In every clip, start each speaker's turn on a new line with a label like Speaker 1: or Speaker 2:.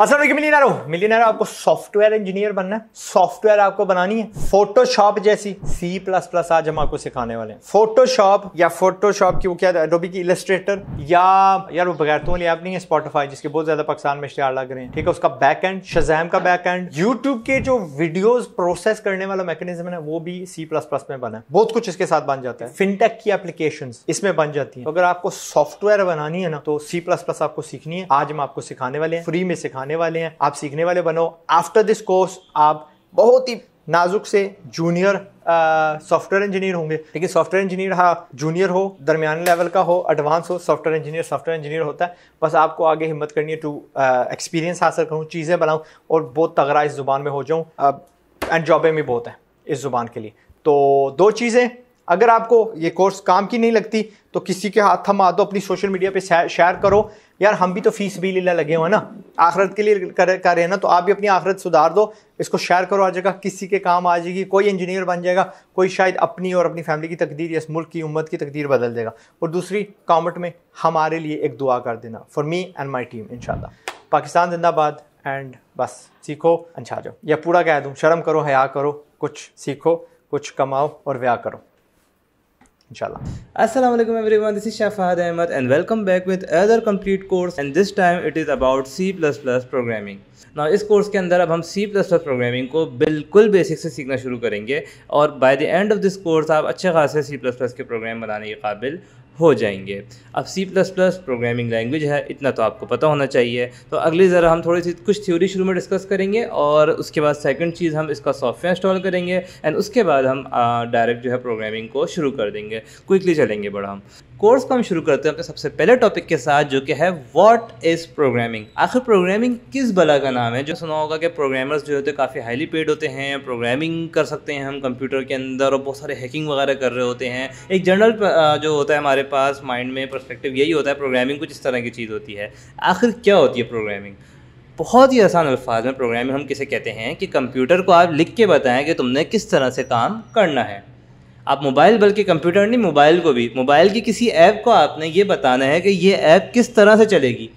Speaker 1: असल मिलीनारो मिलीनारो आपको software engineer बनना है सॉफ्टवेयर आपको बनानी है फोटोशॉप जैसी सी प्लस प्लस आज हम आपको सिखाने वाले हैं फोटोशॉप या फोटोशॉप की वो क्या एडोबी की इलस्ट्रेटर या यार वो बगैरतों वाली ऐप नहीं है स्पॉटिफाई जिसके बहुत ज्यादा पाकिस्तान में इश्तेहार लग रहे हैं ठीक है उसका बैक एंड शजैम का बैक एंड यूट्यूब के जो वीडियोज प्रोसेस करने वाला मैकेनिज्म है वो भी सी प्लस प्लस में बना है बहुत कुछ इसके साथ बन जाता है फिनटेक की एप्लीकेशन इसमें बन जाती है अगर आपको सॉफ्टवेयर बनानी है ना तो सी प्लस प्लस आपको सीखनी है आज हम आपको सिखाने वाले हैं फ्री में सिखाने सिखाने वाले हैं आप सीखने वाले बनो आफ्टर दिस कोर्स आप बहुत ही नाजुक से जूनियर सॉफ्टवेयर इंजीनियर होंगे लेकिन सॉफ्टवेयर इंजीनियर हाँ जूनियर हो दरमियान लेवल का हो एडवांस हो सॉफ्टवेयर इंजीनियर सॉफ्टवेयर इंजीनियर होता है बस आपको आगे हिम्मत करनी है टू एक्सपीरियंस हासिल करूँ चीज़ें बनाऊँ और बहुत तगड़ा इस ज़ुबान में हो जाऊँ एंड जॉबें भी बहुत हैं इस ज़ुबान के लिए तो दो चीज़ें अगर आपको ये कोर्स काम की नहीं लगती तो किसी के हाथ थमा दो अपनी सोशल मीडिया पर शेयर करो यार हम भी तो फीस भी लीला लगे हुए ना आखरत के लिए कर, कर रहे हैं ना तो आप भी अपनी आखरत सुधार दो इसको शेयर करो आ जाएगा किसी के काम आ जाएगी कोई इंजीनियर बन जाएगा कोई शायद अपनी और अपनी फैमिली की तकदीर या इस मुल्क की उम्मत की तकदीर बदल देगा और दूसरी कॉमेंट में हमारे लिए एक दुआ कर देना for me and my team in Pakistan जिंदाबाद एंड बस सीखो अच्छा जाओ या पूरा कह दूँ शर्म करो हया करो कुछ सीखो कुछ कमाओ और व्या करो inshallah
Speaker 2: assalamu alaikum everyone this is shafad ahmed and welcome back with another complete course and this time it is about c++ programming now इस कोर्स के अंदर अब हम C++ प्रोग्रामिंग को बिल्कुल बेसिक से सीखना शुरू करेंगे और by the end of this course आप अच्छे खासे C++ के प्रोग्राम बनाने के काबिल हो जाएंगे अब C plus plus programming language है इतना तो आपको पता होना चाहिए तो अगली ज़रा हम थोड़ी सी कुछ थ्योरी शुरू में डिस्कस करेंगे और उसके बाद सेकंड चीज़ हम इसका सॉफ्टवेयर इंस्टॉल करेंगे एंड उसके बाद हम डायरेक्ट जो है प्रोग्रामिंग को शुरू कर देंगे क्विकली चलेंगे बड़ा हम कोर्स को हम शुरू करते हैं अपने सबसे पहले टॉपिक के साथ जो कि है व्हाट इज़ प्रोग्रामिंग आखिर प्रोग्रामिंग किस बला का नाम है जो सुना होगा कि प्रोग्रामर्स जो होते हैं काफ़ी हाईली पेड होते हैं प्रोग्रामिंग कर सकते हैं हम कंप्यूटर के अंदर और बहुत सारे हैकिंग वगैरह कर रहे होते हैं एक जनरल जो होता है हमारे पास माइंड में परस्पेक्टिव यही होता है प्रोग्रामिंग कुछ इस तरह की चीज़ होती है आखिर क्या होती है प्रोग्रामिंग बहुत ही आसान अल्फाज में प्रोग्रामिंग हम किसे कहते हैं कि कंप्यूटर को आप लिख के बताएं कि तुमने किस तरह से काम करना है आप मोबाइल बल्कि कंप्यूटर नहीं मोबाइल को भी मोबाइल की किसी ऐप को आपने ये बताना है कि ये ऐप किस तरह से चलेगी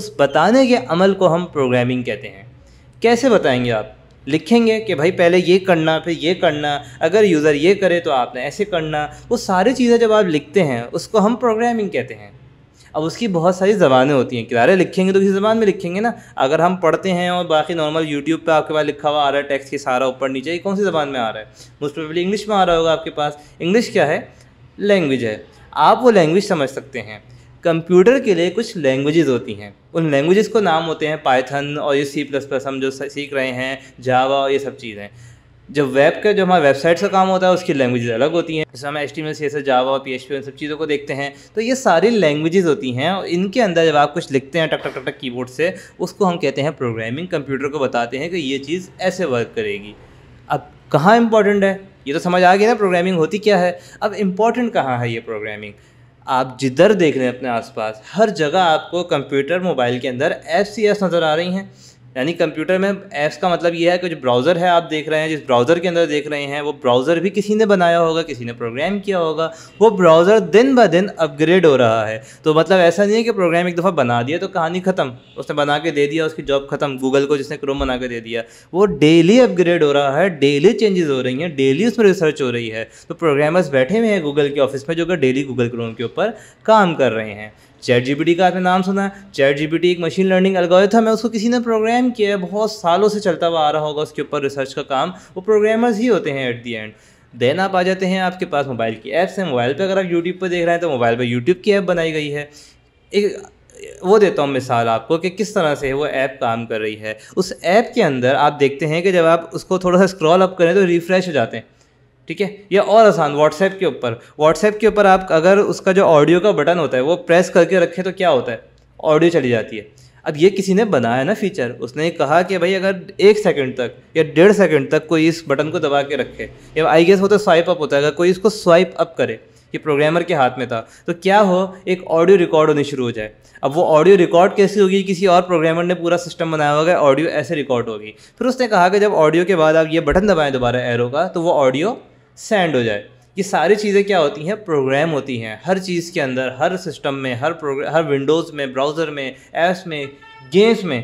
Speaker 2: उस बताने के अमल को हम प्रोग्रामिंग कहते हैं कैसे बताएंगे आप लिखेंगे कि भाई पहले ये करना फिर ये करना अगर यूज़र ये करे तो आपने ऐसे करना वो सारी चीज़ें जब आप लिखते हैं उसको हम प्रोग्रामिंग कहते हैं अब उसकी बहुत सारी ज़बानें होती हैं किनारे लिखेंगे तो किसी ज़बान में लिखेंगे ना अगर हम पढ़ते हैं और बाकी नॉर्मल यूट्यूब पे आपके पास लिखा हुआ आ रहा है टेक्स्ट के सारा ऊपर नीचे ये कौन सी ज़बान में आ रहा है मोस्ट प्रोबेबली इंग्लिश में आ रहा होगा आपके पास इंग्लिश क्या है लैंग्वेज है आप वो लैंग्वेज समझ सकते हैं कंप्यूटर के लिए कुछ लैंग्वेजेस होती हैं उन लैंग्वेजेस को नाम होते हैं पाइथन और ये सी प्लस प्लस हम जो सीख रहे हैं जावा और ये सब चीज़ें जब वेब का जो हमारा वेबसाइट्स का काम होता है उसकी लैंग्वेजेस अलग होती हैं जैसे हम S T M C S Java P H P उन सब चीज़ों को देखते हैं तो ये सारी लैंग्वेजेस होती हैं और इनके अंदर जब आप कुछ लिखते हैं टक टक टक टक कीबोर्ड से उसको हम कहते हैं प्रोग्रामिंग कंप्यूटर को बताते हैं कि ये चीज़ ऐसे वर्क करेगी अब कहाँ इंपॉर्टेंट है ये तो समझ आ गया ना प्रोग्रामिंग होती क्या है अब इम्पॉर्टेंट कहाँ है ये प्रोग्रामिंग आप जिधर देख लें अपने आसपास हर जगह आपको कंप्यूटर मोबाइल के अंदर एफ नज़र आ रही हैं यानी कंप्यूटर में ऐप्स का मतलब ये है कि जो ब्राउज़र है आप देख रहे हैं जिस ब्राउज़र के अंदर देख रहे हैं वो ब्राउज़र भी किसी ने बनाया होगा किसी ने प्रोग्राम किया होगा वो ब्राउज़र दिन ब दिन अपग्रेड हो रहा है तो मतलब ऐसा नहीं है कि प्रोग्राम एक दफ़ा बना दिया तो कहानी ख़त्म उसने बना के दे दिया उसकी जॉब ख़त्म गूगल को जिसने क्रोम बना के दे दिया वो डेली अपग्रेड हो रहा है डेली चेंजेस हो रही हैं डेली उसमें रिसर्च हो रही है तो प्रोग्रामर्स बैठे हुए हैं गूगल के ऑफिस में जो कि डेली गूगल क्रोम के ऊपर काम कर रहे हैं चैट जीपीटी का आपने नाम सुना है चैट जीपीटी एक मशीन लर्निंग एल्गोरिथम है उसको किसी ने प्रोग्राम किया है बहुत सालों से चलता हुआ आ रहा होगा उसके ऊपर रिसर्च का काम वो प्रोग्रामर्स ही होते हैं एट दी एंड देन आप आ जाते हैं आपके पास मोबाइल की ऐप्स हैं मोबाइल पर अगर आप यूट्यूब पर देख रहे हैं तो मोबाइल पर यूट्यूब की ऐप बनाई गई है एक वो देता हूँ मिसाल आपको कि किस तरह से वो ऐप काम कर रही है उस ऐप के अंदर आप देखते हैं कि जब आप उसको थोड़ा सा स्क्रॉल अप करें तो रिफ़्रेश हो जाते हैं ठीक है या और आसान व्हाट्सएप के ऊपर व्हाट्सएप के ऊपर आप अगर उसका जो ऑडियो का बटन होता है वो प्रेस करके रखें तो क्या होता है ऑडियो चली जाती है अब ये किसी ने बनाया ना फीचर उसने कहा कि भाई अगर एक सेकंड तक या डेढ़ सेकंड तक कोई इस बटन को दबा के रखे या आई गेस होता तो स्वाइप अप होता है अगर कोई इसको स्वाइप अप करे ये प्रोग्रामर के हाथ में था तो क्या हो एक ऑडियो रिकॉर्ड होनी शुरू हो जाए अब वो ऑडियो रिकॉर्ड कैसी होगी किसी और प्रोग्रामर ने पूरा सिस्टम बनाया होगा ऑडियो ऐसे रिकॉर्ड होगी फिर उसने कहा कि जब ऑडियो के बाद आप ये बटन दबाएं दोबारा एरो का तो वो ऑडियो सेंड हो जाए ये सारी चीज़ें क्या होती हैं प्रोग्राम होती हैं हर चीज़ के अंदर हर सिस्टम में हर प्रोग्राम हर विंडोज़ में ब्राउज़र में ऐप्स में गेम्स में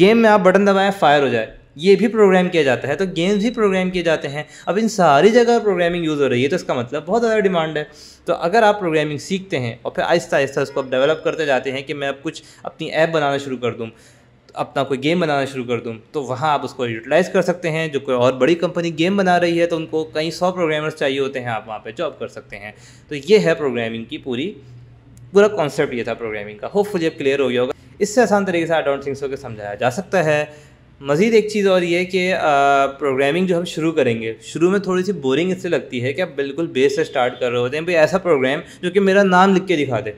Speaker 2: गेम में आप बटन दबाएं फायर हो जाए ये भी प्रोग्राम किया जाता है तो गेम्स भी प्रोग्राम किए जाते हैं अब इन सारी जगह प्रोग्रामिंग यूज़ हो रही है तो इसका मतलब बहुत ज़्यादा डिमांड है तो अगर आप प्रोग्रामिंग सीखते हैं और फिर आहिस्ता आहिस्ता उसको आप डेवलप करते जाते हैं कि मैं अब कुछ अपनी ऐप बनाना शुरू कर दूँ अपना कोई गेम बनाना शुरू कर दूँ तो वहाँ आप उसको यूटिलाइज़ कर सकते हैं जो कोई और बड़ी कंपनी गेम बना रही है तो उनको कई सौ प्रोग्रामर्स चाहिए होते हैं आप वहाँ पर जॉब कर सकते हैं तो ये है प्रोग्रामिंग की पूरी पूरा कॉन्सेप्ट ये था प्रोग्रामिंग का होपफुली अब क्लियर हो गया होगा इससे आसान तरीके से आई डोंट थिंक सो के समझाया जा सकता है मज़ीद एक चीज़ और ये कि प्रोग्रामिंग जो हम शुरू करेंगे शुरू में थोड़ी सी बोरिंग इससे लगती है कि आप बिल्कुल बेस से स्टार्ट कर रहे होते हैं भाई ऐसा प्रोग्राम जो कि मेरा नाम लिख के दिखा दे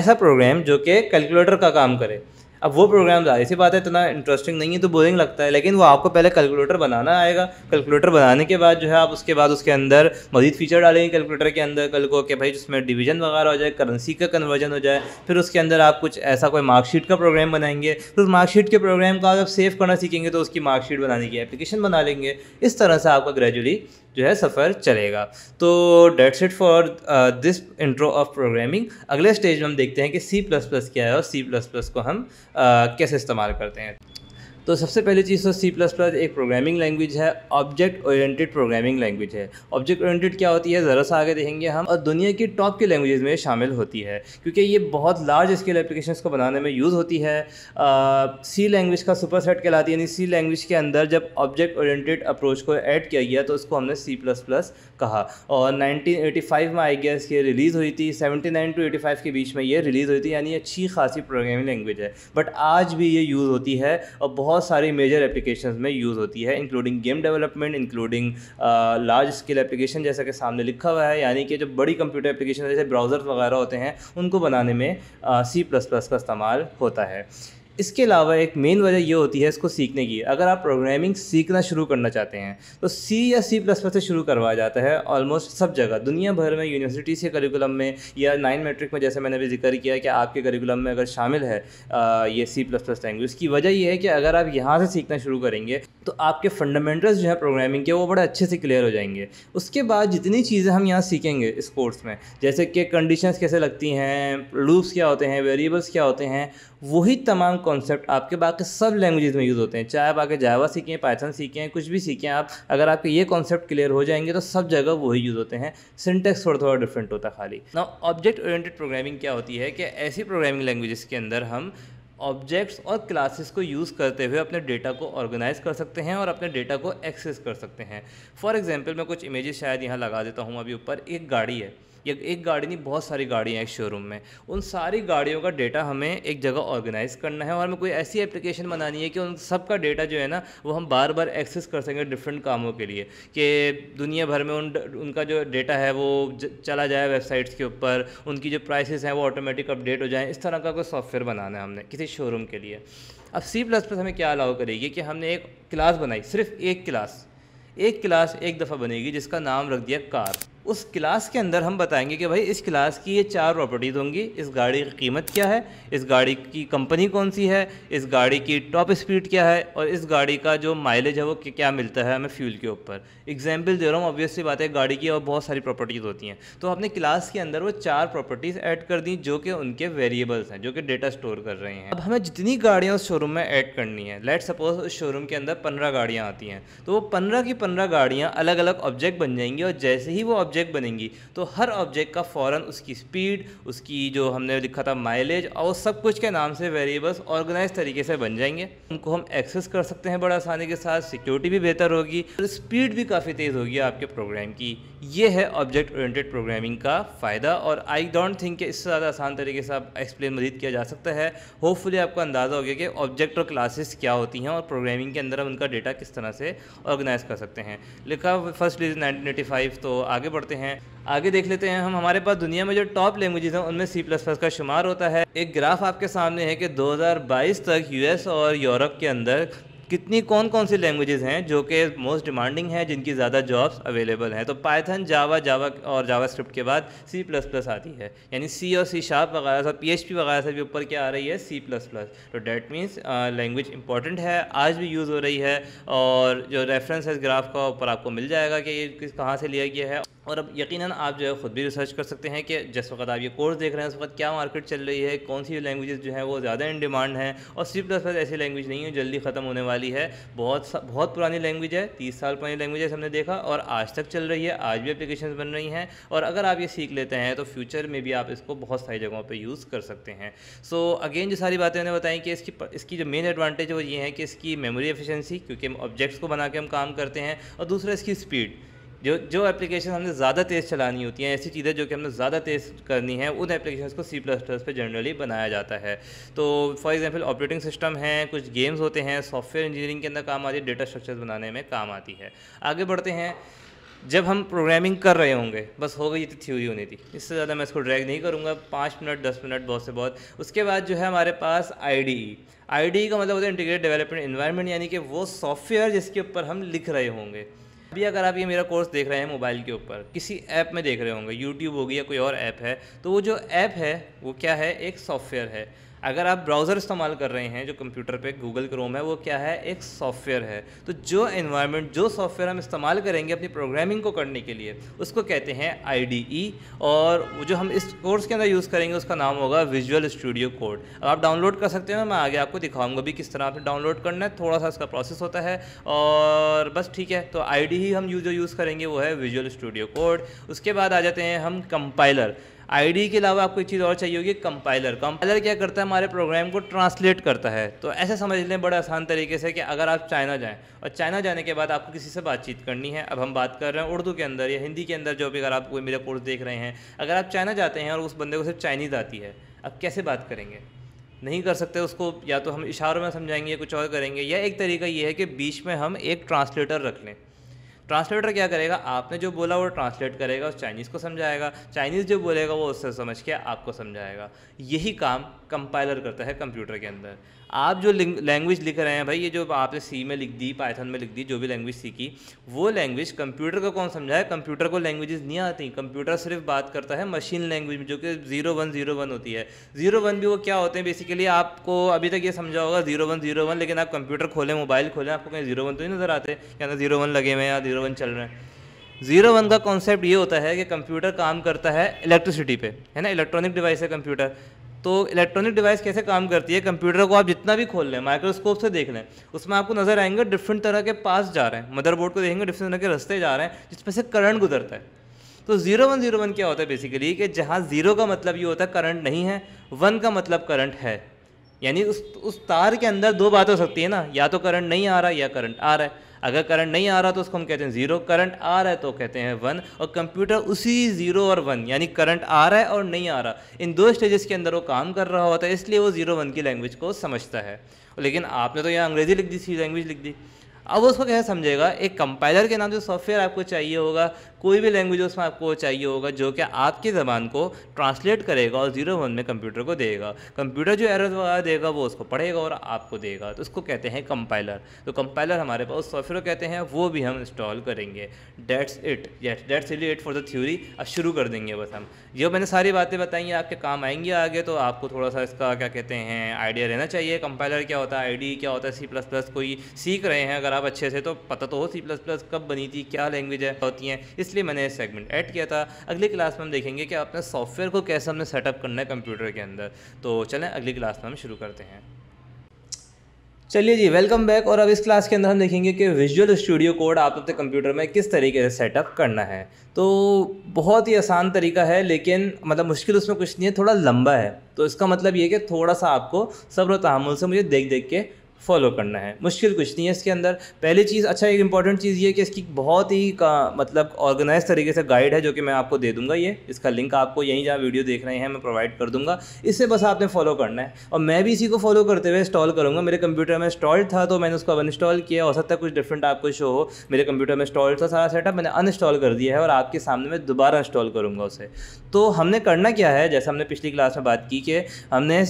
Speaker 2: ऐसा प्रोग्राम जो कि कैलकुलेटर का काम करे अब वो प्रोग्राम जाहिर सी बात है इतना इंटरेस्टिंग नहीं है तो बोरिंग लगता है लेकिन वो आपको पहले कैलकुलेटर बनाना आएगा कैलकुलेटर बनाने के बाद जो है आप उसके बाद उसके अंदर मजीद फीचर डालेंगे कैलकुलेटर के अंदर कल को कि भाई जिसमें डिवीजन वगैरह हो जाए करेंसी का कन्वर्जन हो जाए फिर उसके अंदर आप कुछ ऐसा कोई मार्कशीट का प्रोग्राम बनाएंगे फिर तो उस मार्कशीट के प्रोग्राम को आप सेव करना सीखेंगे तो उसकी मार्कशीट बनाने की एप्लीकेशन बना लेंगे इस तरह से आपका ग्रेजुअली जो है सफ़र चलेगा तो that's it for this intro of programming अगले स्टेज में हम देखते हैं कि सी प्लस प्लस क्या है और सी प्लस प्लस को हम uh, कैसे इस्तेमाल करते हैं तो सबसे पहली चीज़ तो सी प्लस प्लस एक प्रोग्रामिंग लैंग्वेज है ऑब्जेक्ट ओरिएंटेड प्रोग्रामिंग लैंग्वेज है ऑब्जेक्ट ओरिएंटेड क्या होती है ज़रा सा आगे देखेंगे हम और दुनिया की टॉप की लैंग्वेज में शामिल होती है क्योंकि ये बहुत लार्ज स्केल एप्लीकेशन को बनाने में यूज़ होती है सी लैंग्वेज का सुपर सेट कहलाती है यानी सी लैंग्वेज के अंदर जब ऑब्जेक्ट ओरिएंटेड अप्रोच को ऐड किया गया तो उसको हमने सी प्लस प्लस कहा और नाइनटीन एटी फाइव में आई गेस ये रिलीज़ हुई थी seventy nine to eighty five के बीच में ये रिलीज़ हुई थी यानी अच्छी खासी प्रोग्रामिंग लैंग्वेज है बट आज भी ये यूज़ होती है और बहुत बहुत सारी मेजर एप्लीकेशन में यूज़ होती है including game development including large scale application जैसा कि सामने लिखा हुआ है यानी कि जो बड़ी कंप्यूटर एप्लीकेशन जैसे ब्राउज़र वगैरह होते हैं उनको बनाने में सी प्लस प्लस का इस्तेमाल होता है इसके अलावा एक मेन वजह ये होती है इसको सीखने की अगर आप प्रोग्रामिंग सीखना शुरू करना चाहते हैं तो सी या सी प्लस प्लस से शुरू करवाया जाता है ऑलमोस्ट सब जगह दुनिया भर में यूनिवर्सिटीज़ के करिकुलम में या नाइन मेट्रिक में जैसे मैंने भी जिक्र किया कि आपके करिकुलम में अगर शामिल है आ, ये सी प्लस प्लस लैंग्वेज उसकी वजह यह है कि अगर आप यहाँ से सीखना शुरू करेंगे तो आपके फंडामेंटल्स जो है प्रोग्रामिंग के वो बड़े अच्छे से क्लियर हो जाएंगे उसके बाद जितनी चीज़ें हम यहाँ सीखेंगे इस कोर्स में जैसे कि कंडीशंस कैसे लगती हैं लूप्स क्या होते हैं वेरिएबल्स क्या होते हैं वही तमाम कॉन्सेप्ट आपके बाकी सब लैंग्वेज में यूज़ होते हैं चाहे आप आगे जावा सीखें पाइथन सीखें कुछ भी सीखें आप अगर आपके ये कॉन्सेप्ट क्लियर हो जाएंगे तो सब जगह वही यूज़ होते हैं सिंटेक्स थोड़ा थोड़ा डिफरेंट होता है खाली ना ऑब्जेक्ट ओरिएंटेड प्रोग्रामिंग क्या होती है कि ऐसी प्रोग्रामिंग लैंग्वेजेस के अंदर हम ऑब्जेक्ट्स और क्लासेस को यूज़ करते हुए अपने डेटा को ऑर्गेनाइज कर सकते हैं और अपने डेटा को एक्सेस कर सकते हैं फॉर एग्जांपल मैं कुछ इमेजेस शायद यहाँ लगा देता हूँ अभी ऊपर एक गाड़ी है या एक गाड़ी नहीं बहुत सारी गाड़ियाँ एक शोरूम में उन सारी गाड़ियों का डेटा हमें एक जगह ऑर्गेनाइज करना है और हमें कोई ऐसी एप्लीकेशन बनानी है कि उन सब का डेटा जो है ना वो हम बार बार एक्सेस कर सकें डिफरेंट कामों के लिए कि दुनिया भर में उन उनका जो डेटा है वो चला जाए वेबसाइट्स के ऊपर उनकी जो प्राइसेस हैं वो ऑटोमेटिक अपडेट हो जाए इस तरह का कोई सॉफ्टवेयर बनाना है हमने किसी शोरूम के लिए अब सी प्लस प्लस हमें क्या अलाउ करेगी कि हमने एक क्लास बनाई सिर्फ एक क्लास एक क्लास एक दफ़ा बनेगी जिसका नाम रख दिया कार उस क्लास के अंदर हम बताएंगे कि भाई इस क्लास की ये चार प्रॉपर्टीज़ होंगी इस गाड़ी की कीमत क्या है इस गाड़ी की कंपनी कौन सी है इस गाड़ी की टॉप स्पीड क्या है और इस गाड़ी का जो माइलेज है वो क्या मिलता है हमें फ्यूल के ऊपर एग्जाम्पल दे रहा हूँ ऑब्वियसली बात है गाड़ी की और बहुत सारी प्रॉपर्टीज़ होती हैं तो आपने क्लास के अंदर वो चार प्रॉपर्टीज़ ऐड कर दी जो कि उनके वेरिएबल्स हैं जो कि डेटा स्टोर कर रहे हैं अब हमें जितनी गाड़ियाँ उस शोरूम में ऐड करनी है लेट सपोज उस शोरूम के अंदर पंद्रह गाड़ियाँ आती हैं तो वो पंद्रह की पंद्रह गाड़ियाँ अलग अलग ऑब्जेक्ट बन जाएंगी और जैसे ही वो ऑब्जेक्ट बनेंगी तो हर ऑब्जेक्ट का फ़ौर उसकी स्पीड उसकी जो हमने लिखा था माइलेज और सब कुछ के नाम से वेरिएबल्स ऑर्गेनाइज तरीके से बन जाएंगे उनको हम एक्सेस कर सकते हैं बड़ा आसानी के साथ सिक्योरिटी भी बेहतर होगी और स्पीड भी काफ़ी तेज़ होगी आपके प्रोग्राम की ये है ऑब्जेक्ट ओरिएंटेड प्रोग्रामिंग का फ़ायदा और आई डोंट थिंक कि इससे ज़्यादा आसान तरीके से आप एक्सप्लेन मजीद किया जा सकता है होपफुली आपको अंदाज़ा हो गया कि ऑब्जेक्ट और क्लासेस क्या होती हैं और प्रोग्रामिंग के अंदर हम उनका डेटा किस तरह से ऑर्गेनाइज कर सकते हैं लिखा first release nineteen eighty five तो आगे बढ़ते हैं आगे देख लेते हैं हम हमारे पास दुनिया में जो टॉप लैंग्वेजेस हैं उनमें सी प्लस प्लस का शुमार होता है एक ग्राफ आपके सामने है कि 2022 तक यूएस और यूरोप के अंदर कितनी कौन कौन सी लैंग्वेजेस हैं जो कि मोस्ट डिमांडिंग हैं जिनकी ज़्यादा जॉब्स अवेलेबल हैं तो पाइथन जावा जावा और जावा स्क्रिप्ट के बाद सी प्लस प्लस आती है यानी सी और सी शार्प वगैरह से पी एच पी वगैरह से भी ऊपर क्या आ रही है सी प्लस प्लस तो डैट मीन्स लैंग्वेज इंपॉर्टेंट है आज भी यूज़ हो रही है और जो रेफरेंस है इस ग्राफ का ऊपर आपको मिल जाएगा कि ये किस कहाँ से लिया गया है और अब यकीनन आप जो है ख़ुद भी रिसर्च कर सकते हैं कि जिस वक्त आप ये कोर्स देख रहे हैं उस वक्त क्या मार्केट चल रही है कौन सी लैंग्वेजेस जो हैं वो ज़्यादा इन डिमांड हैं और सी प्लस प्लस ऐसी लैंग्वेज नहीं है जल्दी ख़त्म होने वाली है बहुत बहुत पुरानी लैंग्वेज है तीस साल पुरानी लैंग्वेज है हमने देखा और आज तक चल रही है आज भी एप्लीकेशन बन रही हैं और अगर आप ये सीख लेते हैं तो फ्यूचर में भी आप इसको बहुत सारी जगहों पर यूज़ कर सकते हैं सो अगेन जो सारी बातें मैंने बताई कि इसकी इसकी जो मेन एडवांटेज वो ये है कि इसकी मेमोरी एफिशेंसी क्योंकि हम ऑब्जेक्ट्स को बना के हम काम करते हैं और दूसरा इसकी स्पीड जो जो एप्लीकेशन हमने ज़्यादा तेज़ चलानी होती हैं ऐसी चीज़ें जो कि हमने ज़्यादा तेज़ करनी है उन एप्लीकेशन को सी प्लस प्लस पर जनरली बनाया जाता है तो फॉर एग्जांपल ऑपरेटिंग सिस्टम है कुछ गेम्स होते हैं सॉफ्टवेयर इंजीनियरिंग के अंदर काम आती है डेटा स्ट्रक्चर्स बनाने में काम आती है आगे बढ़ते हैं जब हम प्रोग्रामिंग कर रहे होंगे बस हो गई तो थ्योरी होनी थी इससे ज़्यादा मैं इसको ड्रैग नहीं करूँगा पाँच मिनट दस मिनट बहुत से बहुत उसके बाद जो है हमारे पास आई आई e। e का मतलब होता है इंटीग्रेटेड डेवलपमेंट इन्वायरमेंट यानी कि वो सॉफ्टवेयर जिसके ऊपर हम लिख रहे होंगे अभी अगर आप ये मेरा कोर्स देख रहे हैं मोबाइल के ऊपर किसी ऐप में देख रहे होंगे यूट्यूब होगी या कोई और ऐप है तो वो जो ऐप है वो क्या है एक सॉफ्टवेयर है अगर आप ब्राउज़र इस्तेमाल कर रहे हैं जो कंप्यूटर पे गूगल क्रोम है वो क्या है एक सॉफ्टवेयर है तो जो इन्वायरमेंट जो सॉफ्टवेयर हम इस्तेमाल करेंगे अपनी प्रोग्रामिंग को करने के लिए उसको कहते हैं आई e और जो हम इस कोर्स के अंदर यूज़ करेंगे उसका नाम होगा विजुअल स्टूडियो कोड अब आप डाउनलोड कर सकते हो मैं आगे आपको दिखाऊंगा भी किस तरह आपने डाउनलोड करना है थोड़ा सा इसका प्रोसेस होता है और बस ठीक है तो आई ही e हम जो यूज़ करेंगे वो है विजुअल स्टूडियो कोड उसके बाद आ जाते हैं हम कंपाइलर आईडी के अलावा आपको एक चीज़ और चाहिए होगी कंपाइलर कंपाइलर क्या करता है हमारे प्रोग्राम को ट्रांसलेट करता है तो ऐसे समझ लें बड़े आसान तरीके से कि अगर आप चाइना जाएँ और चाइना जाने के बाद आपको किसी से बातचीत करनी है अब हम बात कर रहे हैं उर्दू के अंदर या हिंदी के अंदर जो भी अगर आप कोई मेरा कोर्स देख रहे हैं अगर आप चाइना जाते हैं और उस बंदे को सिर्फ चाइनीज़ आती है अब कैसे बात करेंगे नहीं कर सकते उसको या तो हम इशारों में समझाएंगे कुछ और करेंगे या एक तरीका ये है कि बीच में हम एक ट्रांसलेटर रख लें ट्रांसलेटर क्या करेगा आपने जो बोला वो ट्रांसलेट करेगा उस चाइनीज़ को समझाएगा चाइनीज़ जो बोलेगा वो उससे समझ के आपको समझाएगा यही काम कंपाइलर करता है कंप्यूटर के अंदर आप जो लैंग्वेज लिख रहे हैं भाई ये जो आपने सी में लिख दी पाइथन में लिख दी जो भी लैंग्वेज सीखी वो लैंग्वेज कंप्यूटर को कौन समझाए कंप्यूटर को लैंग्वेजेस नहीं आती कंप्यूटर सिर्फ बात करता है मशीन लैंग्वेज में जो कि जीरो वन जीरो वन होती है जीरो वन भी वो क्या होते हैं बेसिकली आपको अभी तक ये समझा होगा जीरो वन जीरो वन लेकिन आप कंप्यूटर खोलें मोबाइल खोलें आपको कहीं जीरो वन तो नहीं नज़र आते क्या ना जीरो वन लगे हुए हैं या जीरो वन चल रहे हैं जीरो वन का कॉन्सेप्ट ये होता है कि कंप्यूटर काम करता है इलेक्ट्रिसिटी पे है ना इलेक्ट्रॉनिक डिवाइस है कंप्यूटर तो इलेक्ट्रॉनिक डिवाइस कैसे काम करती है कंप्यूटर को आप जितना भी खोल लें माइक्रोस्कोप से देख लें उसमें आपको नज़र आएंगे डिफरेंट तरह के पास जा रहे हैं मदरबोर्ड को देखेंगे डिफरेंट तरह के रस्ते जा रहे हैं जिसमें से करंट गुजरता है तो जीरो वन जीरो वन क्या होता है बेसिकली कि जहाँ ज़ीरो का मतलब ये होता है करंट नहीं है वन का मतलब करंट है यानी उस उस तार के अंदर दो बात हो सकती है ना या तो करंट नहीं आ रहा या करंट आ रहा है अगर करंट नहीं आ रहा तो उसको हम कहते हैं ज़ीरो करंट आ रहा है तो कहते हैं वन और कंप्यूटर उसी ज़ीरो और वन यानी करंट आ रहा है और नहीं आ रहा इन दो स्टेजेस के अंदर वो काम कर रहा होता है इसलिए वो ज़ीरो वन की लैंग्वेज को समझता है लेकिन आपने तो यहाँ अंग्रेज़ी लिख दी सी लैंग्वेज लिख दी अब उसको कैसे समझेगा एक कंपाइलर के नाम से सॉफ्टवेयर आपको चाहिए होगा कोई भी लैंग्वेज उसमें आपको चाहिए होगा जो कि आपकी ज़बान को ट्रांसलेट करेगा और जीरो वन में कंप्यूटर को देगा कंप्यूटर जो एरर वगैरह देगा वो उसको पढ़ेगा और आपको देगा तो उसको कहते हैं कंपाइलर तो कंपाइलर हमारे पास उस सॉफ्टवेयर कहते हैं वो भी हम इंस्टॉल करेंगे that's it yet that's really it for the theory अब शुरू कर देंगे बस हम ये मैंने सारी बातें बताई हैं आपके काम आएंगे आगे तो आपको थोड़ा सा इसका क्या कहते हैं आइडिया रहना चाहिए कंपाइलर क्या होता है आईडी क्या होता है सी प्लस प्लस कोई सीख रहे हैं अगर आप अच्छे से तो पता तो हो सी प्लस प्लस कब बनी थी क्या लैंग्वेज होती हैं इस इसलिए मैंने ये सेगमेंट ऐड किया था अगली क्लास में हम देखेंगे कि अपने सॉफ्टवेयर को कैसे हमने सेटअप करना है कंप्यूटर के अंदर तो चलें अगली क्लास में हम शुरू करते हैं चलिए जी वेलकम बैक और अब इस क्लास के अंदर हम देखेंगे कि विजुअल स्टूडियो कोड आप अपने कंप्यूटर में किस तरीके से सेटअप करना है तो बहुत ही आसान तरीका है लेकिन मतलब मुश्किल उसमें कुछ नहीं है थोड़ा लंबा है तो इसका मतलब ये कि थोड़ा सा आपको सब्र तहमुल से मुझे देख देख के फॉलो करना है मुश्किल कुछ नहीं है इसके अंदर पहली चीज़ अच्छा एक इंपॉर्टेंट चीज़ ये कि इसकी बहुत ही का मतलब ऑर्गेनाइज तरीके से गाइड है जो कि मैं आपको दे दूंगा ये इसका लिंक आपको यहीं जहाँ वीडियो देख रहे हैं मैं प्रोवाइड कर दूंगा इससे बस आपने फॉलो करना है और मैं भी इसी को फॉलो करते हुए इंस्टॉल करूँगा मेरे कंप्यूटर में इंस्टॉल था तो मैंने उसको अनइंस्टॉल किया हो सकता है कुछ डिफरेंट आपको शो हो मेरे कंप्यूटर में इंस्टॉल था सारा सेटअप मैंने अनइंस्टॉल कर दिया है और आपके सामने मैं दोबारा इंस्टॉल करूँगा उसे तो हमने करना क्या है जैसे हमने पिछली क्लास में बात की कि हमने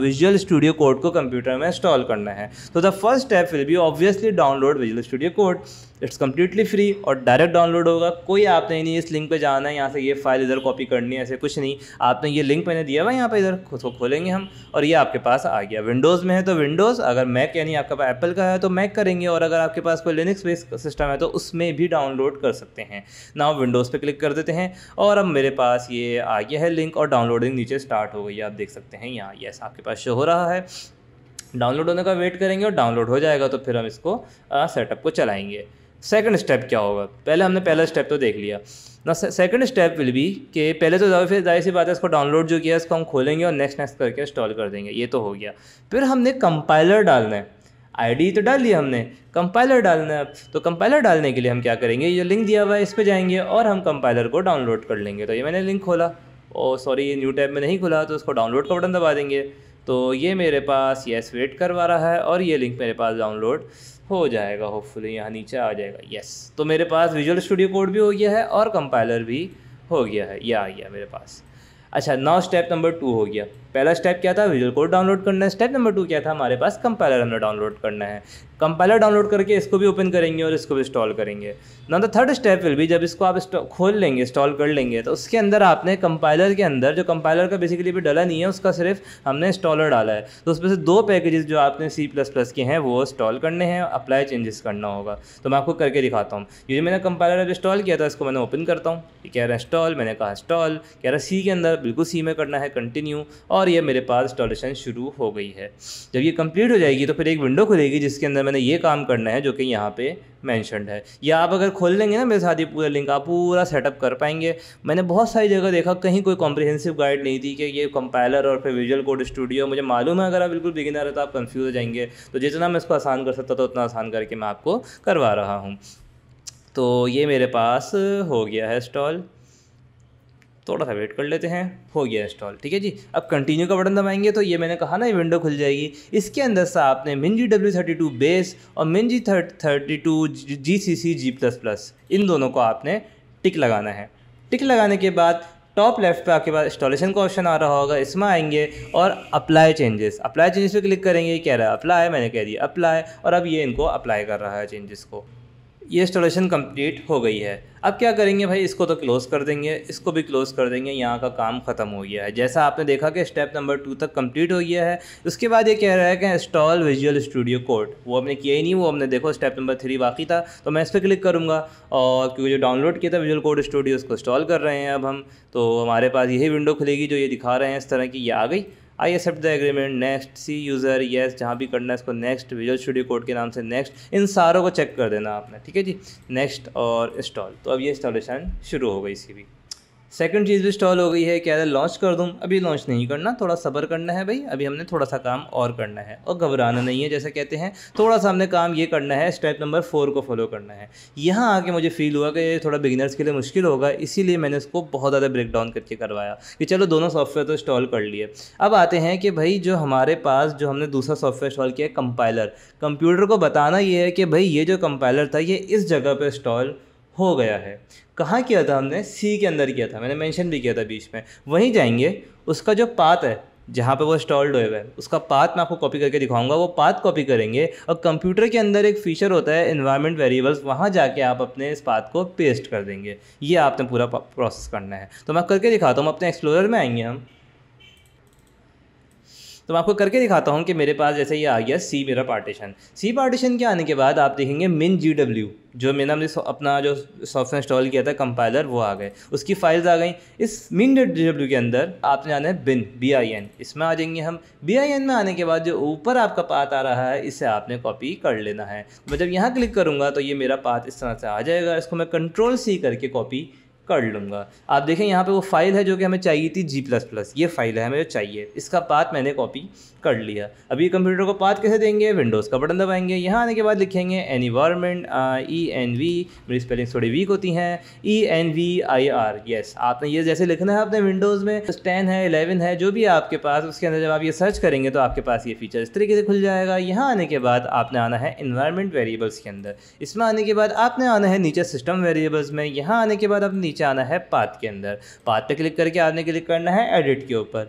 Speaker 2: विजुअल स्टूडियो कोड को कंप्यूटर में इंस्टॉल करना है तो the first step will be obviously download visual studio code it's completely free और डायरेक्ट डाउनलोड होगा कोई आपने नहीं इस लिंक पे जाना है यहाँ से ये फाइल इधर कॉपी करनी है ऐसे कुछ नहीं आपने ये लिंक मैंने दिया हुआ यहाँ पे इधर खुद को खोलेंगे हम और ये आपके पास आ गया विंडोज़ में है तो विंडोज़ अगर मैक यानी आपके पास एप्पल का है तो मैक करेंगे और अगर आपके पास कोई लिनिक्स बेस सिस्टम है तो उसमें भी डाउनलोड कर सकते हैं ना विंडोज़ पर क्लिक कर देते हैं और अब मेरे पास ये आ गया है लिंक और डाउनलोडिंग नीचे स्टार्ट हो गई आप देख सकते हैं यहाँ येस आपके पास शो हो रहा है डाउनलोड होने का वेट करेंगे और डाउनलोड हो जाएगा तो फिर हम इसको सेटअप को चलाएंगे सेकंड स्टेप क्या होगा पहले हमने पहला स्टेप तो देख लिया ना सेकंड स्टेप विल बी कि पहले तो फिर जाहिर सी बात है इसको डाउनलोड जो किया इसको हम खोलेंगे और नेक्स्ट नेक्स्ट करके इंस्टॉल कर देंगे ये तो हो गया फिर हमने कंपाइलर डालना है आईडी तो डाल लिया हमने कंपाइलर डालना है अब तो कंपाइलर डालने के लिए हम क्या करेंगे ये लिंक दिया हुआ है इस पर जाएंगे और हम कंपाइलर को डाउनलोड कर लेंगे तो ये मैंने लिंक खोला और सॉरी ये न्यू टैब में नहीं खुला तो उसको डाउनलोड का बटन दबा देंगे तो ये मेरे पास येस वेट करवा रहा है और ये लिंक मेरे पास डाउनलोड हो जाएगा होपफुली यहाँ नीचे आ जाएगा यस तो मेरे पास विजुअल स्टूडियो कोड भी हो गया है और कंपाइलर भी हो गया है यह आ गया मेरे पास अच्छा नाउ स्टेप नंबर टू हो गया पहला स्टेप क्या था विजुअल कोड डाउनलोड करना है स्टेप नंबर टू क्या था हमारे पास कंपाइलर हमें डाउनलोड करना है कंपाइलर डाउनलोड करके इसको भी ओपन करेंगे और इसको भी इंस्टॉल करेंगे ना द थर्ड स्टेप विल भी जब इसको आप खोल लेंगे इंस्टॉल कर लेंगे तो उसके अंदर आपने कंपाइलर के अंदर जो कंपाइलर का बेसिकली भी डला नहीं है उसका सिर्फ हमने इंस्टॉलर डाला है तो उसमें से दो पैकेजेस जो आपने सी प्लस प्लस के हैं वो इंस्टॉल करने हैं अप्लाई चेंजेस करना होगा तो मैं आपको करके दिखाता हूँ ये मैंने कंपाइलर अब इंस्टॉल किया था इसको मैंने ओपन करता हूँ कह रहा है इंस्टॉल मैंने कहा इंस्टॉल कह रहा सी के अंदर बिल्कुल सी में करना है कंटिन्यू और और ये मेरे पास इंस्टॉलेशन शुरू हो गई है जब ये कंप्लीट हो जाएगी तो फिर एक विंडो खुलेगी जिसके अंदर मैंने ये काम करना है जो कि यहाँ पे मैंशनड है या आप अगर खोल लेंगे ना मेरे साथ ये पूरा लिंक आप पूरा सेटअप कर पाएंगे मैंने बहुत सारी जगह देखा कहीं कोई कॉम्प्रिहेंसिव गाइड नहीं थी कि ये कंपाइलर और फिर विजुअल कोड स्टूडियो मुझे मालूम है अगर आप बिल्कुल बिगिनर है तो आप कन्फ्यूज़ हो जाएंगे तो जितना मैं इसको आसान कर सकता था उतना आसान करके मैं आपको करवा रहा हूँ तो ये मेरे पास हो गया है स्टॉल थोड़ा सा वेट कर लेते हैं हो गया इंस्टॉल ठीक है जी अब कंटिन्यू का बटन दबाएंगे तो ये मैंने कहा ना ये विंडो खुल जाएगी इसके अंदर से आपने min G W thirty two base और min G thirty two G C C G plus plus इन दोनों को आपने टिक लगाना है टिक लगाने के बाद टॉप लेफ्ट पे आपके पास इंस्टॉलेशन का ऑप्शन आ रहा होगा इसमें आएंगे और अप्लाई चेंजेस अप्लाई चेंजेस पे क्लिक करेंगे कह रहा है अप्लाई मैंने कह दिया अप्लाई और अब ये इनको अप्लाई कर रहा है चेंजेस को ये इंस्टॉलेशन कंप्लीट हो गई है अब क्या करेंगे भाई इसको तो क्लोज़ कर देंगे इसको भी क्लोज़ कर देंगे यहाँ का काम ख़त्म हो गया है जैसा आपने देखा कि स्टेप नंबर टू तक कंप्लीट हो गया है उसके बाद ये कह रहा है कि इंस्टॉल विजुअल स्टूडियो कोड वो हमने किया ही नहीं वो हमने देखो स्टेप नंबर थ्री बाकी था तो मैं इस पर क्लिक करूँगा और क्योंकि जो डाउनलोड किया था विजुअल कोड स्टूडियो उसको इंस्टॉल कर रहे हैं अब हम तो हमारे पास यही विंडो खुलेगी जो ये दिखा रहे हैं इस तरह की ये आ गई I accept the agreement next see user yes जहाँ भी करना है इसको नेक्स्ट विजुअल स्टूडियो कोड के नाम से नेक्स्ट इन सारों को चेक कर देना आपने ठीक है जी नेक्स्ट और इंस्टॉल तो अब ये इंस्टॉलेशन शुरू हो गई इसकी भी सेकंड चीज़ भी स्टॉल हो गई है क्या लॉन्च कर दूँ अभी लॉन्च नहीं करना थोड़ा सब्र करना है भाई अभी हमने थोड़ा सा काम और करना है और घबराना नहीं है जैसे कहते हैं थोड़ा सा हमने काम ये करना है स्टेप नंबर फोर को फॉलो करना है यहाँ आके मुझे फील हुआ कि ये थोड़ा बिगिनर्स के लिए मुश्किल होगा इसीलिए मैंने इसको बहुत ज़्यादा ब्रेक डाउन करके करवाया कि चलो दोनों सॉफ्टवेयर तो इंस्टॉल कर लिए अब आते हैं कि भाई जो हमारे पास जो हमने दूसरा सॉफ्टवेयर इंस्टॉल किया है कंपाइलर कंप्यूटर को बताना ये है कि भाई ये जो कंपाइलर था ये इस जगह पर इंस्टॉल हो गया है कहाँ किया था हमने सी के अंदर किया था मैंने मेंशन भी किया था बीच में वहीं जाएंगे उसका जो पात है जहाँ पे वो स्टॉल्ड हुए हुए उसका पाथ मैं आपको कॉपी करके दिखाऊंगा वो पाथ कॉपी करेंगे और कंप्यूटर के अंदर एक फीचर होता है इन्वायरमेंट वेरिएबल्स वहाँ जाके आप अपने इस पाथ को पेस्ट कर देंगे ये आपने पूरा प्रोसेस करना है तो मैं करके दिखाता हूँ अपने एक्सप्लोरर में आएंगे हम तो मैं आपको करके दिखाता हूँ कि मेरे पास जैसे ये आ गया सी मेरा पार्टीशन सी पार्टीशन के आने के बाद आप देखेंगे मिन जी डब्ल्यू जो मैंने हमने अपना जो सॉफ्टवेयर इंस्टॉल किया था कंपाइलर वो आ गए उसकी फाइल्स आ गई इस मिन जी डब्ल्यू के अंदर आपने आना है बिन बी आई एन इसमें आ जाएंगे हम बी आई एन में आने के बाद जो ऊपर आपका पात आ रहा है इसे आपने कॉपी कर लेना है मैं जब यहाँ क्लिक करूँगा तो ये मेरा पात इस तरह से आ जाएगा इसको मैं कंट्रोल सी करके कॉपी कर लूँगा आप देखें यहाँ पे वो फाइल है जो कि हमें चाहिए थी जी प्लस प्लस ये फाइल है हमें जो चाहिए इसका पाथ मैंने कॉपी कर लिया अभी ये कंप्यूटर को पाथ कैसे देंगे विंडोज़ का बटन दबाएंगे यहाँ आने के बाद लिखेंगे एनवायरमेंट ई एन वी मेरी स्पेलिंग थोड़ी वीक होती हैं E N V I R yes आपने ये जैसे लिखना है आपने विंडोज़ में टेन तो है इलेवन है जो भी आपके पास उसके अंदर जब आप ये सर्च करेंगे तो आपके पास ये फीचर इस तरीके से खुल जाएगा यहाँ आने के बाद आपने आना है इन्वायरमेंट वेरिएबल्स के अंदर इसमें आने के बाद आपने आना है नीचे सिस्टम वेरिएबल्स में यहाँ आने के बाद आप नीचे नीचे आना है पाथ के अंदर पाथ पे क्लिक करके आपने क्लिक करना है एडिट के ऊपर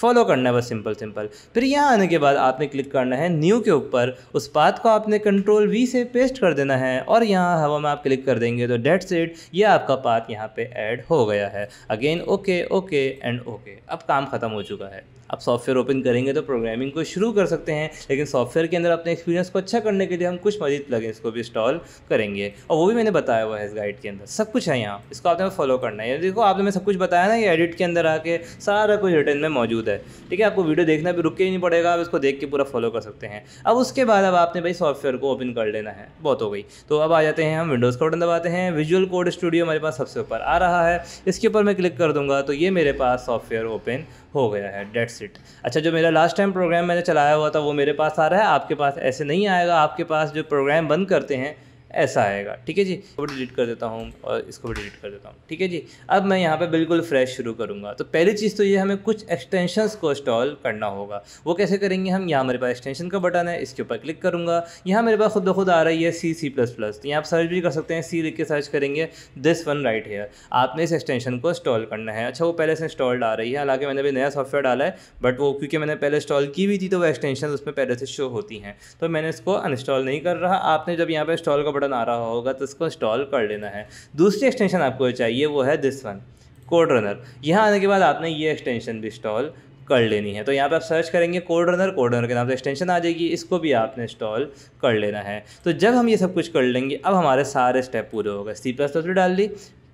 Speaker 2: फॉलो करना है बस सिंपल सिंपल फिर यहाँ आने के बाद आपने क्लिक करना है न्यू के ऊपर उस पात को आपने कंट्रोल वी से पेस्ट कर देना है और यहाँ हवा में आप क्लिक कर देंगे तो डेट सेट ये आपका पात यहाँ पे ऐड हो गया है again okay okay and okay अब काम ख़त्म हो चुका है आप सॉफ्टवेयर ओपन करेंगे तो प्रोग्रामिंग को शुरू कर सकते हैं लेकिन सॉफ्टवेयर के अंदर अपने एक्सपीरियंस को अच्छा करने के लिए हम कुछ मजीद लगे इसको भी इंस्टॉल करेंगे और वो भी मैंने बताया हुआ है इस गाइड के अंदर सब कुछ है यहाँ इसको आपने फॉलो करना है देखो आपने मैं सब कुछ बताया ना ये एडिट के अंदर आके सारा कुछ रिटर्न में मौजूद है ठीक है आपको वीडियो देखना भी रुक के ही नहीं पड़ेगा आप इसको देख के पूरा फॉलो कर सकते हैं अब उसके बाद अब आपने भाई सॉफ्टवेयर को ओपन कर लेना है बहुत हो गई तो अब आ जाते हैं हम विंडोज़ का बटन दबाते हैं विजुअल कोड स्टूडियो हमारे पास सबसे ऊपर आ रहा है इसके ऊपर मैं क्लिक कर दूंगा तो ये मेरे पास सॉफ्टवेयर ओपन हो गया है डेट्स इट अच्छा जो मेरा लास्ट टाइम प्रोग्राम मैंने चलाया हुआ था वो मेरे पास आ रहा है आपके पास ऐसे नहीं आएगा आपके पास जो प्रोग्राम बंद करते हैं ऐसा आएगा ठीक है जी इसको भी डिलीट कर देता हूँ और इसको भी डिलीट कर देता हूँ ठीक है जी अब मैं यहाँ पे बिल्कुल फ्रेश शुरू करूँगा तो पहली चीज़ तो ये हमें कुछ एक्सटेंशंस को इंस्टॉल करना होगा वो कैसे करेंगे हम यहाँ मेरे पास एक्सटेंशन का बटन है इसके ऊपर क्लिक करूँगा यहाँ मेरे पास खुद ब खुद आ रही है सी सी प्लस प्लस तो यहाँ आप सर्च भी कर सकते हैं सी लिख के सर्च करेंगे दिस वन राइट हेयर आपने इस एक्सटेंशन को इंस्टॉल करना है अच्छा वो पहले से इंस्टॉल्ड आ रही है हालांकि मैंने अभी नया सॉफ्टवेयर डाला है बट वो क्योंकि मैंने पहले इंस्टॉल की हुई थी तो वो एक्सटेंशन उसमें पहले से शो होती हैं तो मैंने इसको अनस्टॉल नहीं कर रहा आपने जब यहाँ पर इंस्टॉल का बटन आइकन आ रहा होगा तो इसको इंस्टॉल कर लेना है दूसरी एक्सटेंशन आपको चाहिए वो है दिस वन कोड रनर यहाँ आने के बाद आपने ये एक्सटेंशन भी इंस्टॉल कर लेनी है तो यहाँ पे आप सर्च करेंगे कोड रनर कोड रनर के नाम से एक्सटेंशन आ जाएगी इसको भी आपने इंस्टॉल कर लेना है तो जब हम ये सब कुछ कर लेंगे अब हमारे सारे स्टेप पूरे हो गए सी प्लस प्लस भी डाल ली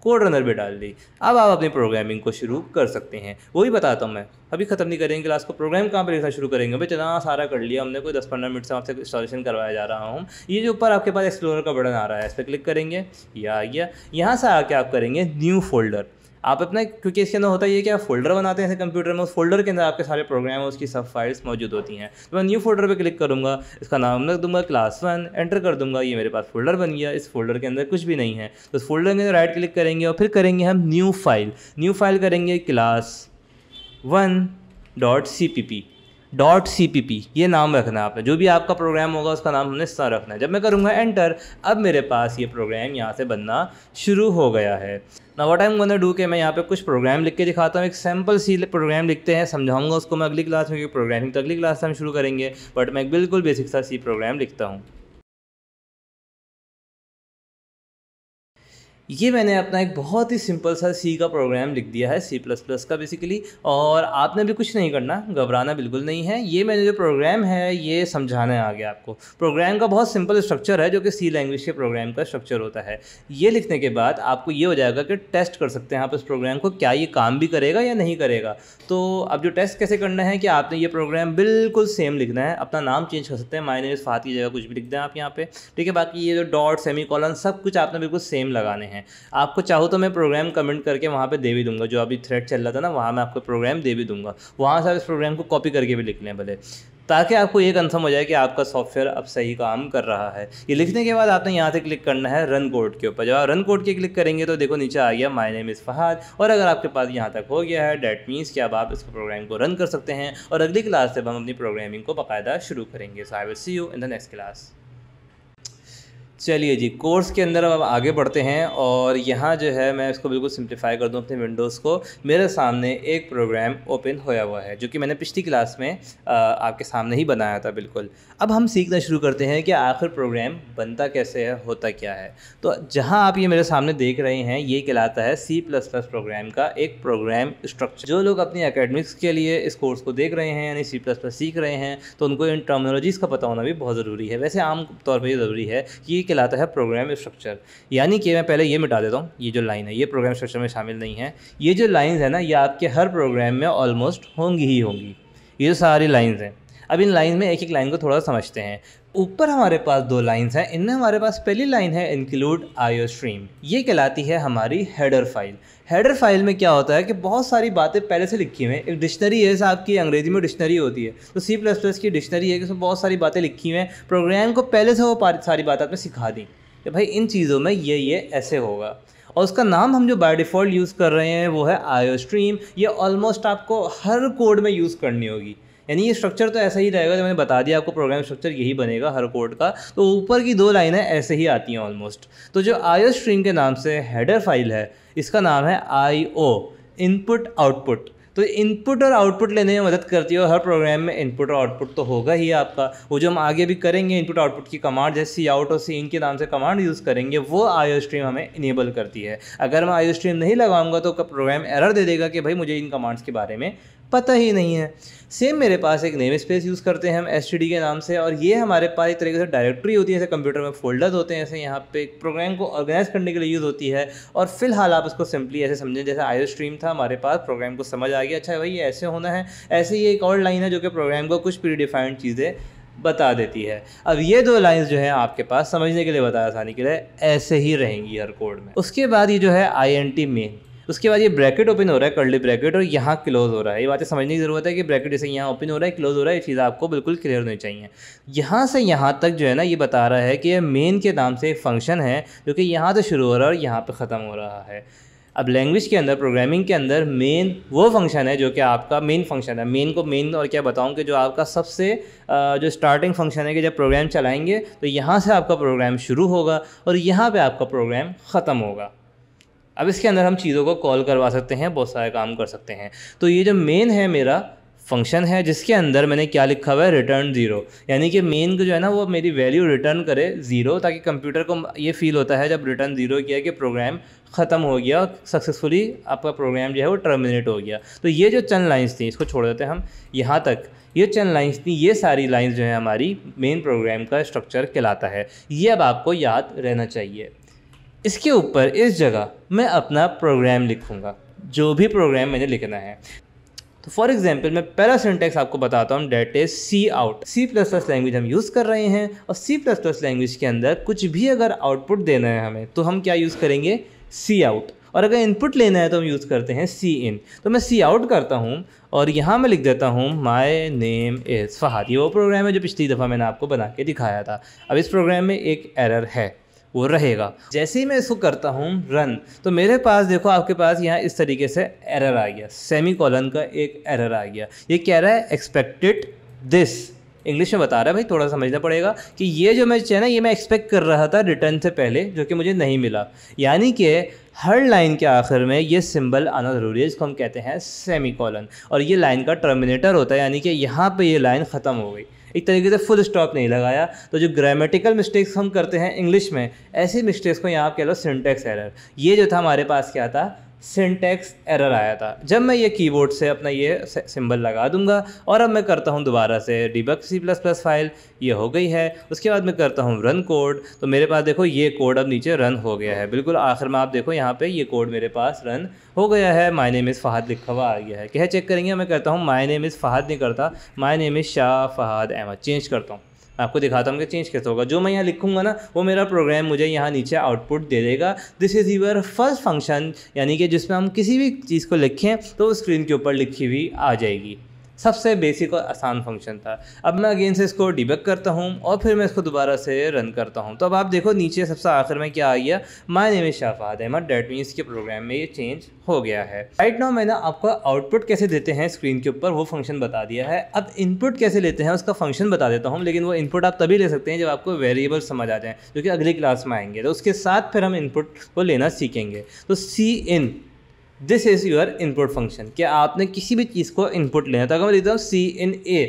Speaker 2: कोड रनर भी डाल दी अब आप अपनी प्रोग्रामिंग को शुरू कर सकते हैं वही बताता हूँ मैं अभी ख़त्म नहीं करेंगे क्लास को प्रोग्राम कहाँ पर लिखना शुरू करेंगे भाई इतना सारा कर लिया हमने कोई दस पंद्रह मिनट से आपसे इंस्टॉलेशन करवाया जा रहा हूँ ये जो ऊपर आपके पास एक्सप्लोर का बटन आ रहा है इस पर क्लिक करेंगे या आ गया यहाँ से आके आप करेंगे न्यू फोल्डर आप अपना क्योंकि इसके अंदर होता है ये कि आप फोल्डर बनाते हैं कंप्यूटर में उस फोल्डर के अंदर आपके सारे प्रोग्राम और उसकी सब फाइल्स मौजूद होती हैं तो मैं न्यू फोल्डर पर क्लिक करूँगा इसका नाम रख दूँगा क्लास वन एंटर कर दूँगा ये मेरे पास फोल्डर बन गया इस फोल्डर के अंदर कुछ भी नहीं है तो उस फोल्डर के अंदर राइट क्लिक करेंगे और फिर करेंगे हम न्यू फाइल न्यू फाइल करेंगे class one dot C P P dot C P P ये नाम रखना है आपने जो भी आपका प्रोग्राम होगा उसका नाम हमने सा रखना है जब मैं करूँगा एंटर अब मेरे पास ये प्रोग्राम यहाँ से बनना शुरू हो गया है ना वट आई गोना डू के मैं यहाँ पे कुछ प्रोग्राम लिख के दिखाता हूँ एक सैम्पल सी प्रोग्राम लिखते हैं समझाऊंगा उसको मैं अगली क्लास में क्योंकि प्रोग्रामिंग तो अगली क्लास से हम शुरू करेंगे बट मैं बिल्कुल बेसिक सा सी प्रोग्राम लिखता हूँ ये मैंने अपना एक बहुत ही सिंपल सा सी का प्रोग्राम लिख दिया है सी प्लस प्लस का बेसिकली और आपने भी कुछ नहीं करना घबराना बिल्कुल नहीं है ये मैंने जो प्रोग्राम है ये समझाने आ गया आपको प्रोग्राम का बहुत सिंपल स्ट्रक्चर है जो कि सी लैंग्वेज के प्रोग्राम का स्ट्रक्चर होता है ये लिखने के बाद आपको ये हो जाएगा कि टेस्ट कर सकते हैं आप इस प्रोग्राम को क्या ये काम भी करेगा या नहीं करेगा तो अब जो टेस्ट कैसे करना है कि आपने ये प्रोग्राम बिल्कुल सेम लिखना है अपना नाम चेंज कर सकते हैं माइनस फाती की जगह कुछ भी लिख दें आप यहाँ पर ठीक है बाकी ये जो डॉट सेमी कॉलन सब कुछ आपने बिल्कुल सेम लगाने हैं हैं आपको चाहो तो मैं प्रोग्राम कमेंट करके वहाँ पर दे भी दूँगा जो अभी थ्रेड चल रहा था ना वहाँ मैं आपको प्रोग्राम दे भी दूँगा वहाँ से आप इस प्रोग्राम को कॉपी करके भी लिख लें भले ताकि आपको ये कंफर्म हो जाए कि आपका सॉफ्टवेयर अब सही काम कर रहा है ये लिखने के बाद आपने यहाँ से क्लिक करना है रन कोड के ऊपर जब आप रन कोड के क्लिक करेंगे तो देखो नीचे आ गया माय नेम इज़ फहाद और अगर आपके पास यहाँ तक हो गया है डैट मीन्स कि अब आप इस प्रोग्राम को रन कर सकते हैं और अगली क्लास से हम अपनी प्रोग्रामिंग को बाकायदा शुरू करेंगे so I will see you in the next class चलिए जी कोर्स के अंदर अब आगे बढ़ते हैं और यहाँ जो है मैं इसको बिल्कुल सिंप्लीफाई कर दूँ अपने विंडोज़ को मेरे सामने एक प्रोग्राम ओपन होया हुआ है जो कि मैंने पिछली क्लास में आपके सामने ही बनाया था बिल्कुल अब हम सीखना शुरू करते हैं कि आखिर प्रोग्राम बनता कैसे है होता क्या है तो जहाँ आप ये मेरे सामने देख रहे हैं ये कहलाता है सी प्लस प्लस प्रोग्राम का एक प्रोग्राम स्ट्रक्चर जो लोग अपनी अकेडमिक्स के लिए इस कोर्स को देख रहे हैं यानी सी प्लस प्लस सीख रहे हैं तो उनको इन टर्मिनोलॉजीज़ का पता होना भी बहुत ज़रूरी है वैसे आम तौर पर ये ज़रूरी है कि कहलाता है प्रोग्राम स्ट्रक्चर यानी कि मैं पहले ये मिटा देता हूँ ये जो लाइन है ये प्रोग्राम स्ट्रक्चर में शामिल नहीं है ये जो लाइन्स है ना ये आपके हर प्रोग्राम में ऑलमोस्ट होंगी ही होंगी ये जो सारी लाइन्स हैं अब इन लाइन में एक एक लाइन को थोड़ा समझते हैं ऊपर हमारे पास दो लाइंस हैं इनमें हमारे पास पहली लाइन है इंक्लूड आयो स्ट्रीम ये कहलाती है हमारी हेडर फाइल हेडर फाइल में क्या होता है कि बहुत सारी बातें पहले से लिखी हुई हैं एक डिक्शनरी है आपकी अंग्रेजी में डिक्शनरी होती है तो सी प्लस प्लस की डिक्शनरी है कि उसमें बहुत सारी बातें लिखी हुई हैं प्रोग्राम को पहले से वो सारी बातें आपने सिखा दी कि भाई इन चीज़ों में ये ये ऐसे होगा और उसका नाम हम जो बाय डिफ़ॉल्ट यूज़ कर रहे हैं वो है आयो स्ट्रीम ये ऑलमोस्ट आपको हर कोड में यूज़ करनी होगी यानी ये स्ट्रक्चर तो ऐसा ही रहेगा जो मैंने बता दिया आपको प्रोग्राम स्ट्रक्चर यही बनेगा हर कोड का तो ऊपर की दो लाइनें ऐसे ही आती हैं ऑलमोस्ट तो जो आई स्ट्रीम के नाम से हेडर फाइल है इसका नाम है आई ओ इनपुट आउटपुट तो इनपुट और आउटपुट लेने में मदद करती है और हर प्रोग्राम में इनपुट और आउटपुट तो होगा ही आपका वो जो हम आगे भी करेंगे इनपुट आउटपुट की कमांड जैसे सी आउट और सी इन के नाम से कमांड यूज़ करेंगे वो आयो स्ट्रीम हमें इनेबल करती है अगर मैं आयो स्ट्रीम नहीं लगाऊंगा तो प्रोग्राम एरर दे देगा कि भाई मुझे इन कमांड्स के बारे में पता ही नहीं है सेम मेरे पास एक नेम स्पेस यूज़ करते हैं हम एस के नाम से और ये हमारे पास एक तरीके से डायरेक्टरी होती है जैसे कंप्यूटर में फोल्डर होते हैं ऐसे यहाँ पे एक प्रोग्राम को ऑर्गेनाइज करने के लिए यूज़ होती है और फिलहाल आप इसको सिंपली ऐसे समझें जैसे आयो स्ट्रीम था हमारे पास प्रोग्राम को समझ आ गया अच्छा भाई ऐसे होना है ऐसे ही एक और लाइन है जो कि प्रोग्राम को कुछ प्रीडिफाइंड चीज़ें बता देती है अब ये दो लाइंस जो है आपके पास समझने के लिए बताया आसानी के लिए ऐसे ही रहेंगी हर कोड में उसके बाद ये जो है आई एन टी मेन उसके बाद ये ब्रैकेट ओपन हो रहा है कर्ली ब्रैकेट और यहाँ क्लोज हो रहा है ये बातें समझने की ज़रूरत है कि ब्रैकेट जैसे यहाँ ओपन हो रहा है क्लोज हो रहा है ये चीज़ आपको बिल्कुल क्लियर होनी चाहिए यहाँ से यहाँ तक जो है ना ये बता रहा है कि ये मेन के नाम से एक फंक्शन है जो कि यहाँ से शुरू हो रहा है और यहाँ पर ख़त्म हो रहा है अब लैंग्वेज के अंदर प्रोग्रामिंग के अंदर मेन वो फंक्शन है जो कि आपका मेन फंक्शन है मेन को मेन और क्या बताऊँ कि जो आपका सबसे जो स्टार्टिंग फंक्शन है कि जब प्रोग्राम चलाएंगे तो यहाँ से आपका प्रोग्राम शुरू होगा और यहाँ पे आपका प्रोग्राम ख़त्म होगा अब इसके अंदर हम चीज़ों को कॉल करवा सकते हैं बहुत सारे काम कर सकते हैं तो ये जो मेन है मेरा फंक्शन है जिसके अंदर मैंने क्या लिखा हुआ है रिटर्न ज़ीरो यानी कि मेन जो है ना वो मेरी वैल्यू रिटर्न करे ज़ीरो ताकि कंप्यूटर को ये फील होता है जब रिटर्न ज़ीरो किया कि प्रोग्राम ख़त्म हो गया सक्सेसफुली आपका प्रोग्राम जो है वो टर्मिनेट हो गया तो ये जो चंद लाइन्स थी इसको छोड़ देते हैं हम यहाँ तक ये चंद लाइन्स थी ये सारी लाइन्स जो है हमारी मेन प्रोग्राम का स्ट्रक्चर कहलाता है ये अब आपको याद रहना चाहिए इसके ऊपर इस जगह मैं अपना प्रोग्राम लिखूँगा जो भी प्रोग्राम मैंने लिखना है तो फॉर एग्जाम्पल मैं पहला सिंटेक्स आपको बताता हूँ that is C out C plus plus language हम यूज़ कर रहे हैं और सी प्लस प्लस लैंग्वेज के अंदर कुछ भी अगर आउटपुट देना है हमें तो हम क्या यूज़ करेंगे सी आउट और अगर इनपुट लेना है तो हम यूज़ करते हैं सी इन तो मैं सी आउट करता हूँ और यहाँ मैं लिख देता हूँ माई नेम इज़ फहाद ये वो प्रोग्राम है जो पिछली दफ़ा मैंने आपको बना के दिखाया था अब इस प्रोग्राम में एक एरर है वो रहेगा जैसे ही मैं इसको करता हूँ रन तो मेरे पास देखो आपके पास यहाँ इस तरीके से एरर आ गया सेमी कॉलन का एक एरर आ गया ये कह रहा है एक्सपेक्टेड दिस इंग्लिश में बता रहा है भाई थोड़ा समझना पड़ेगा कि ये जो मैं ना ये मैं एक्सपेक्ट कर रहा था रिटर्न से पहले जो कि मुझे नहीं मिला यानी कि हर लाइन के आखिर में ये सिंबल आना ज़रूरी है जिसको हम कहते हैं सेमी कॉलन और ये लाइन का टर्मिनेटर होता है यानी कि यहाँ पर ये लाइन ख़त्म हो गई एक तरीके से फुल स्टॉप नहीं लगाया तो जो ग्रामेटिकल मिस्टेक्स हम करते हैं इंग्लिश में ऐसी मिस्टेक्स को यहाँ आप कह लो सिंटेक्स एरर ये जो था हमारे पास क्या था सिंटेक्स एरर आया था जब मैं ये कीबोर्ड से अपना ये सिंबल लगा दूंगा और अब मैं करता हूँ दोबारा से debug C plus plus file ये हो गई है उसके बाद मैं करता हूँ रन कोड तो मेरे पास देखो ये कोड अब नीचे रन हो गया है बिल्कुल आखिर में आप देखो यहाँ पे ये कोड मेरे पास रन हो गया है माय नेम इज़ फ़हद लिखा हुआ आ गया है क्या चेक करेंगे मैं करता हूँ माय नेम इज़ फ़हद नहीं करता my name is Shah Fahad Ahmad change करता हूँ आपको दिखाता हूँ कि चेंज कैसे होगा जो मैं यहाँ लिखूँगा ना वो मेरा प्रोग्राम मुझे यहाँ नीचे आउटपुट दे देगा this is your first function यानी कि जिसमें हम किसी भी चीज़ को लिखें तो स्क्रीन के ऊपर लिखी हुई आ जाएगी सबसे बेसिक और आसान फंक्शन था अब मैं अगेन से इसको डिबक करता हूँ और फिर मैं इसको दोबारा से रन करता हूँ तो अब आप देखो नीचे सबसे आखिर में क्या आ गया my name is Shahfahad Ahmad that means के प्रोग्राम में ये चेंज हो गया है राइट नाउ मैंने आपको आउटपुट कैसे देते हैं स्क्रीन के ऊपर वो फंक्शन बता दिया है अब इनपुट कैसे लेते हैं उसका फंक्शन बता देता हूँ लेकिन वो इनपुट आप तभी ले सकते हैं जब आपको वेरिएबल समझ आ जाए जो कि अगली क्लास में आएंगे तो उसके साथ फिर हम इनपुट को लेना सीखेंगे तो C in this is your input function कि आपने किसी भी चीज़ को इनपुट लेना तो अगर मैं देता हूँ सी इन ए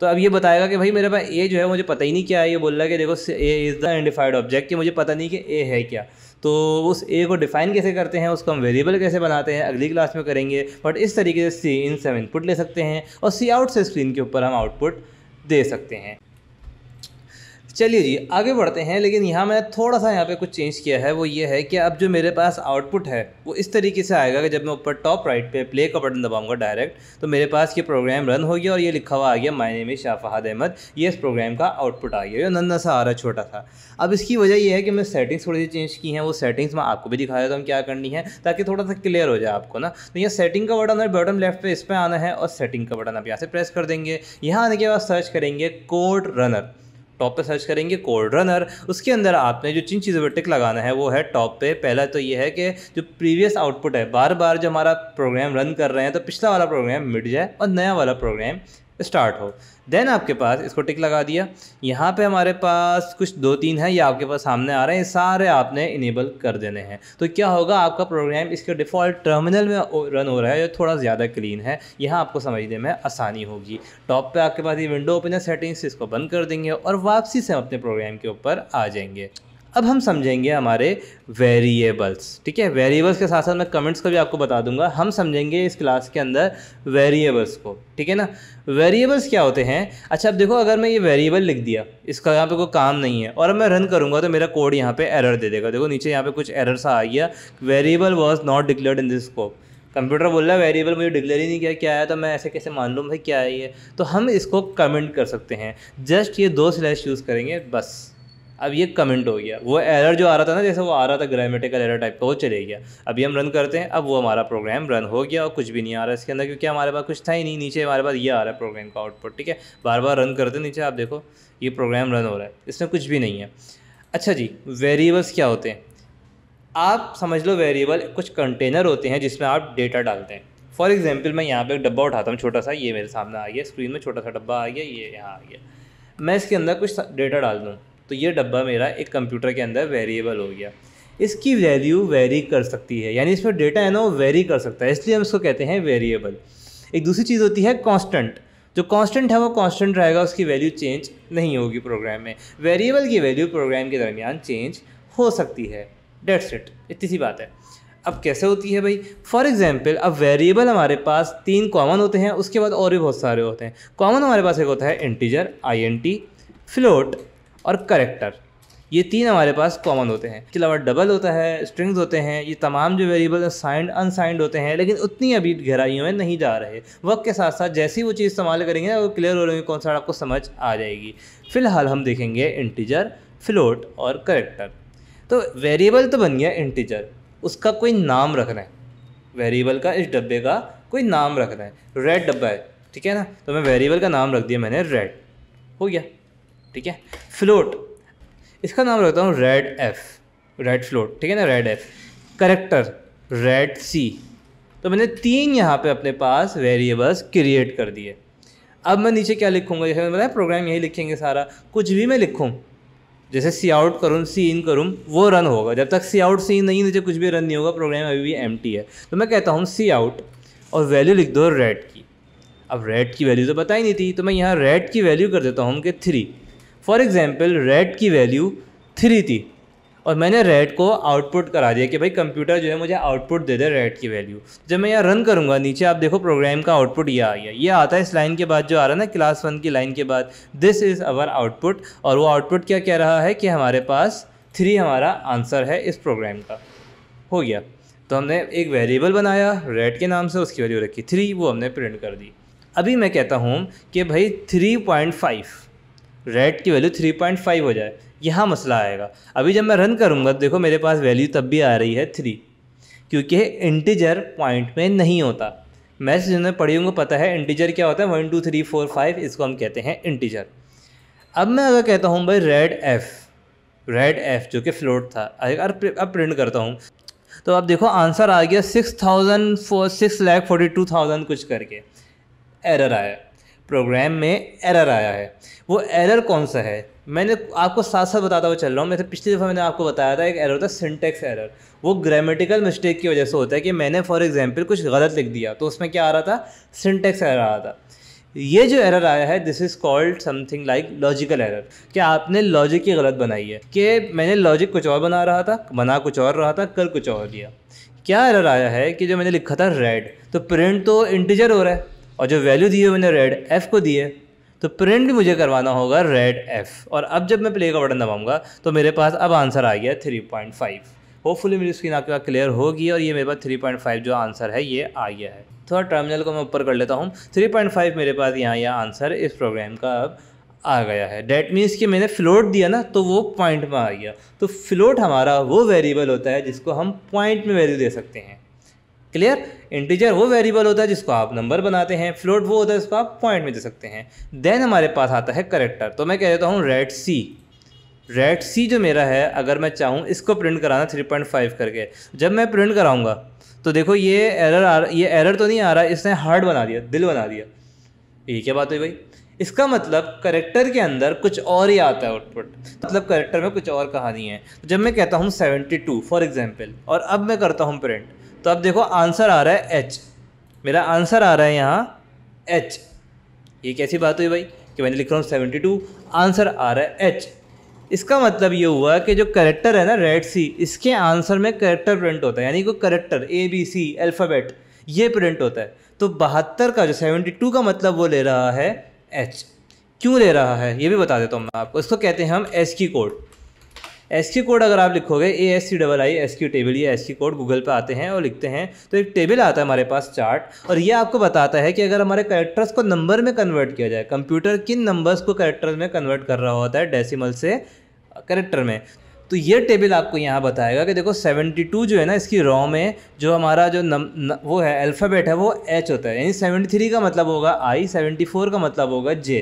Speaker 2: तो अब ये बताएगा कि भाई मेरे पास ए जो है मुझे पता ही नहीं क्या है ये बोल रहा है कि देखो a is the identified object कि मुझे पता नहीं कि ए है क्या तो उस ए को डिफ़ाइन कैसे करते हैं उसको हम वेरिएबल कैसे बनाते हैं अगली क्लास में करेंगे बट इस तरीके से सी इन से हम इनपुट ले सकते हैं और सी आउट से स्क्रीन के ऊपर हम आउटपुट दे सकते हैं चलिए जी आगे बढ़ते हैं लेकिन यहाँ मैंने थोड़ा सा यहाँ पे कुछ चेंज किया है वो ये है कि अब जो मेरे पास आउटपुट है वो इस तरीके से आएगा कि जब मैं ऊपर टॉप राइट पे प्ले का बटन दबाऊंगा डायरेक्ट तो मेरे पास ये प्रोग्राम रन हो गया और ये लिखा हुआ आ गया मायने में शाहफहाद अहमद ये इस प्रोग्राम का आउटपुट आ गया नन्ना सा आ रहा छोटा सा अब इसकी वजह यह है कि मैं सेटिंग्स थोड़ी सी चेंज की हैं वो सेटिंग्स मैं आपको भी दिखा देता हूँ क्या करनी है ताकि थोड़ा सा क्लियर हो जाए आपको ना तो यहाँ सेटिंग का बटन है बॉटम लेफ्ट पे इस पर आना है और सेटिंग का बटन आप यहाँ से प्रेस कर देंगे यहाँ आने के बाद सर्च करेंगे कोड रनर टॉप पे सर्च करेंगे कोड रनर उसके अंदर आपने जो जिन चीज़ों पर टिक लगाना है वो है टॉप पे पहला तो ये है कि जो प्रीवियस आउटपुट है बार बार जो हमारा प्रोग्राम रन कर रहे हैं तो पिछला वाला प्रोग्राम मिट जाए और नया वाला प्रोग्राम स्टार्ट हो देन आपके पास इसको टिक लगा दिया यहाँ पे हमारे पास कुछ दो तीन हैं ये आपके पास सामने आ रहे हैं सारे आपने इनेबल कर देने हैं तो क्या होगा आपका प्रोग्राम इसके डिफ़ॉल्ट टर्मिनल में रन हो रहा है जो थोड़ा ज़्यादा क्लीन है यहाँ आपको समझने में आसानी होगी टॉप पे आपके पास ये विंडो ओपन है सेटिंग्स इसको बंद कर देंगे और वापसी से हम अपने प्रोग्राम के ऊपर आ जाएंगे अब हम समझेंगे हमारे वेरिएबल्स ठीक है वेरिएबल्स के साथ साथ मैं कमेंट्स का भी आपको बता दूंगा हम समझेंगे इस क्लास के अंदर वेरिएबल्स को ठीक है ना वेरिएबल्स क्या होते हैं अच्छा अब देखो अगर मैं ये वेरिएबल लिख दिया इसका यहाँ पे कोई काम नहीं है और अब मैं रन करूँगा तो मेरा कोड यहाँ पे एरर दे देगा देखो नीचे यहाँ पर कुछ एरर सा आ गया variable was not declared in this scope computer बोल रहा है वेरिएबल मुझे डिक्लेयर ही नहीं किया क्या आया तो मैं ऐसे कैसे मान लूँ भाई क्या है ये तो हम इसको कमेंट कर सकते हैं जस्ट ये दो स्लैश यूज़ करेंगे बस अब ये कमेंट हो गया वो एरर जो आ रहा था ना जैसे वो आ रहा था ग्रामेटिकल एरर टाइप का वो चले गया अभी हम रन करते हैं अब वो हमारा प्रोग्राम रन हो गया और कुछ भी नहीं आ रहा इसके अंदर क्योंकि हमारे पास कुछ था ही नहीं नीचे हमारे पास ये आ रहा है प्रोग्राम का आउटपुट ठीक है बार बार रन करते नीचे आप देखो ये प्रोग्राम रन हो रहा है इसमें कुछ भी नहीं है अच्छा जी वेरिएबल्स क्या होते हैं आप समझ लो वेरिएबल कुछ कंटेनर होते हैं जिसमें आप डेटा डालते हैं फॉर एग्जाम्पल मैं यहाँ पे एक डब्बा उठाता हूँ छोटा सा ये मेरे सामने आ गया स्क्रीन में छोटा सा डब्बा आ गया ये यहाँ आ गया मैं इसके अंदर कुछ डेटा डाल दूँ तो ये डब्बा मेरा एक कंप्यूटर के अंदर वेरिएबल हो गया इसकी वैल्यू वेरी कर सकती है यानी इसमें डेटा है ना वो वेरी कर सकता है इसलिए हम इसको कहते हैं वेरिएबल एक दूसरी चीज़ होती है कॉन्स्टेंट जो कॉन्स्टेंट है वो कॉन्स्टेंट रहेगा उसकी वैल्यू चेंज नहीं होगी प्रोग्राम में वेरिएबल की वैल्यू प्रोग्राम के दरमियान चेंज हो सकती है डेट सेट इतनी सी बात है अब कैसे होती है भाई फॉर एग्जाम्पल अब वेरिएबल हमारे पास तीन कॉमन होते हैं उसके बाद और भी बहुत सारे होते हैं कॉमन हमारे पास एक होता है integer I N T float और करेक्टर ये तीन हमारे पास कॉमन होते हैं इसके अलावा डबल होता है स्ट्रिंग्स होते हैं ये तमाम जो वेरिएबल साइंड अनसाइंड होते हैं लेकिन उतनी अभी गहराइयों में नहीं जा रहे वक्त के साथ साथ जैसी वो चीज़ इस्तेमाल करेंगे ना वो क्लियर हो रही कौन सा आपको समझ आ जाएगी फिलहाल हम देखेंगे इंटीजर फ्लोट और करेक्टर तो वेरिएबल तो बन गया इंटीजर उसका कोई नाम रखना है वेरिएबल का इस डब्बे का कोई नाम रखना है रेड डब्बा है ठीक है ना तो मैं वेरिएबल का नाम रख दिया मैंने रेड हो गया ठीक है फ्लोट इसका नाम रखता हूँ रेड एफ रेड फ्लोट ठीक है ना red F character red C तो मैंने तीन यहाँ पे अपने पास वेरिएबल्स क्रिएट कर दिए अब मैं नीचे क्या लिखूँगा जैसे मैंने बताया प्रोग्राम यही लिखेंगे सारा कुछ भी मैं लिखूँ जैसे सी आउट करूँ सी इन करूँ वो रन होगा जब तक सी आउट सी इन नहीं नीचे कुछ भी रन नहीं होगा प्रोग्राम अभी भी एम है तो मैं कहता हूँ सी आउट और वैल्यू लिख दो रेड की अब रेड की वैल्यू तो बता ही नहीं थी तो मैं यहाँ रेड की वैल्यू कर देता हूँ कि थ्री फॉर एग्ज़ाम्पल रेड की वैल्यू थ्री थी और मैंने रेड को आउटपुट करा दिया कि भाई कंप्यूटर जो है मुझे आउटपुट दे दे रेड की वैल्यू जब मैं यहाँ रन करूँगा नीचे आप देखो प्रोग्राम का आउटपुट ये आ गया ये आता है इस लाइन के बाद जो आ रहा है ना क्लास वन की लाइन के बाद दिस इज़ अवर आउटपुट और वो आउटपुट क्या कह रहा है कि हमारे पास थ्री हमारा आंसर है इस प्रोग्राम का हो गया तो हमने एक वेरिएबल बनाया रेड के नाम से उसकी वैल्यू रखी थ्री वो हमने प्रिंट कर दी अभी मैं कहता हूँ कि भाई थ्री पॉइंट फाइव रेड की वैल्यू थ्री पॉइंट फाइव हो जाए यहाँ मसला आएगा अभी जब मैं रन करूँगा तो देखो मेरे पास वैल्यू तब भी आ रही है थ्री क्योंकि इंटीजर पॉइंट में नहीं होता मैथ्स जिन्होंने पढ़ी होंगे पता है इंटीजर क्या होता है one two three four five इसको हम कहते हैं इंटीजर अब मैं अगर कहता हूँ भाई रेड एफ़ रेड एफ़ जो कि फ्लोट था अगर अब प्रिंट करता हूँ तो अब देखो आंसर आ गया six thousand four six lakh forty two thousand कुछ करके एरर आया प्रोग्राम में एरर आया है वो एरर कौन सा है मैंने आपको साथ साथ बताता हुआ चल रहा हूँ मैं तो पिछली दफ़ा मैंने आपको बताया था एक एरर होता है सिंटेक्स एरर वो ग्रामेटिकल मिस्टेक की वजह से होता है कि मैंने फॉर एग्जाम्पल कुछ गलत लिख दिया तो उसमें क्या आ रहा था सिंटेक्स एरर आ रहा था ये जो एरर आया है this is called something like logical error कि आपने लॉजिक की गलत बनाई है कि मैंने लॉजिक कुछ और बना रहा था बना कुछ और रहा था कल कुछ और दिया क्या एरर आया है कि जो मैंने लिखा था रेड तो प्रिंट तो इंटीजर हो रहा है और जो वैल्यू दी है मैंने रेड एफ़ को दी है तो प्रिंट भी मुझे करवाना होगा रेड एफ़ और अब जब मैं प्ले का बटन दबाऊंगा तो मेरे पास अब आंसर आ गया थ्री पॉइंट फाइव होपफुली मेरी स्क्रीन आपके पास क्लियर होगी और ये मेरे पास थ्री पॉइंट फाइव जो आंसर है ये आ गया है थोड़ा तो टर्मिनल को मैं ऊपर कर लेता हूँ थ्री पॉइंट फाइव मेरे पास यहाँ यह आंसर इस प्रोग्राम का अब आ गया है डैट मीन्स कि मैंने फ्लोट दिया ना तो वो पॉइंट में आ गया तो फ्लोट हमारा वो वेरिएबल होता है जिसको हम पॉइंट में वैल्यू दे सकते हैं क्लियर इंटीजर वो वेरिएबल होता है जिसको आप नंबर बनाते हैं फ्लोट वो होता है जिसको आप पॉइंट में दे सकते हैं देन हमारे पास आता है करेक्टर तो मैं कह देता हूँ रेड सी रेड सी जो मेरा है अगर मैं चाहूँ इसको प्रिंट कराना थ्री पॉइंट फाइव करके जब मैं प्रिंट कराऊँगा तो देखो ये एरर आ ये एरर तो नहीं आ रहा इसने हार्ड बना दिया दिल बना दिया ये क्या बात हुई भाई इसका मतलब करेक्टर के अंदर कुछ और ही आता है आउटपुट मतलब करेक्टर में कुछ और कहानी है जब मैं कहता हूँ सेवेंटी टू फॉर एग्जाम्पल और अब मैं करता हूँ प्रिंट तो अब देखो आंसर आ रहा है एच मेरा आंसर आ रहा है यहाँ एच ये कैसी बात हुई भाई कि मैंने लिख रहा हूँ सेवेंटी टू आंसर आ रहा है एच इसका मतलब ये हुआ कि जो करेक्टर है ना रेड सी इसके आंसर में करेक्टर प्रिंट होता है यानी कि character A B C alphabet ये प्रिंट होता है तो बहत्तर का जो सेवेंटी टू का मतलब वो ले रहा है एच क्यों ले रहा है ये भी बता देता हूँ मैं आपको इसको कहते हैं हम एच की कोड एस क्यू कोड अगर आप लिखोगे A S C double I S Q table ये एस क्यू कोड गूगल पे आते हैं और लिखते हैं तो एक टेबल आता है हमारे पास चार्ट और ये आपको बताता है कि अगर हमारे करेक्टर्स को नंबर में कन्वर्ट किया जाए कंप्यूटर किन नंबर्स को करेक्टर्स में कन्वर्ट कर रहा होता है डेसिमल से करेक्टर में तो ये टेबल आपको यहाँ बताएगा कि देखो 72 जो है ना इसकी रॉ में जो हमारा जो नम न, वो है अल्फ़ाबेट है वो एच होता है यानी 73 का मतलब होगा आई 74 का मतलब होगा जे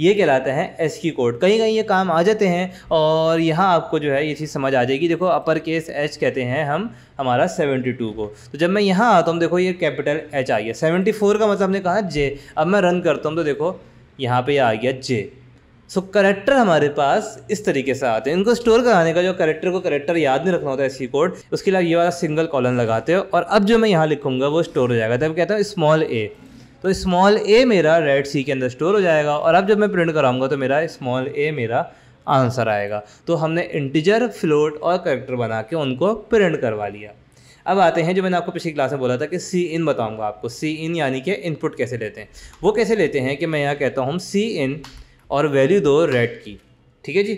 Speaker 2: ये कहलाता है एस की कोड कहीं कहीं ये काम आ जाते हैं और यहाँ आपको जो है ये चीज़ समझ आ जाएगी देखो अपर केस एच कहते हैं हम हमारा 72 को तो जब मैं यहाँ आता हूँ देखो ये कैपिटल एच आ गया 74 का मतलब हमने कहा जे अब मैं रन करता हूँ तो देखो यहाँ पे आ गया जे सो so, करेक्टर हमारे पास इस तरीके से आते हैं इनको स्टोर कराने का जो करेक्टर को करेक्टर याद नहीं रखना होता है सी कोड उसके लिए ये वाला सिंगल कॉलन लगाते हो और अब जो मैं यहाँ लिखूंगा वो स्टोर हो जाएगा तब कहता हूँ स्मॉल ए तो स्मॉल ए मेरा रेड सी के अंदर स्टोर हो जाएगा और अब जब मैं प्रिंट कराऊंगा तो मेरा स्मॉल ए मेरा आंसर आएगा तो हमने इंटीजर फ्लोट और करेक्टर बना के उनको प्रिंट करवा लिया अब आते हैं जो मैंने आपको पिछली क्लास में बोला था कि सी इन बताऊंगा आपको सी इन यानी कि इनपुट कैसे लेते हैं वो कैसे लेते हैं कि मैं यहाँ कहता हूँ सी इन और वैल्यू दो रेड की ठीक है जी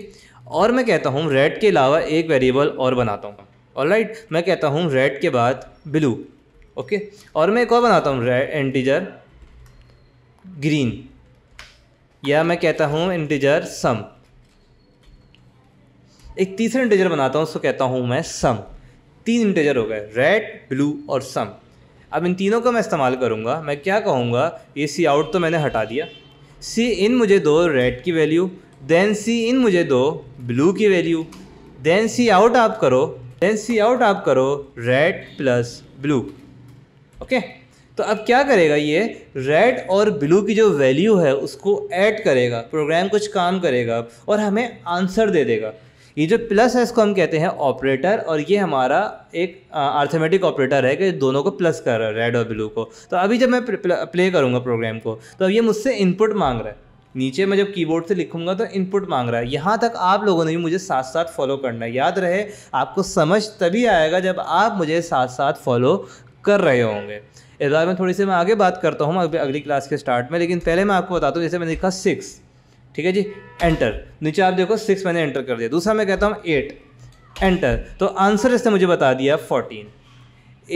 Speaker 2: और मैं कहता हूँ रेड के अलावा एक वेरिएबल और बनाता हूँ और राइट मैं कहता हूँ रेड के बाद ब्लू ओके और मैं एक और बनाता हूँ रेड इंटीजर ग्रीन या मैं कहता हूँ इंटीजर सम एक तीसरा इंटीजर बनाता हूँ उसको कहता हूँ मैं सम तीन इंटीजर हो गए रेड ब्लू और सम अब इन तीनों का मैं इस्तेमाल करूँगा मैं क्या कहूँगा ये सी आउट तो मैंने हटा दिया सी इन मुझे दो रेड की वैल्यू देन सी इन मुझे दो ब्लू की वैल्यू देन सी आउट आप करो देन सी आउट आप करो रेड प्लस ब्लू ओके तो अब क्या करेगा ये रेड और ब्लू की जो वैल्यू है उसको ऐड करेगा प्रोग्राम कुछ काम करेगा और हमें आंसर दे देगा ये जो प्लस है इसको हम कहते हैं ऑपरेटर और ये हमारा एक आर्थमेटिक ऑपरेटर है कि दोनों को प्लस कर रहा है रेड और ब्लू को तो अभी जब मैं प्ले करूँगा प्रोग्राम को तो अब ये मुझसे इनपुट मांग रहा है नीचे मैं जब कीबोर्ड से लिखूंगा तो इनपुट मांग रहा है यहाँ तक आप लोगों ने भी मुझे साथ साथ फॉलो करना है याद रहे आपको समझ तभी आएगा जब आप मुझे साथ साथ फॉलो कर रहे होंगे इस बारे में थोड़ी सी मैं आगे बात करता हूँ अगली क्लास के स्टार्ट में लेकिन पहले मैं आपको बताता हूँ जैसे मैंने लिखा सिक्स ठीक है जी एंटर नीचे आप देखो सिक्स मैंने एंटर कर दिया दूसरा मैं कहता हूँ एट एंटर तो आंसर इसने मुझे बता दिया फोर्टीन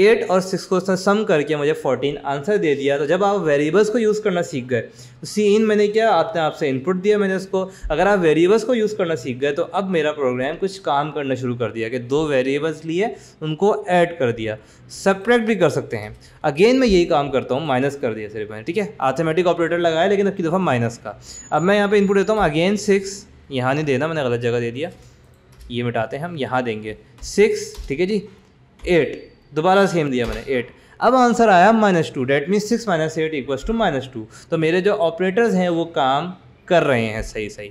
Speaker 2: एट और सिक्स क्वेश्चन सम करके मुझे फोर्टीन आंसर दे दिया तो जब आप वेरिएबल्स को यूज़ करना सीख गए तो सी इन मैंने क्या आपने आपसे इनपुट दिया मैंने उसको अगर आप वेरिएबल्स को यूज़ करना सीख गए तो अब मेरा प्रोग्राम कुछ काम करना शुरू कर दिया कि दो वेरिएबल्स लिए उनको ऐड कर दिया सप्रैक्ट भी कर सकते हैं अगेन मैं यही काम करता हूँ माइनस कर दिया सिर्फ मैंने ठीक है आथेमेटिक ऑपरेटर लगाया लेकिन अब दफ़ा माइनस का अब मैं यहाँ पर इनपुट देता हूँ अगेन सिक्स यहाँ नहीं देना मैंने गलत जगह दे दिया ये मिटाते हैं हम यहाँ देंगे सिक्स ठीक है जी एट दोबारा सेम दिया मैंने एट अब आंसर आया minus two that means six minus eight equal to minus two तो मेरे जो ऑपरेटर्स हैं वो काम कर रहे हैं सही सही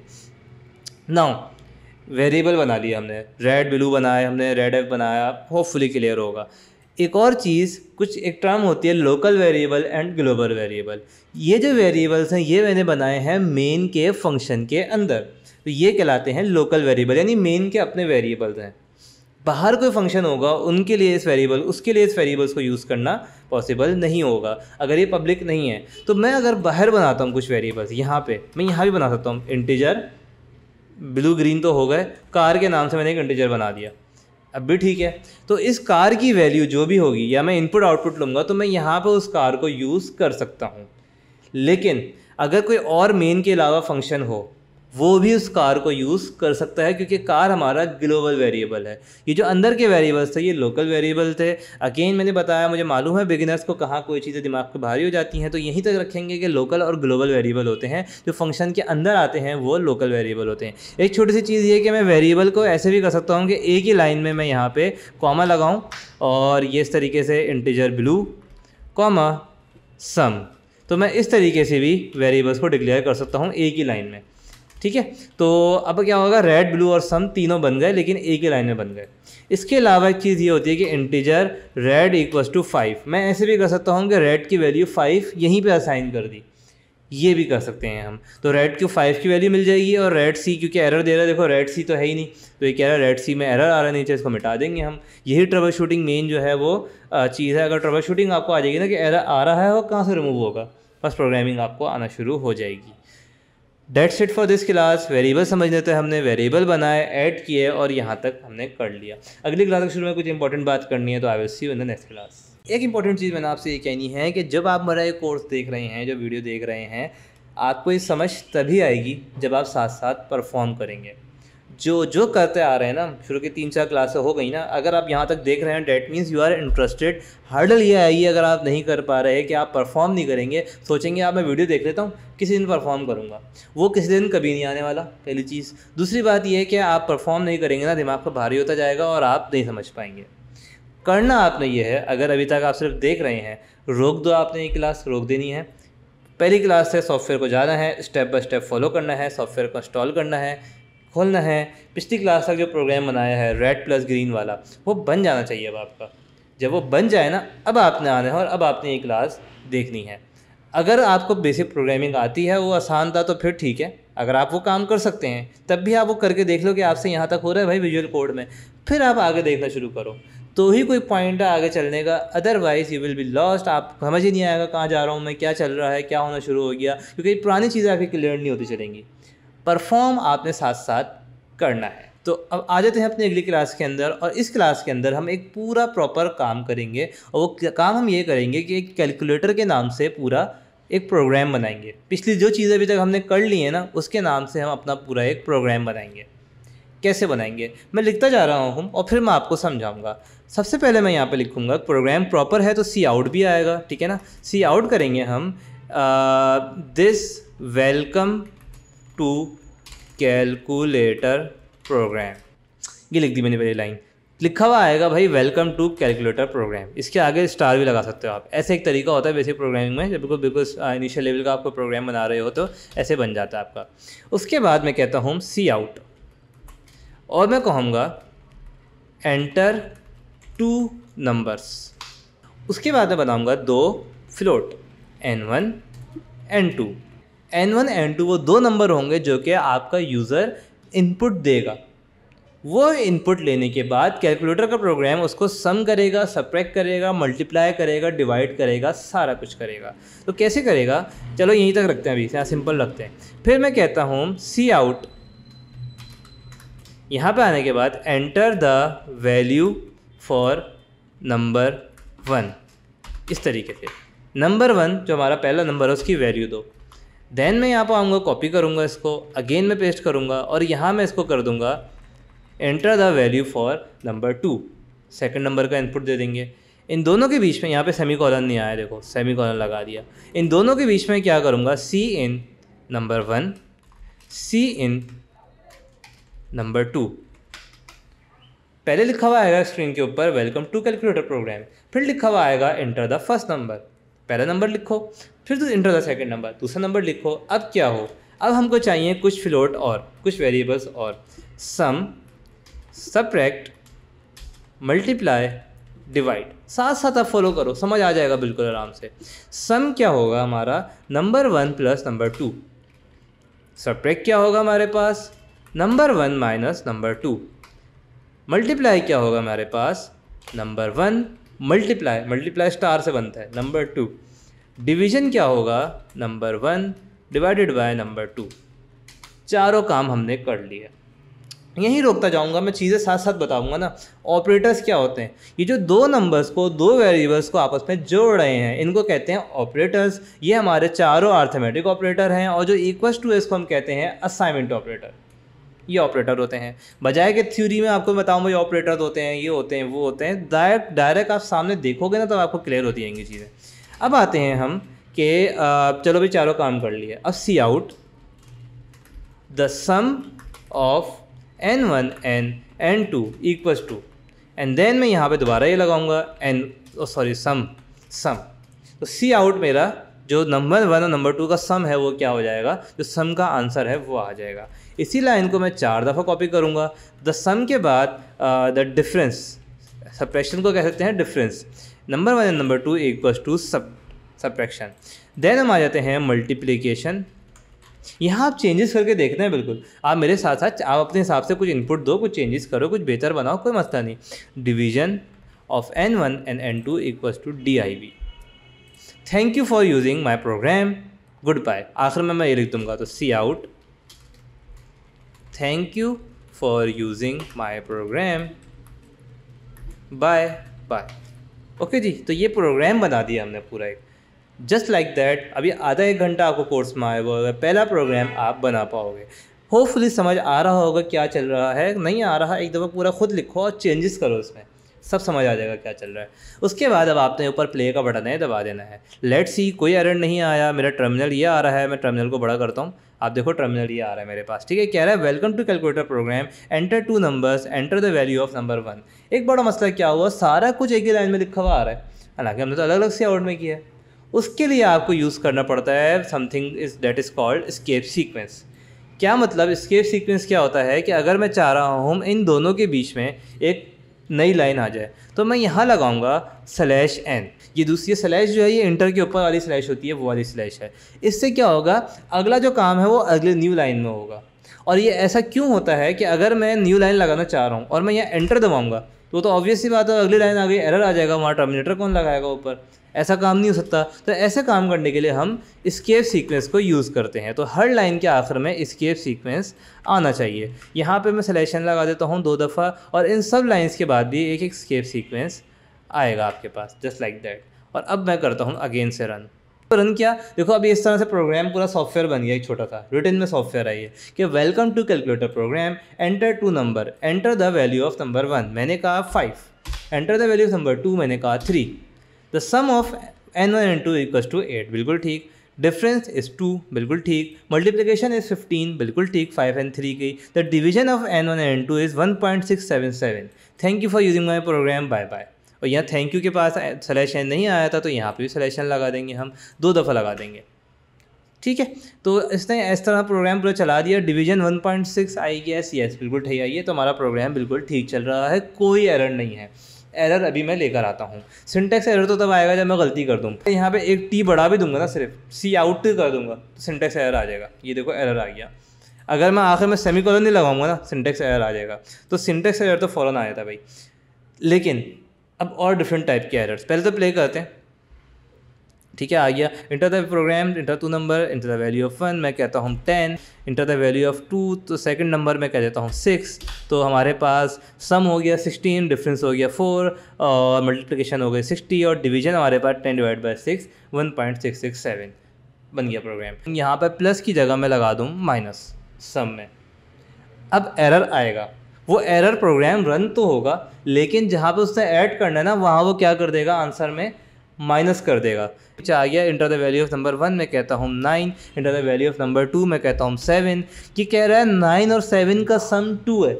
Speaker 2: नाउ वेरिएबल बना लिया हमने रेड ब्लू बनाया हमने रेड एफ बनाया होपफुली क्लियर होगा एक और चीज़ कुछ एक टर्म होती है local variable and global variable ये जो वेरिएबल्स हैं ये मैंने बनाए हैं मेन के फंक्शन के अंदर तो ये कहलाते हैं लोकल वेरिएबल यानी मेन के अपने वेरिएबल्स हैं बाहर कोई फंक्शन होगा उनके लिए इस वेरिएबल उसके लिए इस वेरिएबल्स को यूज़ करना पॉसिबल नहीं होगा अगर ये पब्लिक नहीं है तो मैं अगर बाहर बनाता हूँ कुछ वेरिएबल्स यहाँ पे मैं यहाँ भी बना सकता हूँ इंटीजर ब्लू ग्रीन तो हो गए कार के नाम से मैंने एक इंटीजर बना दिया अब भी ठीक है तो इस कार की वैल्यू जो भी होगी या मैं इनपुट आउटपुट लूँगा तो मैं यहाँ पर उस कार को यूज़ कर सकता हूँ लेकिन अगर कोई और मेन के अलावा फंक्शन हो वो भी उस कार को यूज़ कर सकता है क्योंकि कार हमारा ग्लोबल वेरिएबल है ये जो अंदर के वेरिएबल्स थे ये लोकल वेरिएबल थे अगेन मैंने बताया मुझे मालूम है बिगिनर्स को कहाँ कोई चीज़ें दिमाग के भारी हो जाती हैं तो यहीं तक रखेंगे कि लोकल और ग्लोबल वेरिएबल होते हैं जो फंक्शन के अंदर आते हैं वो लोकल वेरिएबल होते हैं एक छोटी सी चीज़ ये कि मैं वेरिएबल को ऐसे भी कर सकता हूँ कि एक ही लाइन में मैं यहाँ पर कॉमा लगाऊँ और ये इस तरीके से इंटीजर ब्लू कॉमा सम तो मैं इस तरीके से भी वेरिएबल्स को डिक्लेयर कर सकता हूँ एक ही लाइन में ठीक है तो अब क्या होगा रेड ब्लू और सम तीनों बन गए लेकिन एक ही लाइन में बन गए इसके अलावा एक चीज़ ये होती है कि integer red equals to five मैं ऐसे भी कर सकता हूँ कि रेड की वैल्यू फाइव यहीं पे असाइन कर दी ये भी कर सकते हैं हम तो रेड क्यू फाइव की वैल्यू मिल जाएगी और रेड सी क्योंकि एरर दे रहा है देखो रेड सी तो है ही नहीं तो ये कह रहा है रेड सी में एरर आ रहा है नीचे इसको मिटा देंगे हम यही ट्रबल शूटिंग मेन जो है वो चीज़ है अगर ट्रबल शूटिंग आपको आ जाएगी ना कि एरर आ रहा है और कहाँ से रिमूव होगा बस प्रोग्रामिंग आपको आना शुरू हो जाएगी that's it for this class variable समझने तो हमने वेरिएबल बनाए ऐड किए और यहाँ तक हमने कर लिया अगली क्लास के शुरू में कुछ इंपॉर्टेंट बात करनी है तो I will see you in the next class एक इंपॉर्टेंट चीज़ मैंने आपसे ये कहनी है कि जब आप मेरा ये कोर्स देख रहे हैं जो वीडियो देख रहे हैं आपको ये समझ तभी आएगी जब आप साथ साथ परफॉर्म करेंगे जो जो करते आ रहे हैं ना शुरू की तीन चार क्लासें हो गई ना अगर आप यहाँ तक देख रहे हैं that means you are interested hurdle ये आई है अगर आप नहीं कर पा रहे कि आप परफॉर्म नहीं करेंगे सोचेंगे आप मैं वीडियो देख लेता हूँ किसी दिन परफॉर्म करूँगा वो किसी दिन कभी नहीं आने वाला पहली चीज़ दूसरी बात यह है कि आप परफॉर्म नहीं करेंगे ना दिमाग पर भारी होता जाएगा और आप नहीं समझ पाएंगे करना आपने ये है अगर अभी तक आप सिर्फ देख रहे हैं रोक दो आपने ये क्लास रोक देनी है पहली क्लास से सॉफ्टवेयर को जाना है स्टेप बाय स्टेप फॉलो करना है सॉफ्टवेयर को इंस्टॉल करना है खोलना है पिछली क्लास तक जो प्रोग्राम बनाया है रेड प्लस ग्रीन वाला वो बन जाना चाहिए अब आपका जब वो बन जाए ना अब आपने आना है और अब आपने ये क्लास देखनी है अगर आपको बेसिक प्रोग्रामिंग आती है वो आसान था तो फिर ठीक है अगर आप वो काम कर सकते हैं तब भी आप वो करके देख लो कि आपसे यहाँ तक हो रहा है भाई विजुअल कोड में फिर आप आगे देखना शुरू करो तो ही कोई पॉइंट है आगे चलने का otherwise you will be lost आप समझ ही नहीं आएगा कहाँ जा रहा हूँ मैं क्या चल रहा है क्या होना शुरू हो गया क्योंकि पुरानी चीज़ें आपकी क्लियर नहीं होती चलेंगी परफॉर्म आपने साथ साथ करना है तो अब आ जाते हैं अपनी अगली क्लास के अंदर और इस क्लास के अंदर हम एक पूरा प्रॉपर काम करेंगे और वो काम हम ये करेंगे कि एक कैलकुलेटर के नाम से पूरा एक प्रोग्राम बनाएंगे पिछली जो चीज़ें अभी तक हमने कर ली है ना उसके नाम से हम अपना पूरा एक प्रोग्राम बनाएंगे कैसे बनाएंगे मैं लिखता जा रहा हूँ और फिर मैं आपको समझाऊंगा सबसे पहले मैं यहाँ पे लिखूँगा प्रोग्राम प्रॉपर है तो सी आउट भी आएगा ठीक है ना सी आउट करेंगे हम this welcome to calculator program ये लिख दी मैंने पहले लाइन लिखा हुआ आएगा भाई वेलकम टू कैलकुलेटर प्रोग्राम इसके आगे स्टार भी लगा सकते हो आप ऐसे एक तरीका होता है बेसिक प्रोग्रामिंग में जब बिल्कुल बिल्कुल इनिशियल लेवल का आपको प्रोग्राम बना रहे हो तो ऐसे बन जाता है आपका उसके बाद मैं कहता हूँ सी आउट और मैं कहूँगा एंटर टू नंबर्स उसके बाद मैं बनाऊँगा दो float N one N two N one N two वो दो नंबर होंगे जो कि आपका यूज़र इनपुट देगा वो इनपुट लेने के बाद कैलकुलेटर का प्रोग्राम उसको सम करेगा सप्रैक करेगा मल्टीप्लाई करेगा डिवाइड करेगा सारा कुछ करेगा तो कैसे करेगा चलो यहीं तक रखते हैं अभी यहाँ सिंपल रखते हैं फिर मैं कहता हूँ सी आउट यहाँ पे आने के बाद enter the value for number one इस तरीके से नंबर वन जो हमारा पहला नंबर है उसकी वैल्यू दो देन मैं यहाँ पर आऊँगा कॉपी करूँगा इसको अगेन मैं पेस्ट करूँगा और यहाँ मैं इसको कर दूँगा enter the value for number two second number का इनपुट दे देंगे इन दोनों के बीच में यहाँ पे सेमी कॉलन नहीं आया देखो सेमी कॉलन लगा दिया इन दोनों के बीच में क्या करूँगा C in number one C in number two पहले लिखा हुआ आएगा स्क्रीन के ऊपर वेलकम टू कैलकुलेटर प्रोग्राम फिर लिखा हुआ आएगा एंटर द फर्स्ट नंबर पहला नंबर लिखो फिर तो इंटर द सेकेंड नंबर दूसरा नंबर लिखो अब क्या हो अब हमको चाहिए कुछ फ्लोट और कुछ वेरिएबल्स और सम सप्रैक्ट मल्टीप्लाई डिवाइड साथ साथ आप फॉलो करो समझ आ जाएगा बिल्कुल आराम से सम क्या होगा हमारा number one plus number two subtract क्या होगा हमारे पास number one minus number two multiply क्या होगा हमारे पास number one multiply multiply star से बनता है नंबर टू डिवीजन क्या होगा number one divided by number two चारों काम हमने कर लिया यहीं रोकता जाऊंगा मैं चीज़ें साथ साथ बताऊंगा ना ऑपरेटर्स क्या होते हैं ये जो दो नंबर्स को दो वेरिएबल्स को आपस में जोड़ रहे हैं इनको कहते हैं ऑपरेटर्स ये हमारे चारों आर्थमेटिक ऑपरेटर हैं और जो इक्वस टू इसको हम कहते हैं असाइनमेंट ऑपरेटर ये ऑपरेटर होते हैं बजाय के थ्योरी में आपको बताऊँ भाई ऑपरेटर होते हैं ये होते हैं वो होते हैं डायरेक्ट डायरेक्ट आप सामने देखोगे ना तो आपको क्लियर होती जाएंगी चीज़ें अब आते हैं हम कि चलो भाई चारों काम कर लिए अब C out the sum of N one N N two equals to and then मैं यहाँ पे दोबारा ये लगाऊंगा एन सॉरी सम सम तो सी आउट मेरा जो नंबर वन और नंबर टू का सम है वो क्या हो जाएगा जो सम का आंसर है वो आ जाएगा इसी लाइन को मैं चार दफ़ा कॉपी करूँगा द सम के बाद द डिफरेंस सप्रेशन को कह सकते हैं difference number one and number two equals to subtraction then हम आ जाते हैं मल्टीप्लीकेशन यहाँ आप चेंजेस करके देखते हैं बिल्कुल आप मेरे साथ साथ आप अपने हिसाब से कुछ इनपुट दो कुछ चेंजेस करो कुछ बेहतर बनाओ कोई मसला नहीं division of N one and n two equal to D I V thank you for using my program goodbye आखिर में मैं ये लिख दूंगा तो cout thank you for using my program bye bye okay जी तो ये प्रोग्राम बना दिया हमने पूरा एक जस्ट लाइक दैट अभी आधा एक घंटा आपको कोर्स में आया हुआ होगा पहला प्रोग्राम आप बना पाओगे होपफुली समझ आ रहा होगा क्या चल रहा है नहीं आ रहा एक दफ़ा पूरा खुद लिखो और चेंजेस करो उसमें सब समझ आ जाएगा क्या चल रहा है उसके बाद अब आपने ऊपर प्ले का बटन है दबा देना है लेट सी कोई एरर नहीं आया मेरा टर्मिनल ये आ रहा है मैं टर्मिनल को बड़ा करता हूँ आप देखो टर्मिनल ये आ रहा है मेरे पास ठीक है कह रहा है welcome to calculator program enter two numbers enter the value of number one एक बड़ा मसला क्या हुआ सारा कुछ एक ही लाइन में लिखा हुआ आ रहा है हालांकि हमने तो अलग अलग से आउट में किया है उसके लिए आपको यूज़ करना पड़ता है something is that is called escape sequence क्या मतलब स्केप सीक्वेंस क्या होता है कि अगर मैं चाह रहा हूँ इन दोनों के बीच में एक नई लाइन आ जाए तो मैं यहाँ लगाऊंगा स्लैश एन ये दूसरी स्लैश जो है ये इंटर के ऊपर वाली स्लैश होती है वो वाली स्लैश है इससे क्या होगा अगला जो काम है वो अगले न्यू लाइन में होगा और ये ऐसा क्यों होता है कि अगर मैं न्यू लाइन लगाना चाह रहा हूँ और मैं यहाँ एंटर दबाऊँगा तो तो ऑब्वियसली बात है अगली लाइन आ गई एरर आ जाएगा वहाँ टर्मिनेटर कौन लगाएगा ऊपर ऐसा काम नहीं हो सकता तो ऐसे काम करने के लिए हम स्केप सीक्वेंस को यूज़ करते हैं तो हर लाइन के आखिर में स्केप सीक्वेंस आना चाहिए यहाँ पे मैं सिलेक्शन लगा देता हूँ दो दफ़ा और इन सब लाइन्स के बाद भी एक एक स्केप सीक्वेंस आएगा आपके पास जस्ट लाइक दैट और अब मैं करता हूँ अगेन से रन तो रन किया देखो अभी इस तरह से प्रोग्राम पूरा सॉफ्टवेयर बन गया एक छोटा सा रिटर्न में सॉफ्टवेयर आई है कि welcome to calculator program enter two number enter the value of number one मैंने कहा five enter the value of number two मैंने कहा three the sum of N one N two equal to eight बिल्कुल ठीक difference is to बिल्कुल ठीक multiplication is fifteen बिल्कुल ठीक फाइव एंड थ्री की the division of N one N two is one point six seven seven thank you for using my program bye bye और यहाँ thank you के पास सलेशन नहीं आया था तो यहाँ पर भी सलेशन लगा देंगे हम दो दफ़ा लगा देंगे ठीक है तो इसने इस तरह प्रोग्राम पूरा चला दिया डिवीजन 1.6 आई गैस एस बिल्कुल ठीक आई है तो हमारा प्रोग्राम बिल्कुल ठीक चल रहा है कोई एरर नहीं है एरर अभी मैं लेकर आता हूँ सिंटेक्स एरर तो तब आएगा जब मैं गलती कर दूँ यहाँ पे एक टी बढ़ा भी दूंगा ना सिर्फ सी आउट कर दूंगा तो सिंटेक्स एरर आ जाएगा ये देखो एरर आ गया अगर मैं आखिर में सेमी कॉलर नहीं लगाऊंगा ना सिंटेक्स एरर आ जाएगा तो सिंटेक्स एरर तो फ़ौरन आया था भाई लेकिन अब और डिफरेंट टाइप के एरर्स पहले तो प्ले करते हैं ठीक है आ गया enter the program enter two number enter the value of one मैं कहता हूँ ten enter the value of two तो सेकंड नंबर में कह देता हूँ सिक्स तो हमारे पास सम हो गया सिक्सटीन डिफरेंस हो गया फोर और मल्टीप्लिकेशन हो गई सिक्सटी और डिवीजन हमारे पास ten divide by six one point six six seven बन गया प्रोग्राम यहाँ पर प्लस की जगह मैं लगा दूँ माइनस सम में अब एरर आएगा वो एरर प्रोग्राम रन तो होगा लेकिन जहाँ पे उसने ऐड करना है ना वहाँ वो क्या कर देगा आंसर में माइनस कर देगा अच्छा, आ गया enter the value of number one मैं कहता हूँ nine enter the value of number two मैं कहता हूँ सेवन कि कह रहा है नाइन और सेवन का सम टू है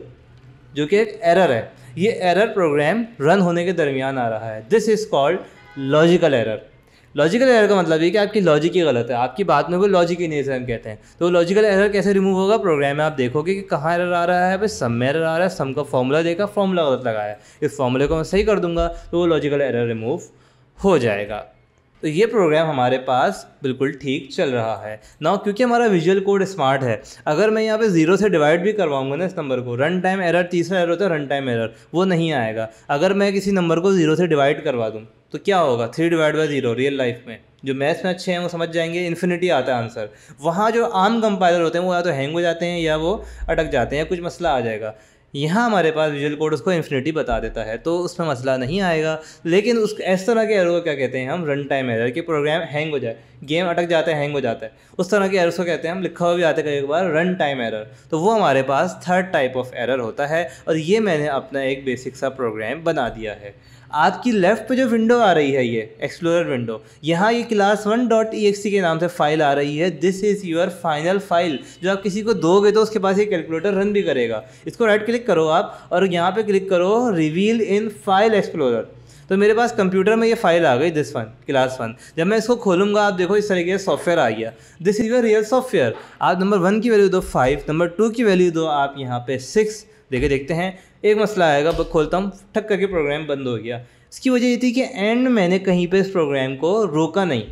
Speaker 2: जो कि एक एरर है ये एरर प्रोग्राम रन होने के दरमियान आ रहा है this is called logical error logical error का मतलब ये कि आपकी लॉजिक ही गलत है आपकी बात में वो लॉजिक ही नहीं है हम कहते हैं तो लॉजिकल एरर कैसे रिमूव होगा प्रोग्राम में आप देखोगे कि कहाँ एरर आ रहा है भाई सम में एरर आ रहा है सम का फॉर्मूला देखा फॉर्मूला गलत लगाया इस फॉर्मूले को मैं सही कर दूंगा तो वो लॉजिकल एरर रिमूव हो जाएगा तो ये प्रोग्राम हमारे पास बिल्कुल ठीक चल रहा है ना क्योंकि हमारा विजुअल कोड स्मार्ट है अगर मैं यहाँ पे जीरो से डिवाइड भी करवाऊंगा ना इस नंबर को रन टाइम एरर तीसरा एरर होता है रन टाइम एरर वो नहीं आएगा अगर मैं किसी नंबर को जीरो से डिवाइड करवा दूँ तो क्या होगा three divide by zero real life में जो मैथ्स में अच्छे हैं वो समझ जाएंगे इन्फिनिटी आता है आंसर वहाँ जो आम कंपाइलर होते हैं वो या तो हैंग हो जाते हैं या वो अटक जाते हैं कुछ मसला आ जाएगा यहाँ हमारे पास विजुअल कोड उसको इन्फिनिटी बता देता है तो उसमें मसला नहीं आएगा लेकिन उस इस तरह के एरो को क्या कहते हैं हम रन टाइम एरर कि प्रोग्राम हैंग हो जाए गेम अटक जाता है हैंग हो जाता है उस तरह के एरर्स को कहते हैं हम लिखा हुआ भी आते कई बार रन टाइम एरर तो वो हमारे पास थर्ड टाइप ऑफ एरर होता है और ये मैंने अपना एक बेसिक सा प्रोग्राम बना दिया है आपकी लेफ़्ट पे जो विंडो आ रही है ये एक्सप्लोरर विंडो यहाँ ये क्लास वन डॉट ई के नाम से फाइल आ रही है this is your final file जो आप किसी को दोगे तो उसके पास ये कैलकुलेटर रन भी करेगा इसको राइट क्लिक करो आप और यहाँ पे क्लिक करो रिवील इन फाइल एक्सप्लोरर तो मेरे पास कंप्यूटर में ये फाइल आ गई दिस वन क्लास वन जब मैं इसको खोलूंगा आप देखो इस तरीके से सॉफ्टवेयर आ गया this is your real software आप नंबर वन की वैल्यू दो फाइव नंबर टू की वैल्यू दो आप यहाँ पे सिक्स देखे देखते हैं एक मसला आएगा खोलता हूँ ठक करके प्रोग्राम बंद हो गया इसकी वजह ये थी कि एंड मैंने कहीं पे इस प्रोग्राम को रोका नहीं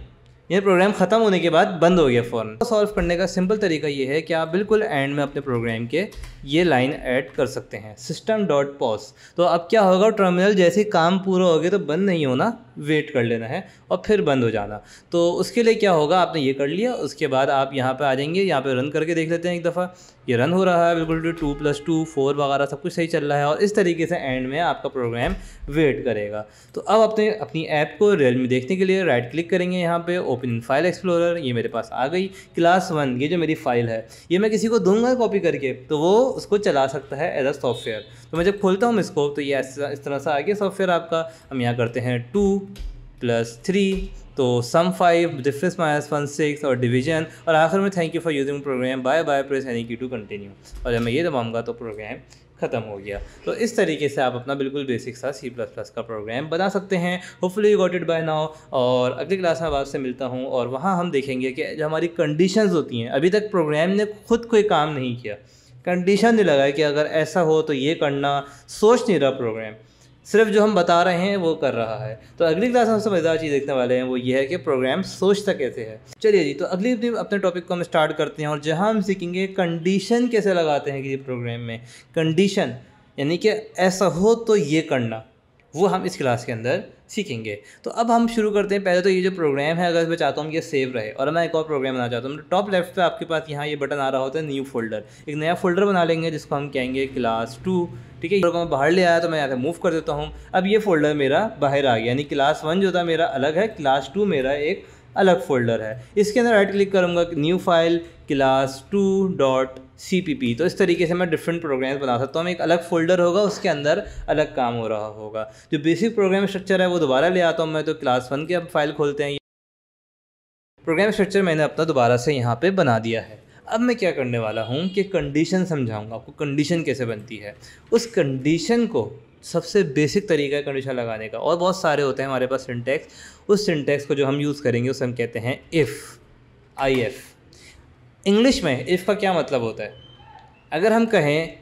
Speaker 2: ये प्रोग्राम ख़त्म होने के बाद बंद हो गया फ़ौरन सॉल्व करने का सिंपल तरीका ये है कि आप बिल्कुल एंड में अपने प्रोग्राम के ये लाइन ऐड कर सकते हैं सिस्टम डॉट पॉज तो अब क्या होगा टर्मिनल जैसे काम पूरा हो गया तो बंद नहीं होना वेट कर लेना है और फिर बंद हो जाना तो उसके लिए क्या होगा आपने ये कर लिया उसके बाद आप यहाँ पर आ जाएंगे यहाँ पर रन करके देख लेते हैं एक दफ़ा ये रन हो रहा है बिल्कुल टू प्लस टू फोर वगैरह सब कुछ सही चल रहा है और इस तरीके से एंड में आपका प्रोग्राम वेट करेगा तो अब अपने अपनी ऐप को रियल देखने के लिए राइट क्लिक करेंगे यहाँ पे ओपन फाइल एक्सप्लोरर ये मेरे पास आ गई क्लास वन ये जो मेरी फ़ाइल है ये मैं किसी को दूंगा कॉपी करके तो वो उसको चला सकता है एज अ सॉफ्टवेयर तो मैं जब खोलता हूँ इसको तो ये इस तरह से आ गया सॉफ्टवेयर आपका हम यहाँ करते हैं टू प्लस थ्री तो sum five difference minus one six और डिवीजन और आखिर में thank you for using program bye bye press any key to continue और जब मैं ये दबाऊँगा तो प्रोग्राम ख़त्म हो गया तो इस तरीके से आप अपना बिल्कुल बेसिक सा सी प्लस प्लस का प्रोग्राम बना सकते हैं hopefully you got it by now और अगली क्लास में आपसे मिलता हूँ और वहाँ हम देखेंगे कि जो हमारी कंडीशंस होती हैं अभी तक प्रोग्राम ने खुद कोई काम नहीं किया कंडीशन नहीं लगाई कि अगर ऐसा हो तो ये करना सोच नहीं रहा प्रोग्राम सिर्फ जो हम बता रहे हैं वो कर रहा है तो अगली क्लास हम समझदार चीज़ देखने वाले हैं वो ये है कि प्रोग्राम सोचता कैसे है चलिए जी तो अगली दिन अपने टॉपिक को हम स्टार्ट करते हैं और जहाँ हम सीखेंगे कंडीशन कैसे लगाते हैं किसी प्रोग्राम में कंडीशन यानी कि ऐसा हो तो ये करना वो हम इस क्लास के अंदर सीखेंगे तो अब हम शुरू करते हैं पहले तो ये जो प्रोग्राम है अगर मैं चाहता हूँ ये सेव रहे और मैं एक और प्रोग्राम बनाना चाहता हूँ टॉप लेफ्ट पे आपके पास यहाँ ये बटन आ रहा होता है न्यू फोल्डर एक नया फोल्डर बना लेंगे जिसको हम कहेंगे क्लास टू ठीक है मैं बाहर ले आया तो मैं यहाँ से मूव कर देता हूँ अब ये फोल्डर मेरा बाहर आ गया यानी क्लास वन जो था मेरा अलग है क्लास टू मेरा एक अलग फोल्डर है इसके अंदर राइट क्लिक करूँगा new file class two dot C तो इस तरीके से मैं डिफरेंट प्रोग्राम्स बना सकता हूँ एक अलग फोल्डर होगा उसके अंदर अलग काम हो रहा होगा जो बेसिक प्रोग्राम स्ट्रक्चर है वो दोबारा ले आता हूँ मैं तो क्लास वन की अब फाइल खोलते हैं प्रोग्राम स्ट्रक्चर मैंने अपना दोबारा से यहाँ पे बना दिया है अब मैं क्या करने वाला हूँ कि कंडीशन समझाऊँगा आपको कंडीशन कैसे बनती है उस कंडीशन को सबसे बेसिक तरीका है कंडीशन लगाने का और बहुत सारे होते हैं हमारे पास सिंटेक्स उस सिंटेक्स को जो हम यूज़ करेंगे उसे हम कहते हैं इफ़ आई एफ़ इंग्लिश में इफ़ का क्या मतलब होता है अगर हम कहें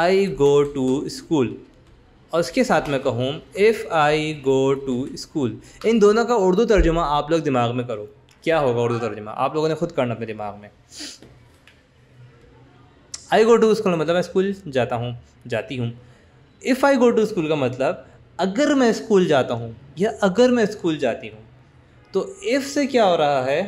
Speaker 2: आई गो टू स्कूल और उसके साथ मैं कहूँ if I go to school इन दोनों का उर्दू तर्जुमा आप लोग दिमाग में करो क्या होगा उर्दू तर्जुमा आप लोगों ने खुद करना अपने दिमाग में आई गो टू स्कूल मतलब मैं स्कूल जाता हूँ जाती हूँ if I go to school का मतलब अगर मैं स्कूल जाता हूँ या अगर मैं स्कूल जाती हूँ तो इफ़ से क्या हो रहा है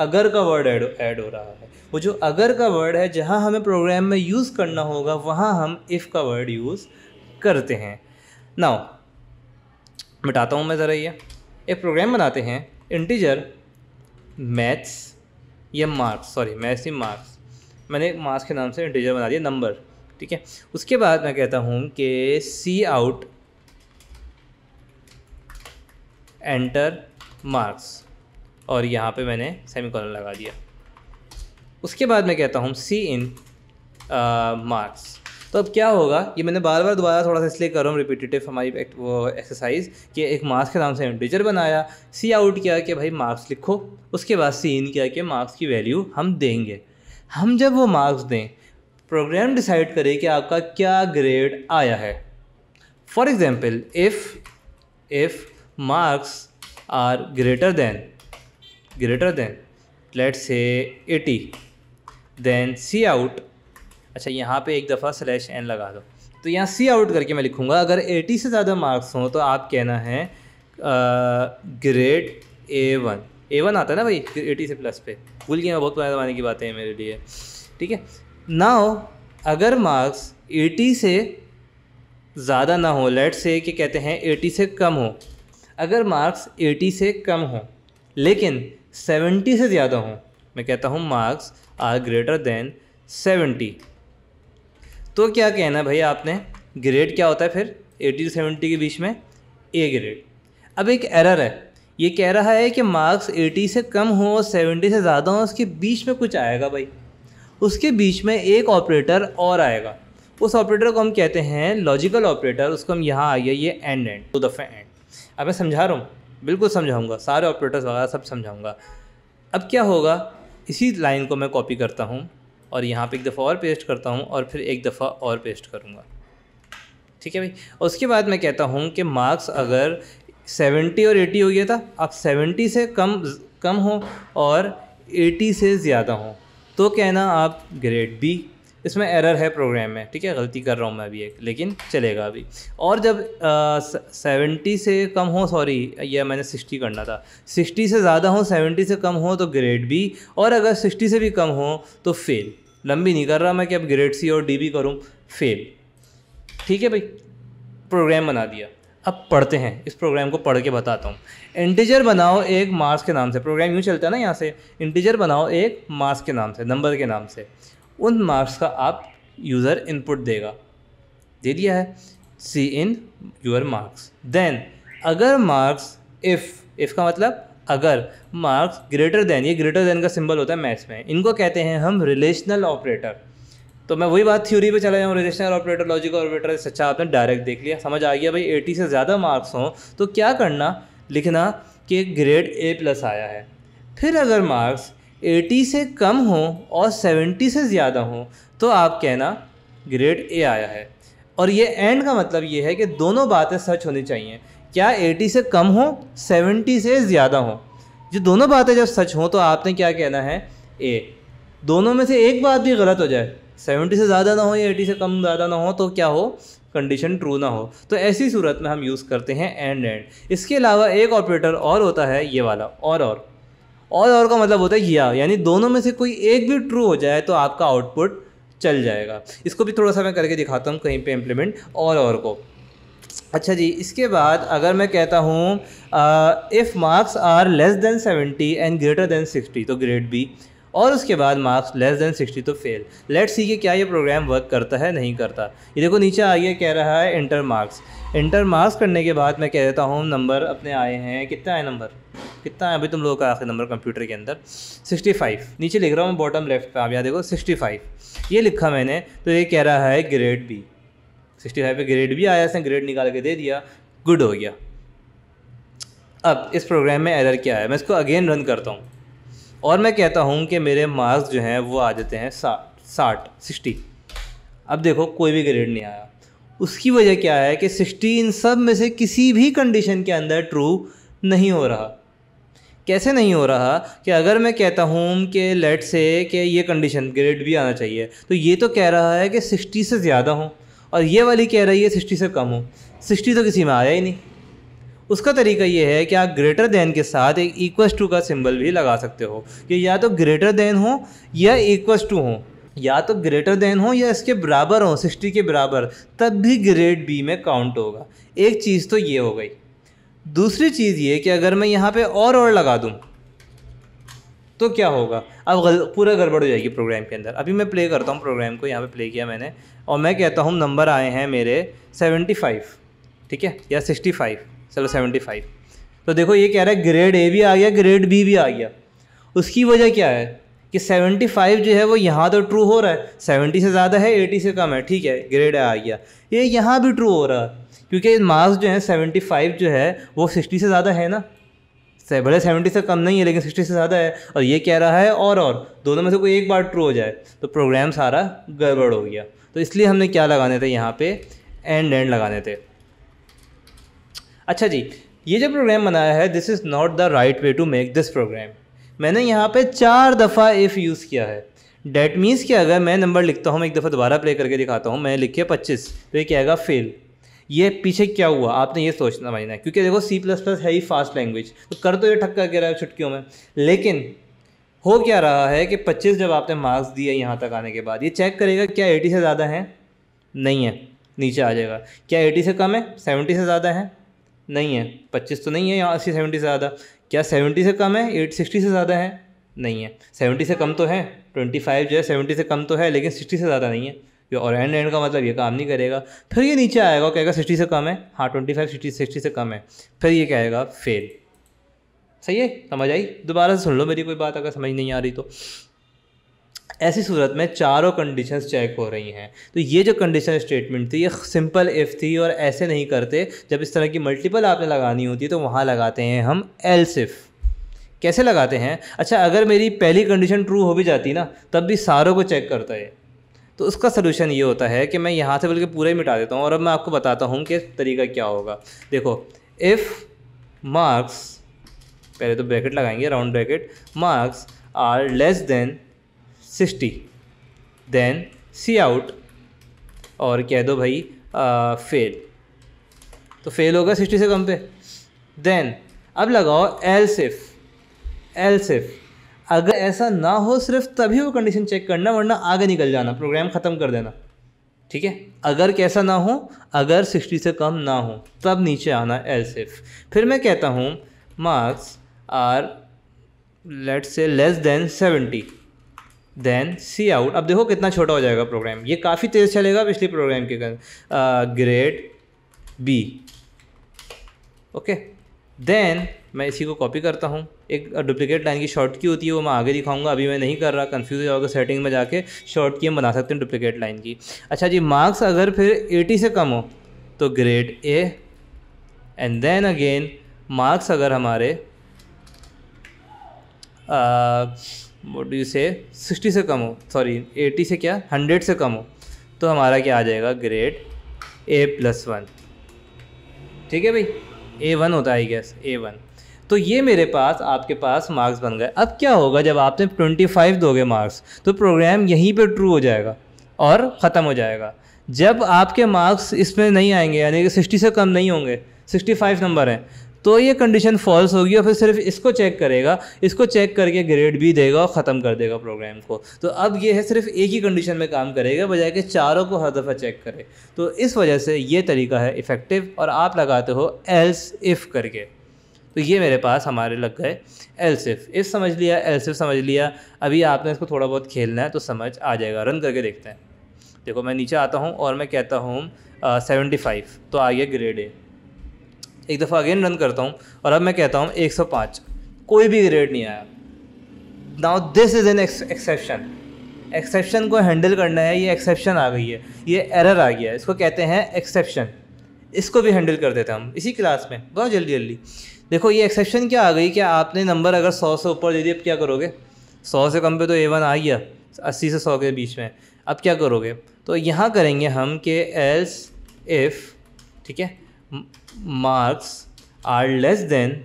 Speaker 2: अगर का वर्ड ऐड ऐड हो रहा है वो जो अगर का वर्ड है जहाँ हमें प्रोग्राम में यूज़ करना होगा वहाँ हम इफ़ का वर्ड यूज़ करते हैं नाउ बताता हूँ मैं ज़रा ये एक प्रोग्राम बनाते हैं इंटीजर मैथ्स या मार्क्स सॉरी मैथ्स या मार्क्स मैंने मार्क्स के नाम से इंटीजर बना दिया नंबर ठीक है उसके बाद मैं कहता हूँ कि सी आउट एंटर मार्क्स और यहाँ पे मैंने सेमी कॉलन लगा दिया उसके बाद मैं कहता हूँ सी इन मार्क्स तो अब क्या होगा ये मैंने बार बार दोबारा थोड़ा सा इसलिए कर रहा हूँ रिपीटेटिव हमारी एक वो एक्सरसाइज कि एक मार्क्स के नाम से इंटीजर बनाया सी आउट किया कि भाई मार्क्स लिखो उसके बाद सी इन किया कि मार्क्स की वैल्यू हम देंगे हम जब वो मार्क्स दें प्रोग्राम डिसाइड करे कि आपका क्या ग्रेड आया है for example if if marks are greater than greater than let's say 80 then cout अच्छा यहाँ पे एक दफ़ा स्लैश एन लगा दो तो यहाँ सी आउट करके मैं लिखूँगा अगर 80 से ज़्यादा मार्क्स हों तो आप कहना है grade A one A one आता है ना भाई एटी से प्लस पे भूल गया बहुत पुराने ज़माने की बातें हैं मेरे लिए ठीक है ना अगर मार्क्स एटी से ज़्यादा ना हो लेट से कि कहते हैं एटी से कम हो अगर मार्क्स एटी से कम हो लेकिन सेवेंटी से ज़्यादा हों मैं कहता हूँ marks are greater than seventy तो क्या कहना भैया आपने ग्रेड क्या होता है फिर एटी टू सेवेंटी के बीच में ए ग्रेड अब एक एरर है ये कह रहा है कि मार्क्स 80 से कम हो और 70 से ज़्यादा हो उसके बीच में कुछ आएगा भाई उसके बीच में एक ऑपरेटर और आएगा उस ऑपरेटर को हम कहते हैं लॉजिकल ऑपरेटर उसको हम यहाँ आ गया ये एंड एंड टू दफ़ा एंड अब मैं समझा रहा हूँ बिल्कुल समझाऊँगा सारे ऑपरेटर्स वगैरह सब समझाऊँगा अब क्या होगा इसी लाइन को मैं कॉपी करता हूँ और यहाँ पे एक दफ़ा और पेस्ट करता हूँ और फिर एक दफ़ा और पेस्ट करूँगा ठीक है भाई उसके बाद मैं कहता हूँ कि मार्क्स अगर 70 और 80 हो गया था अब 70 से कम कम हो और 80 से ज़्यादा हो तो कहना आप ग्रेड बी इसमें एरर है प्रोग्राम में ठीक है गलती कर रहा हूँ मैं अभी एक लेकिन चलेगा अभी और जब सेवेंटी से कम हो सॉरी यह मैंने सिक्सटी करना था सिक्सटी से ज़्यादा हो सेवेंटी से कम हो तो ग्रेड बी और अगर सिक्सटी से भी कम हो तो फेल लंबी नहीं कर रहा मैं कि अब ग्रेड सी और डी भी करूँ फेल ठीक है भाई प्रोग्राम बना दिया अब पढ़ते हैं इस प्रोग्राम को पढ़ के बताता हूँ इंटीजर बनाओ एक मार्क्स के नाम से प्रोग्राम यूँ चलता है ना यहाँ से इंटीजर बनाओ एक मार्क्स के नाम से नंबर के नाम से उन मार्क्स का आप यूज़र इनपुट देगा दे दिया है cin your marks then अगर मार्क्स इफ़ इफ़ का मतलब अगर मार्क्स ग्रेटर देन ये ग्रेटर देन का सिंबल होता है मैथ्स में इनको कहते हैं हम रिलेशनल ऑपरेटर तो मैं वही बात थ्योरी पे चला जाऊँ रिलेशनल ऑपरेटर लॉजिकल ऑपरेटर सच्चा आपने डायरेक्ट देख लिया समझ आ गया भाई एटी से ज़्यादा मार्क्स हों तो क्या करना लिखना कि ग्रेड ए प्लस आया है फिर अगर मार्क्स 80 से कम हो और 70 से ज़्यादा हो तो आप कहना ग्रेड ए आया है और ये एंड का मतलब ये है कि दोनों बातें सच होनी चाहिए क्या 80 से कम हो 70 से ज़्यादा हो जो दोनों बातें जब सच हों तो आपने क्या कहना है ए दोनों में से एक बात भी गलत हो जाए 70 से ज़्यादा ना हो या 80 से कम ज़्यादा ना हो तो क्या हो कंडीशन ट्रू ना हो तो ऐसी सूरत में हम यूज़ करते हैं एंड एंड इसके अलावा एक ऑपरेटर और होता है ये वाला और और और और का मतलब होता है या यानी दोनों में से कोई एक भी ट्रू हो जाए तो आपका आउटपुट चल जाएगा इसको भी थोड़ा सा मैं करके दिखाता हूँ कहीं पे इम्प्लीमेंट और और को अच्छा जी इसके बाद अगर मैं कहता हूँ if marks are less than seventy and greater than sixty तो ग्रेड बी और उसके बाद मार्क्स लेस देन सिक्सटी तो फेल लेट्स सी कि क्या ये प्रोग्राम वर्क करता है नहीं करता ये देखो नीचे आइए कह रहा है इंटर मार्क्स इंटर मार्क्स करने के बाद मैं कह देता हूँ नंबर अपने आए हैं कितने आए नंबर कितना है अभी तुम लोगों का आखिरी नंबर कंप्यूटर के अंदर 65 नीचे लिख रहा हूँ बॉटम लेफ्ट पे आप यहाँ देखो 65 ये लिखा मैंने तो ये कह रहा है ग्रेड बी 65 पे ग्रेड भी आया इसने ग्रेड निकाल के दे दिया गुड हो गया अब इस प्रोग्राम में एरर क्या है मैं इसको अगेन रन करता हूँ और मैं कहता हूँ कि मेरे मार्क्स जो हैं वो आ जाते हैं साठ साठ सिक्सटी अब देखो कोई भी ग्रेड नहीं आया उसकी वजह क्या है कि सिक्सटी इन सब में से किसी भी कंडीशन के अंदर ट्रू नहीं हो रहा कैसे नहीं हो रहा कि अगर मैं कहता हूँ कि लेट से कि ये कंडीशन ग्रेड भी आना चाहिए तो ये तो कह रहा है कि सिक्सटी से ज़्यादा हो और ये वाली कह रही है सिक्सटी से कम हो सिक्सटी तो किसी में आया ही नहीं उसका तरीका ये है कि आप ग्रेटर देन के साथ एक इक्वस टू का सिंबल भी लगा सकते हो कि या तो ग्रेटर देन हो या इक्वस टू हो या तो ग्रेटर देन हो या इसके बराबर हो सिक्सटी के बराबर तब भी ग्रेड बी में काउंट होगा एक चीज़ तो ये हो गई दूसरी चीज़ ये कि अगर मैं यहाँ पे और और लगा दूँ तो क्या होगा अब गल, पूरा गड़बड़ हो जाएगी प्रोग्राम के अंदर अभी मैं प्ले करता हूँ प्रोग्राम को यहाँ पे प्ले किया मैंने और मैं कहता हूँ नंबर आए हैं मेरे फ़ाइव ठीक है या फाइव चलो फ़ाइव तो देखो ये कह रहा है ग्रेड ए भी आ गया ग्रेड बी भी आ गया उसकी वजह क्या है कि 75 जो है वो यहाँ तो ट्रू हो रहा है 70 से ज़्यादा है 80 से कम है ठीक है ग्रेड आ गया ये यह यहाँ भी ट्रू हो रहा है क्योंकि मार्क्स जो है 75 जो है वो 60 से ज़्यादा है ना भले सेवेंटी से कम नहीं है लेकिन सिक्सटी से ज़्यादा है और ये कह रहा है और और दोनों में से कोई एक बार ट्रू हो जाए तो प्रोग्राम सारा गड़बड़ हो गया तो इसलिए हमने क्या लगाने थे यहाँ पर एंड एंड लगाने थे अच्छा जी ये जो प्रोग्राम बनाया है this is not the right way to make this program मैंने यहाँ पे चार दफ़ा इफ़ यूज़ किया है डेट मीन्स कि अगर मैं नंबर लिखता हूँ मैं एक दफ़ा दोबारा प्ले करके दिखाता हूँ मैं लिखे पच्चीस तो ये क्या आएगा फेल ये पीछे क्या हुआ आपने ये सोचना समझना है क्योंकि देखो सी प्लस प्लस है ही फास्ट लैंग्वेज तो कर तो ये ठक्का कह रहा है छुटकियों में लेकिन हो क्या रहा है कि पच्चीस जब आपने मार्क्स दिए यहाँ तक आने के बाद ये चेक करेगा क्या एटी से ज़्यादा है नहीं है नीचे आ जाएगा क्या एटी से कम है सेवेंटी से ज़्यादा है नहीं है पच्चीस तो नहीं है यहाँ अस्सी सेवेंटी से ज़्यादा क्या सेवेंटी से कम है एट सिक्सटी से ज़्यादा है नहीं है सेवेंटी से कम तो है ट्वेंटी फाइव जो है सेवेंटी से कम तो है लेकिन सिक्सटी से ज़्यादा नहीं है ये और एंड एंड का मतलब ये काम नहीं करेगा फिर ये नीचे आएगा कहेगा सिक्सटी से कम है हाँ ट्वेंटी फाइव सिक्सटी सिक्सटी से कम है फिर ये कहेगा फेल सही है समझ आई दोबारा से सुन लो मेरी कोई बात अगर समझ नहीं आ रही तो ऐसी सूरत में चारों कंडीशंस चेक हो रही हैं तो ये जो कंडीशन स्टेटमेंट थी ये सिंपल इफ़ थी और ऐसे नहीं करते जब इस तरह की मल्टीपल आपने लगानी होती है तो वहाँ लगाते हैं हम एल्स इफ़ कैसे लगाते हैं अच्छा अगर मेरी पहली कंडीशन ट्रू हो भी जाती ना तब भी सारों को चेक करता है तो उसका सोल्यूशन ये होता है कि मैं यहाँ से बल्कि पूरा ही मिटा देता हूँ और अब मैं आपको बताता हूँ कि तरीका क्या होगा देखो इफ़ मार्क्स पहले तो ब्रैकेट लगाएंगे round bracket marks are less than sixty then cout और कह दो भाई आ, फेल तो फेल होगा सिक्सटी से कम पे देन अब लगाओ एल सिफ एल सिफ अगर ऐसा ना हो सिर्फ तभी वो कंडीशन चेक करना वरना आगे निकल जाना प्रोग्राम ख़त्म कर देना ठीक है अगर कैसा ना हो अगर सिक्सटी से कम ना हो तब नीचे आना एल सिफ फिर मैं कहता हूँ मार्क्स आर लेट से less than seventy then cout अब देखो कितना छोटा हो जाएगा प्रोग्राम ये काफ़ी तेज़ चलेगा पिछले प्रोग्राम के ग्रेड बी ओके देन मैं इसी को कॉपी करता हूँ एक डुप्लीकेट लाइन की शॉर्ट की होती है वो मैं आगे दिखाऊंगा अभी मैं नहीं कर रहा कन्फ्यूज हो जाओगे सेटिंग में जाके शॉर्ट की हम बना सकते हैं डुप्लीकेट लाइन की अच्छा जी मार्क्स अगर फिर 80 से कम हो तो grade A and then again marks अगर हमारे आ, मोड से सिक्सटी से कम हो सॉरी एटी से क्या हंड्रेड से कम हो तो हमारा क्या आ जाएगा ग्रेड ए प्लस वन ठीक है भाई ए वन होता है गैस ए वन तो ये मेरे पास आपके पास मार्क्स बन गए अब क्या होगा जब आपने ट्वेंटी फाइव दोगे मार्क्स तो प्रोग्राम यहीं पे ट्रू हो जाएगा और ख़त्म हो जाएगा जब आपके मार्क्स इसमें नहीं आएंगे यानी कि सिक्सटी से कम नहीं होंगे सिक्सटी फाइव नंबर हैं तो ये कंडीशन फॉल्स होगी और फिर सिर्फ इसको चेक करेगा इसको चेक करके ग्रेड भी देगा और ख़त्म कर देगा प्रोग्राम को तो अब ये है सिर्फ एक ही कंडीशन में काम करेगा बजाय कि चारों को हर दफ़ा चेक करे तो इस वजह से ये तरीका है इफ़ेक्टिव और आप लगाते हो एल्स इफ़ करके तो ये मेरे पास हमारे लग गए एल्सिफ इफ समझ लिया एल्सिफ समझ लिया अभी आपने इसको थोड़ा बहुत खेलना है तो समझ आ जाएगा रन करके देखते हैं देखो मैं नीचे आता हूँ और मैं कहता हूँ सेवेंटी फाइव तो आ गया ग्रेड ए एक दफ़ा अगेन रन करता हूँ और अब मैं कहता हूँ 105 कोई भी ग्रेड नहीं आया now this is an exception exception को हैंडल करना है ये एक्सेप्शन आ गई है ये एरर आ गया है इसको कहते हैं एक्सेप्शन इसको भी हैंडल कर देते हैं हम इसी क्लास में बहुत जल्दी जल्दी देखो ये एक्सेप्शन क्या आ गई कि आपने नंबर अगर सौ से ऊपर दे दिए अब क्या करोगे सौ से कम पे तो ए वन आ गया अस्सी से सौ के बीच में अब क्या करोगे तो यहाँ करेंगे हम कि एल्स इफ़ ठीक है marks are less than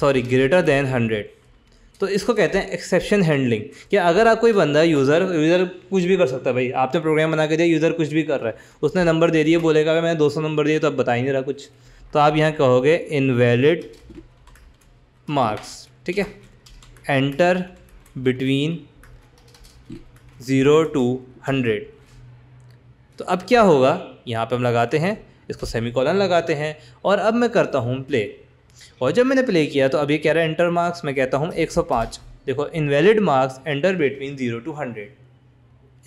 Speaker 2: sorry greater than hundred तो इसको कहते हैं एक्सेप्शन हैंडलिंग कि अगर आप कोई बंदा यूज़र यूज़र कुछ भी कर सकता है भाई आपने प्रोग्राम बना के दिया यूज़र कुछ भी कर रहा है उसने नंबर दे दिए बोलेगा अगर मैंने सौ नंबर दिए तो अब बता ही नहीं रहा कुछ तो आप यहाँ कहोगे इनवैलिड मार्क्स ठीक है enter between zero to hundred तो अब क्या होगा यहाँ पे हम लगाते हैं इसको सेमी कॉलन लगाते हैं और अब मैं करता हूँ प्ले और जब मैंने प्ले किया तो अब ये कह रहा है इंटर मार्क्स मैं कहता हूँ 105 देखो invalid marks enter between zero to hundred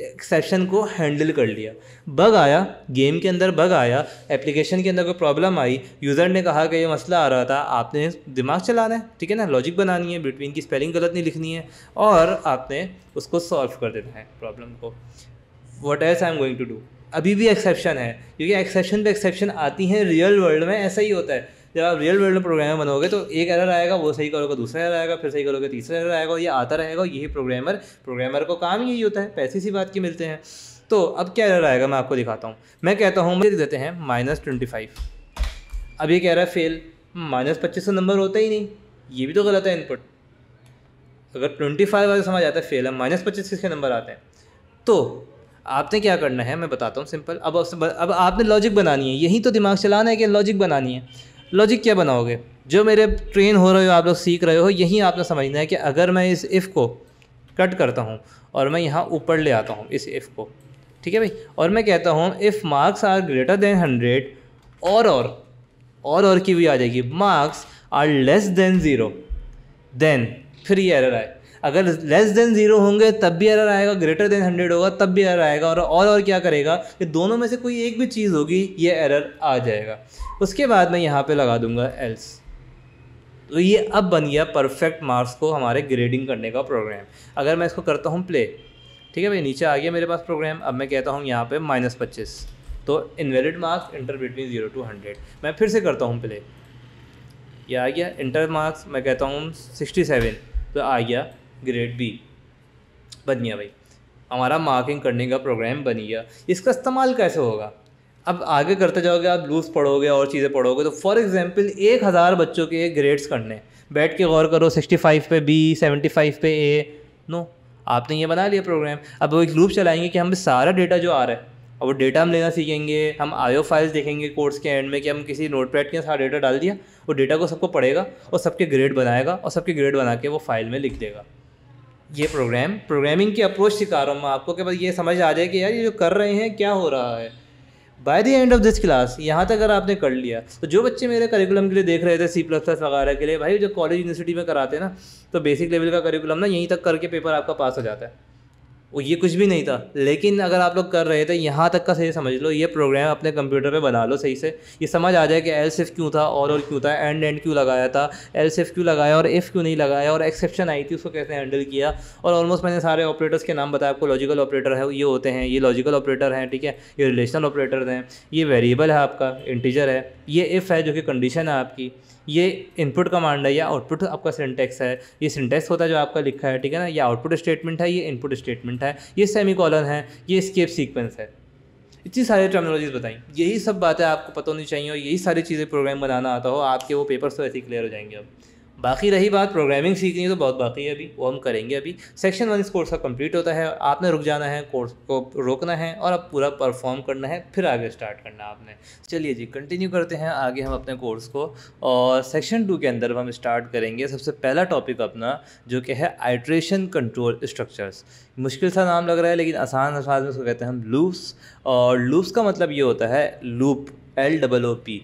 Speaker 2: exception को हैंडल कर लिया बग आया गेम के अंदर बग आया एप्लीकेशन के अंदर कोई प्रॉब्लम आई यूज़र ने कहा कि ये मसला आ रहा था आपने दिमाग चलाना है ठीक है ना लॉजिक बनानी है बिटवीन की स्पेलिंग गलत नहीं लिखनी है और आपने उसको सॉल्व कर देना है प्रॉब्लम को what else I am going to do अभी भी एक्सेप्शन है क्योंकि एक्सेप्शन पे एक्सेप्शन आती हैं रियल वर्ल्ड में ऐसा ही होता है जब आप रियल वर्ल्ड में प्रोग्रामर बनोगे तो एक एरर आएगा वो सही करोगे दूसरा एरर आएगा फिर सही करोगे तीसरा एरर आएगा ये आता रहेगा यही प्रोग्रामर प्रोग्रामर को काम यही होता है पैसे सी बात के मिलते हैं तो अब क्या एरर आएगा मैं आपको दिखाता हूँ मैं कहता हूँ मुझे देते हैं माइनस ट्वेंटी फाइव अब ये कह रहा है फेल माइनस पच्चीस सौ नंबर होता ही नहीं ये भी तो गलत है इनपुट अगर ट्वेंटी फाइव वाले समझ आता है फेल है माइनस पच्चीस किसके नंबर आते हैं तो आपने क्या करना है मैं बताता हूँ सिंपल अब अब आपने लॉजिक बनानी है यही तो दिमाग चलाना है कि लॉजिक बनानी है लॉजिक क्या बनाओगे जो मेरे ट्रेन हो रहे हो आप लोग सीख रहे हो यही आपने समझना है कि अगर मैं इस इफ़ को कट करता हूँ और मैं यहाँ ऊपर ले आता हूँ इस इफ़ को ठीक है भाई और मैं कहता हूँ if marks are greater than hundred और और और और की भी आ जाएगी marks are less than zero then फिर ये एरर आए अगर लेस देन जीरो होंगे तब भी एरर आएगा ग्रेटर देन हंड्रेड होगा तब भी एरर आएगा और और और क्या करेगा कि दोनों में से कोई एक भी चीज़ होगी ये एरर आ जाएगा उसके बाद मैं यहाँ पे लगा दूंगा एल्स तो ये अब बन गया परफेक्ट मार्क्स को हमारे ग्रेडिंग करने का प्रोग्राम अगर मैं इसको करता हूँ प्ले ठीक है भाई नीचे आ गया मेरे पास प्रोग्राम अब मैं कहता हूँ यहाँ पर माइनस पच्चीस तो invalid marks enter between zero to hundred मैं फिर से करता हूँ प्ले ये आ गया इंटर मार्क्स मैं कहता हूँ सिक्सटी सेवन तो आ गया ग्रेड बी बन गया भाई हमारा मार्किंग करने का प्रोग्राम बन गया इसका इस्तेमाल कैसे होगा अब आगे करते जाओगे आप लूज पढ़ोगे और चीज़ें पढ़ोगे तो फॉर एग्जांपल एक हज़ार बच्चों के ग्रेड्स करने बैठ के गौर करो सिक्सटी फाइव पे बी सेवेंटी फाइव पे ए नो आपने ये बना लिया प्रोग्राम अब वो एक लूप चलाएंगे कि हम सारा डेटा जो आ रहा है और वो डेटा हम लेना सीखेंगे हम आयो फाइल्स देखेंगे कोर्स के एंड में कि हम किसी नोट पैड के सारा डेटा डाल दिया वो डेटा को सबको पढ़ेगा और सबके ग्रेड बनाएगा और सबके ग्रेड बना के वो फाइल में लिख देगा ये प्रोग्राम प्रोग्रामिंग की अप्रोच सिखा रहा हूँ मैं आपको कि बस ये समझ आ जाए कि यार ये जो कर रहे हैं क्या हो रहा है by the end of this class यहाँ तक अगर आपने कर लिया तो जो बच्चे मेरे करिकुलम के लिए देख रहे थे सी प्लस प्लस वगैरह के लिए भाई जो कॉलेज यूनिवर्सिटी में कराते हैं ना तो बेसिक लेवल का करिकुलम ना यहीं तक करके पेपर आपका पास हो जाता है वो ये कुछ भी नहीं था लेकिन अगर आप लोग कर रहे थे यहाँ तक का सही समझ लो ये प्रोग्राम अपने कंप्यूटर पे बना लो सही से ये समझ आ जाए कि एल सिर्फ क्यों था और और क्यों था एंड एंड क्यों लगाया था एल सिर्फ क्यों लगाया और इफ़ क्यों नहीं लगाया और एक्सेप्शन आई थी उसको कैसे हैंडल किया और ऑलमोस्ट मैंने सारे ऑपरेटर्स के नाम बताया आपको लॉजिकल ऑपरेटर है ये होते हैं ये लॉजिकल ऑपरेटर हैं ठीक है ये रिलेशनल ऑपरेटर हैं ये वेरिएबल है आपका इंटीजर है ये इफ़ है जो कि कंडीशन है आपकी ये इनपुट कमांड है या आउटपुट आपका सिंटेक्स है ये सिंटेक्स होता है जो आपका लिखा है ठीक है ना ये आउटपुट स्टेटमेंट है ये इनपुट स्टेटमेंट है ये सेमी कॉलन है ये स्केप सीक्वेंस है इतनी सारी टर्मिनोलॉजीज बताई यही सब बातें आपको पता होनी चाहिए और यही सारी चीज़ें प्रोग्राम बनाना आता हो आपके वो पेपर्स तो ऐसे ही क्लियर हो जाएंगे अब बाकी रही बात प्रोग्रामिंग सीखनी है तो बहुत बाकी है अभी वो हम करेंगे अभी सेक्शन वन इस कोर्स का कंप्लीट होता है आपने रुक जाना है कोर्स को रोकना है और अब पूरा परफॉर्म करना है फिर आगे स्टार्ट करना है आपने चलिए जी कंटिन्यू करते हैं आगे हम अपने कोर्स को और सेक्शन टू के अंदर हम स्टार्ट करेंगे सबसे पहला टॉपिक अपना जो कि है आइट्रेशन कंट्रोल स्ट्रक्चर्स मुश्किल सा नाम लग रहा है लेकिन आसान अफाज़ में उसको कहते हैं हम लूप्स और लूप्स का मतलब ये होता है loop L double O P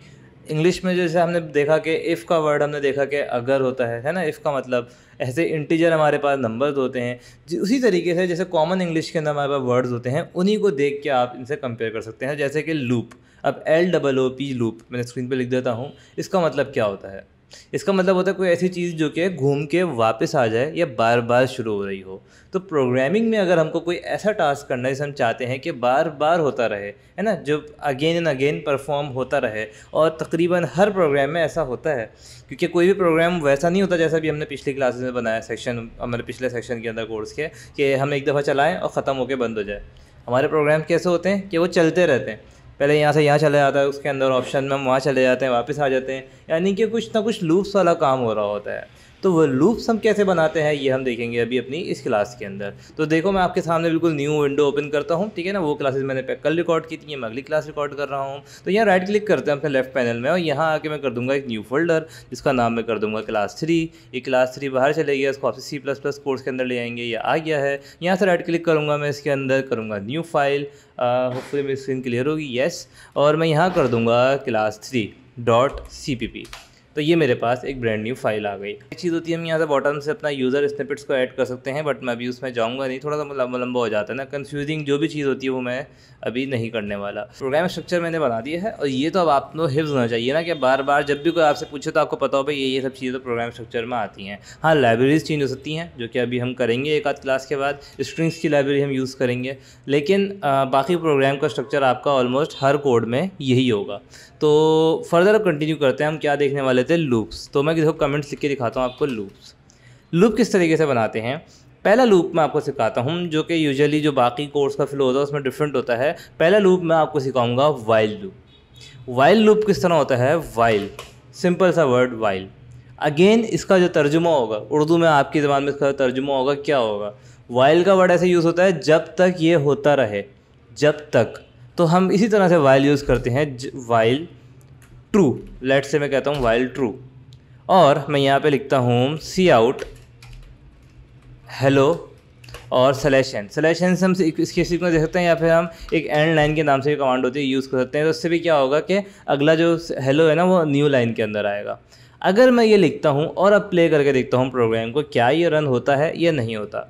Speaker 2: English में जैसे हमने देखा कि इफ़ का वर्ड हमने देखा कि अगर होता है है ना इफ़ का मतलब ऐसे इंटीजर हमारे पास नंबर्स होते हैं उसी तरीके से जैसे कॉमन इंग्लिश के अंदर हमारे पास वर्ड्स होते हैं उन्हीं को देख के आप इनसे कंपेयर कर सकते हैं जैसे कि लूप अब L double O P loop मैंने स्क्रीन पर लिख देता हूँ इसका मतलब क्या होता है इसका मतलब होता है कोई ऐसी चीज़ जो कि घूम के वापस आ जाए या बार बार शुरू हो रही हो तो प्रोग्रामिंग में अगर हमको कोई ऐसा टास्क करना है जिसे हम चाहते हैं कि बार बार होता रहे है ना जो अगेन एंड अगेन परफॉर्म होता रहे और तकरीबन हर प्रोग्राम में ऐसा होता है क्योंकि कोई भी प्रोग्राम वैसा नहीं होता जैसा भी हमने पिछली क्लासेज में बनाया सेक्शन हमारे मतलब पिछले सेक्शन के अंदर कोर्स के कि हम एक दफ़ा चलाएँ और ख़त्म होकर बंद हो जाए हमारे प्रोग्राम कैसे होते हैं कि वो चलते रहते हैं पहले यहाँ से यहाँ चला जाता है उसके अंदर ऑप्शन में हम वहाँ चले जाते हैं वापस आ जाते हैं यानी कि कुछ ना कुछ लूप्स वाला काम हो रहा होता है तो वह लूप्स हम कैसे बनाते हैं ये हम देखेंगे अभी अपनी इस क्लास के अंदर तो देखो मैं आपके सामने बिल्कुल न्यू विंडो ओपन करता हूँ ठीक है ना वो क्लासेज मैंने कल रिकॉर्ड की थी मैं अगली क्लास रिकॉर्ड कर रहा हूँ तो यहाँ राइट क्लिक करते हैं अपने लेफ्ट पैनल में और यहाँ आके मैं कर दूंगा एक न्यू फोल्डर जिसका नाम मैं कर दूंगा क्लास थ्री ये क्लास थ्री बाहर चले गया इसको आपसे सी प्लस प्लस कोर्स के अंदर ले आएंगे ये आ गया है यहाँ से राइट क्लिक करूँगा मैं इसके अंदर करूँगा न्यू फाइल होपफुली मेरी स्क्रीन क्लियर होगी येस और मैं यहाँ कर दूँगा class three dot C P P तो ये मेरे पास एक ब्रांड न्यू फाइल आ गई एक चीज़ होती है हम यहाँ से बॉटम से अपना यूज़र स्निपिट्स को ऐड कर सकते हैं बट मैं अभी उसमें जाऊँगा नहीं थोड़ा सा मतलब लंबा हो जाता है ना कन्फ्यूजिंग जो भी चीज़ होती है वो मैं अभी नहीं करने वाला प्रोग्राम स्ट्रक्चर मैंने बना दिया है और ये तो अब आप लोग हिफ्ज होना चाहिए ना कि बार बार जब भी कोई आपसे पूछे तो आपको पता हो भाई ये ये सब चीज़ें तो प्रोग्राम स्ट्रक्चर में आती हैं हाँ लाइब्रेरीज चेंज हो सकती हैं जो कि अभी हम करेंगे एक आध क्लास के बाद स्ट्रिंग्स की लाइब्रेरी हम यूज़ करेंगे लेकिन बाकी प्रोग्राम का स्ट्रक्चर आपका ऑलमोस्ट हर कोड में यही होगा तो फर्दर अब कंटिन्यू करते हैं हम क्या देखने वाले थे लूप्स तो मैं देखो कमेंट्स लिख के दिखाता हूँ आपको लूप्स लूप किस तरीके से बनाते हैं पहला लूप मैं आपको सिखाता हूँ जो कि यूजुअली जो बाकी कोर्स का फ्लो होता है उसमें डिफरेंट होता है पहला लूप मैं आपको सिखाऊंगा वाइल्ड लूप वाइल्ड लूप किस तरह होता है वाइल सिंपल सा वर्ड वाइल अगेन इसका जो तर्जुमा होगा उर्दू में आपकी ज़बान में इसका तर्जुमा होगा क्या होगा वाइल का वर्ड ऐसे यूज़ होता है जब तक ये होता रहे जब तक तो हम इसी तरह से वाइल यूज़ करते हैं वाइल ट्रू लेट से मैं कहता हूँ वाइल ट्रू और मैं यहाँ पे लिखता हूँ सी आउट हेलो और सलेशन सलेशन से हम इसके में देख सकते हैं या फिर हम एक एंड लाइन के नाम से भी कमांड होती है यूज़ कर सकते हैं तो उससे भी क्या होगा कि अगला जो हेलो है ना वो न्यू लाइन के अंदर आएगा अगर मैं ये लिखता हूँ और अब प्ले करके देखता हूँ प्रोग्राम को क्या ये रन होता है या नहीं होता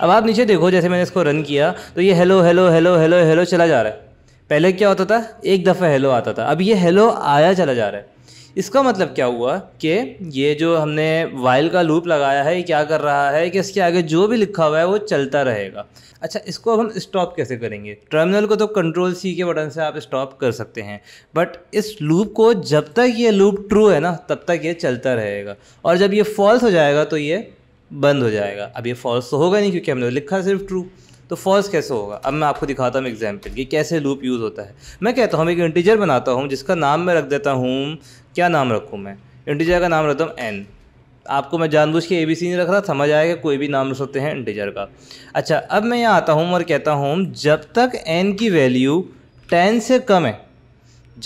Speaker 2: अब आप नीचे देखो जैसे मैंने इसको रन किया तो ये hello hello hello hello hello चला जा रहा है पहले क्या होता था एक दफ़ा हेलो आता था अब ये हेलो आया चला जा रहा है इसका मतलब क्या हुआ कि ये जो हमने वाइल का लूप लगाया है ये क्या कर रहा है कि इसके आगे जो भी लिखा हुआ है वो चलता रहेगा अच्छा इसको अब हम स्टॉप कैसे करेंगे टर्मिनल को तो कंट्रोल सी के बटन से आप स्टॉप कर सकते हैं बट इस लूप को जब तक ये लूप ट्रू है ना तब तक ये चलता रहेगा और जब ये फॉल्स हो जाएगा तो ये बंद हो जाएगा अब ये फॉल्स तो होगा नहीं क्योंकि हमने तो लिखा सिर्फ ट्रू तो फॉल्स कैसे होगा अब मैं आपको दिखाता हूँ एग्जाम्पल कि कैसे लूप यूज़ होता है मैं कहता हूँ एक इंटीजर बनाता हूँ जिसका नाम मैं रख देता हूँ क्या नाम रखूँ मैं इंटीजर का नाम रखता हूँ एन आपको मैं जानबूझ के ए बी सी नहीं रख रहा समझ आएगा कोई भी नाम रख सकते हैं इंटीजर का अच्छा अब मैं यहाँ आता हूँ और कहता हूँ जब तक एन की वैल्यू टेन से कम है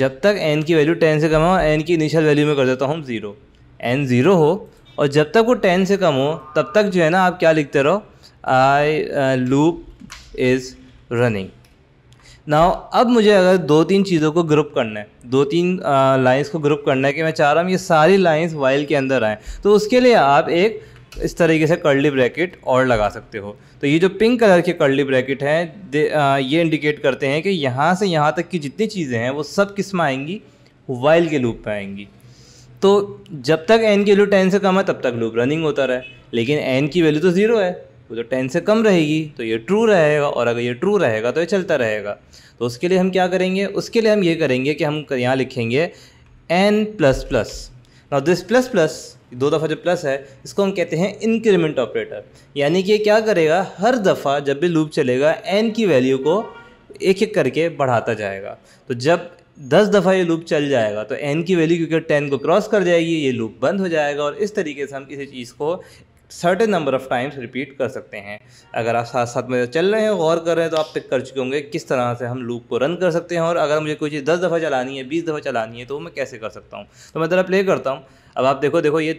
Speaker 2: जब तक एन की वैल्यू टेन से कम है एन की इनिशियल वैल्यू में कर देता हूँ ज़ीरो एन ज़ीरो हो और जब तक वो टेन से कम हो तब तक जो है ना आप क्या लिखते रहो I loop is running now अब मुझे अगर दो तीन चीज़ों को ग्रुप करना है दो तीन लाइंस uh, को ग्रुप करना है कि मैं चाह रहा हूँ ये सारी लाइंस वाइल के अंदर आएँ तो उसके लिए आप एक इस तरीके से कर्ली ब्रैकेट और लगा सकते हो तो ये जो पिंक कलर के कर्ली ब्रैकेट हैं uh, ये इंडिकेट करते हैं कि यहाँ से यहाँ तक की जितनी चीज़ें हैं वो सब किस में आएंगी वाइल के लूप पर आएंगी तो जब तक एन की वैल्यू टेन से कम है तब तक लूप रनिंग होता रहे लेकिन एन की वैल्यू तो ज़ीरो है वो तो टेन से कम रहेगी तो ये ट्रू रहेगा और अगर ये ट्रू रहेगा तो ये चलता रहेगा तो उसके लिए हम क्या करेंगे उसके लिए हम ये करेंगे कि हम यहाँ लिखेंगे n plus plus now this plus plus दो दफ़ा जो प्लस है इसको हम कहते हैं इंक्रीमेंट ऑपरेटर यानी कि ये क्या करेगा हर दफ़ा जब भी लूप चलेगा एन की वैल्यू को एक एक करके बढ़ाता जाएगा तो जब दस दफ़ा ये लूप चल जाएगा तो एन की वैल्यू क्योंकि टेन को क्रॉस कर जाएगी ये लूप बंद हो जाएगा और इस तरीके से हम किसी चीज़ को certain number of times repeat कर सकते हैं अगर आप साथ साथ में चल रहे हैं गौर कर रहे हैं तो आप पिक कर चुके होंगे किस तरह से हम लूप को रन कर सकते हैं और अगर मुझे कोई चीज़ दस दफ़ा चलानी है बीस दफ़ा चलानी है तो मैं कैसे कर सकता हूँ तो मैं ज़रा प्ले करता हूँ अब आप देखो देखो ये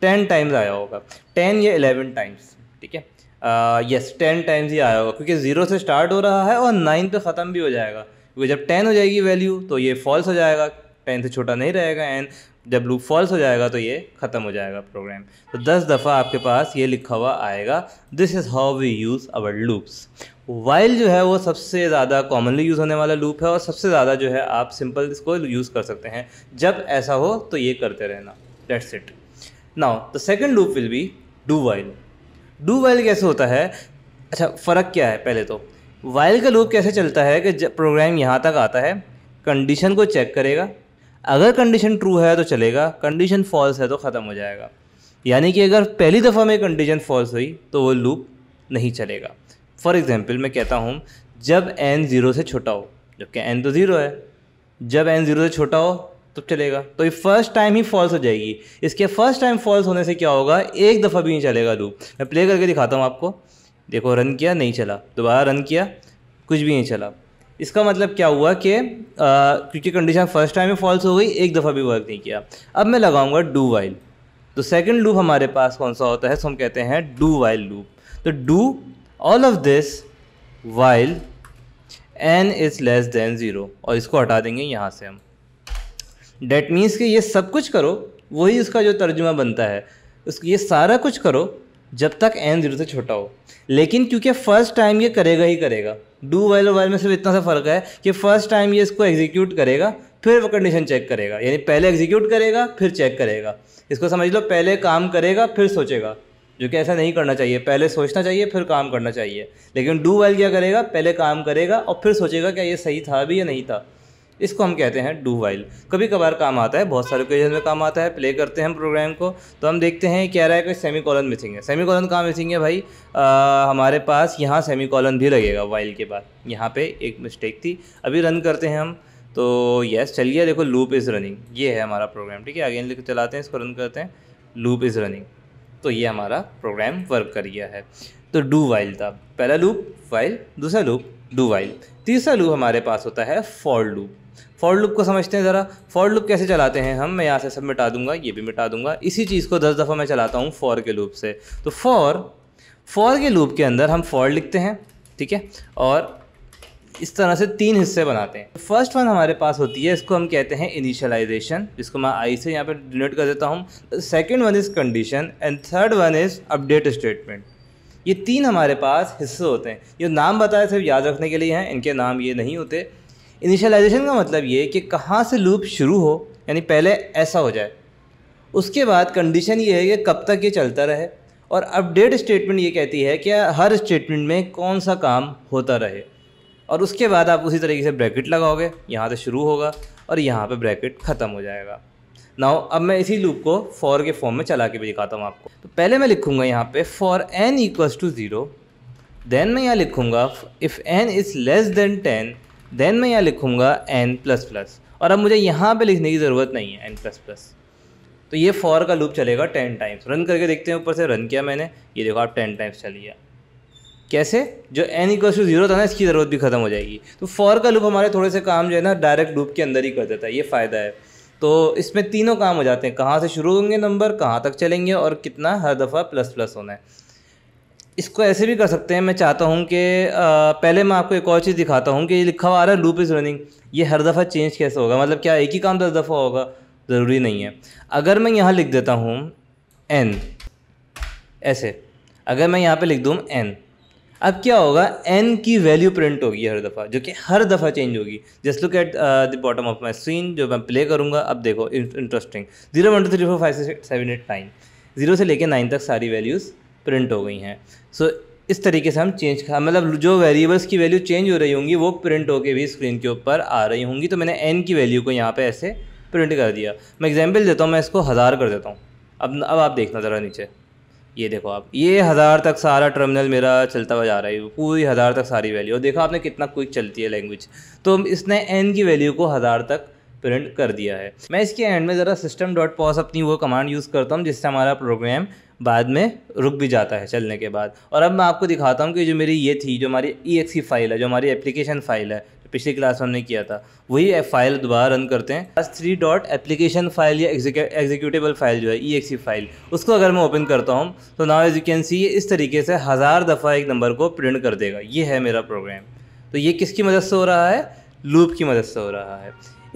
Speaker 2: टेन टाइम्स आया होगा टेन या एलेवन टाइम्स ठीक है यस टेन टाइम्स ही आया होगा क्योंकि ज़ीरो से स्टार्ट हो रहा है और नाइन पर तो ख़त्म भी हो जाएगा क्योंकि जब टेन हो जाएगी वैल्यू तो ये फॉल्स हो जाएगा टेन से छोटा नहीं रहेगा एंड जब लूप फॉल्स हो जाएगा तो ये ख़त्म हो जाएगा प्रोग्राम तो दस दफ़ा आपके पास ये लिखा हुआ आएगा this is how we use our loops while जो है वो सबसे ज़्यादा कॉमनली यूज़ होने वाला लूप है और सबसे ज़्यादा जो है आप सिंपल इसको यूज़ कर सकते हैं जब ऐसा हो तो ये करते रहना that's it now the second loop will be do while do while कैसे होता है अच्छा फ़र्क क्या है पहले तो वाइल का लूप कैसे चलता है कि जब प्रोग्राम यहाँ तक आता है कंडीशन को चेक करेगा अगर कंडीशन ट्रू है तो चलेगा कंडीशन फॉल्स है तो ख़त्म हो जाएगा यानी कि अगर पहली दफ़ा में कंडीशन फॉल्स हुई तो वो लूप नहीं चलेगा फॉर एग्ज़ाम्पल मैं कहता हूँ जब एन ज़ीरो से छोटा हो जबकि एन तो ज़ीरो है जब एन ज़ीरो से छोटा हो तब चलेगा तो ये फर्स्ट टाइम ही फॉल्स हो जाएगी इसके फर्स्ट टाइम फॉल्स होने से क्या होगा एक दफ़ा भी नहीं चलेगा लूप मैं प्ले करके दिखाता हूँ आपको देखो रन किया नहीं चला दोबारा रन किया कुछ भी नहीं चला इसका मतलब क्या हुआ कि क्योंकि कंडीशन फर्स्ट टाइम ही फॉल्स हो गई एक दफ़ा भी वर्क नहीं किया अब मैं लगाऊंगा डू वाइल तो सेकंड लूप हमारे पास कौन सा होता है सो हम कहते हैं डू वाइल लूप तो do all of this while n is less than zero और इसको हटा देंगे यहाँ से हम डेट मीन्स कि ये सब कुछ करो वही उसका जो तर्जुमा बनता है उसकी ये सारा कुछ करो जब तक एन जीरो से छोटा हो लेकिन क्योंकि फर्स्ट टाइम ये करेगा ही करेगा डू वाइल वाइल में सिर्फ इतना सा फ़र्क है कि फर्स्ट टाइम ये इसको एग्जीक्यूट करेगा फिर वो कंडीशन चेक करेगा यानी पहले एग्जीक्यूट करेगा फिर चेक करेगा इसको समझ लो पहले काम करेगा फिर सोचेगा जो कि ऐसा नहीं करना चाहिए पहले सोचना चाहिए फिर काम करना चाहिए लेकिन डू वाइल क्या करेगा पहले काम करेगा और फिर सोचेगा क्या ये सही था भी या नहीं था इसको हम कहते हैं डू वाइल कभी कभार काम आता है बहुत सारे ओकेजन में काम आता है प्ले करते हैं हम प्रोग्राम को तो हम देखते हैं कह रहा है कि सेमी कॉलन मिसिंग है सेमी कॉलन कहाँ मिसिंग है भाई आ, हमारे पास यहाँ सेमी कॉलन भी लगेगा वाइल के बाद यहाँ पे एक मिस्टेक थी अभी रन करते हैं हम तो यस चलिए देखो लूप इज़ रनिंग ये है हमारा प्रोग्राम ठीक है आगे लिख चलाते हैं इसको रन करते हैं लूप इज़ रनिंग तो ये हमारा प्रोग्राम वर्क कर गया है तो डू वाइल था पहला लूप वाइल दूसरा लूप डू वाइल तीसरा लूप हमारे पास होता है फॉर लूप फॉर लुक को समझते हैं ज़रा फॉर लुक कैसे चलाते हैं हम मैं यहाँ से सब मिटा दूंगा ये भी मिटा दूंगा इसी चीज़ को दस दफ़ा मैं चलाता हूँ फॉर के लूप से तो फॉर फॉर के लूप के अंदर हम फॉर लिखते हैं ठीक है और इस तरह से तीन हिस्से बनाते हैं फर्स्ट वन हमारे पास होती है इसको हम कहते हैं इनिशियलाइजेशन जिसको मैं आई से यहाँ पर डिनोट कर देता हूँ second one is condition and third one is update statement ये तीन हमारे पास हिस्से होते हैं ये नाम बताए सिर्फ याद रखने के लिए हैं इनके नाम ये नहीं होते इनिशलाइजेशन का मतलब ये कि कहाँ से लूप शुरू हो यानी पहले ऐसा हो जाए उसके बाद कंडीशन ये है कि कब तक ये चलता रहे और अपडेट स्टेटमेंट ये कहती है कि हर स्टेटमेंट में कौन सा काम होता रहे और उसके बाद आप उसी तरीके से ब्रैकेट लगाओगे यहाँ से शुरू होगा और यहाँ पे ब्रैकेट ख़त्म हो जाएगा नाउ अब मैं इसी लूप को फॉर के फॉर्म में चला के भी दिखाता हूँ आपको तो पहले मैं लिखूँगा यहाँ पे for n equals to zero then मैं यहाँ लिखूँगा if n is less than ten then मैं यहाँ लिखूँगा एन प्लस प्लस और अब मुझे यहाँ पे लिखने की ज़रूरत नहीं है एन प्लस प्लस तो ये फॉर का लूप चलेगा टेन टाइम्स रन करके देखते हैं ऊपर से रन किया मैंने ये देखो आप टेन टाइम्स चल गया कैसे जो एन इक्वल टू जीरो था ना इसकी ज़रूरत भी खत्म हो जाएगी तो फॉर का लूप हमारे थोड़े से काम जो है ना डायरेक्ट लूप के अंदर ही कर देता है ये फ़ायदा है तो इसमें तीनों काम हो जाते हैं कहाँ से शुरू होंगे नंबर कहाँ तक चलेंगे और कितना हर दफ़ा प्लस प्लस होना है इसको ऐसे भी कर सकते हैं मैं चाहता हूँ कि पहले मैं आपको एक और चीज़ दिखाता हूँ कि ये लिखा हुआ आ रहा है लूप इज़ रनिंग ये हर दफ़ा चेंज कैसे होगा मतलब क्या एक ही काम दस दफ़ा होगा ज़रूरी नहीं है अगर मैं यहाँ लिख देता हूँ एन ऐसे अगर मैं यहाँ पे लिख दूँ एन अब क्या होगा एन की वैल्यू प्रिंट होगी हर दफ़ा जो कि हर दफ़ा चेंज होगी just look at the bottom of my screen जो मैं प्ले करूँगा अब देखो interesting zero one two three four five six seven eight nine zero से लेकर नाइन तक सारी वैल्यूज़ प्रिंट हो गई हैं सो so, इस तरीके से हम चेंज मतलब जो वेरिएबल्स की वैल्यू चेंज हो रही होंगी वो प्रिंट होके भी स्क्रीन के ऊपर आ रही होंगी तो मैंने एन की वैल्यू को यहाँ पर ऐसे प्रिंट कर दिया मैं एग्जाम्पल देता हूँ मैं इसको हज़ार कर देता हूँ अब अब आप देखना ज़रा नीचे ये देखो आप ये हज़ार तक सारा टर्मिनल मेरा चलता हुआ जा रहा है पूरी हज़ार तक सारी वैल्यू और देखो आपने कितना क्विक चलती है लैंग्वेज तो इसने एन की वैल्यू को हज़ार तक प्रिंट कर दिया है मैं इसके एंड में ज़रा सिस्टम डॉट पॉस अपनी वो कमांड यूज़ करता हूँ जिससे हमारा प्रोग्राम बाद में रुक भी जाता है चलने के बाद और अब मैं आपको दिखाता हूँ कि जो मेरी ये थी जो हमारी ई की फाइल है जो हमारी एप्लीकेशन फाइल है जो पिछली क्लास में हमने किया था वही फाइल दोबारा रन करते हैं class three dot application file या एग्जीक्यूटेबल फाइल जो है ई e फाइल उसको अगर मैं ओपन करता हूँ तो now as you can see इस तरीके से हज़ार दफ़ा एक नंबर को प्रिंट कर देगा ये है मेरा प्रोग्राम तो ये किसकी मदद से हो रहा है लूप की मदद से हो रहा है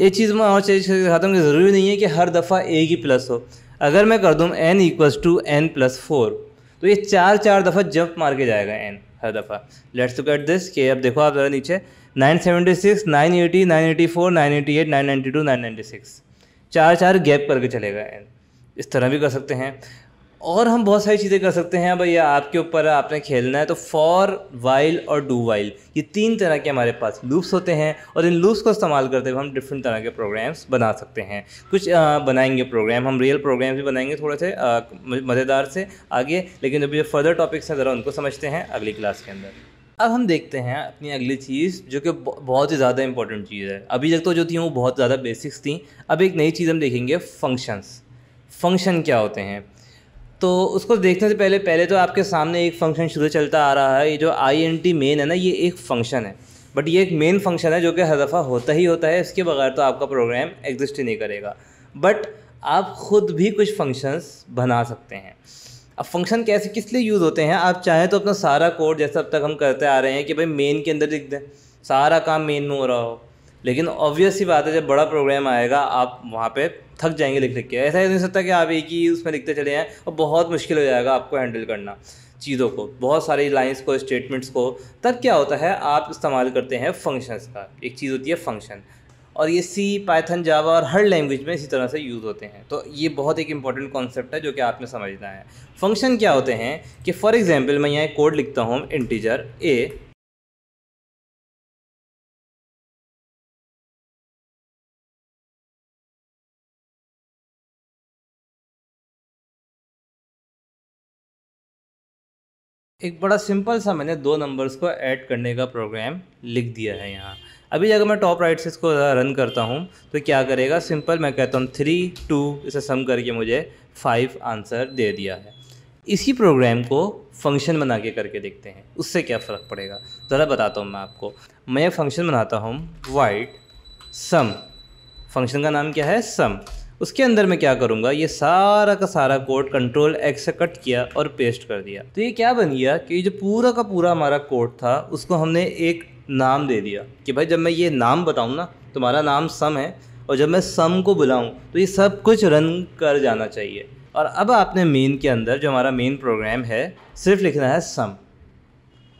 Speaker 2: एक चीज़ मैं और चीज़ दिखाता हूँ कि ज़रूरी नहीं है कि हर दफ़ा एक ही प्लस हो अगर मैं कर दूँ n equals to n plus four तो ये चार चार दफ़ा जंप मार के जाएगा एन हर दफ़ा लेट्स लुक एट दिस के अब देखो आप ज़रा नीचे nine seventy six nine eighty nine eighty four nine eighty eight nine ninety two nine ninety six चार चार गैप करके चलेगा एन इस तरह भी कर सकते हैं और हम बहुत सारी चीज़ें कर सकते हैं भैया आपके ऊपर आपने खेलना है तो फॉर वाइल और डू वाइल ये तीन तरह के हमारे पास लूप्स होते हैं और इन लूप्स को इस्तेमाल करते हुए हम डिफरेंट तरह के प्रोग्राम्स बना सकते हैं कुछ आ, बनाएंगे प्रोग्राम हम रियल प्रोग्राम्स भी बनाएंगे थोड़े से मज़ेदार से आगे लेकिन अभी जो फर्दर टॉपिक्स हैं ज़रा उनको समझते हैं अगली क्लास के अंदर अब हम देखते हैं अपनी अगली चीज़ जो कि बहुत ही ज़्यादा इंपॉर्टेंट चीज़ है अभी तक तो जो थी वो बहुत ज़्यादा बेसिक्स थी अब एक नई चीज़ हम देखेंगे फंक्शंस फंक्शन क्या होते हैं तो उसको देखने से पहले पहले तो आपके सामने एक फंक्शन शुरू चलता आ रहा है ये जो आई एन टी मेन है ना ये एक फंक्शन है बट ये एक मेन फंक्शन है जो कि हर दफ़ा होता ही होता है इसके बगैर तो आपका प्रोग्राम एग्जिस्ट ही नहीं करेगा बट आप ख़ुद भी कुछ फंक्शंस बना सकते हैं अब फंक्शन कैसे किस लिए यूज़ होते हैं आप चाहें तो अपना सारा कोड जैसे अब तक हम करते आ रहे हैं कि भाई मेन के अंदर लिख दें सारा काम मेन में हो रहा हो लेकिन ऑब्वियस ही बात है जब बड़ा प्रोग्राम आएगा आप वहाँ पे थक जाएंगे लिख लिख के ऐसा नहीं सकता कि आप एक ही उसमें लिखते चले जाएँ और बहुत मुश्किल हो जाएगा आपको हैंडल करना चीज़ों को बहुत सारी लाइंस को स्टेटमेंट्स को तब क्या होता है आप इस्तेमाल करते हैं फंक्शंस का एक चीज़ होती है फंक्शन और ये सी पाइथन जावा और हर लैंग्वेज में इसी तरह से यूज़ होते हैं तो ये बहुत एक इंपॉर्टेंट कॉन्सेप्ट है जो कि आपने
Speaker 1: समझना है फंक्शन क्या होते हैं कि फॉर एग्जांपल मैं यहाँ कोड लिखता हूँ इंटीजर ए एक बड़ा सिंपल सा मैंने दो नंबर्स को
Speaker 2: ऐड करने का प्रोग्राम लिख दिया है यहाँ अभी अगर मैं टॉप राइट से इसको रन करता हूँ तो क्या करेगा सिंपल मैं कहता हूँ थ्री टू इसे सम करके मुझे फाइव आंसर दे दिया है इसी प्रोग्राम को फंक्शन बना के करके देखते हैं उससे क्या फ़र्क पड़ेगा ज़रा बताता हूँ मैं आपको मैं फंक्शन बनाता हूँ वाइट सम फंक्शन का नाम क्या है सम उसके अंदर मैं क्या करूँगा ये सारा का सारा कोड कंट्रोल एक्स से कट किया और पेस्ट कर दिया तो ये क्या बन गया कि जो पूरा का पूरा हमारा कोड था उसको हमने एक नाम दे दिया कि भाई जब मैं ये नाम बताऊँ ना तुम्हारा नाम सम है और जब मैं सम को बुलाऊँ तो ये सब कुछ रन कर जाना चाहिए और अब आपने मेन के अंदर जो हमारा मेन प्रोग्राम है सिर्फ लिखना है सम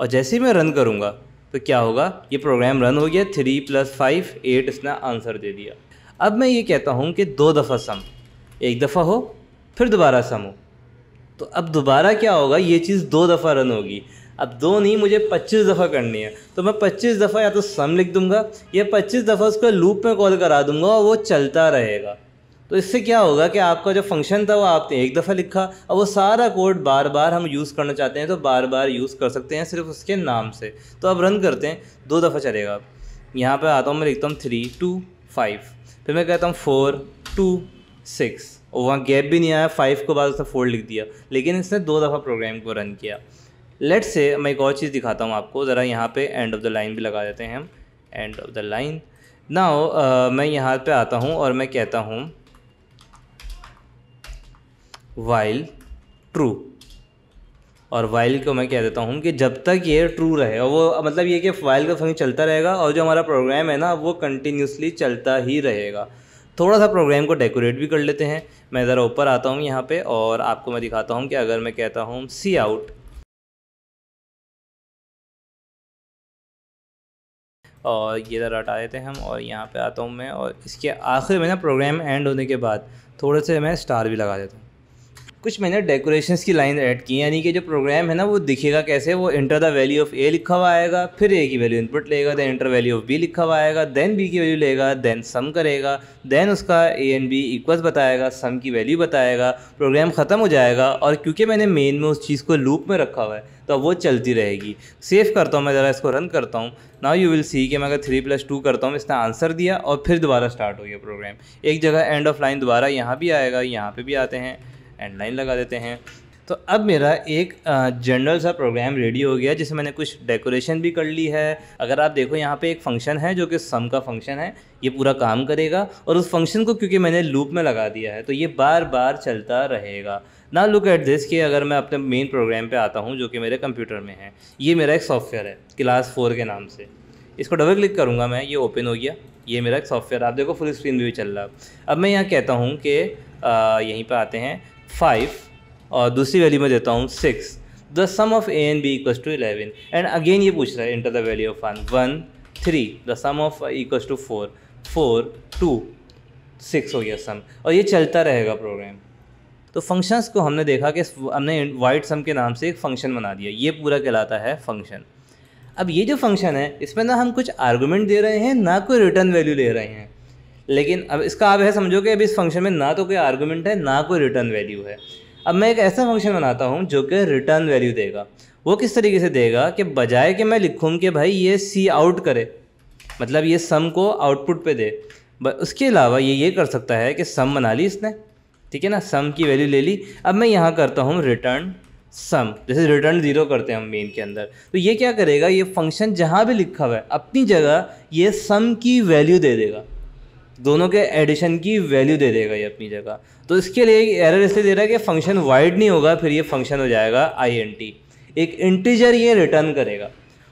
Speaker 2: और जैसे ही मैं रन करूँगा तो क्या होगा ये प्रोग्राम रन हो गया थ्री प्लस फाइव एट इसने आंसर दे दिया अब मैं ये कहता हूँ कि दो दफ़ा सम एक दफ़ा हो फिर दोबारा सम हो तो अब दोबारा क्या होगा ये चीज़ दो दफ़ा रन होगी अब दो नहीं मुझे पच्चीस दफ़ा करनी है तो मैं पच्चीस दफ़ा या तो सम लिख दूंगा या पच्चीस दफ़ा उसको लूप में कॉल करा दूंगा और वो चलता रहेगा तो इससे क्या होगा कि आपका जो फंक्शन था वो आपने एक दफ़ा लिखा और वो सारा कोड बार बार हम यूज़ करना चाहते हैं तो बार बार यूज़ कर सकते हैं सिर्फ उसके नाम से तो अब रन करते हैं दो दफ़ा चलेगा अब यहाँ पर आता हूँ मैं लिखता हूँ थ्री टू फाइव फिर मैं कहता हूँ फोर टू सिक्स और वहाँ गैप भी नहीं आया फाइव को बाद उसने फोर लिख दिया लेकिन इसने दो दफ़ा प्रोग्राम को रन किया लेट से मैं एक और चीज़ दिखाता हूँ आपको ज़रा यहाँ पे एंड ऑफ द लाइन भी लगा देते हैं हम एंड ऑफ द लाइन ना हो मैं यहाँ पे आता हूँ और मैं कहता हूँ वाइल ट्रू और वाइल को मैं कह देता हूँ कि जब तक ये ट्रू रहे और वो मतलब ये कि वाइल का फंक्शन चलता रहेगा और जो हमारा प्रोग्राम है ना वो कंटिन्यूसली चलता ही रहेगा थोड़ा सा प्रोग्राम को डेकोरेट भी कर लेते हैं मैं ज़रा ऊपर आता हूँ यहाँ पे और आपको मैं दिखाता हूँ कि अगर मैं कहता हूँ सी आउट और ये ज़रा हटा देते हैं हम और यहाँ पे आता हूँ मैं और इसके आखिर में ना प्रोग्राम एंड होने के बाद थोड़े से मैं स्टार भी लगा देता हूँ कुछ मैंने डेकोरेशंस की लाइन ऐड की यानी कि जो प्रोग्राम है ना वो दिखेगा कैसे वो enter the value of a लिखा हुआ आएगा फिर ए की वैल्यू इनपुट लेगा then enter value of b लिखा हुआ आएगा देन बी की वैल्यू लेगा देन सम करेगा देन उसका ए एंड बी इक्वल्स बताएगा सम की वैल्यू बताएगा प्रोग्राम ख़त्म हो जाएगा और क्योंकि मैंने मेन में उस चीज़ को लूप में रखा हुआ है तो वो चलती रहेगी सेव करता हूँ मैं ज़रा इसको रन करता हूँ नाउ यू विल सी कि मैं अगर थ्री प्लस टू करता हूँ इसने आंसर दिया और फिर दोबारा स्टार्ट हो गया प्रोग्राम एक जगह एंड ऑफ लाइन दोबारा यहाँ भी आएगा यहाँ पे भी आते हैं एंड लाइन लगा देते हैं तो अब मेरा एक जनरल सा प्रोग्राम रेडी हो गया जिसे मैंने कुछ डेकोरेशन भी कर ली है अगर आप देखो यहाँ पे एक फंक्शन है जो कि सम का फंक्शन है ये पूरा काम करेगा और उस फंक्शन को क्योंकि मैंने लूप में लगा दिया है तो ये बार बार चलता रहेगा ना लुक एट दिस कि अगर मैं अपने मेन प्रोग्राम पे आता हूँ जो कि मेरे कंप्यूटर में है ये मेरा एक सॉफ्टवेयर है क्लास फोर के नाम से इसको डबल क्लिक करूँगा मैं ये ओपन हो गया ये मेरा एक सॉफ्टवेयर आप देखो फुल स्क्रीन भी चल रहा अब मैं यहाँ कहता हूँ कि यहीं पर आते हैं फाइव और दूसरी वैल्यू मैं देता हूँ six the sum of a and b equals to eleven and again ये पूछ रहा है enter the value of one one three the sum of equals to four four two six हो गया सम और ये चलता रहेगा प्रोग्राम तो फंक्शंस को हमने देखा कि हमने वाइट सम के नाम से एक फंक्शन बना दिया ये पूरा कहलाता है फंक्शन अब ये जो फंक्शन है इसमें ना हम कुछ आर्गूमेंट दे रहे हैं ना कोई रिटर्न वैल्यू ले रहे हैं लेकिन अब इसका आप यह समझो कि अभी इस फंक्शन में ना तो कोई आर्गूमेंट है ना कोई रिटर्न वैल्यू है अब मैं एक ऐसा फंक्शन बनाता हूँ जो कि रिटर्न वैल्यू देगा वो किस तरीके से देगा कि बजाय कि मैं लिखूँ कि भाई ये सी आउट करे मतलब ये सम को आउटपुट पे दे उसके अलावा ये ये कर सकता है कि सम बना ली इसने ठीक है ना सम की वैल्यू ले ली अब मैं यहाँ करता हूँ रिटर्न सम जैसे रिटर्न ज़ीरो करते हैं हम मेन के अंदर तो ये क्या करेगा ये फंक्शन जहाँ भी लिखा हुआ है अपनी जगह ये सम की वैल्यू दे देगा दोनों के एडिशन की वैल्यू दे देगा ये अपनी जगह तो इसके लिए एरर इसलिए दे रहा है कि फंक्शन वाइड नहीं होगा फिर ये फंक्शन हो जाएगा आई एन टी एक इंटीजर ये रिटर्न करेगा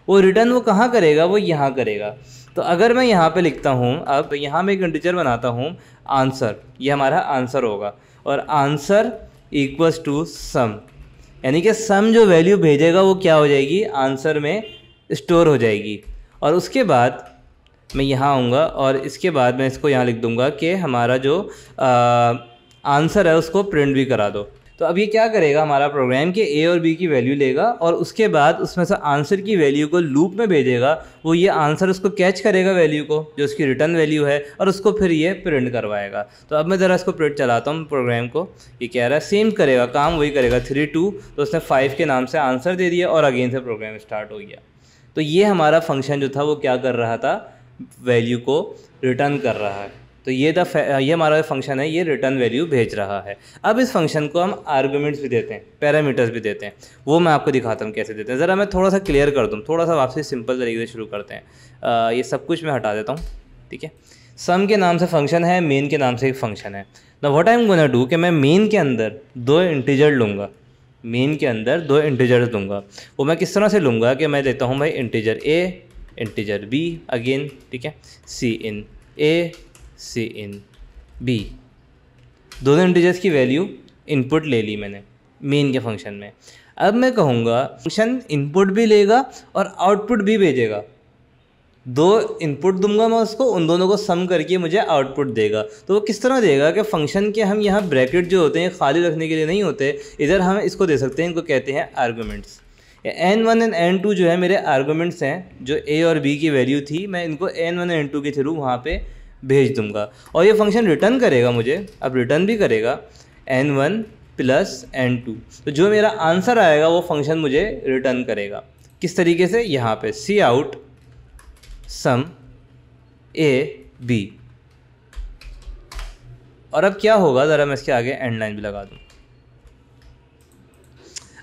Speaker 2: वो रिटर्न वो कहाँ करेगा वो यहाँ करेगा तो अगर मैं यहाँ पे लिखता हूँ अब यहाँ मैं एक इंटीजर बनाता हूँ आंसर ये हमारा आंसर होगा और आंसर इक्वल्स टू सम यानी कि सम जो वैल्यू भेजेगा वो क्या हो जाएगी आंसर में स्टोर हो जाएगी और उसके बाद मैं यहाँ आऊँगा और इसके बाद मैं इसको यहाँ लिख दूँगा कि हमारा जो आंसर है उसको प्रिंट भी करा दो तो अब ये क्या करेगा हमारा प्रोग्राम कि ए और बी की वैल्यू लेगा और उसके बाद उसमें से आंसर की वैल्यू को लूप में भेजेगा वो ये आंसर उसको कैच करेगा वैल्यू को जो उसकी रिटर्न वैल्यू है और उसको फिर ये प्रिंट करवाएगा तो अब मैं ज़रा इसको प्रिंट चलाता हूँ प्रोग्राम को ये कह रहा है सेम करेगा काम वही करेगा थ्री टू तो उसने फाइव के नाम से आंसर दे दिया और अगेन से प्रोग्राम स्टार्ट हो गया तो ये हमारा फंक्शन जो था वो क्या कर रहा था वैल्यू को रिटर्न कर रहा है तो ये द ये हमारा फंक्शन है ये रिटर्न वैल्यू भेज रहा है अब इस फंक्शन को हम आर्गूमेंट्स भी देते हैं पैरामीटर्स भी देते हैं वो मैं आपको दिखाता हूँ कैसे देते हैं ज़रा मैं थोड़ा सा क्लियर कर दूँ थोड़ा सा वापसी सिंपल तरीके से शुरू करते हैं आ, ये सब कुछ मैं हटा देता हूँ ठीक है सम के नाम से फंक्शन है मेन के नाम से एक फंक्शन है the what I am gonna do कि मैं मेन के अंदर दो इंटीजर लूँगा मेन के अंदर दो इंटीजर्स दूंगा वो मैं किस तरह से लूँगा कि मैं लेता हूँ भाई integer a integer b again ठीक है cin a cin b दोनों इंटीजर्स की वैल्यू इनपुट ले ली मैंने मेन के फंक्शन में अब मैं कहूँगा फंक्शन इनपुट भी लेगा और आउटपुट भी भेजेगा दो इनपुट दूंगा मैं उसको उन दोनों को सम करके मुझे आउटपुट देगा तो वो किस तरह देगा कि फ़ंक्शन के हम यहाँ ब्रैकेट जो होते हैं खाली रखने के लिए नहीं होते इधर हम इसको दे सकते हैं इनको कहते हैं arguments n one and n two जो है मेरे आर्गूमेंट्स हैं जो ए और बी की वैल्यू थी मैं इनको एन वन एन टू के थ्रू वहाँ पे भेज दूंगा और ये फंक्शन रिटर्न करेगा मुझे अब रिटर्न भी करेगा n one plus n two तो जो मेरा आंसर आएगा वो फंक्शन मुझे रिटर्न करेगा किस तरीके से यहाँ पे सी आउट सम ए बी और अब क्या होगा ज़रा मैं इसके आगे एंड लाइन भी लगा दूँ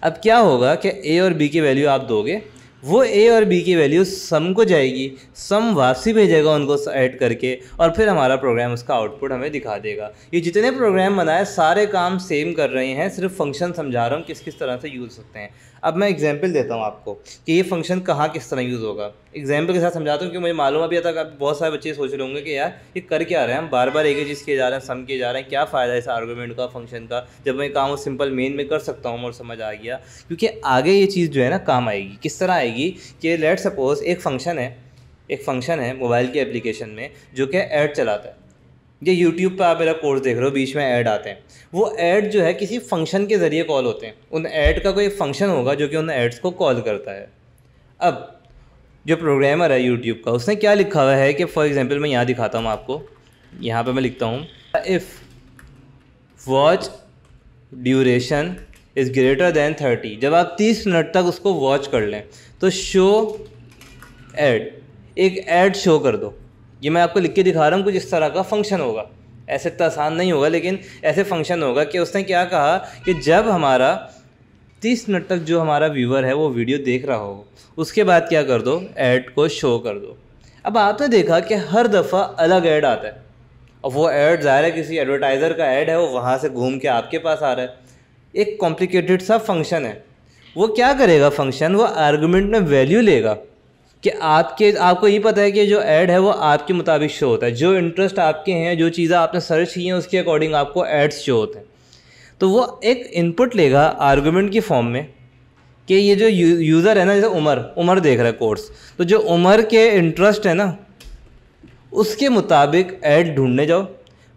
Speaker 2: अब क्या होगा कि ए और बी की वैल्यू आप दोगे वो ए और बी की वैल्यू सम को जाएगी सम वापसी भेजेगा उनको ऐड करके और फिर हमारा प्रोग्राम उसका आउटपुट हमें दिखा देगा ये जितने प्रोग्राम बनाए सारे काम सेम कर रहे हैं सिर्फ फंक्शन समझा रहा हूँ किस किस तरह से यूज सकते हैं अब मैं एग्जाम्पल देता हूँ आपको कि ये फंक्शन कहाँ किस तरह यूज़ होगा एग्जाम्पल के साथ समझाता हूँ कि मुझे मालूम अभी तक आप बहुत सारे बच्चे सोच रहे होंगे कि यार ये कर क्या रहे हैं हम बार बार एक ही चीज़ किए जा रहे हैं सम किए जा रहे हैं क्या फ़ायदा है इस आर्गूमेंट का फंक्शन का जब मैं काम सिंपल मेन में कर सकता हूँ और समझ आ गया क्योंकि आगे ये चीज़ जो है ना काम आएगी किस तरह आएगी कि लेट सपोज़ एक फ़ंक्शन है एक फ़ंक्शन है मोबाइल की एप्लीकेशन में जो कि ऐड चलाता है ये यूट्यूब पर आप मेरा कोर्स देख रहे हो बीच में ऐड आते हैं वो ऐड जो है किसी फंक्शन के ज़रिए कॉल होते हैं उन ऐड का कोई फंक्शन होगा जो कि उन ऐड्स को कॉल करता है अब जो प्रोग्रामर है यूट्यूब का उसने क्या लिखा हुआ है कि फॉर एग्ज़ाम्पल मैं यहाँ दिखाता हूँ आपको यहाँ पर मैं लिखता हूँ if watch duration is greater than thirty जब आप तीस मिनट तक उसको वॉच कर लें तो शो एड एक ऐड शो कर दो ये मैं आपको लिख के दिखा रहा हूँ कुछ इस तरह का फंक्शन होगा ऐसे इतना आसान नहीं होगा लेकिन ऐसे फंक्शन होगा कि उसने क्या कहा कि जब हमारा तीस मिनट तक जो हमारा व्यूवर है वो वीडियो देख रहा हो उसके बाद क्या कर दो ऐड को शो कर दो अब आपने देखा कि हर दफ़ा अलग ऐड आता है और वो ऐड ज़ाहिर है किसी एडवर्टाइज़र का ऐड है वो वहाँ से घूम के आपके पास आ रहा है एक कॉम्प्लिकेटेड सा फंक्शन है वो क्या करेगा फंक्शन वो आर्गूमेंट में वैल्यू लेगा कि आपके आपको ये पता है कि जो ऐड है वो आपके मुताबिक शो होता है जो इंटरेस्ट आपके हैं जो चीज़ें आपने सर्च की हैं उसके अकॉर्डिंग आपको एड्स शो होते हैं तो वो एक इनपुट लेगा आर्गूमेंट की फॉर्म में कि ये जो यूज़र है ना जैसे उमर उमर देख रहा है कोर्स तो जो उमर के इंटरेस्ट है ना उसके मुताबिक ऐड ढूंढने जाओ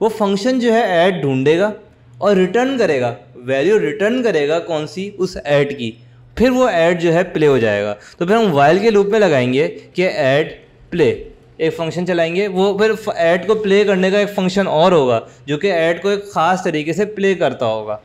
Speaker 2: वो फंक्शन जो है ऐड ढूंढेगा और रिटर्न करेगा वैल्यू रिटर्न करेगा कौन सी उस ऐड की फिर वो ऐड जो है प्ले हो जाएगा तो फिर हम वाइल के लूप में लगाएंगे कि ऐड प्ले एक फंक्शन चलाएंगे वो फिर ऐड को प्ले करने का एक फंक्शन और होगा जो कि ऐड को एक ख़ास तरीके से प्ले करता होगा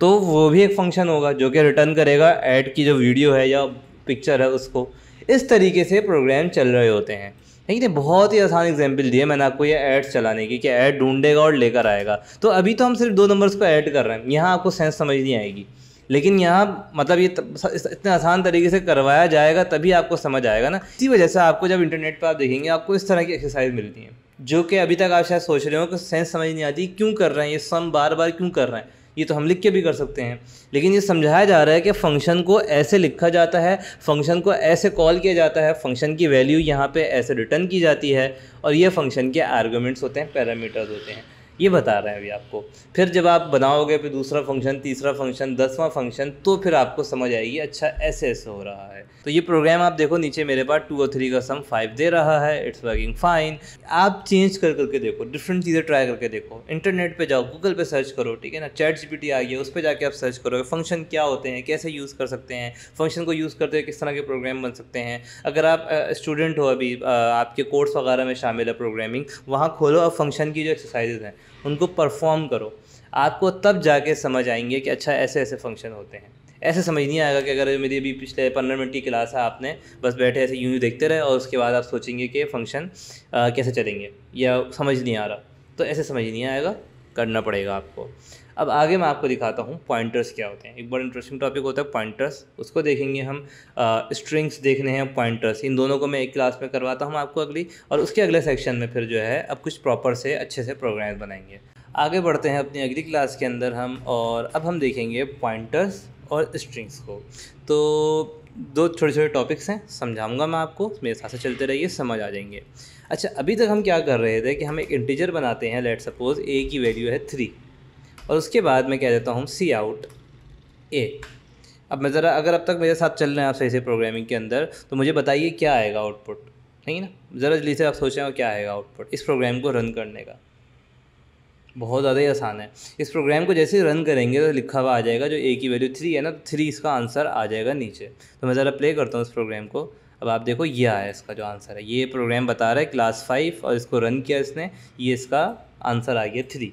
Speaker 2: तो वो भी एक फंक्शन होगा जो कि रिटर्न करेगा ऐड की जो वीडियो है या पिक्चर है उसको इस तरीके से प्रोग्राम चल रहे होते हैं ठीक है बहुत ही आसान एग्जाम्पल दिए मैंने आपको ये ऐड्स चलाने की कि ऐड ढूंढेगा और लेकर आएगा तो अभी तो हम सिर्फ दो नंबर्स को ऐड कर रहे हैं यहाँ आपको सेंस समझ नहीं आएगी लेकिन यहाँ मतलब ये इतने आसान तरीके से करवाया जाएगा तभी आपको समझ आएगा ना इसी वजह से आपको जब इंटरनेट पर आप देखेंगे आपको इस तरह की एक्सरसाइज मिलती हैं जो कि अभी तक आप शायद सोच रहे हो कि सेंस समझ नहीं आती क्यों कर रहे हैं ये सम बार बार क्यों कर रहे हैं ये तो हम लिख के भी कर सकते हैं लेकिन ये समझाया जा रहा है कि फंक्शन को ऐसे लिखा जाता है फंक्शन को ऐसे कॉल किया जाता है फंक्शन की वैल्यू यहाँ पे ऐसे रिटर्न की जाती है और ये फंक्शन के आर्गुमेंट्स होते हैं पैरामीटर्स होते हैं ये बता रहे हैं अभी आपको फिर जब आप बनाओगे फिर दूसरा फंक्शन तीसरा फंक्शन दसवां फंक्शन तो फिर आपको समझ आएगी अच्छा ऐसे ऐसे हो रहा है तो ये प्रोग्राम आप देखो नीचे मेरे पास टू और थ्री का सम फाइव दे रहा है इट्स वर्किंग फाइन आप चेंज कर करके देखो डिफरेंट चीज़ें ट्राई करके देखो इंटरनेट पर जाओ गूगल पर सर्च करो ठीक है ना चैट जी पी आ गया उस पर जाके आप सर्च करोगे फंक्शन क्या होते हैं कैसे यूज़ कर सकते हैं फंक्शन को यूज़ करते हुए किस तरह के प्रोग्राम बन सकते हैं अगर आप स्टूडेंट हो अभी आपके कोर्स वगैरह में शामिल है प्रोग्रामिंग वहाँ खोलो और फंक्शन की जो एक्सरसाइजेज हैं उनको परफॉर्म करो आपको तब जाके समझ आएंगे कि अच्छा ऐसे ऐसे फंक्शन होते हैं ऐसे समझ नहीं आएगा कि अगर मेरी अभी पिछले पंद्रह मिनट की क्लास है आपने बस बैठे ऐसे यूं ही देखते रहे और उसके बाद आप सोचेंगे कि फंक्शन कैसे चलेंगे या समझ नहीं आ रहा तो ऐसे समझ नहीं आएगा करना पड़ेगा आपको अब आगे मैं आपको दिखाता हूँ पॉइंटर्स क्या होते हैं एक बड़ा इंटरेस्टिंग टॉपिक होता है पॉइंटर्स उसको देखेंगे हम स्ट्रिंग्स देखने हैं पॉइंटर्स इन दोनों को मैं एक क्लास में करवाता हूँ आपको अगली और उसके अगले सेक्शन में फिर जो है अब कुछ प्रॉपर से अच्छे से प्रोग्राम बनाएंगे आगे बढ़ते हैं अपनी अगली क्लास के अंदर हम और अब हम देखेंगे पॉइंटर्स और स्ट्रिंग्स को तो दो छोटे छोटे टॉपिक्स हैं समझाऊंगा मैं आपको मेरे साथ से चलते रहिए समझ आ जाएंगे अच्छा अभी तक हम क्या कर रहे थे कि हम एक इंटीजर बनाते हैं लेट सपोज़ ए की वैल्यू है थ्री और उसके बाद मैं कह देता हूँ सी आउट ए अब मैं ज़रा अगर अब तक मेरे साथ चल रहे हैं आप सही से प्रोग्रामिंग के अंदर तो मुझे बताइए क्या आएगा आउटपुट नहीं ना ज़रा जल्दी से आप सोचें क्या आएगा आउटपुट इस प्रोग्राम को रन करने का बहुत ज़्यादा ही आसान है इस प्रोग्राम को जैसे रन करेंगे तो लिखा हुआ आ जाएगा जो ए की वैल्यू थ्री है ना तो थ्री इसका आंसर आ जाएगा नीचे तो मैं ज़रा प्ले करता हूँ इस प्रोग्राम को अब आप देखो ये आया इसका जो आंसर है ये प्रोग्राम बता रहा है क्लास फाइव और इसको रन किया इसने ये इसका आंसर आ गया थ्री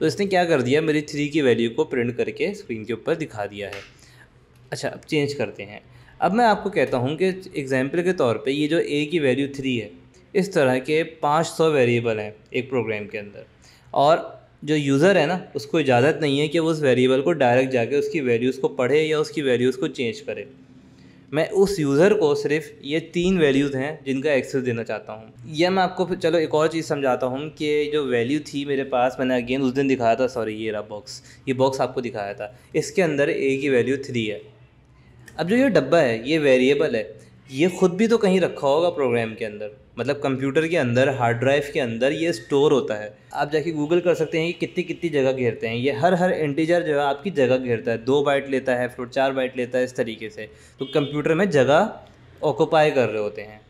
Speaker 2: तो इसने क्या कर दिया मेरी थ्री की वैल्यू को प्रिंट करके स्क्रीन के ऊपर दिखा दिया है अच्छा अब चेंज करते हैं अब मैं आपको कहता हूँ कि एग्जाम्पल के तौर पर ये जो ए की वैल्यू थ्री है इस तरह के पाँच सौ वेरिएबल हैं एक प्रोग्राम के अंदर और जो यूज़र है ना उसको इजाज़त नहीं है कि वो उस वेरिएबल को डायरेक्ट जाके उसकी वैल्यूज़ को पढ़े या उसकी वैल्यूज़ को चेंज करे मैं उस यूज़र को सिर्फ ये तीन वैल्यूज़ हैं जिनका एक्सेस देना चाहता हूँ यह मैं आपको चलो एक और चीज़ समझाता हूँ कि जो वैल्यू थी मेरे पास मैंने अगेन उस दिन दिखाया था सॉरी ये रहा बॉक्स ये बॉक्स आपको दिखाया था इसके अंदर ए की वैल्यू थ्री है अब जो ये डब्बा है ये वेरिएबल है ये खुद भी तो कहीं रखा होगा प्रोग्राम के अंदर मतलब कंप्यूटर के अंदर हार्ड ड्राइव के अंदर ये स्टोर होता है आप जाके गूगल कर सकते हैं कि कितनी कितनी जगह घेरते हैं ये हर हर इंटीजर जगह आपकी जगह घेरता है दो बाइट लेता है फिर चार बाइट लेता है इस तरीके से तो कंप्यूटर में जगह ऑक्यूपाई कर रहे होते हैं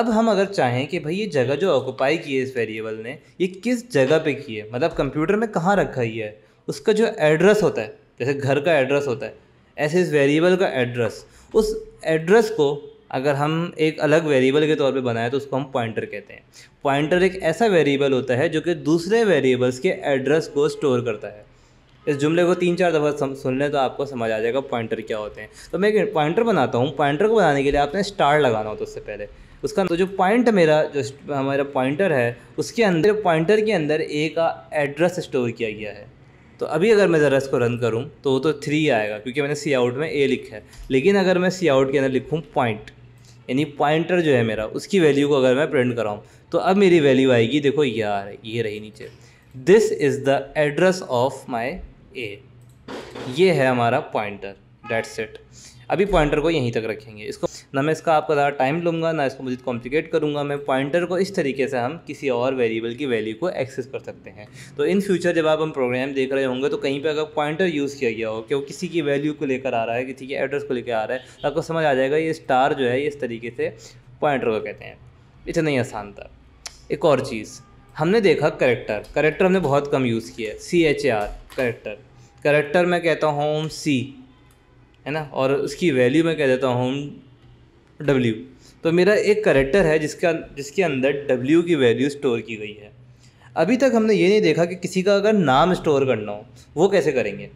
Speaker 2: अब हम अगर चाहें कि भाई ये जगह जो ऑक्यूपाई की है इस वेरिएबल ने ये किस जगह पे की है मतलब कंप्यूटर में कहाँ रखा ही है उसका जो एड्रेस होता है जैसे घर का एड्रेस होता है ऐसे इस वेरिएबल का एड्रेस उस एड्रेस को अगर हम एक अलग वेरिएबल के तौर पे बनाए तो उसको हम पॉइंटर कहते हैं पॉइंटर एक ऐसा वेरिएबल होता है जो कि दूसरे वेरिएबल्स के एड्रेस को स्टोर करता है इस जुमले को तीन चार दफ़ा सुन लें तो आपको समझ आ जाएगा पॉइंटर क्या होते हैं तो मैं एक पॉइंटर बनाता हूँ पॉइंटर को बनाने के लिए आपने स्टार लगाना होता है उससे पहले उसका तो जो पॉइंट मेरा जो हमारा पॉइंटर है उसके अंदर पॉइंटर के अंदर ए का एड्रेस स्टोर किया गया है तो अभी अगर मैं ज़रा इसको रन करूँ तो वो तो थ्री आएगा क्योंकि मैंने सी आउट में ए लिखा है लेकिन अगर मैं सी आउट के अंदर लिखूँ पॉइंट यानी पॉइंटर जो है मेरा उसकी वैल्यू को अगर मैं प्रिंट कराऊँ तो अब मेरी वैल्यू आएगी देखो यार ये रही नीचे this is the address of my a ये है हमारा पॉइंटर डेट सेट अभी पॉइंटर को यहीं तक रखेंगे इसको ना मैं इसका आपका ज़्यादा टाइम लूँगा ना इसको मुझे कॉम्प्लिकेट करूँगा मैं पॉइंटर को इस तरीके से हम किसी और वेरिएबल की वैल्यू को एक्सेस कर सकते हैं तो इन फ्यूचर जब आप हम प्रोग्राम देख रहे होंगे तो कहीं पर अगर पॉइंटर यूज़ किया गया हो कि वो किसी की वैल्यू को लेकर आ रहा है किसी के एड्रेस को लेकर आ रहा है तो आपको समझ आ जाएगा ये स्टार जो है इस तरीके से पॉइंटर को कहते हैं इतना ही आसान था एक और चीज़ हमने देखा करेक्टर करेक्टर हमने बहुत कम यूज़ किया है C H A R character character मैं कहता हूँ सी है ना और उसकी वैल्यू मैं कह देता हूँ डब्ल्यू तो मेरा एक करेक्टर है जिसका जिसके अंदर डब्ल्यू की वैल्यू स्टोर की गई है अभी तक हमने ये नहीं देखा कि किसी का अगर नाम स्टोर करना हो वो कैसे करेंगे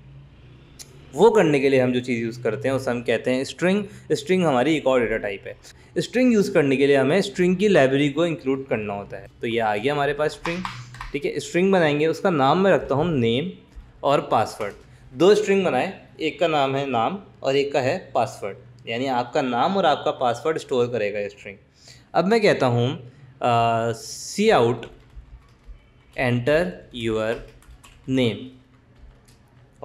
Speaker 2: वो करने के लिए हम जो चीज़ यूज़ करते हैं उसे हम कहते हैं स्ट्रिंग स्ट्रिंग हमारी एक और डेटा टाइप है स्ट्रिंग यूज़ करने के लिए हमें स्ट्रिंग की लाइब्रेरी को इंक्लूड करना होता है तो ये आ गया हमारे पास स्ट्रिंग ठीक है स्ट्रिंग बनाएंगे उसका नाम मैं रखता हूँ नेम और पासवर्ड दो स्ट्रिंग बनाएं एक का नाम है नाम और एक का है पासवर्ड यानी आपका नाम और आपका पासवर्ड स्टोर करेगा ये स्ट्रिंग अब मैं कहता हूँ सी आउट एंटर यूर नेम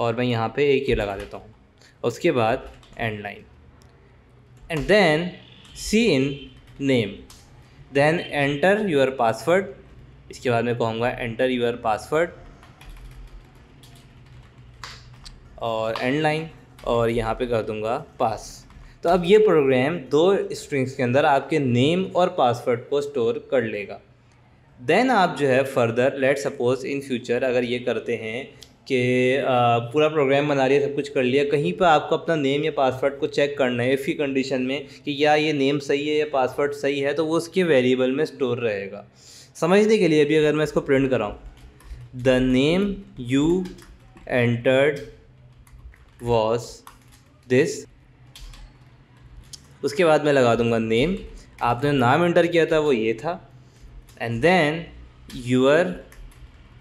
Speaker 2: और मैं यहाँ पे एक ये लगा देता हूँ उसके बाद end line and then cin name then enter your password इसके बाद मैं कहूँगा एंटर यूर पासवर्ड और एंड लाइन और यहाँ पे कर दूँगा पास तो अब ये प्रोग्राम दो स्ट्रिंग्स के अंदर आपके नेम और पासवर्ड को स्टोर कर लेगा देन आप जो है further let suppose in future अगर ये करते हैं कि पूरा प्रोग्राम बना लिया सब कुछ कर लिया कहीं पर आपको अपना नेम या पासवर्ड को चेक करना है इफ़ी कंडीशन में कि या ये नेम सही है या पासवर्ड सही है तो वो उसके वेरिएबल में स्टोर रहेगा समझने के लिए अभी अगर मैं इसको प्रिंट कराऊँ the name you entered was this उसके बाद मैं लगा दूंगा नेम आपने नाम एंटर किया था वो ये था and then your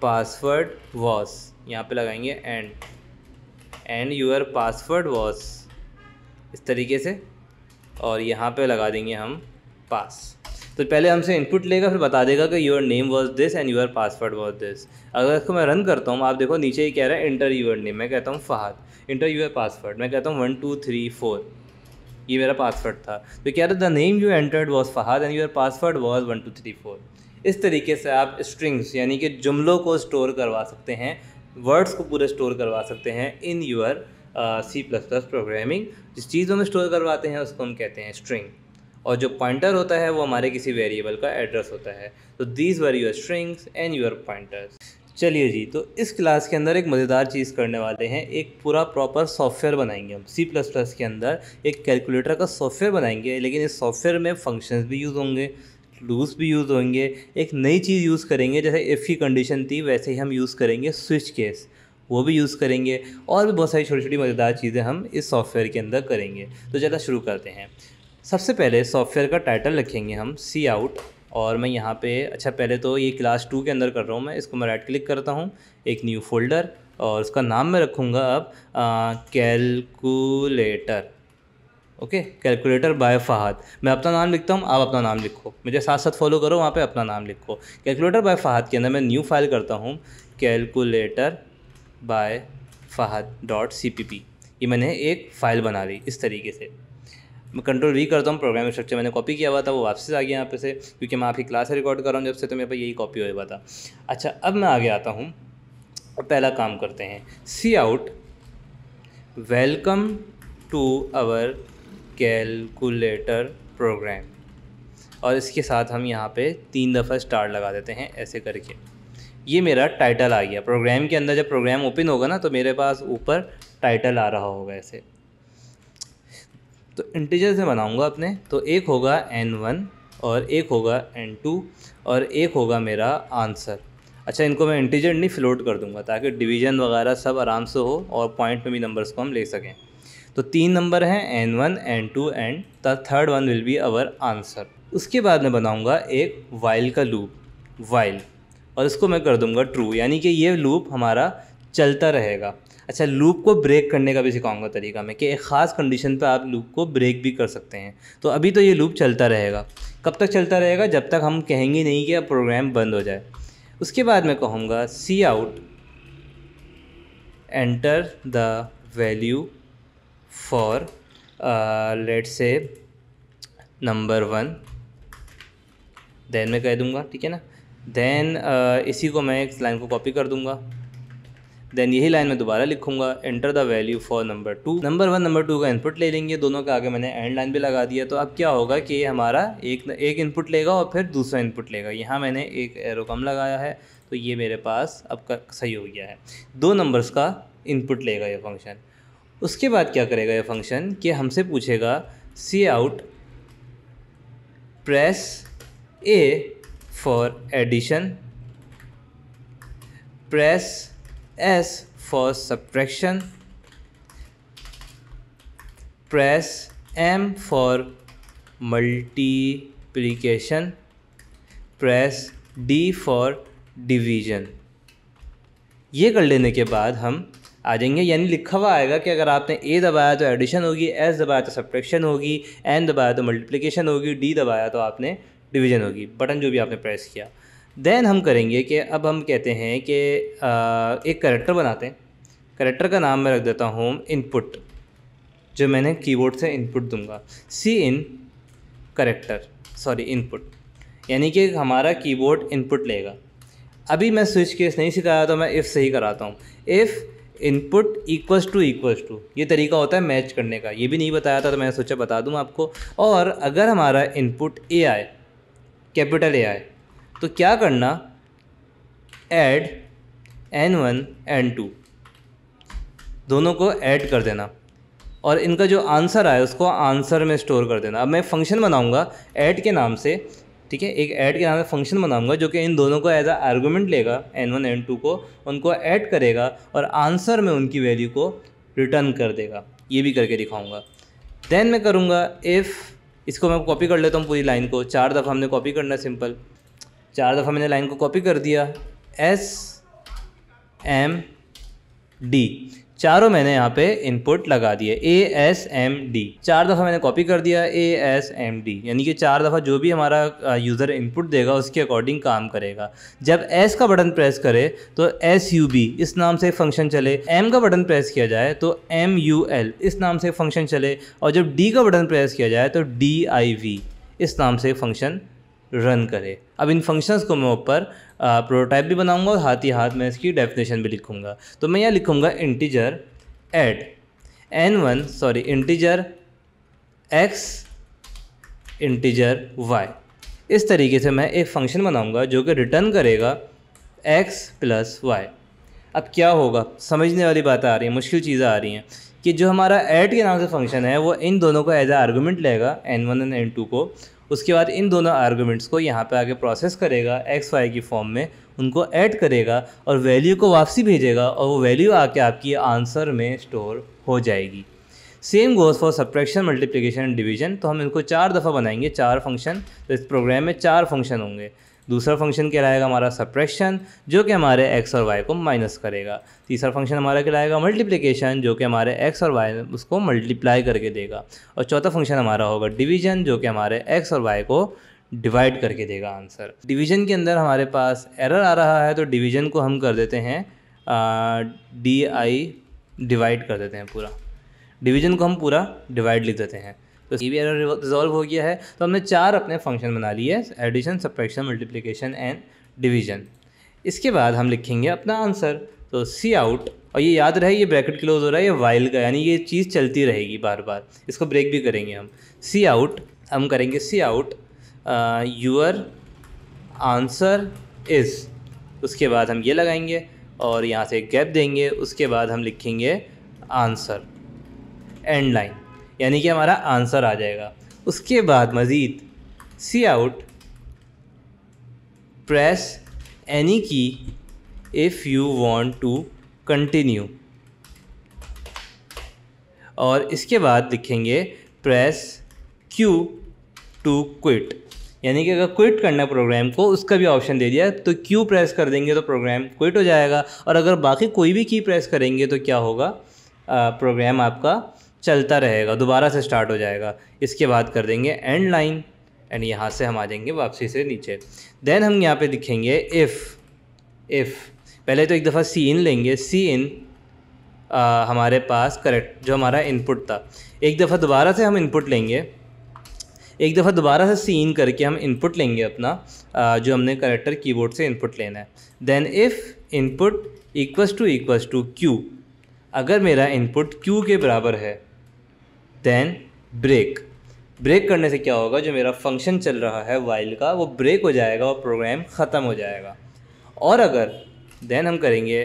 Speaker 2: password was यहाँ पे लगाएंगे and and your password was इस तरीके से और यहाँ पे लगा देंगे हम पास तो पहले हमसे इनपुट लेगा फिर बता देगा कि your name was this and your password was this अगर इसको मैं रन करता हूँ आप देखो नीचे ही कह रहा है इंटर यूर नेम मैं कहता हूँ फहद इंटर यूर पासवर्ड मैं कहता हूँ वन टू थ्री फोर ये मेरा पासवर्ड था तो क्या था the name you entered was Fahad and your password was one two three four इस तरीके से आप स्ट्रिंग्स यानी कि जुमलों को स्टोर करवा सकते हैं वर्ड्स को पूरे स्टोर करवा सकते हैं in your C plus plus programming जिस चीज़ हम स्टोर करवाते हैं उसको हम कहते हैं स्ट्रिंग और जो पॉइंटर होता है वो हमारे किसी वेरिएबल का एड्रेस होता है तो these are your strings and your pointers चलिए जी तो इस क्लास के अंदर एक मज़ेदार चीज़ करने वाले हैं एक पूरा प्रॉपर सॉफ्टवेयर बनाएंगे हम सी प्लस प्लस के अंदर एक कैलकुलेटर का सॉफ्टवेयर बनाएंगे लेकिन इस सॉफ्टवेयर में फंक्शंस भी यूज़ होंगे लूज भी यूज़ होंगे एक नई चीज़ यूज़ करेंगे जैसे एफ की कंडीशन थी वैसे ही हम यूज़ करेंगे स्विच केस वो भी यूज़ करेंगे और भी बहुत सारी छोटी छोटी मज़ेदार चीज़ें हम इस सॉफ्टवेयर के अंदर करेंगे तो ज़्यादा शुरू करते हैं सबसे पहले सॉफ्टवेयर का टाइटल रखेंगे हम सी आउट और मैं यहाँ पे अच्छा पहले तो ये क्लास टू के अंदर कर रहा हूँ मैं इसको मैं राइट क्लिक करता हूँ एक न्यू फोल्डर और उसका नाम मैं रखूँगा अब calculator okay calculator by Fahad मैं अपना नाम लिखता हूँ आप अपना नाम लिखो मुझे साथ साथ फॉलो करो वहाँ पे अपना नाम लिखो कैलकुलेटर बाय फ़हद के अंदर मैं न्यू फाइल करता हूँ calculator by Fahad dot c ये मैंने एक फ़ाइल बना ली इस तरीके से मैं कंट्रोल वी करता हूँ प्रोग्राम स्ट्रक्चर मैंने कॉपी किया हुआ था वो वापस आ गया यहाँ पे से क्योंकि मैं आपकी क्लास रिकॉर्ड कर रहा हूँ जब से तो मेरे पास यही कॉपी हुआ था अच्छा अब मैं आगे आता हूँ और पहला काम करते हैं सी cout welcome to our calculator program और इसके साथ हम यहाँ पे तीन दफ़ा स्टार लगा देते हैं ऐसे करके ये मेरा टाइटल आ गया प्रोग्राम के अंदर जब प्रोग्राम ओपन होगा ना तो मेरे पास ऊपर टाइटल आ रहा होगा ऐसे तो इंटीजर से बनाऊंगा अपने तो एक होगा एन वन और एक होगा एन टू और एक होगा मेरा आंसर अच्छा इनको मैं इंटीजर नहीं फ्लोट कर दूंगा ताकि डिवीजन वगैरह सब आराम से हो और पॉइंट में भी नंबर्स को हम ले सकें तो तीन नंबर हैं n one N two and the third one will be our answer उसके बाद मैं बनाऊँगा एक वाइल का लूप वाइल और इसको मैं कर दूंगा ट्रू यानी कि ये लूप हमारा चलता रहेगा अच्छा लूप को ब्रेक करने का भी सिखाऊंगा तरीका मैं कि एक ख़ास कंडीशन पर आप लूप को ब्रेक भी कर सकते हैं तो अभी तो ये लूप चलता रहेगा कब तक चलता रहेगा जब तक हम कहेंगे नहीं कि अब प्रोग्राम बंद हो जाए उसके बाद मैं कहूँगा सी out enter the value for let say number one then मैं कह दूँगा ठीक है ना देन uh, इसी को मैं एक लाइन को कॉपी कर दूँगा देन यही लाइन मैं दोबारा लिखूंगा enter the value for number two number one number two का इनपुट ले लेंगे दोनों का आगे मैंने एंड लाइन भी लगा दिया तो अब क्या होगा कि हमारा एक एक इनपुट लेगा और फिर दूसरा इनपुट लेगा यहाँ मैंने एक एरो कम लगाया है तो ये मेरे पास अब का सही हो गया है दो नंबर्स का इनपुट लेगा ये फंक्शन उसके बाद क्या करेगा ये फंक्शन कि हमसे पूछेगा cout press A for addition press S for subtraction, press M for multiplication, press D for division. ये कर लेने के बाद हम आ जाएंगे यानी लिखा हुआ आएगा कि अगर आपने ए दबाया तो एडिशन होगी एस दबाया तो सब्ट्रैक्शन होगी एन दबाया तो मल्टीप्लिकेशन होगी डी दबाया तो आपने डिवीजन होगी बटन जो भी आपने प्रेस किया देन हम करेंगे कि अब हम कहते हैं कि एक करेक्टर बनाते हैं करेक्टर का नाम मैं रख देता हूँ इनपुट जो मैंने कीबोर्ड से इनपुट दूंगा cin character sorry input यानी कि हमारा कीबोर्ड इनपुट लेगा अभी मैं स्विच केस नहीं सिखाया तो मैं इफ़ से ही कराता हूँ if input equals to equals to ये तरीका होता है मैच करने का ये भी नहीं बताया था तो मैंने सोचा बता दूँ आपको और अगर हमारा इनपुट ए आए कैपिटल ए आए तो क्या करना add n one N two दोनों को ऐड कर देना और इनका जो आंसर आया उसको आंसर में स्टोर कर देना अब मैं फंक्शन बनाऊंगा ऐड के नाम से ठीक है एक ऐड के नाम से फंक्शन बनाऊंगा जो कि इन दोनों को एज आ आर्गूमेंट लेगा एन वन एन टू को उनको ऐड करेगा और आंसर में उनकी वैल्यू को रिटर्न कर देगा ये भी करके दिखाऊंगा देन मैं करूँगा इफ़ इसको मैं कॉपी कर लेता हूँ पूरी लाइन को चार दफ़ा हमने कॉपी करना सिंपल चार दफ़ा मैंने लाइन को कॉपी कर दिया एस एम डी चारों मैंने यहाँ पे इनपुट लगा दिए ए एस एम डी चार दफ़ा मैंने कॉपी कर दिया ए एस एम डी यानी कि चार दफ़ा जो भी हमारा यूज़र इनपुट देगा उसके अकॉर्डिंग काम करेगा जब एस का बटन प्रेस करे तो एस यू बी इस नाम से फंक्शन चले एम का बटन प्रेस किया जाए तो एम यू एल इस नाम से फंक्शन चले और जब डी का बटन प्रेस किया जाए तो डी आई वी इस नाम से फंक्शन रन करे अब इन फंक्शंस को मैं ऊपर प्रोटोटाइप भी बनाऊंगा और हाथ ही हाथ मैं इसकी डेफिनेशन भी लिखूंगा तो मैं यहाँ लिखूंगा integer add n one sorry integer x integer y इस तरीके से मैं एक फंक्शन बनाऊंगा जो कि रिटर्न करेगा एक्स प्लस वाई अब क्या होगा समझने वाली बात आ रही है मुश्किल चीज़ें आ रही हैं कि जो हमारा ऐड के नाम से फंक्शन है वो इन दोनों को एज ए आर्गूमेंट लेगा n one and n two को उसके बाद इन दोनों आर्गूमेंट्स को यहाँ पे आगे प्रोसेस करेगा एक्स वाई की फॉर्म में उनको ऐड करेगा और वैल्यू को वापसी भेजेगा और वो वैल्यू आके आपकी आंसर में स्टोर हो जाएगी same goes for subtraction multiplication and division तो हम इनको चार दफ़ा बनाएंगे चार फंक्शन तो इस प्रोग्राम में चार फंक्शन होंगे दूसरा फंक्शन क्या रहेगा हमारा सप्रेशन जो कि हमारे एक्स और वाई को माइनस करेगा तीसरा फंक्शन हमारा क्या रहेगा मल्टीप्लिकेशन जो कि हमारे एक्स और वाई उसको मल्टीप्लाई करके देगा और चौथा फंक्शन हमारा होगा डिवीजन जो कि हमारे एक्स और वाई को डिवाइड करके देगा आंसर डिवीजन के अंदर हमारे पास एरर आ रहा है तो डिवीजन को हम कर देते हैं डी आई डिवाइड कर देते हैं पूरा डिवीजन को हम पूरा डिवाइड लिख देते हैं तो ये भी एरर रिजॉल्व हो गया है तो हमने चार अपने फंक्शन बना लिए addition subtraction multiplication and division इसके बाद हम लिखेंगे अपना आंसर तो सी आउट और ये याद रहे ये ब्रैकेट क्लोज हो रहा है ये वाइल का यानी ये चीज़ चलती रहेगी बार बार इसको ब्रेक भी करेंगे हम सी आउट हम करेंगे सी आउट यूअर आंसर इज़ उसके बाद हम ये लगाएंगे और यहाँ से गैप देंगे उसके बाद हम लिखेंगे आंसर एंड लाइन यानी कि हमारा आंसर आ जाएगा उसके बाद मज़ीद cout press any key if you want to continue और इसके बाद लिखेंगे प्रेस क्यू टू क्विट यानी कि अगर क्विट करना प्रोग्राम को उसका भी ऑप्शन दे दिया तो क्यू प्रेस कर देंगे तो प्रोग्राम क्विट हो जाएगा और अगर बाकी कोई भी की प्रेस करेंगे तो क्या होगा प्रोग्राम आपका चलता रहेगा दोबारा से स्टार्ट हो जाएगा इसके बाद कर देंगे एंड लाइन एंड यहाँ से हम आ जाएंगे वापसी से नीचे देन हम यहाँ पे दिखेंगे इफ़ इफ़ पहले तो एक दफ़ा सी इन लेंगे सी इन आ, हमारे पास करेक्ट जो हमारा इनपुट था एक दफ़ा दोबारा से हम इनपुट लेंगे एक दफ़ा दोबारा से सी इन करके हम इनपुट लेंगे अपना आ, जो हमने करेक्टर कीबोर्ड से इनपुट लेना है then if input equals to equals to Q अगर मेरा इनपुट क्यू के बराबर है देन ब्रेक ब्रेक करने से क्या होगा जो मेरा फंक्शन चल रहा है वाइल का वो ब्रेक हो जाएगा और प्रोग्राम ख़त्म हो जाएगा और अगर देन हम करेंगे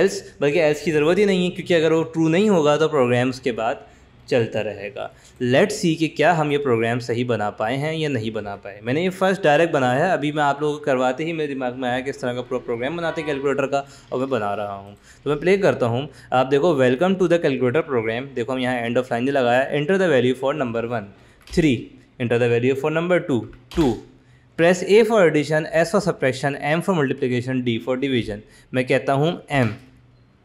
Speaker 2: एल्स बल्कि एल्स की ज़रूरत ही नहीं है क्योंकि अगर वो ट्रू नहीं होगा तो प्रोग्राम उसके बाद चलता रहेगा लेट सी कि क्या हम ये प्रोग्राम सही बना पाए हैं या नहीं बना पाए मैंने ये फर्स्ट डायरेक्ट बनाया है अभी मैं आप लोगों को करवाते ही मेरे दिमाग में आया कि इस तरह का पूरा प्रोग्राम बनाते हैं कैलकुलेटर का और मैं बना रहा हूँ तो मैं प्ले करता हूँ आप देखो welcome to the calculator program देखो हम यहाँ एंड ऑफ लाइन लगाया enter the value for number one three enter the value for number two two press A for addition S for subtraction M for multiplication D for division मैं कहता हूँ M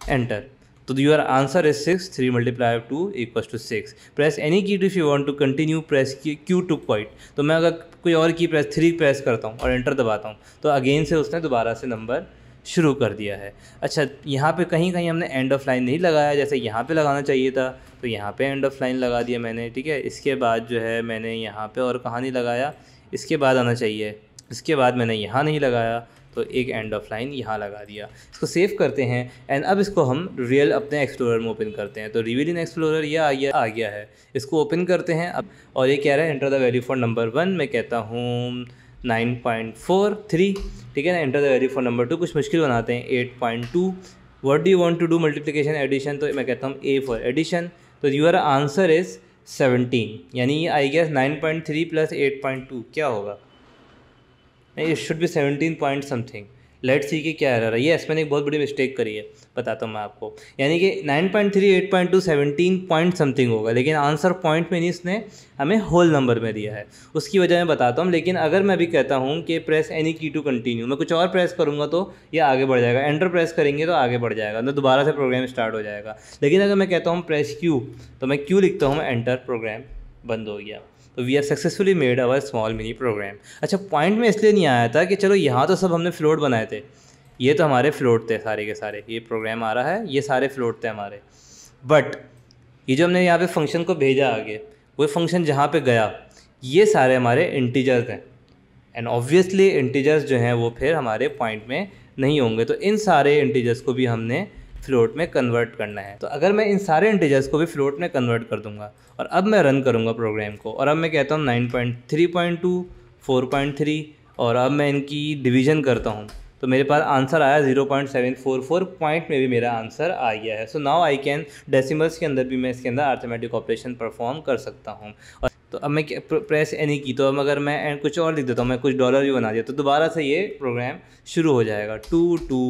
Speaker 2: enter तो So answer is six three multiply of two 2 two six press any key to if you want to continue press Q two point तो मैं अगर कोई और की प्रेस थ्री प्रेस करता हूँ और एंटर दबाता हूँ तो अगेन से उसने दोबारा से नंबर शुरू कर दिया है अच्छा यहाँ पे कहीं कहीं हमने एंड ऑफ लाइन नहीं लगाया जैसे यहाँ पे लगाना चाहिए था तो यहाँ पे एंड ऑफ लाइन लगा दिया मैंने ठीक है इसके बाद जो है मैंने यहाँ पे और कहाँ नहीं लगाया इसके बाद आना चाहिए इसके बाद मैंने यहाँ नहीं लगाया तो एक एंड ऑफ लाइन यहाँ लगा दिया इसको सेव करते हैं एंड अब इसको हम रियल अपने एक्सप्लोरर में ओपन करते हैं तो रिवील इन एक्सप्लोरर यह आ गया आ गया है इसको ओपन करते हैं अब और ये कह रहा है enter the value for number one मैं कहता हूँ नाइन पॉइंट फोर थ्री ठीक है ना enter the value for number two कुछ मुश्किल बनाते हैं eight point two what do want to do multiplication addition तो मैं कहता हूँ ए फॉर एडिशन तो यूर आंसर इज़ सेवनटीन यानी ये I guess nine point three plus eight point two क्या होगा नहीं it should be seventeen point something let see की क्या एरर है ये मैंने एक बहुत बड़ी मिस्टेक करी है बताता हूँ मैं आपको यानी कि nine point three eight point two seventeen point something होगा लेकिन आंसर पॉइंट में नहीं इसने हमें होल नंबर में दिया है उसकी वजह मैं बताता हूँ लेकिन अगर मैं भी कहता हूँ कि press any key to continue मैं कुछ और प्रेस करूँगा तो ये आगे बढ़ जाएगा एंटर प्रेस करेंगे तो आगे बढ़ जाएगा मैं दोबारा से प्रोग्राम स्टार्ट हो जाएगा लेकिन अगर मैं कहता हूँ प्रेस क्यू तो मैं क्यू लिखता हूँ एंटर प्रोग्राम बंद हो गया तो we are successfully made our small mini program अच्छा पॉइंट में इसलिए नहीं आया था कि चलो यहाँ तो सब हमने फ्लोट बनाए थे ये तो हमारे फ्लोट थे सारे के सारे ये प्रोग्राम आ रहा है ये सारे फ्लोट थे हमारे बट ये जो हमने यहाँ पे फंक्शन को भेजा आगे वो फंक्शन जहाँ पे गया ये सारे हमारे इंटीजर्स हैं एंड ऑब्वियसली इंटीजर्स जो हैं वो फिर हमारे पॉइंट में नहीं होंगे तो इन सारे इंटीजर्स को भी हमने फ्लोट में कन्वर्ट करना है तो अगर मैं इन सारे इंटीजर्स को भी फ्लोट में कन्वर्ट कर दूंगा और अब मैं रन करूंगा प्रोग्राम को और अब मैं कहता हूँ nine point three point two four point three और अब मैं इनकी डिवीजन करता हूँ तो मेरे पास आंसर आया zero point seven four four point में भी मेरा आंसर आ गया है so now I can decimals के अंदर भी मैं इसके अंदर आर्थमेटिक ऑपरेशन परफॉर्म कर सकता हूँ और तो अब मैं प्रेस एनी की तो अब अगर मैं कुछ और लिख देता हूँ मैं कुछ डॉलर भी बना दिया तो दोबारा से ये प्रोग्राम शुरू हो जाएगा टू टू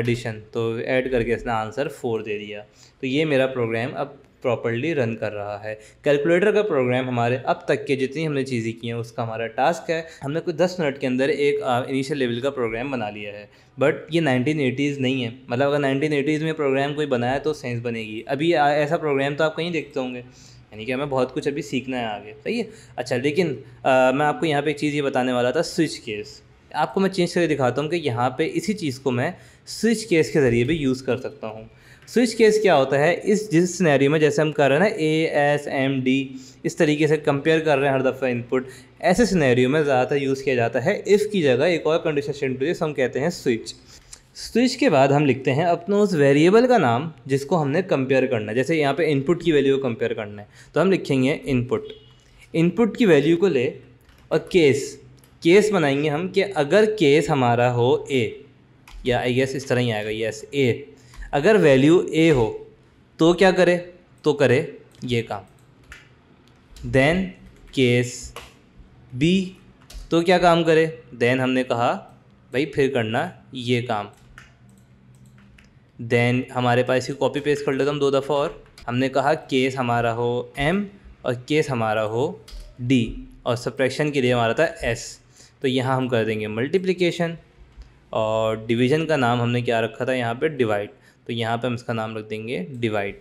Speaker 2: एडिशन तो ऐड करके इसने आंसर फोर दे दिया तो ये मेरा प्रोग्राम अब प्रॉपरली रन कर रहा है कैलकुलेटर का प्रोग्राम हमारे अब तक के जितनी हमने चीज़ें की हैं उसका हमारा टास्क है हमने कुछ दस मिनट के अंदर एक इनिशियल लेवल का प्रोग्राम बना लिया है बट ये नाइनटीन एटीज़ नहीं है मतलब अगर नाइनटीन एटीज़ में प्रोग्राम कोई बनाया तो साइंस बनेगी अभी ऐसा प्रोग्राम तो आप कहीं देखते होंगे यानी कि हमें बहुत कुछ अभी सीखना है आगे सही है अच्छा लेकिन आ, मैं आपको यहाँ पे एक चीज़ ये बताने वाला था स्विच केस आपको मैं चेंज करके दिखाता हूँ कि यहाँ पे इसी चीज़ को मैं स्विच केस के ज़रिए भी यूज़ कर सकता हूँ स्विच केस क्या होता है इस जिस सिनेरियो में जैसे हम कर रहे हैं ना ए एस एम डी इस तरीके से कंपेयर कर रहे हैं हर दफ़ा इनपुट ऐसे सिनेरियो में ज़्यादातर यूज़ किया जाता है इफ़ की जगह एक और कंडीशन हम कहते हैं स्विच तो इसके बाद हम लिखते हैं अपना उस वेरिएबल का नाम जिसको हमने कंपेयर करना है जैसे यहाँ पे इनपुट की वैल्यू को कंपेयर करना है तो हम लिखेंगे इनपुट इनपुट की वैल्यू को ले और केस केस बनाएंगे हम कि अगर केस हमारा हो ए या आई गेस इस तरह ही आएगा यस ए अगर वैल्यू ए हो तो क्या करे तो करे ये काम देन केस बी तो क्या काम करे देन हमने कहा भाई फिर करना ये काम देन हमारे पास ही कॉपी पेस्ट कर लेते हम दो दफ़ा और हमने कहा केस हमारा हो एम और केस हमारा हो डी और सप्रेक्शन के लिए हमारा था एस तो यहाँ हम कर देंगे मल्टीप्लिकेशन और डिवीज़न का नाम हमने क्या रखा था यहाँ पे डिवाइड तो यहाँ पे हम इसका नाम रख देंगे डिवाइड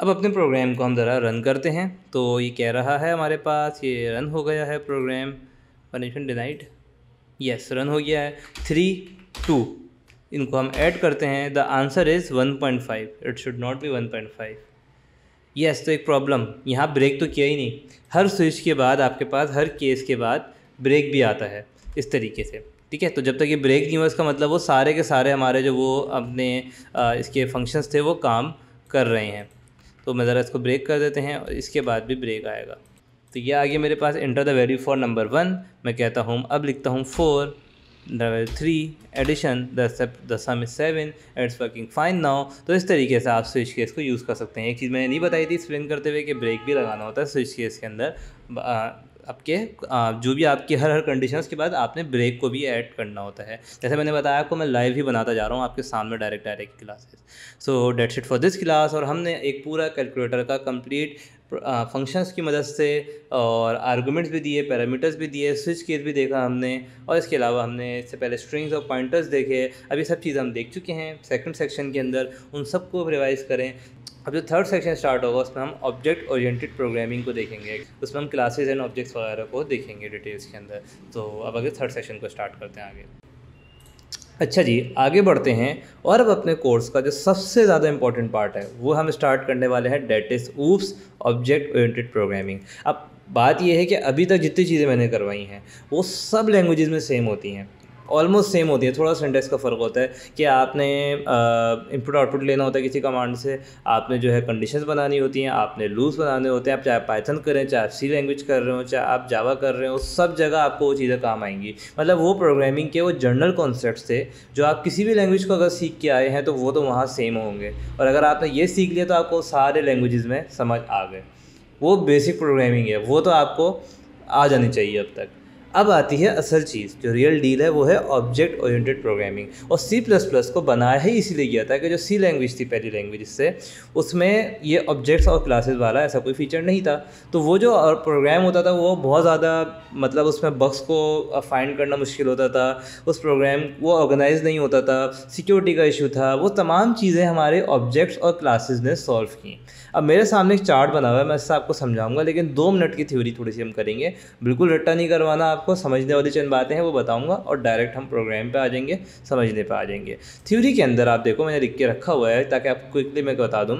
Speaker 2: अब अपने प्रोग्राम को हम ज़रा रन करते हैं तो ये कह रहा है हमारे पास ये रन हो गया है program punishment denied yes run हो गया है थ्री टू इनको हम ऐड करते हैं the answer is one point five it should not be one point five yes तो एक प्रॉब्लम यहाँ ब्रेक तो किया ही नहीं हर स्विच के बाद आपके पास हर केस के बाद ब्रेक भी आता है इस तरीके से ठीक है तो जब तक ये ब्रेक नहीं हुआ इसका मतलब वो सारे के सारे हमारे जो वो अपने आ, इसके फंक्शंस थे वो काम कर रहे हैं तो मैं ज़रा इसको ब्रेक कर देते हैं और इसके बाद भी ब्रेक आएगा तो ये आगे मेरे पास enter the value for number one मैं कहता हूँ अब लिखता हूँ फोर डबल 3 addition the में seven adds working fine it's तो इस तरीके से आप स्विच केस को यूज़ कर सकते हैं एक चीज़ मैंने नहीं बताई थी एक्सप्लेन करते हुए कि ब्रेक भी लगाना होता है स्विच केस के अंदर आपके जो भी आपके हर हर कंडीशन के बाद आपने ब्रेक को भी ऐड करना होता है जैसे मैंने बताया आपको मैं लाइव ही बनाता जा रहा हूँ आपके सामने direct direct classes so date sheet for this class और हमने एक पूरा कैलकुलेटर का कंप्लीट फंक्शंस की मदद से और आर्गूमेंट्स भी दिए पैरामीटर्स भी दिए स्विच केस भी देखा हमने और इसके अलावा हमने इससे पहले स्ट्रिंग्स और पॉइंटर्स देखे अब ये सब चीज़ हम देख चुके हैं सेकंड सेक्शन के अंदर उन सबको रिवाइज करें अब जो थर्ड सेक्शन स्टार्ट होगा उसमें हम ऑब्जेक्ट ओरिएंटेड प्रोग्रामिंग को देखेंगे उसमें हम क्लासेज एंड ऑब्जेक्ट्स वगैरह को देखेंगे डिटेल्स के अंदर तो अब आगे थर्ड सेक्शन को स्टार्ट करते हैं आगे अच्छा जी आगे बढ़ते हैं और अब अपने कोर्स का जो सबसे ज़्यादा इंपॉर्टेंट पार्ट है वो हम स्टार्ट करने वाले हैं that is OOPs object oriented programming अब बात यह है कि अभी तक जितनी चीज़ें मैंने करवाई हैं वो सब लैंग्वेजेस में सेम होती हैं ऑलमोस्ट सेम होती है थोड़ा सेंटेक्स का फ़र्क होता है कि आपने इनपुट आउटपुट लेना होता है किसी कमांड से आपने जो है कंडीशंस बनानी होती हैं आपने लूज बनाने होते हैं आप चाहे पाइथन करें चाहे आप सी लैंग्वेज कर रहे हो चाहे आप जावा कर रहे हो सब जगह आपको वो चीज़ें काम आएंगी मतलब वो प्रोग्रामिंग के वो जनरल कॉन्सेप्ट थे जो आप किसी भी लैंग्वेज को अगर सीख के आए हैं तो वो तो वहाँ सेम होंगे और अगर आपने ये सीख लिया तो आपको सारे लैंग्वेज में समझ आ गए वो बेसिक प्रोग्रामिंग है वो तो आपको आ जानी चाहिए अब तक अब आती है असल चीज़ जो रियल डील है वो है ऑब्जेक्ट ओरिएंटेड प्रोग्रामिंग और सी प्लस प्लस को बनाया ही इसीलिए गया था कि जो सी लैंग्वेज थी पहली लैंग्वेज इससे उसमें ये ऑब्जेक्ट्स और क्लासेस वाला ऐसा कोई फीचर नहीं था तो वो जो प्रोग्राम होता था वो बहुत ज़्यादा मतलब उसमें बक्स को फाइंड करना मुश्किल होता था उस प्रोग्राम वो ऑर्गेनाइज नहीं होता था सिक्योरिटी का इशू था वो तमाम चीज़ें हमारे ऑब्जेक्ट्स और क्लासेज ने सॉल्व की अब मेरे सामने एक चार्ट बना हुआ है मैं इससे आपको समझाऊंगा लेकिन दो मिनट की थ्योरी थोड़ी सी हम करेंगे बिल्कुल रट्टा नहीं करवाना आपको समझने वाली चंद बातें हैं वो बताऊँगा और डायरेक्ट हम प्रोग्राम पर आ जाएंगे समझने पर आ जाएंगे थ्योरी के अंदर आप देखो मैंने लिख के रखा हुआ है ताकि आपको क्विकली मैं बता दूँ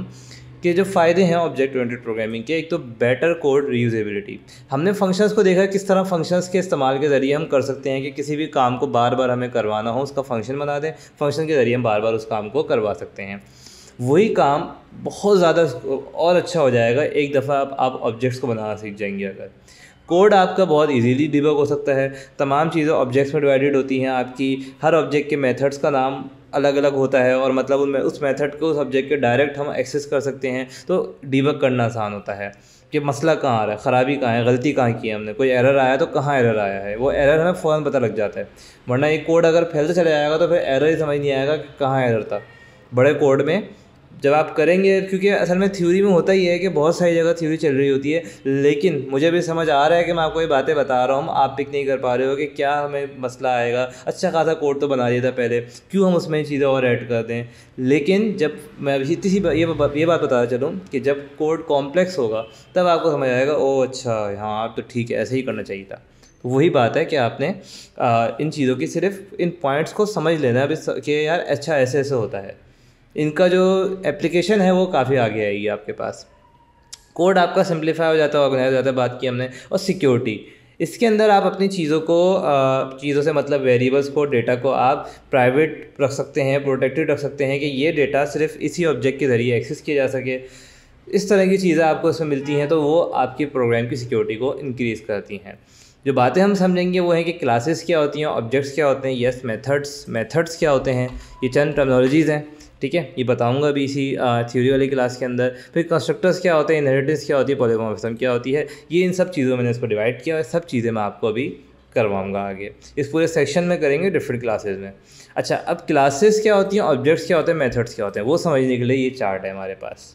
Speaker 2: के जो फ़ायदे हैं ऑब्जेक्ट ओरिएंटेड प्रोग्रामिंग के एक तो बेटर कोड रीयूजेबिलिटी हमने फंक्शंस को देखा किस तरह फंक्शंस के इस्तेमाल के ज़रिए हम कर सकते हैं कि किसी भी काम को बार बार हमें करवाना हो उसका फंक्शन बना दें फंक्शन के ज़रिए हम बार बार उस काम को करवा सकते हैं वही काम बहुत ज़्यादा और अच्छा हो जाएगा एक दफ़ा आप ऑब्जेक्ट्स को बनाना सीख जाएंगे अगर कोड आपका बहुत इजीली डिबग हो सकता है तमाम चीज़ें ऑब्जेक्ट्स में डिवाइडेड होती हैं आपकी हर ऑब्जेक्ट के मेथड्स का नाम अलग अलग होता है और मतलब उनमें उस मेथड को उस ऑब्जेक्ट के डायरेक्ट हम एक्सेस कर सकते हैं तो डिबग करना आसान होता है कि मसला कहाँ आ रहा है ख़राबी कहाँ है गलती कहाँ की है हमने कोई एरर आया तो कहाँ एरर आया है वो एरर हमें फ़ौरन पता लग जाता है वरना ये कोड अगर फैलते चला जाएगा तो फिर एरर ही समझ नहीं आएगा कि कहाँ एरर था बड़े कोड में जब आप करेंगे क्योंकि असल में थ्योरी में होता ही है कि बहुत सारी जगह थ्योरी चल रही होती है लेकिन मुझे भी समझ आ रहा है कि मैं आपको ये बातें बता रहा हूँ आप पिक नहीं कर पा रहे हो कि क्या हमें मसला आएगा अच्छा खासा कोड तो बना दिया था पहले क्यों हम उसमें चीज़ें और ऐड कर दें लेकिन जब मैं अभी इतनी सी ये ये बात बताता चलूँ कि जब कोड कॉम्प्लेक्स होगा तब आपको समझ आएगा ओ अच्छा हाँ आप तो ठीक है ऐसे ही करना चाहिए था तो वही बात है कि आपने आ, इन चीज़ों की सिर्फ इन पॉइंट्स को समझ लेना है कि यार अच्छा ऐसे ऐसे होता है इनका जो एप्लीकेशन है वो काफ़ी आगे आएगी आपके पास कोड आपका सिंप्लीफाई हो जाता है ऑर्गेनाइज हो जाता है बात की हमने और सिक्योरिटी इसके अंदर आप अपनी चीज़ों को चीज़ों से मतलब वेरिएबल्स को डेटा को आप प्राइवेट रख सकते हैं प्रोटेक्टेड रख सकते हैं कि ये डेटा सिर्फ इसी ऑब्जेक्ट के ज़रिए एक्सेस किया जा सके इस तरह की चीज़ें आपको इसमें मिलती हैं तो वो आपके प्रोग्राम की सिक्योरिटी को इनक्रीज़ करती हैं जो बातें हम समझेंगे वो हैं कि क्लासेस क्या होती हैं ऑब्जेक्ट्स क्या होते हैं यस मेथड्स मेथड्स क्या होते हैं ये चंद टर्मनोलॉजीज़ हैं ठीक है ये बताऊंगा अभी इसी थ्योरी वाली क्लास के अंदर फिर कंस्ट्रक्टर्स क्या होते हैं इनहेरिटेंस क्या होती है पॉलीमॉर्फिज्म क्या होती है ये इन सब चीज़ों मैंने इसको डिवाइड किया और सब चीज़ें मैं आपको अभी करवाऊंगा आगे इस पूरे सेक्शन में करेंगे डिफरेंट क्लासेज में अच्छा अब क्लासेस क्या होती हैं ऑब्जेक्ट्स क्या होते हैं मेथड्स क्या होते हैं वो समझने के लिए ये चार्ट है हमारे पास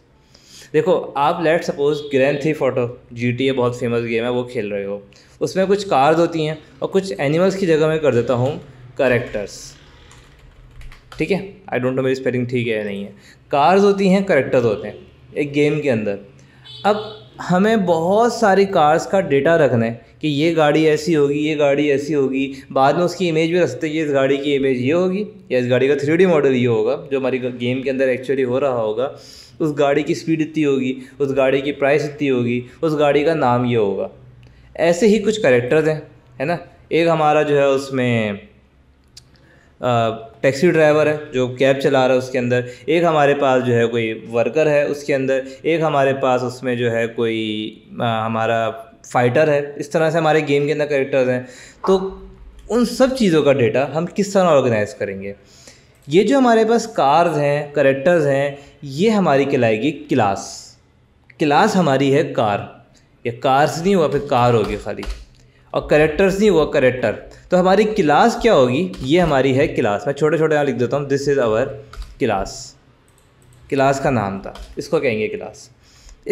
Speaker 2: देखो आप लेट सपोज ग्रैंड थ्री फोटो जी टी ए बहुत फेमस गेम है वो खेल रहे हो उसमें कुछ कार्ड होती हैं और कुछ एनिमल्स की जगह मैं कर देता हूँ करेक्टर्स ठीक है आई डोंट नो मेरी स्पेलिंग ठीक है या नहीं है कार्स होती हैं करेक्टर्स होते हैं एक गेम के अंदर अब हमें बहुत सारी कार्स का डेटा रखना है कि ये गाड़ी ऐसी होगी ये गाड़ी ऐसी होगी बाद में उसकी इमेज भी रखते हैं कि इस गाड़ी की इमेज ये होगी या इस गाड़ी का थ्री मॉडल ये होगा जो हमारी गेम के अंदर एक्चुअली हो रहा होगा उस गाड़ी की स्पीड इतनी होगी उस गाड़ी की प्राइस इतनी होगी उस गाड़ी का नाम ये होगा ऐसे ही कुछ करेक्टर्स हैं है ना एक हमारा जो है उसमें टैक्सी ड्राइवर है जो कैब चला रहा है उसके अंदर एक हमारे पास जो है कोई वर्कर है उसके अंदर एक हमारे पास उसमें जो है कोई आ, हमारा फाइटर है इस तरह से हमारे गेम के अंदर करेक्टर्स हैं तो उन सब चीज़ों का डेटा हम किस तरह ऑर्गेनाइज करेंगे ये जो हमारे पास कार्स हैं करेक्टर्स हैं ये हमारी कहलाएगी क्लास क्लास हमारी है कार या कार्स नहीं हुआ फिर कार होगी खाली और करेक्टर्स नहीं हुआ करेक्टर तो हमारी क्लास क्या होगी ये हमारी है क्लास मैं छोटे छोटे यहाँ लिख देता हूँ this is our class class का नाम था इसको कहेंगे क्लास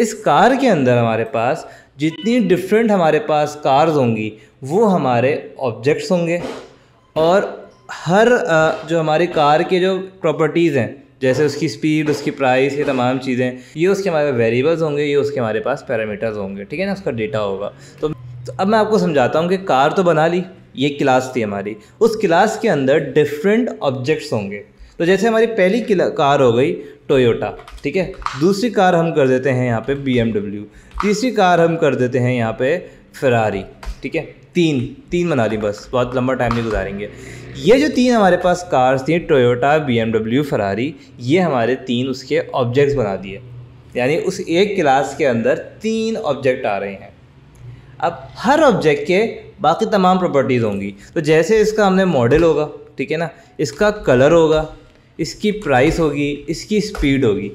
Speaker 2: इस कार के अंदर हमारे पास जितनी डिफरेंट हमारे पास कार्स होंगी वो हमारे ऑब्जेक्ट्स होंगे और हर जो हमारी कार के जो प्रॉपर्टीज़ हैं जैसे उसकी स्पीड उसकी प्राइस ये तमाम चीज़ें ये उसके हमारे वेरिएबल्स होंगे ये उसके हमारे पास पैरामीटर्स होंगे ठीक है ना उसका डेटा होगा तो, तो अब मैं आपको समझाता हूँ कि कार तो बना ली ये क्लास थी हमारी उस क्लास के अंदर डिफरेंट ऑब्जेक्ट्स होंगे तो जैसे हमारी पहली कार हो गई टोयोटा ठीक है दूसरी कार हम कर देते हैं यहाँ पे बी तीसरी कार हम कर देते हैं यहाँ पे फरारी ठीक है तीन तीन बना ली बस बहुत लंबा टाइम नहीं गुजारेंगे ये जो तीन हमारे पास कार्स थी टोयोटा बी फरारी ये हमारे तीन उसके ऑब्जेक्ट्स बना दिए यानी उस एक क्लास के अंदर तीन ऑब्जेक्ट आ रहे हैं अब हर ऑब्जेक्ट के बाकी तमाम प्रॉपर्टीज़ होंगी तो जैसे इसका हमने मॉडल होगा ठीक है ना इसका कलर होगा इसकी प्राइस होगी इसकी स्पीड होगी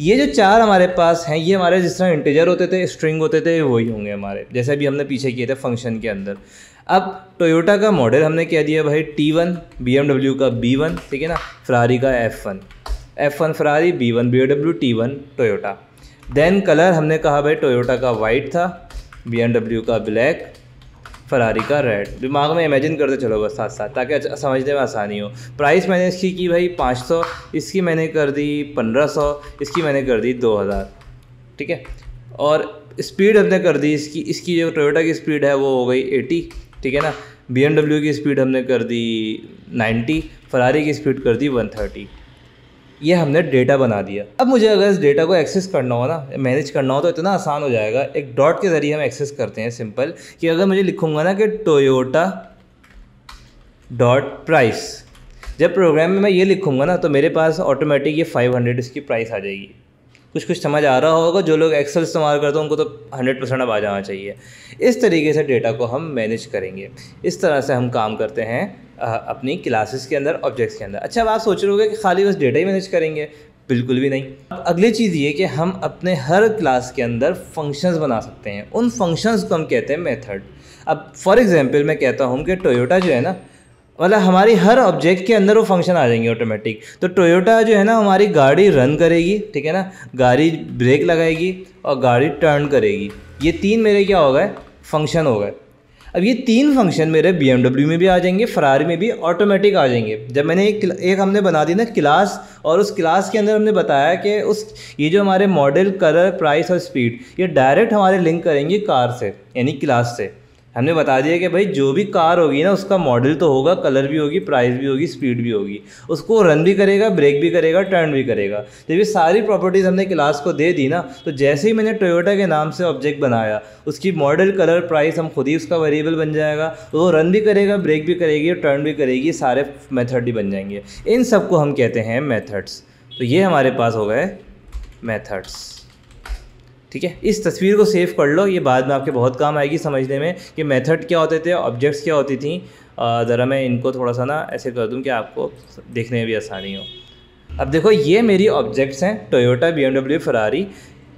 Speaker 2: ये जो चार हमारे पास हैं ये हमारे जिस तरह इंटीजर होते थे स्ट्रिंग होते थे वही होंगे हमारे जैसे अभी हमने पीछे किए थे फंक्शन के अंदर अब टोयोटा का मॉडल हमने क्या दिया भाई T one B M W का बी वन ठीक है ना फरारी का F one F one Ferrari B one B W T one Toyota then colour हमने कहा भाई टोयोटा का वाइट था बी एम डब्ल्यू का ब्लैक फरारी का रेड दिमाग में इमेजिन करते चलो बस साथ साथ ताकि अच्छा, समझने में आसानी हो प्राइस मैंने इसकी की भाई 500 इसकी मैंने कर दी 1500 इसकी मैंने कर दी 2000 ठीक है और स्पीड हमने कर दी इसकी इसकी जो टोयोटा की स्पीड है वो हो गई एटी ठीक है ना बी की स्पीड हमने कर दी नाइन्टी फरारी की स्पीड कर दी वन थर्टी ये हमने डेटा बना दिया अब मुझे अगर इस डेटा को एक्सेस करना हो ना मैनेज करना हो तो इतना आसान हो जाएगा एक डॉट के ज़रिए हम एक्सेस करते हैं सिंपल कि अगर मुझे लिखूँगा ना कि टोयोटा डॉट प्राइस जब प्रोग्राम में मैं ये लिखूँगा ना तो मेरे पास ऑटोमेटिक ये फाइव हंड्रेड इसकी प्राइस आ जाएगी कुछ कुछ समझ आ रहा होगा जो लोग एक्सेल इस्तेमाल करते हैं उनको तो हंड्रेड परसेंट अब आ जाना चाहिए इस तरीके से डेटा को हम मैनेज करेंगे इस तरह से हम काम करते हैं अपनी क्लासेस के अंदर ऑब्जेक्ट्स के अंदर अच्छा अब आप सोच रहे होगे कि खाली बस डेटा ही मैनेज करेंगे बिल्कुल भी नहीं अब अगली चीज़ ये कि हम अपने हर क्लास के अंदर फंक्शंस बना सकते हैं उन फंक्शंस को हम कहते हैं मेथड अब फॉर एग्जांपल मैं कहता हूँ कि टोयोटा जो है ना मतलब हमारी हर ऑब्जेक्ट के अंदर वो फंक्शन आ जाएंगे ऑटोमेटिक तो टोयोटा जो है ना हमारी गाड़ी रन करेगी ठीक है ना गाड़ी ब्रेक लगाएगी और गाड़ी टर्न करेगी ये तीन मेरे क्या हो गए फंक्शन हो गए अब ये तीन फंक्शन मेरे बी में भी आ जाएंगे फरारी में भी ऑटोमेटिक आ जाएंगे जब मैंने एक एक हमने बना दी ना क्लास और उस क्लास के अंदर हमने बताया कि उस ये जो हमारे मॉडल कलर प्राइस और स्पीड ये डायरेक्ट हमारे लिंक करेंगे कार से यानी क्लास से हमने बता दिया कि भाई जो भी कार होगी ना उसका मॉडल तो होगा कलर भी होगी प्राइस भी होगी स्पीड भी होगी उसको रन भी करेगा ब्रेक भी करेगा टर्न भी करेगा जब ये सारी प्रॉपर्टीज़ हमने क्लास को दे दी ना तो जैसे ही मैंने टोयोटा के नाम से ऑब्जेक्ट बनाया उसकी मॉडल कलर प्राइस हम खुद ही उसका वेरिएबल बन जाएगा तो वो रन भी करेगा ब्रेक भी करेगी और टर्न भी करेगी सारे मेथड भी बन जाएंगे इन सबको हम कहते हैं मेथड्स तो ये हमारे पास हो गए मैथड्स ठीक है इस तस्वीर को सेव कर लो ये बाद में आपके बहुत काम आएगी समझने में कि मेथड क्या होते थे ऑब्जेक्ट्स क्या होती थी ज़रा मैं इनको थोड़ा सा ना ऐसे कर दूँ कि आपको देखने में भी आसानी हो अब देखो ये मेरी ऑब्जेक्ट्स हैं टोयोटा बी एमडब्ल्यू फरारी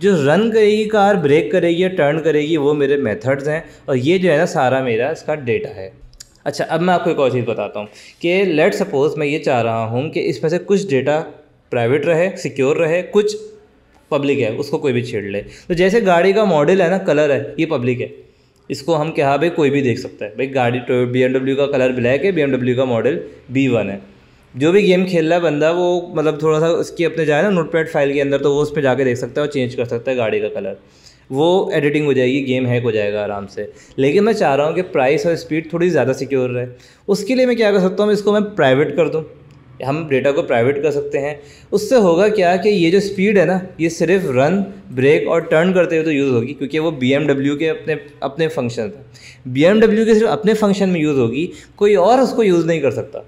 Speaker 2: जो रन करेगी कार ब्रेक करेगी या टर्न करेगी वो मेरे मेथड्स हैं और ये जो है ना सारा मेरा इसका डेटा है अच्छा अब मैं आपको एक और चीज़ बताता हूँ कि लेट सपोज़ मैं ये चाह रहा हूँ कि इसमें से कुछ डेटा प्राइवेट रहे सिक्योर रहे कुछ पब्लिक है उसको कोई भी छेड़ ले तो जैसे गाड़ी का मॉडल है ना कलर है ये पब्लिक है इसको हम क्या भाई कोई भी देख सकता है भाई गाड़ी बी तो एम का कलर ब्लैक है बी का मॉडल बी वन है जो भी गेम खेल रहा है बंदा वो मतलब थोड़ा सा उसकी अपने जाए ना नोटपैड फाइल के अंदर तो वो उस पर जाके देख सकता है और चेंज कर सकता है गाड़ी का कलर वो एडिटिंग हो जाएगी गेम हैक हो जाएगा आराम से लेकिन मैं चाह रहा हूँ कि प्राइस और स्पीड थोड़ी ज़्यादा सिक्योर रहे उसके लिए मैं क्या कर सकता हूँ इसको मैं प्राइवेट कर दूँ हम डेटा को प्राइवेट कर सकते हैं उससे होगा क्या कि ये जो स्पीड है ना ये सिर्फ रन ब्रेक और टर्न करते हुए तो यूज़ होगी क्योंकि वो बी के अपने अपने फंक्शन था बी के सिर्फ अपने फंक्शन में यूज़ होगी कोई और उसको यूज़ नहीं कर सकता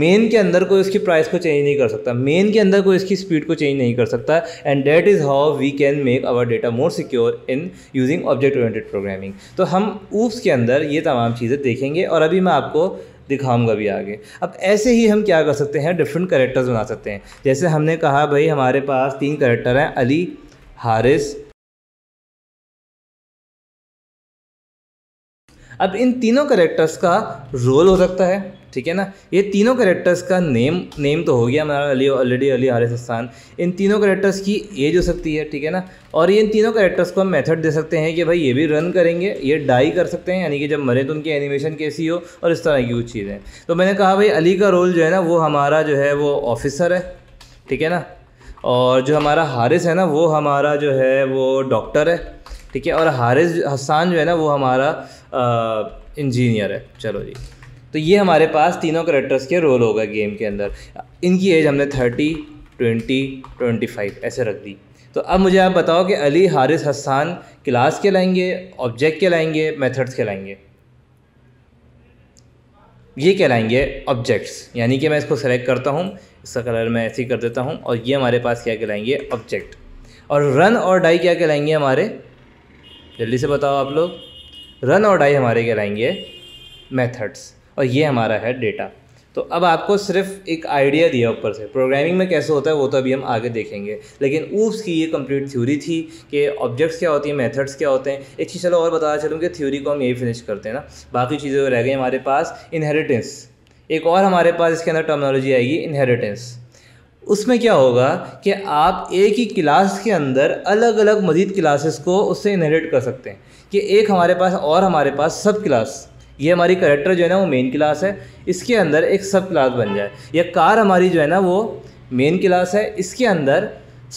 Speaker 2: मेन के अंदर कोई उसकी प्राइस को चेंज नहीं कर सकता मेन के अंदर कोई इसकी स्पीड को चेंज नहीं कर सकता and that is how we can make our data more secure in using object oriented programming तो हम ऊप्स के अंदर ये तमाम चीज़ें देखेंगे और अभी मैं आपको दिखाऊंगा भी आगे अब ऐसे ही हम क्या कर सकते हैं डिफरेंट करेक्टर्स बना सकते हैं जैसे हमने कहा भाई हमारे पास तीन करेक्टर हैं अली हारिस अब इन तीनों करेक्टर्स का रोल हो सकता है ठीक है ना ये तीनों करेक्टर्स का नेम नेम तो हो गया हमारा अली ऑलरेडी अली आर स्थान इन तीनों करेक्टर्स की एज हो सकती है ठीक है ना और ये इन तीनों करेक्टर्स को हम मेथड दे सकते हैं कि भाई ये भी रन करेंगे ये डाई कर सकते हैं यानी कि जब मरे तो उनकी एनिमेशन कैसी हो और इस तरह की कुछ चीज़ें तो मैंने कहा भाई अली का रोल जो है ना वो हमारा जो है वो ऑफिसर है ठीक है ना और जो हमारा हारिस है ना वो हमारा जो है वो डॉक्टर है ठीक है और हारिस हसान जो है ना वो हमारा इंजीनियर है चलो जी तो ये हमारे पास तीनों करेक्टर्स के रोल होगा गेम के अंदर इनकी एज हमने थर्टी ट्वेंटी ट्वेंटी फाइव ऐसे रख दी तो अब मुझे आप बताओ कि अली हारिस हसान क्लास के लाएंगे ऑब्जेक्ट के लाएंगे मेथड्स के लाएंगे ये कहलाएंगे ऑब्जेक्ट्स यानी कि मैं इसको सेलेक्ट करता हूँ इसका कलर मैं ऐसे ही कर देता हूँ और ये हमारे पास क्या कहलाएंगे ऑब्जेक्ट और रन और डाई क्या कहलाएंगे हमारे जल्दी से बताओ आप लोग रन और डाई हमारे कहलाएंगे मेथड्स और ये हमारा है डेटा तो अब आपको सिर्फ एक आइडिया दिया ऊपर से प्रोग्रामिंग में कैसे होता है वो तो अभी हम आगे देखेंगे लेकिन ऊप्स की ये कंप्लीट थ्योरी थी कि ऑब्जेक्ट्स क्या होती हैं मेथड्स क्या होते हैं एक चीज़ चलो और बताना चलूँ कि थ्योरी को हम यही फिनिश करते हैं ना बाकी चीज़ें रह गई हमारे पास इनहेरिटेंस एक और हमारे पास इसके अंदर टर्मनोलॉजी आएगी इनहेरिटेंस उसमें क्या होगा कि आप एक ही क्लास के अंदर अलग अलग मजीद क्लासेस को उससे इनहेरिट कर सकते हैं कि एक हमारे पास और हमारे पास सब क्लास ये हमारी करेक्टर जो है ना वो मेन क्लास है इसके अंदर एक सब क्लास बन जाए या कार हमारी जो है ना वो मेन क्लास है इसके अंदर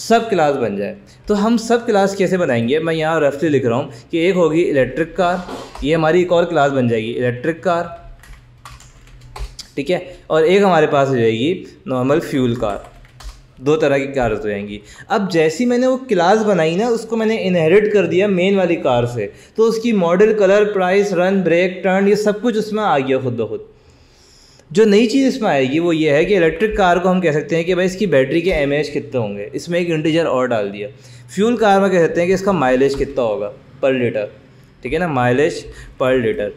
Speaker 2: सब क्लास बन जाए तो हम सब क्लास कैसे बनाएंगे मैं यहाँ रफली लिख रहा हूँ कि एक होगी इलेक्ट्रिक कार ये हमारी एक और क्लास बन जाएगी इलेक्ट्रिक कार ठीक है और एक हमारे पास हो जाएगी नॉर्मल फ्यूल कार दो तरह की कार्स हो जाएंगी अब जैसी मैंने वो क्लास बनाई ना उसको मैंने इनहेरिट कर दिया मेन वाली कार से तो उसकी model colour price run brake turn ये सब कुछ उसमें आ गया खुद ब खुद जो नई चीज़ इसमें आएगी वो ये है कि इलेक्ट्रिक कार को हम कह सकते हैं कि भाई इसकी बैटरी के एम कितने होंगे इसमें एक इंटीजर और डाल दिया फ्यूल कार में कह सकते हैं कि इसका माइलेज कितना होगा पर लीटर ठीक है ना माइलेज पर लीटर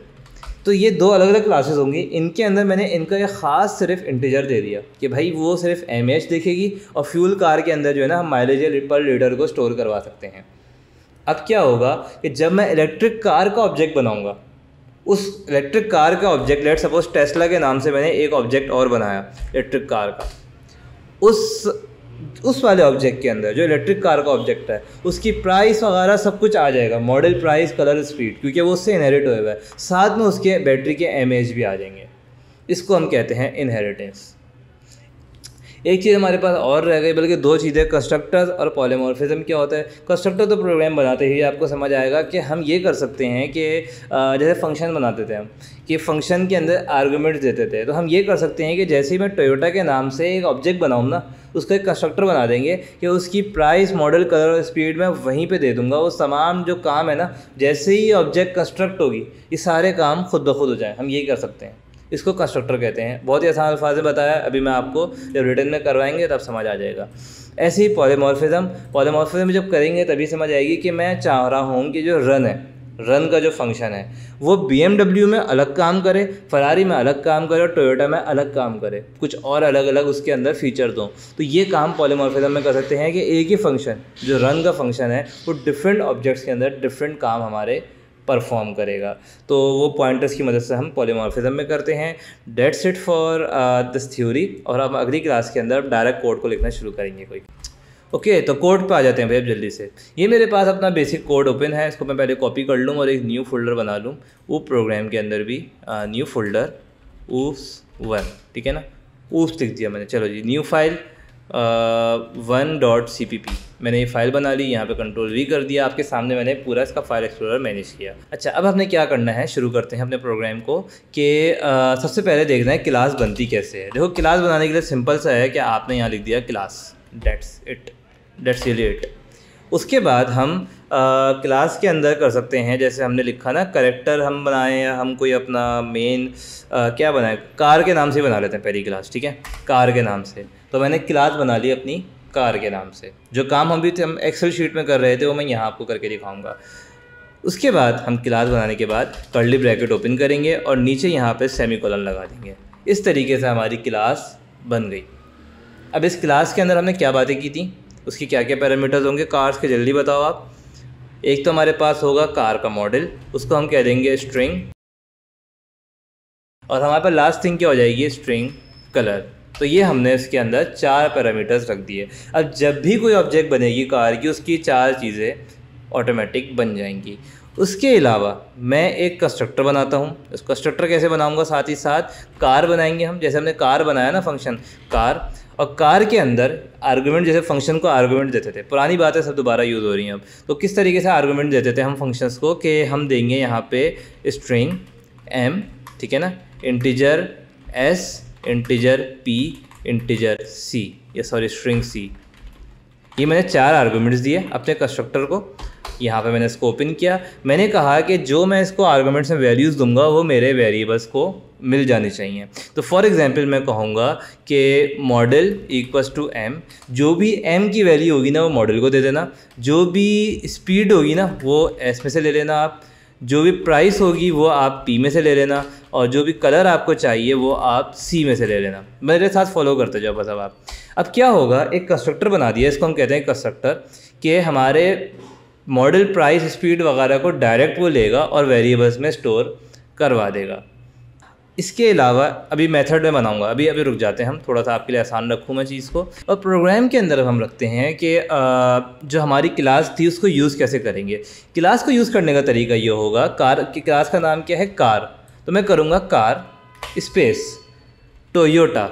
Speaker 2: तो ये दो अलग अलग क्लासेस होंगी इनके अंदर मैंने इनका एक ख़ास सिर्फ इंटीजर दे दिया कि भाई वो सिर्फ एम देखेगी और फ्यूल कार के अंदर जो है ना हम माइलेज पर लीटर को स्टोर करवा सकते हैं अब क्या होगा कि जब मैं इलेक्ट्रिक कार का ऑब्जेक्ट बनाऊंगा उस इलेक्ट्रिक कार का ऑब्जेक्ट लेट सपोज टेस्ला के नाम से मैंने एक ऑब्जेक्ट और बनाया इलेक्ट्रिक कार का उस उस वाले ऑब्जेक्ट के अंदर जो इलेक्ट्रिक कार का ऑब्जेक्ट है उसकी प्राइस वगैरह सब कुछ आ जाएगा मॉडल प्राइस कलर स्पीड क्योंकि वो उससे इनहेरिट हुआ है साथ में उसके बैटरी के एम भी आ जाएंगे इसको हम कहते हैं इनहेरिटेंस एक चीज़ हमारे पास और रह गई बल्कि दो चीज़ें कंस्ट्रक्टर्स और पॉलीमोरफिज्म क्या होता है कंस्ट्रक्टर तो प्रोग्राम बनाते ही आपको समझ आएगा कि हम ये कर सकते हैं कि जैसे फंक्शन बनाते थे हम कि फंक्शन के अंदर आर्गूमेंट देते थे तो हम ये कर सकते हैं कि जैसे ही मैं टोयोटा के नाम से एक ऑब्जेक्ट बनाऊँ ना उसका एक कंस्ट्रक्टर बना देंगे कि उसकी प्राइस मॉडल कलर और स्पीड मैं वहीं पे दे दूंगा वो तमाम जो काम है ना जैसे ही ऑब्जेक्ट कंस्ट्रक्ट होगी ये सारे काम खुद ब खुद हो जाएँ हम यही कर सकते हैं इसको कंस्ट्रक्टर कहते हैं बहुत ही आसान अल्फाज बताया अभी मैं आपको जब रिटर्न में करवाएंगे तब समझ आ जाएगा ऐसे ही पॉलीमॉर्फिज्म पॉलीमॉर्फिज्म जब करेंगे तभी समझ आएगी कि मैं चाह रहा हूँ कि जो रन है रन का जो फंक्शन है वो बी में अलग काम करे फरारी में अलग काम करे और टोयोटा में अलग काम करे कुछ और अलग अलग उसके अंदर फीचर दो तो ये काम पॉलीमॉर्फिज्म में कर सकते हैं कि एक ही फंक्शन जो रन का फंक्शन है वो डिफरेंट ऑब्जेक्ट्स के अंदर डिफरेंट काम हमारे परफॉर्म करेगा तो वो पॉइंटर्स की मदद से हम पॉलीमॉर्फिज्म में करते हैं that's it for this theory और हम अगली क्लास के अंदर डायरेक्ट कोड को लिखना शुरू करेंगे कोई ओके okay, तो कोड पे आ जाते हैं भैया जल्दी से ये मेरे पास अपना बेसिक कोड ओपन है इसको मैं पहले कॉपी कर लूँ और एक न्यू फोल्डर बना लूँ वो प्रोग्राम के अंदर भी न्यू फोल्डर ऊप्स वन ठीक है ना ऊप्स लिख दिया मैंने चलो जी new file one dot C P P मैंने ये फाइल बना ली यहाँ पे कंट्रोल वी कर दिया आपके सामने मैंने पूरा इसका फाइल एक्सप्लोरर मैनेज किया अच्छा अब हमने क्या करना है शुरू करते हैं अपने प्रोग्राम को कि सबसे पहले देखना है क्लास बनती कैसे है देखो क्लास बनाने के लिए सिंपल सा है कि आपने यहाँ लिख दिया class that's it that's really it उसके बाद हम क्लास के अंदर कर सकते हैं जैसे हमने लिखा ना करेक्टर हम बनाएं या हम कोई अपना मेन क्या बनाएं कार के नाम से बना लेते हैं पहली क्लास ठीक है कार के नाम से तो मैंने क्लास बना ली अपनी कार के नाम से जो काम हम भी थे हम एक्सेल शीट में कर रहे थे वो मैं यहाँ आपको करके दिखाऊंगा उसके बाद हम क्लास बनाने के बाद कर्ली ब्रैकेट ओपन करेंगे और नीचे यहाँ पर सेमी कॉलन लगा देंगे इस तरीके से हमारी क्लास बन गई अब इस क्लास के अंदर हमने क्या बातें की थी उसकी क्या क्या पैरामीटर्स होंगे कार्स के जल्दी बताओ आप एक तो हमारे पास होगा कार का मॉडल उसको हम कह देंगे स्ट्रिंग और हमारे पास लास्ट थिंग क्या हो जाएगी स्ट्रिंग कलर तो ये हमने इसके अंदर चार पैरामीटर्स रख दिए अब जब भी कोई ऑब्जेक्ट बनेगी कार की उसकी चार चीज़ें ऑटोमेटिक बन जाएंगी उसके अलावा मैं एक कंस्ट्रक्टर बनाता हूँ उस कंस्ट्रक्टर कैसे बनाऊँगा साथ ही साथ कार बनाएंगे हम जैसे हमने कार बनाया ना फंक्शन कार और कार के अंदर आर्गुमेंट जैसे फंक्शन को आर्गुमेंट देते थे पुरानी बातें सब दोबारा यूज़ हो रही हैं अब तो किस तरीके से आर्गुमेंट देते थे हम फंक्शंस को कि हम देंगे यहाँ पे स्ट्रिंग एम ठीक है ना integer S integer P integer C या सॉरी स्ट्रिंग सी ये मैंने चार आर्गूमेंट्स दिए अपने कंस्ट्रक्टर को यहाँ पे मैंने इसको ओपन किया मैंने कहा कि जो मैं इसको आर्गूमेंट्स में वैल्यूज़ दूंगा वो मेरे वेरिएबल्स को मिल जानी चाहिए तो फॉर एग्जांपल मैं कहूँगा कि मॉडल इक्वस टू एम जो भी एम की वैल्यू होगी ना वो मॉडल को दे देना जो भी स्पीड होगी ना वो एस में से ले लेना आप जो भी प्राइस होगी वो आप पी में से ले लेना और जो भी कलर आपको चाहिए वो आप सी में से ले लेना मेरे साथ फॉलो करते जाओ बस अब आप अब क्या होगा एक कंस्ट्रक्टर बना दिया इसको हम कहते हैं कंस्ट्रक्टर कि हमारे मॉडल प्राइस स्पीड वगैरह को डायरेक्ट वो लेगा और वेरिएबल्स में स्टोर करवा देगा इसके अलावा अभी मेथड में बनाऊंगा अभी अभी रुक जाते हैं हम थोड़ा सा आपके लिए आसान रखूँ मैं चीज़ को और प्रोग्राम के अंदर हम रखते हैं कि जो हमारी क्लास थी उसको यूज़ कैसे करेंगे क्लास को यूज़ करने का तरीका ये होगा कार क्लास का नाम क्या है कार तो मैं करूँगा कार स्पेस टोयोटा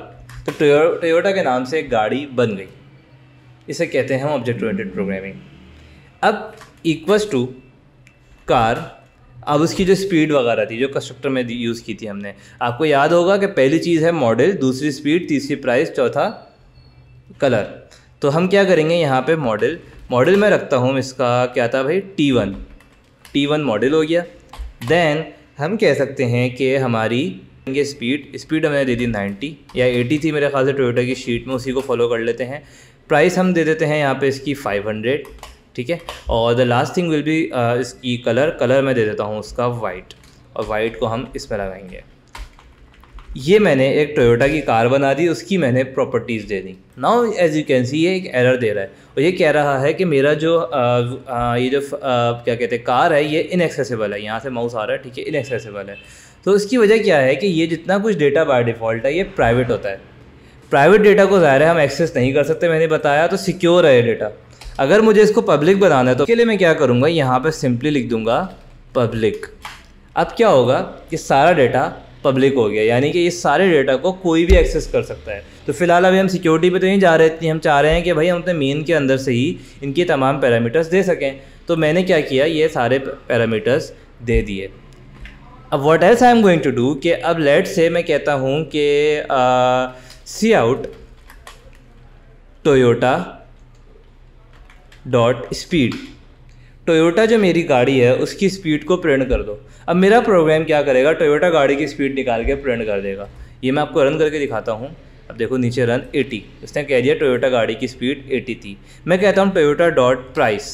Speaker 2: तो टोयोटा के नाम से एक गाड़ी बन गई इसे कहते हैं हम ऑब्जेक्ट ओरिएंटेड प्रोग्रामिंग अब इक्वस टू कार अब उसकी जो स्पीड वगैरह थी जो कंस्ट्रक्टर में यूज़ की थी हमने आपको याद होगा कि पहली चीज़ है मॉडल दूसरी स्पीड तीसरी प्राइस चौथा कलर तो हम क्या करेंगे यहाँ पे मॉडल मॉडल मैं रखता हूँ इसका क्या था भाई T one T one model हो गया देन हम कह सकते हैं कि हमारी ये स्पीड स्पीड हमने दे दी 90 या 80 थी मेरे ख्याल से टोयोटा की शीट में उसी को फॉलो कर लेते हैं प्राइस हम दे देते हैं यहाँ पे इसकी 500 ठीक है और the last thing will be इसकी कलर कलर मैं दे देता हूँ उसका वाइट और वाइट को हम इसमें लगाएंगे ये मैंने एक टोयोटा की कार बना दी उसकी मैंने प्रॉपर्टीज़ दे दी now as you can see ये एक एरर दे रहा है वो ये कह रहा है कि मेरा जो आ, आ, ये जो आ, क्या कहते हैं कार है ये इनएक्सेसिबल है यहाँ से माउस आ रहा है ठीक है इनएक्सेसिबल है तो इसकी वजह क्या है कि ये जितना कुछ डेटा बाय डिफ़ॉल्ट है ये प्राइवेट होता है प्राइवेट डेटा को ज़ाहिर है हम एक्सेस नहीं कर सकते मैंने बताया तो सिक्योर है ये डेटा अगर मुझे इसको पब्लिक बनाना है तो उसके लिए मैं क्या करूँगा यहाँ पर सिंपली लिख दूँगा पब्लिक अब क्या होगा कि सारा डेटा पब्लिक हो गया यानी कि इस सारे डेटा को कोई भी एक्सेस कर सकता है तो फिलहाल अभी हम सिक्योरिटी पे तो नहीं जा रहे थे हम चाह रहे हैं कि भाई हम अपने मेन के अंदर से ही इनके तमाम पैरामीटर्स दे सकें तो मैंने क्या किया ये सारे पैरामीटर्स दे दिए अब what else I am going to do कि अब लेट से मैं कहता हूँ कि सी out Toyota dot speed Toyota जो मेरी गाड़ी है उसकी स्पीड को प्रिंट कर दो अब मेरा प्रोग्राम क्या करेगा टोयोटा गाड़ी की स्पीड निकाल के प्रिंट कर देगा ये मैं आपको रन करके दिखाता हूँ अब देखो नीचे रन 80 उसने कह दिया टोयोटा गाड़ी की स्पीड 80 थी मैं कहता हूँ टोयोटा डॉट प्राइस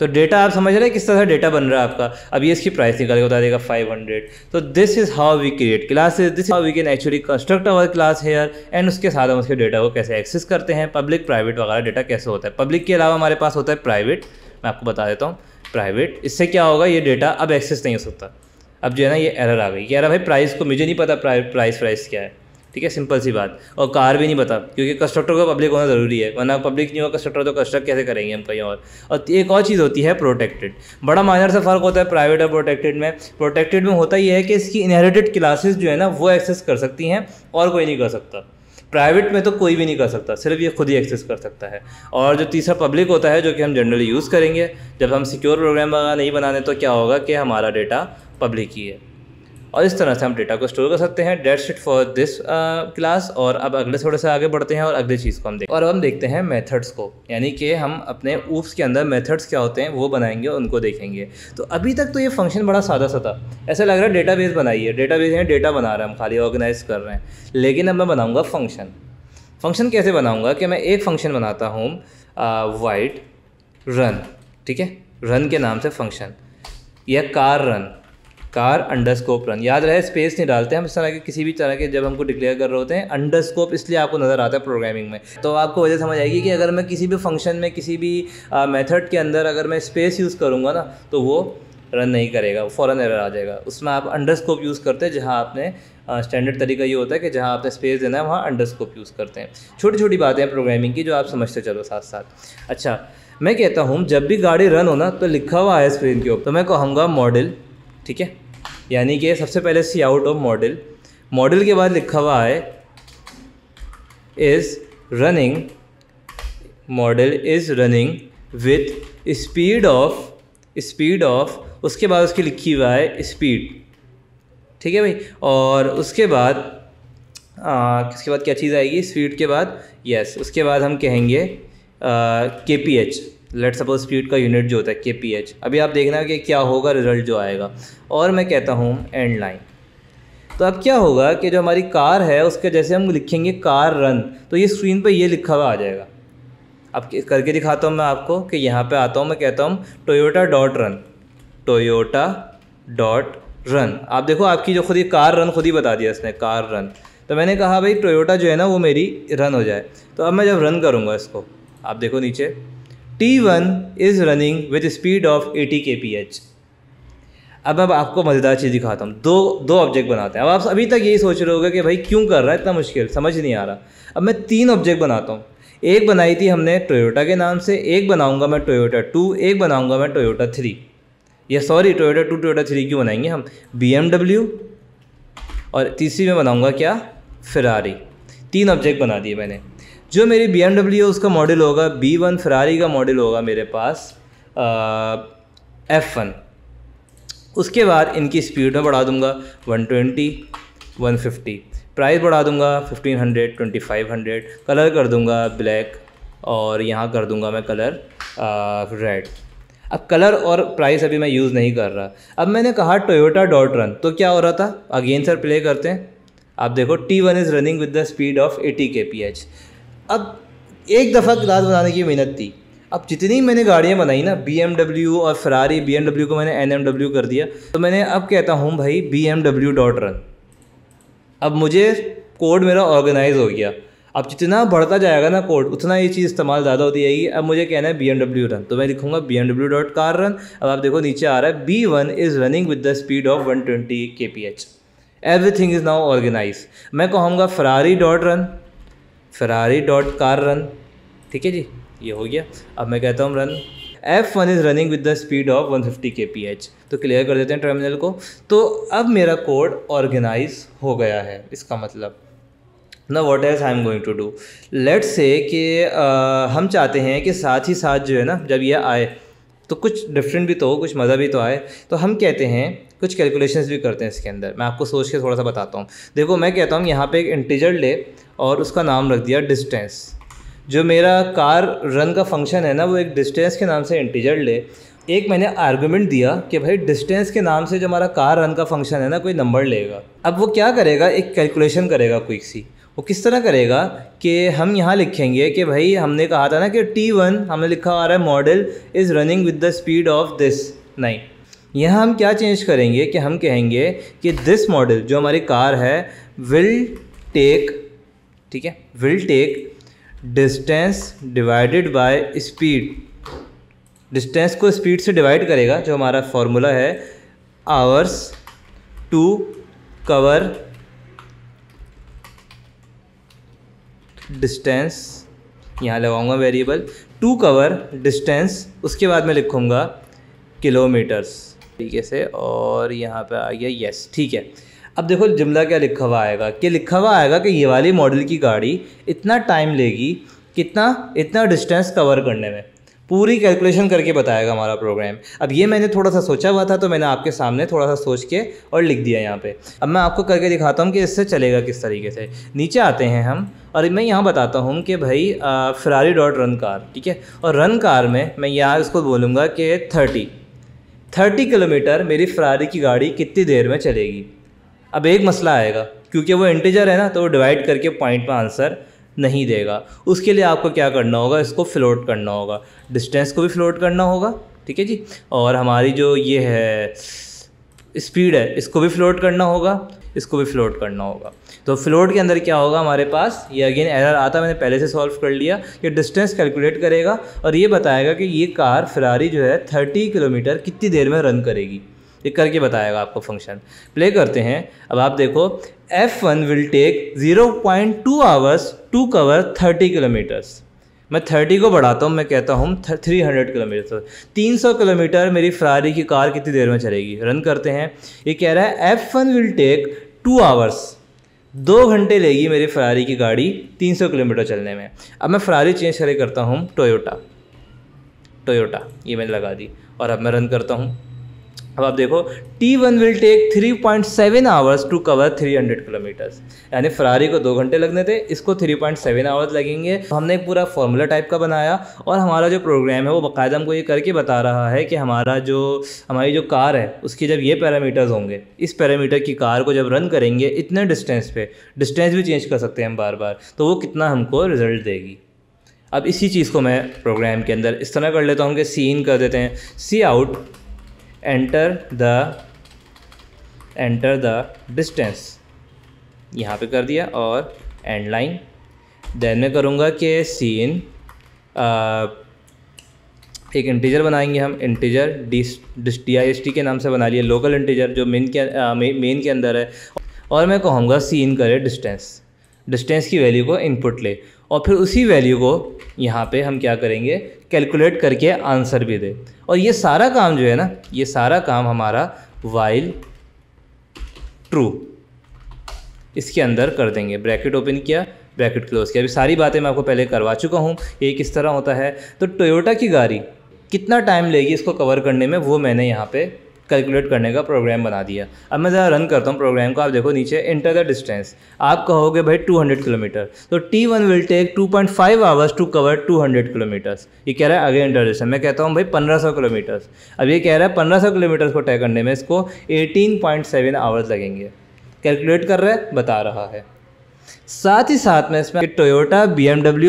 Speaker 2: तो डेटा आप समझ रहे हैं किस तरह से डेटा बन रहा है आपका अब ये इसकी प्राइस निकाल के बता देगा 500 तो this is how we create is this how we can actually construct our class here and उसके साथ हम उसके डेटा को कैसे एक्सेस करते हैं पब्लिक प्राइवेट वगैरह डेटा कैसे होता है पब्लिक के अलावा हमारे पास होता है प्राइवेट मैं आपको बता देता हूँ प्राइवेट इससे क्या होगा ये डेटा अब एक्सेस नहीं हो सकता अब जो है ना ये एरर आ गई कि अरे भाई प्राइस को मुझे नहीं पता प्राइस प्राइस क्या है ठीक है सिंपल सी बात और कार भी नहीं पता क्योंकि कंस्ट्रक्टर को पब्लिक होना ज़रूरी है वरना पब्लिक नहीं होगा कंस्ट्रक्टर तो कंस्ट्रक्ट कैसे करेंगे हम कहीं और और तो एक और चीज़ होती है प्रोटेक्टेड बड़ा माइनर सा फ़र्क होता है प्राइवेट और प्रोटेक्टेड में प्रोटेक्टेड में होता यह है कि इसकी इनहेरिटेड क्लासेस जो है ना वो एक्सेस कर सकती हैं और कोई नहीं कर सकता प्राइवेट में तो कोई भी नहीं कर सकता सिर्फ ये खुद ही एक्सेस कर सकता है और जो तीसरा पब्लिक होता है जो कि हम जनरली यूज़ करेंगे जब हम सिक्योर प्रोग्राम वगैरह नहीं बनाने तो क्या होगा कि हमारा डेटा पब्लिक ही है और इस तरह से हम डेटा को स्टोर कर सकते हैं date sheet for this class और अब अगले थोड़े से आगे बढ़ते हैं और अगली चीज़ को हम देखें और अब हम देखते हैं मेथड्स को यानी कि हम अपने ऊप्स के अंदर मेथड्स क्या होते हैं वो बनाएंगे और उनको देखेंगे तो अभी तक तो ये फंक्शन बड़ा सादा सा था ऐसा लग रहा है डेटा बेस बनाइए बेस यानी डेटा बना रहे हैं हम खाली ऑर्गेनाइज कर रहे हैं लेकिन अब मैं बनाऊँगा फंक्शन फंक्शन कैसे बनाऊँगा कि मैं एक फंक्शन बनाता हूँ वाइट uh, रन ठीक है रन के नाम से फंक्शन या car run car underscore run याद रहे स्पेस नहीं डालते हम इस तरह के किसी भी तरह के जब हमको डिक्लेयर कर रहे होते हैं अंडरस्कोप इसलिए आपको नज़र आता है प्रोग्रामिंग में तो आपको वजह समझ आएगी कि अगर मैं किसी भी फंक्शन में किसी भी मेथड के अंदर अगर मैं स्पेस यूज़ करूँगा ना तो वो रन नहीं करेगा फ़ौरन एरर आ जाएगा उसमें आप अंडरस्कोप यूज़ करते हैं जहाँ आपने स्टैंडर्ड तरीका ये होता है कि जहाँ आपने स्पेस देना है वहाँ अंडरस्कोप यूज़ करते हैं छोटी छोटी बातें हैं प्रोग्रामिंग की जो आप समझते चलो साथ साथ अच्छा मैं कहता हूँ जब भी गाड़ी रन हो ना तो लिखा हुआ है स्क्रीन के ऊपर तो मैं कहूँगा मॉडल ठीक है यानी कि सबसे पहले C out of model model के बाद लिखा हुआ है is running model is running with speed of speed of उसके बाद उसकी लिखी हुआ है स्पीड ठीक है भाई और उसके बाद किसके बाद क्या चीज़ आएगी स्पीड के बाद यस उसके बाद हम कहेंगे K P H let suppose speed का यूनिट जो होता है के पी एच अभी आप देखना कि क्या होगा रिजल्ट जो आएगा और मैं कहता हूँ एंड लाइन तो अब क्या होगा कि जो हमारी कार है उसके जैसे हम लिखेंगे कार रन तो ये स्क्रीन पर ये लिखा हुआ आ जाएगा अब करके दिखाता हूँ मैं आपको कि यहाँ पे आता हूँ मैं कहता हूँ Toyota dot run Toyota dot run आप देखो आपकी जो खुद ही कार रन खुद ही बता दिया इसने कार रन तो मैंने कहा भाई टोयोटा जो है ना वो मेरी रन हो जाए तो अब मैं जब रन करूँगा इसको आप देखो नीचे T1 is running with speed of 80 kph. अब अब आपको मज़ेदार चीज़ दिखाता हूँ दो दो ऑब्जेक्ट बनाते हैं अब आप अभी तक यही सोच रहे हो कि भाई क्यों कर रहा है इतना मुश्किल समझ नहीं आ रहा अब मैं तीन ऑब्जेक्ट बनाता हूँ एक बनाई थी हमने टोयोटा के नाम से एक बनाऊंगा मैं टोयोटा टू एक बनाऊंगा मैं टोयोटा थ्री या sorry Toyota two Toyota three क्यों बनाएंगे हम बी और तीसरी में बनाऊँगा क्या फिरारी तीन ऑब्जेक्ट बना दिए मैंने जो मेरी बी एम डब्ल्यू है उसका मॉडल होगा बी वन फरारी का मॉडल होगा मेरे पास एफ़ वन उसके बाद इनकी स्पीड में बढ़ा दूंगा 120, 150 प्राइस बढ़ा दूंगा 1500, 2500 कलर कर दूंगा ब्लैक और यहाँ कर दूंगा मैं कलर रेड अब कलर और प्राइस अभी मैं यूज़ नहीं कर रहा अब मैंने कहा टोयोटा डॉट रन तो क्या हो रहा था अगेन सर प्ले करते हैं आप देखो T1 one is running with the speed of 80 K P H अब एक दफ़ा क्लास बनाने की मेहनत थी अब जितनी मैंने गाड़ियाँ बनाई ना बी और फरारी बी को मैंने एन कर दिया तो मैंने अब कहता हूँ भाई बी डॉट रन अब मुझे कोड मेरा ऑर्गेनाइज हो गया अब जितना बढ़ता जाएगा ना कोड उतना ये चीज़ इस्तेमाल ज़्यादा होती जाएगी अब मुझे कहना है बी एम डब्ल्यू रन तो मैं लिखूँगा B M W dot car run अब आप देखो नीचे आ रहा है B one is running with the speed of one twenty K P H everything is now organise मैं कहूँगा Ferrari dot run Ferrari dot car run ठीक है जी ये हो गया अब मैं कहता हूँ run F one is running with the speed of 150 fifty K P H तो क्लियर कर देते हैं टर्मिनल को तो अब मेरा कोड ऑर्गेनाइज हो गया है इसका मतलब ना what as I am going to do let's say कि हम चाहते हैं कि साथ ही साथ जो है ना जब यह आए तो कुछ डिफरेंट भी तो हो कुछ मज़ा भी तो आए तो हम कहते हैं कुछ कैलकुलेशन भी करते हैं इसके अंदर मैं आपको सोच के थोड़ा सा बताता हूँ देखो मैं कहता हूँ यहाँ पर एक इंटीजर ले और उसका नाम रख दिया डिस्टेंस जो मेरा कार रन का फंक्शन है ना वो एक डिस्टेंस के नाम से इंटीजर ले एक मैंने आर्गूमेंट दिया कि भाई डिस्टेंस के नाम से जो हमारा कार रन का फंक्शन है ना कोई नंबर लेगा अब वो क्या करेगा एक कैलकुलेशन करेगा क्विक सी वो किस तरह करेगा कि हम यहाँ लिखेंगे कि भाई हमने कहा था ना कि टी वन हमने लिखा आ रहा है model is running with the speed of this nine यहाँ हम क्या चेंज करेंगे कि हम कहेंगे कि दिस मॉडल जो हमारी कार है विल टेक ठीक है will take distance divided by speed distance को स्पीड से डिवाइड करेगा जो हमारा फॉर्मूला है आवर्स टू कवर डिस्टेंस यहाँ लगाऊंगा वेरिएबल टू कवर डिस्टेंस उसके बाद मैं लिखूँगा किलोमीटर्स तरीके से और यहाँ पे आ गया यस ठीक है अब देखो जुमला क्या लिखा हुआ आएगा कि लिखा हुआ आएगा कि ये वाली मॉडल की गाड़ी इतना टाइम लेगी कितना इतना डिस्टेंस कवर करने में पूरी कैलकुलेशन करके बताएगा हमारा प्रोग्राम अब ये मैंने थोड़ा सा सोचा हुआ था तो मैंने आपके सामने थोड़ा सा सोच के और लिख दिया यहाँ पे अब मैं आपको करके दिखाता हूँ कि इससे चलेगा किस तरीके से नीचे आते हैं हम और मैं यहाँ बताता हूँ कि भाई फ़रारी डॉट रन कार ठीक है और रन कार में मैं यहाँ इसको बोलूँगा कि थर्टी थर्टी किलोमीटर मेरी फरारी की गाड़ी कितनी देर में चलेगी अब एक मसला आएगा क्योंकि वो इंटीजर है ना तो वो डिवाइड करके पॉइंट में आंसर नहीं देगा उसके लिए आपको क्या करना होगा इसको फ्लोट करना होगा डिस्टेंस को भी फ्लोट करना होगा ठीक है जी और हमारी जो ये है स्पीड है इसको भी फ्लोट करना होगा इसको भी फ्लोट करना होगा तो फ्लोट के अंदर क्या होगा हमारे पास ये अगेन एरर आता मैंने पहले से सॉल्व कर लिया ये डिस्टेंस कैलकुलेट करेगा और ये बताएगा कि ये कार फिरारी जो है थर्टी किलोमीटर कितनी देर में रन करेगी ये करके बताएगा आपको फंक्शन प्ले करते हैं अब आप देखो F one will take zero point two hours to cover thirty kilometres मैं थर्टी को बढ़ाता हूँ मैं कहता हूँ थ्री हंड्रेड किलोमीटर तीन सौ किलोमीटर मेरी फरारी की कार कितनी देर में चलेगी रन करते हैं ये कह रहा है F one will take two hours दो घंटे लेगी मेरी फरारी की गाड़ी 300 किलोमीटर चलने में अब मैं फरारी चेंज करे करता हूँ टोयोटा टोयोटा ये मैंने लगा दी और अब मैं रन करता हूँ अब आप देखो T one will take three point seven hours to cover three hundred kilometres यानी फरारी को दो घंटे लगने थे इसको थ्री पॉइंट सेवन आवर्स लगेंगे तो हमने एक पूरा फॉर्मूला टाइप का बनाया और हमारा जो प्रोग्राम है वो बाकायदा हमको ये करके बता रहा है कि हमारा जो हमारी जो कार है उसकी जब ये पैरामीटर्स होंगे इस पैरामीटर की कार को जब रन करेंगे इतने डिस्टेंस पे डिस्टेंस भी चेंज कर सकते हैं हम बार बार तो वो कितना हमको रिजल्ट देगी अब इसी चीज़ को मैं प्रोग्राम के अंदर इस तरह कर लेता हूँ कि सी इन कर देते हैं सी out enter the enter the distance यहाँ पे कर दिया और एंड लाइन देन मैं करूँगा कि सीन एक इंटीजर बनाएंगे हम integer dis D I S T के नाम से बना लिए लोकल इंटीजर जो मेन के मेन के अंदर है और मैं कहूँगा सीन करे डिस्टेंस डिस्टेंस की वैल्यू को इनपुट ले और फिर उसी वैल्यू को यहाँ पे हम क्या करेंगे कैलकुलेट करके आंसर भी दे और ये सारा काम जो है ना ये सारा काम हमारा वाइल ट्रू इसके अंदर कर देंगे ब्रैकेट ओपन किया ब्रैकेट क्लोज किया अभी सारी बातें मैं आपको पहले करवा चुका हूँ ये किस तरह होता है तो टोयोटा की गाड़ी कितना टाइम लेगी इसको कवर करने में वो मैंने यहाँ पे कैलकुलेट करने का प्रोग्राम बना दिया अब मैं ज़रा रन करता हूँ प्रोग्राम को आप देखो नीचे इंटर द डिस्टेंस आप कहोगे भाई 200 किलोमीटर तो T one will take 2.5 point five hours to cover 200 hundred kilometres ये कह रहा है अगेन इंटर डिस्टेंस मैं कहता हूँ भाई 1500 किलोमीटर्स अब ये कह रहा है 1500 किलोमीटर्स को तय करने में इसको 18.7 आवर्स लगेंगे कैलकुलेट कर रहे है बता रहा है साथ ही साथ में इसमें टोयोटा बी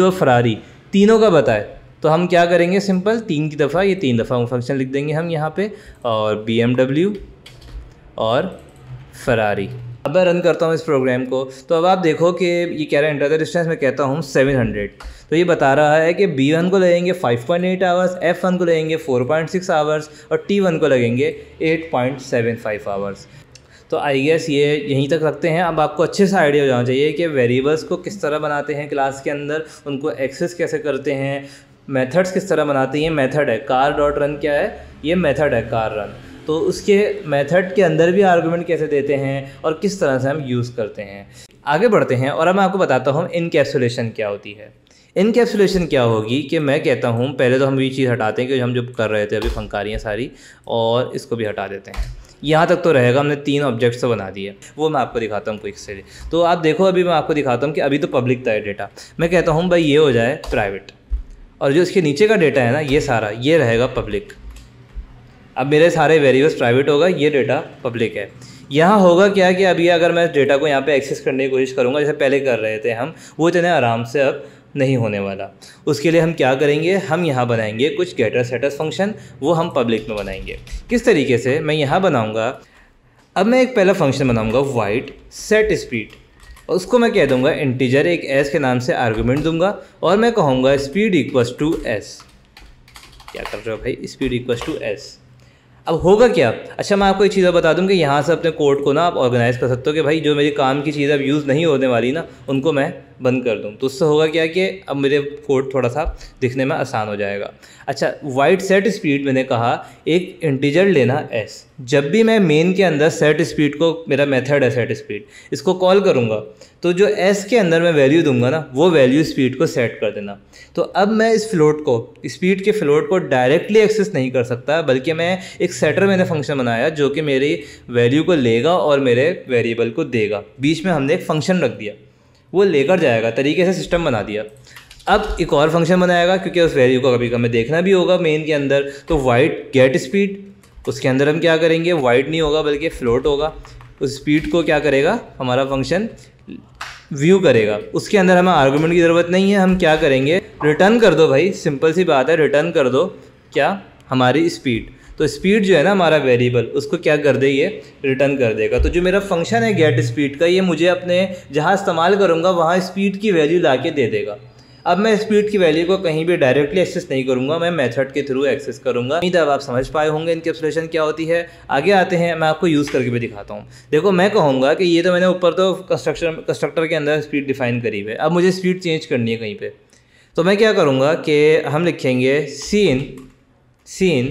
Speaker 2: और फरारी तीनों का बताए तो हम क्या करेंगे सिंपल तीन की दफ़ा ये तीन दफ़ा फंक्शन लिख देंगे हम यहाँ पे और बी और फरारी अब मैं रन करता हूँ इस प्रोग्राम को तो अब आप देखो कि ये कह रहा है इंटर डिस्टेंस मैं कहता हूँ 700 तो ये बता रहा है कि बी वन को लगेंगे 5.8 पॉइंट आवर्स एफ वन को लगेंगे 4.6 आवर्स और टी वन को लगेंगे 8.75 आवर्स तो आई गेस ये यहीं तक रखते हैं अब आपको अच्छे से आइडिया हो जाना चाहिए कि वेरिएबल्स को किस तरह बनाते हैं क्लास के अंदर उनको एक्सेस कैसे करते हैं मेथड्स किस तरह बनाते हैं ये मेथड है कार डॉट रन क्या है ये मेथड है कार रन तो उसके मेथड के अंदर भी आर्गूमेंट कैसे देते हैं और किस तरह से हम यूज़ करते हैं आगे बढ़ते हैं और अब मैं आपको बताता हूँ इनकेप्सुलेशन क्या होती है इनकेप्सुलेशन क्या होगी कि मैं कहता हूँ पहले तो हम ये चीज़ हटाते हैं कि हम जो कर रहे थे अभी फंकारियाँ सारी और इसको भी हटा देते हैं यहाँ तक तो रहेगा हमने तीन ऑब्जेक्ट्स तो बना दिए वो मैं आपको दिखाता हूँ क्विक से तो आप देखो अभी मैं आपको दिखाता हूँ कि अभी तो पब्लिक था डेटा मैं कहता हूँ भाई ये हो जाए प्राइवेट और जो इसके नीचे का डेटा है ना ये सारा ये रहेगा पब्लिक अब मेरे सारे वेरिएबल्स प्राइवेट होगा ये डेटा पब्लिक है यहाँ होगा क्या कि अभी अगर मैं डेटा को यहाँ पे एक्सेस करने की कोशिश करूँगा जैसे पहले कर रहे थे हम वो इतने आराम से अब नहीं होने वाला उसके लिए हम क्या करेंगे हम यहाँ बनाएंगे कुछ गेटर सेटर्स फंक्शन वो हम पब्लिक में बनाएंगे किस तरीके से मैं यहाँ बनाऊँगा अब मैं एक पहला फंक्शन बनाऊँगा वाइट सेट स्पीड उसको मैं कह दूंगा इंटीजर एक एस के नाम से आर्गूमेंट दूंगा और मैं कहूँगा स्पीड इक्वस टू एस क्या कर रहे हो भाई स्पीड इक्वस टू एस अब होगा क्या अच्छा मैं आपको एक चीज़ बता दूँ कि यहाँ से अपने कोड को ना आप ऑर्गेनाइज़ कर सकते हो कि भाई जो मेरी काम की चीज़ अब यूज़ नहीं होने वाली ना उनको मैं बंद कर दूँ तो उससे होगा क्या कि अब मेरे कोड थोड़ा सा दिखने में आसान हो जाएगा अच्छा वाइट सेट स्पीड मैंने कहा एक इंटीजर लेना एस जब भी मैं मेन के अंदर सेट स्पीड को मेरा मेथड है सेट स्पीड इसको कॉल करूँगा तो जो एस के अंदर मैं वैल्यू दूंगा ना वो वैल्यू स्पीड को सेट कर देना तो अब मैं इस फ्लोट को स्पीड के फ्लोट को डायरेक्टली एक्सेस नहीं कर सकता बल्कि मैं एक सेटर मैंने फंक्शन बनाया जो कि मेरी वैल्यू को लेगा और मेरे वेरिएबल को देगा बीच में हमने एक फंक्शन रख दिया वो लेकर जाएगा तरीके से सिस्टम बना दिया अब एक और फंक्शन बनाएगा क्योंकि उस वैल्यू को कभी कभी देखना भी होगा मेन के अंदर तो वाइट गेट स्पीड उसके अंदर हम क्या करेंगे वाइट नहीं होगा बल्कि फ्लोट होगा उस स्पीड को क्या करेगा हमारा फंक्शन व्यू करेगा उसके अंदर हमें आर्गूमेंट की ज़रूरत नहीं है हम क्या करेंगे रिटर्न कर दो भाई सिंपल सी बात है रिटर्न कर दो क्या हमारी स्पीड तो स्पीड जो है ना हमारा वेरिएबल उसको क्या कर दे ये रिटर्न कर देगा तो जो मेरा फंक्शन है गेट स्पीड का ये मुझे अपने जहाँ इस्तेमाल करूँगा वहाँ स्पीड की वैल्यू ला के दे देगा अब मैं स्पीड की वैल्यू को कहीं भी डायरेक्टली एक्सेस नहीं करूँगा मैं मेथड के थ्रू एक्सेस करूँगा नहीं अब आप समझ पाए होंगे इनकी ऑब्सोलेशन क्या होती है आगे आते हैं मैं आपको यूज़ करके भी दिखाता हूँ देखो मैं कहूँगा कि ये तो मैंने ऊपर तो कंस्ट्रक्शन कंस्ट्रक्टर के अंदर स्पीड डिफाइन करी है अब मुझे स्पीड चेंज करनी है कहीं पर तो मैं क्या करूँगा कि हम लिखेंगे सीन सीन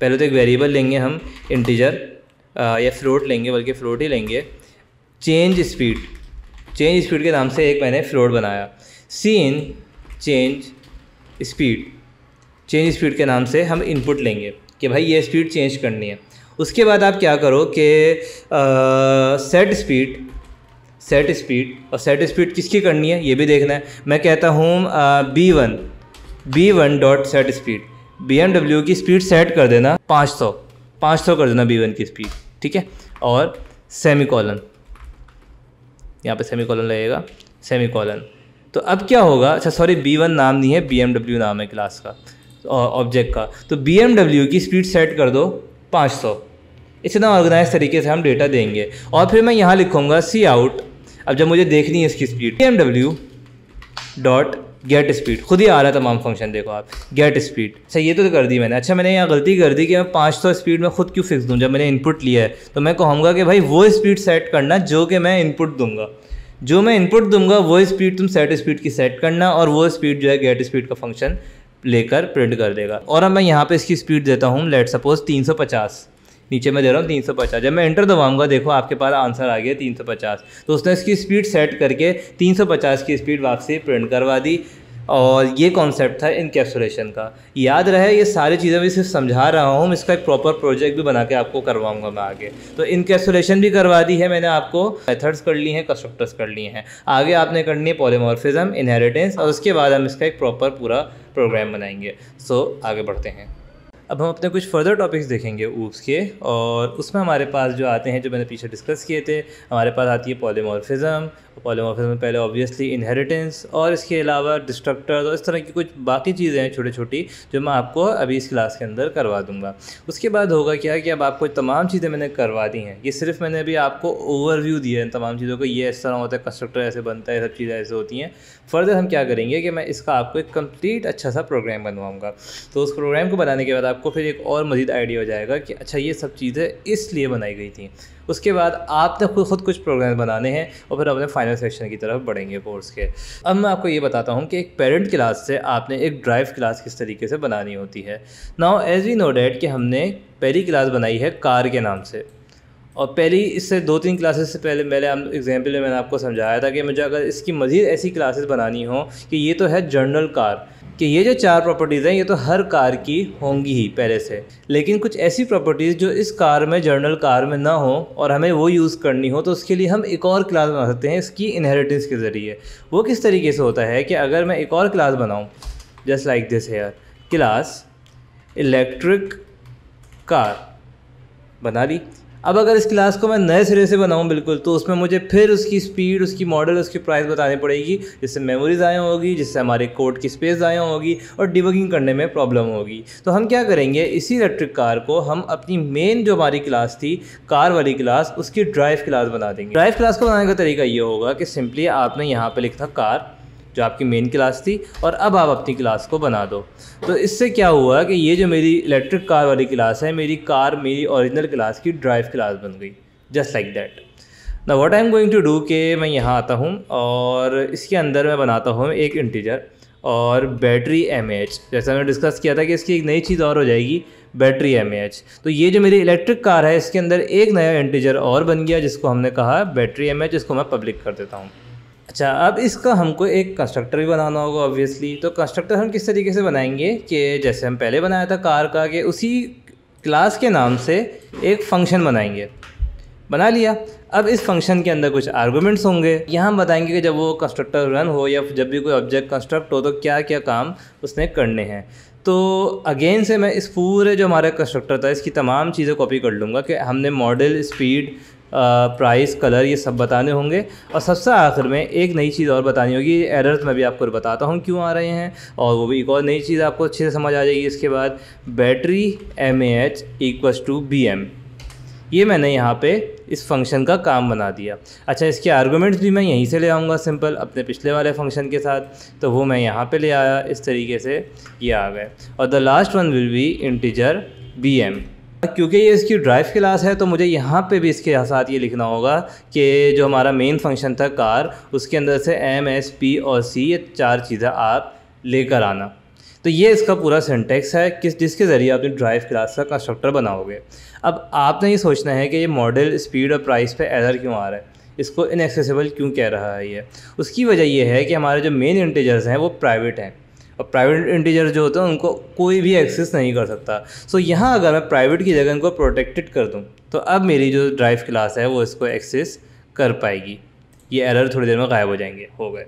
Speaker 2: पहले तो एक वेरिएबल लेंगे हम इंटीजर या फ्लोट लेंगे बल्कि फ्लोट ही लेंगे चेंज स्पीड चेंज स्पीड के नाम से एक मैंने फ्लोट बनाया cin change speed change speed के नाम से हम इनपुट लेंगे कि भाई ये स्पीड चेंज करनी है उसके बाद आप क्या करो कि सेट स्पीड सेट स्पीड और सेट स्पीड किसकी करनी है ये भी देखना है मैं कहता हूँ B one B one dot set speed B की स्पीड सेट कर देना 500 500 कर देना बी की स्पीड ठीक है और सेमी कॉलन यहाँ पर सेमी कॉलन लगेगा सेमी कॉलन तो अब क्या होगा अच्छा सॉरी बी वन नाम नहीं है बी नाम है क्लास का ऑब्जेक्ट का तो बी की स्पीड सेट कर दो 500 इतना ऑर्गेनाइज तरीके से हम डेटा देंगे और फिर मैं यहाँ लिखूँगा सी आउट अब जब मुझे देखनी है इसकी speed B dot get speed खुद ही आ रहा है तमाम फंक्शन देखो आप गेट स्पीड अच्छा ये तो कर दी मैंने अच्छा मैंने यहाँ गलती कर दी कि मैं पाँच सौ स्पीड में खुद क्यों फिक्स दूँ जब मैंने इनपुट लिया है तो मैं कहूँगा कि भाई वो स्पीड सेट करना जो कि मैं इनपुट दूंगा जो मैं इनपुट दूंगा वो स्पीड तुम सेट स्पीड की सेट करना और वो स्पीड जो है गेट स्पीड का फंक्शन लेकर प्रिंट कर देगा और अब मैं यहाँ पे इसकी स्पीड देता हूँ लेट सपोज 350 नीचे मैं दे रहा हूँ तीन सौ पचास जब मैं इंटर दबाऊंगा देखो आपके पास आंसर आ गया तीन सौ पचास तो उसने इसकी स्पीड सेट करके तीन सौ पचास की स्पीड वापसी प्रिंट करवा दी और ये कॉन्सेप्ट था इनकेप्सुलेशन का याद रहे ये सारी चीज़ें मैं सिर्फ समझा रहा हूँ इसका एक प्रॉपर प्रोजेक्ट भी बना के आपको करवाऊंगा मैं आगे तो इनकेप्सुलेशन भी करवा दी है मैंने आपको मेथड्स कर ली हैं कंस्ट्रक्टर्स कर लिए हैं आगे आपने करनी है पॉलीमॉर्फिज्म इनहेरिटेंस और उसके बाद हम इसका एक प्रॉपर पूरा प्रोग्राम बनाएंगे सो आगे बढ़ते हैं अब हम अपने कुछ फर्दर टॉपिक्स देखेंगे ऊप्स के और उसमें हमारे पास जो आते हैं जो मैंने पीछे डिस्कस किए थे हमारे पास आती है पॉलीमॉर्फिज्म पॉलीमॉर्फिज्म में पहले ऑब्वियसली इनहेरिटेंस और इसके अलावा डिस्ट्रक्टर और इस तरह की कुछ बाकी चीज़ें हैं छोटी छोटी जो मैं आपको अभी इस क्लास के अंदर करवा दूंगा उसके बाद होगा क्या कि अब आपको तमाम चीज़ें मैंने करवा दी हैं ये सिर्फ मैंने अभी आपको ओवरव्यू दिया है तमाम चीज़ों का ये इस तरह होता है कंस्ट्रक्टर ऐसे बनता है सब चीज़ें ऐसे होती हैं फर्दर हम क्या करेंगे कि मैं इसका आपको एक कंप्लीट अच्छा सा प्रोग्राम बनवाऊँगा तो उस प्रोग्राम को बनाने के बाद आपको फिर एक और मज़ीद आइडिया हो जाएगा कि अच्छा ये सब चीज़ें इसलिए बनाई गई थी उसके बाद आपने खुद खुद कुछ प्रोग्राम बनाने हैं और फिर अपने फाइनल सेक्शन की तरफ बढ़ेंगे कोर्स के अब मैं आपको ये बताता हूँ कि एक पेरेंट क्लास से आपने एक ड्राइव क्लास किस तरीके से बनानी होती है now as we know that कि हमने पहली क्लास बनाई है कार के नाम से और पहली इससे दो तीन क्लासेस से पहले मेरे हम एग्जाम्पल में मैंने आपको समझाया था कि मुझे अगर इसकी मज़ीद ऐसी क्लासेस बनानी हो कि ये तो है जर्नल कार कि ये जो चार प्रॉपर्टीज़ हैं ये तो हर कार की होंगी ही पहले से लेकिन कुछ ऐसी प्रॉपर्टीज़ जो इस कार में जर्नल कार में ना हो और हमें वो यूज़ करनी हो तो उसके लिए हम एक और क्लास बना सकते हैं इसकी इनहेरिटेंस के ज़रिए वो किस तरीके से होता है कि अगर मैं एक और क्लास बनाऊँ just like this here class electric car बना ली अब अगर इस क्लास को मैं नए सिरे से बनाऊँ बिल्कुल तो उसमें मुझे फिर उसकी स्पीड उसकी मॉडल उसकी प्राइस बतानी पड़ेगी जिससे मेमोरी ज़ाया होगी जिससे हमारे कोड की स्पेस ज़ाया होगी और डिबगिंग करने में प्रॉब्लम होगी तो हम क्या करेंगे इसी इलेक्ट्रिक कार को हम अपनी मेन जो हमारी क्लास थी कार वाली क्लास उसकी ड्राइव क्लास बना देंगे ड्राइव क्लास को बनाने का तरीका ये होगा कि सिंपली आपने यहाँ पर लिखा कार जो आपकी मेन क्लास थी और अब आप अपनी क्लास को बना दो तो इससे क्या हुआ कि ये जो मेरी इलेक्ट्रिक कार वाली क्लास है मेरी कार मेरी ओरिजिनल क्लास की ड्राइव क्लास बन गई जस्ट लाइक दैट ना what I am going to do के मैं यहाँ आता हूँ और इसके अंदर मैं बनाता हूँ एक इंटीजर और बैटरी एम एच जैसा मैंने डिस्कस किया था कि इसकी एक नई चीज़ और हो जाएगी बैटरी एम एच तो ये जो मेरी इलेक्ट्रिक कार है इसके अंदर एक नया इंटीजर और बन गया जिसको हमने कहा बैटरी एम एच इसको मैं पब्लिक कर देता हूँ अच्छा अब इसका हमको एक कंस्ट्रक्टर भी बनाना होगा ऑब्वियसली तो कंस्ट्रक्टर हम किस तरीके से बनाएंगे कि जैसे हम पहले बनाया था कार का कि उसी क्लास के नाम से एक फंक्शन बनाएंगे बना लिया अब इस फंक्शन के अंदर कुछ आर्गूमेंट्स होंगे यहाँ हम बताएंगे कि जब वो कंस्ट्रक्टर रन हो या जब भी कोई ऑब्जेक्ट कंस्ट्रक्ट हो तो क्या क्या काम उसने करने हैं तो अगेन से मैं इस पूरे जो हमारा कंस्ट्रक्टर था इसकी तमाम चीज़ें कॉपी कर लूँगा कि हमने मॉडल स्पीड प्राइस कलर ये सब बताने होंगे और सबसे आखिर में एक नई चीज़ और बतानी होगी एरर्स मैं भी आपको बताता हूँ क्यों आ रहे हैं और वो भी एक और नई चीज़ आपको अच्छे से समझ आ जाएगी इसके बाद battery M A H equals to B M ये मैंने यहाँ पे इस फंक्शन का काम बना दिया अच्छा इसके आर्गूमेंट्स भी मैं यहीं से ले आऊँगा सिंपल अपने पिछले वाले फंक्शन के साथ तो वो मैं यहाँ पे ले आया इस तरीके से ये आ गए और the last one will be integer B M क्योंकि ये इसकी ड्राइव क्लास है तो मुझे यहाँ पे भी इसके साथ ये लिखना होगा कि जो हमारा मेन फंक्शन था कार उसके अंदर से एम एस पी और सी ये चार चीज़ें आप लेकर आना तो ये इसका पूरा सेंटेक्स है किस जिसके ज़रिए आपने ड्राइव क्लास का कंस्ट्रक्टर बनाओगे अब आपने ये सोचना है कि ये मॉडल स्पीड और प्राइस पर एलर क्यों आ रहा है इसको इनएक्सेसिबल क्यों कह रहा है ये उसकी वजह यह है कि हमारे जो मेन इंटीजर्स हैं वो प्राइवेट हैं और प्राइवेट इंटीजर जो होते हैं उनको कोई भी एक्सेस नहीं कर सकता सो so, यहाँ अगर मैं प्राइवेट की जगह इनको प्रोटेक्टेड कर दूँ तो अब मेरी जो ड्राइव क्लास है वो इसको एक्सेस कर पाएगी ये एरर थोड़ी देर में गायब हो जाएंगे हो गए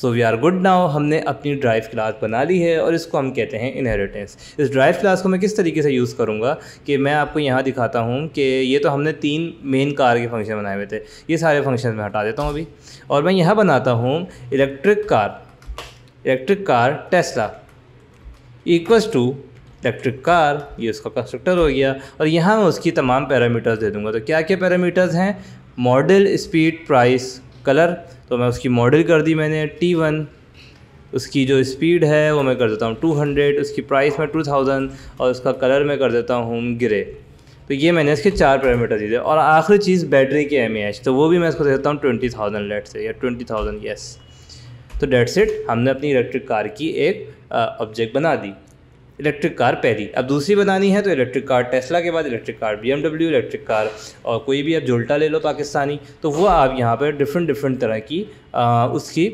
Speaker 2: so we are good now हमने अपनी ड्राइव क्लास बना ली है और इसको हम कहते हैं इनहेरिटेंस इस ड्राइव क्लास को मैं किस तरीके से यूज़ करूँगा कि मैं आपको यहाँ दिखाता हूँ कि ये तो हमने तीन मेन कार के फंक्शन बनाए हुए थे ये सारे फंक्शन मैं हटा देता हूँ अभी और मैं यहाँ बनाता हूँ electric car electric car Tesla equals to electric car ये उसका कंस्ट्रक्टर हो गया और यहाँ मैं उसकी तमाम पैरामीटर्स दे दूँगा तो क्या क्या पैरामीटर्स हैं मॉडल स्पीड प्राइस कलर तो मैं उसकी मॉडल कर दी मैंने टी वन उसकी जो स्पीड है वो मैं कर देता हूँ टू हंड्रेड उसकी प्राइस मैं टू थाउजेंड और उसका कलर मैं कर देता हूँ ग्रे तो ये मैंने इसके चार पैरामीटर दिए और आखिरी चीज़ बैटरी के एम तो वो भी मैं इसको दे देता हूँ ट्वेंटी थाउजेंड लेट से या ट्वेंटी थाउजेंड येस तो डेट्स इट हमने अपनी इलेक्ट्रिक कार की एक ऑब्जेक्ट बना दी इलेक्ट्रिक कार पहली अब दूसरी बनानी है तो इलेक्ट्रिक कार टेस्ला के बाद electric car B electric car और कोई भी आप जोल्टा ले लो पाकिस्तानी तो वो आप यहाँ पर डिफरेंट डिफरेंट तरह की आ, उसकी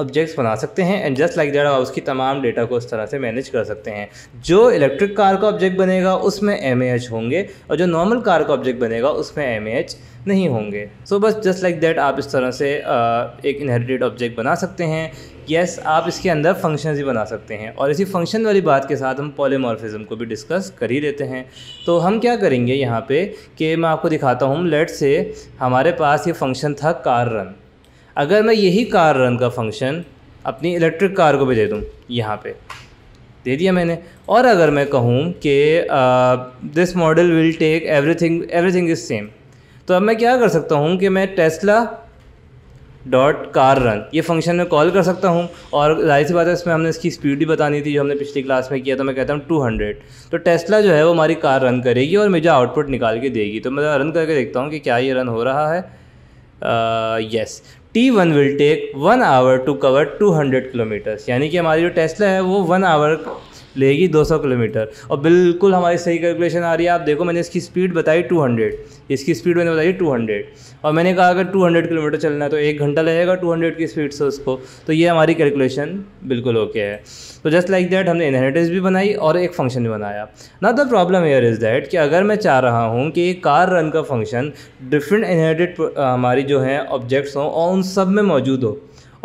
Speaker 2: ऑब्जेक्ट्स बना सकते हैं एंड जस्ट लाइक दैट आप उसकी तमाम डेटा को उस तरह से मैनेज कर सकते हैं जो इलेक्ट्रिक कार का ऑब्जेक्ट बनेगा उसमें एम होंगे और जो नॉर्मल कार का ऑब्जेक्ट बनेगा उसमें एम नहीं होंगे सो so, बस जस्ट लाइक दैट आप इस तरह से एक इनहेरिटेड ऑब्जेक्ट बना सकते हैं यस yes, आप इसके अंदर फंक्शन भी बना सकते हैं और इसी फंक्शन वाली बात के साथ हम पॉलीमॉर्फिज्म को भी डिस्कस कर ही लेते हैं तो हम क्या करेंगे यहाँ पे कि मैं आपको दिखाता हूँ लेट से हमारे पास ये फंक्शन था कार रन अगर मैं यही कार रन का फंक्शन अपनी इलेक्ट्रिक कार को भी दे दूँ यहाँ पर दे दिया मैंने और अगर मैं कहूँ कि this model will take everything everything is same तो अब मैं क्या कर सकता हूँ कि मैं टेस्ला डॉट कार रन ये फंक्शन में कॉल कर सकता हूँ और जाहिर सी बात है इसमें हमने इसकी स्पीड भी बतानी थी जो हमने पिछली क्लास में किया तो मैं कहता हूँ टू हंड्रेड तो टेस्ला जो है वो हमारी कार रन करेगी और मुझे आउटपुट निकाल के देगी तो मैं रन करके देखता हूँ कि क्या ये रन हो रहा है yes T one will take one hour to cover two hundred kilometres यानी कि हमारी जो टेस्ला है वो वन आवर लेगी दो सौ किलोमीटर और बिल्कुल हमारी सही कैलकुलेशन आ रही है आप देखो मैंने इसकी स्पीड बताई टू हंड्रेड इसकी स्पीड मैंने बताई टू हंड्रेड और मैंने कहा अगर टू हंड्रेड किलोमीटर चलना है तो एक घंटा लगेगा टू हंड्रेड की स्पीड से उसको तो ये हमारी कैलकुलेशन बिल्कुल ओके है तो जस्ट लाइक दैट हमने इनहेरिटेंस भी बनाई और एक फंक्शन भी बनाया ना the problem here is that कि अगर मैं चाह रहा हूँ कि एक कार रन का फंक्शन डिफरेंट इनहेरिटेड हमारी जो है ऑब्जेक्ट्स हों और उन सब में मौजूद हो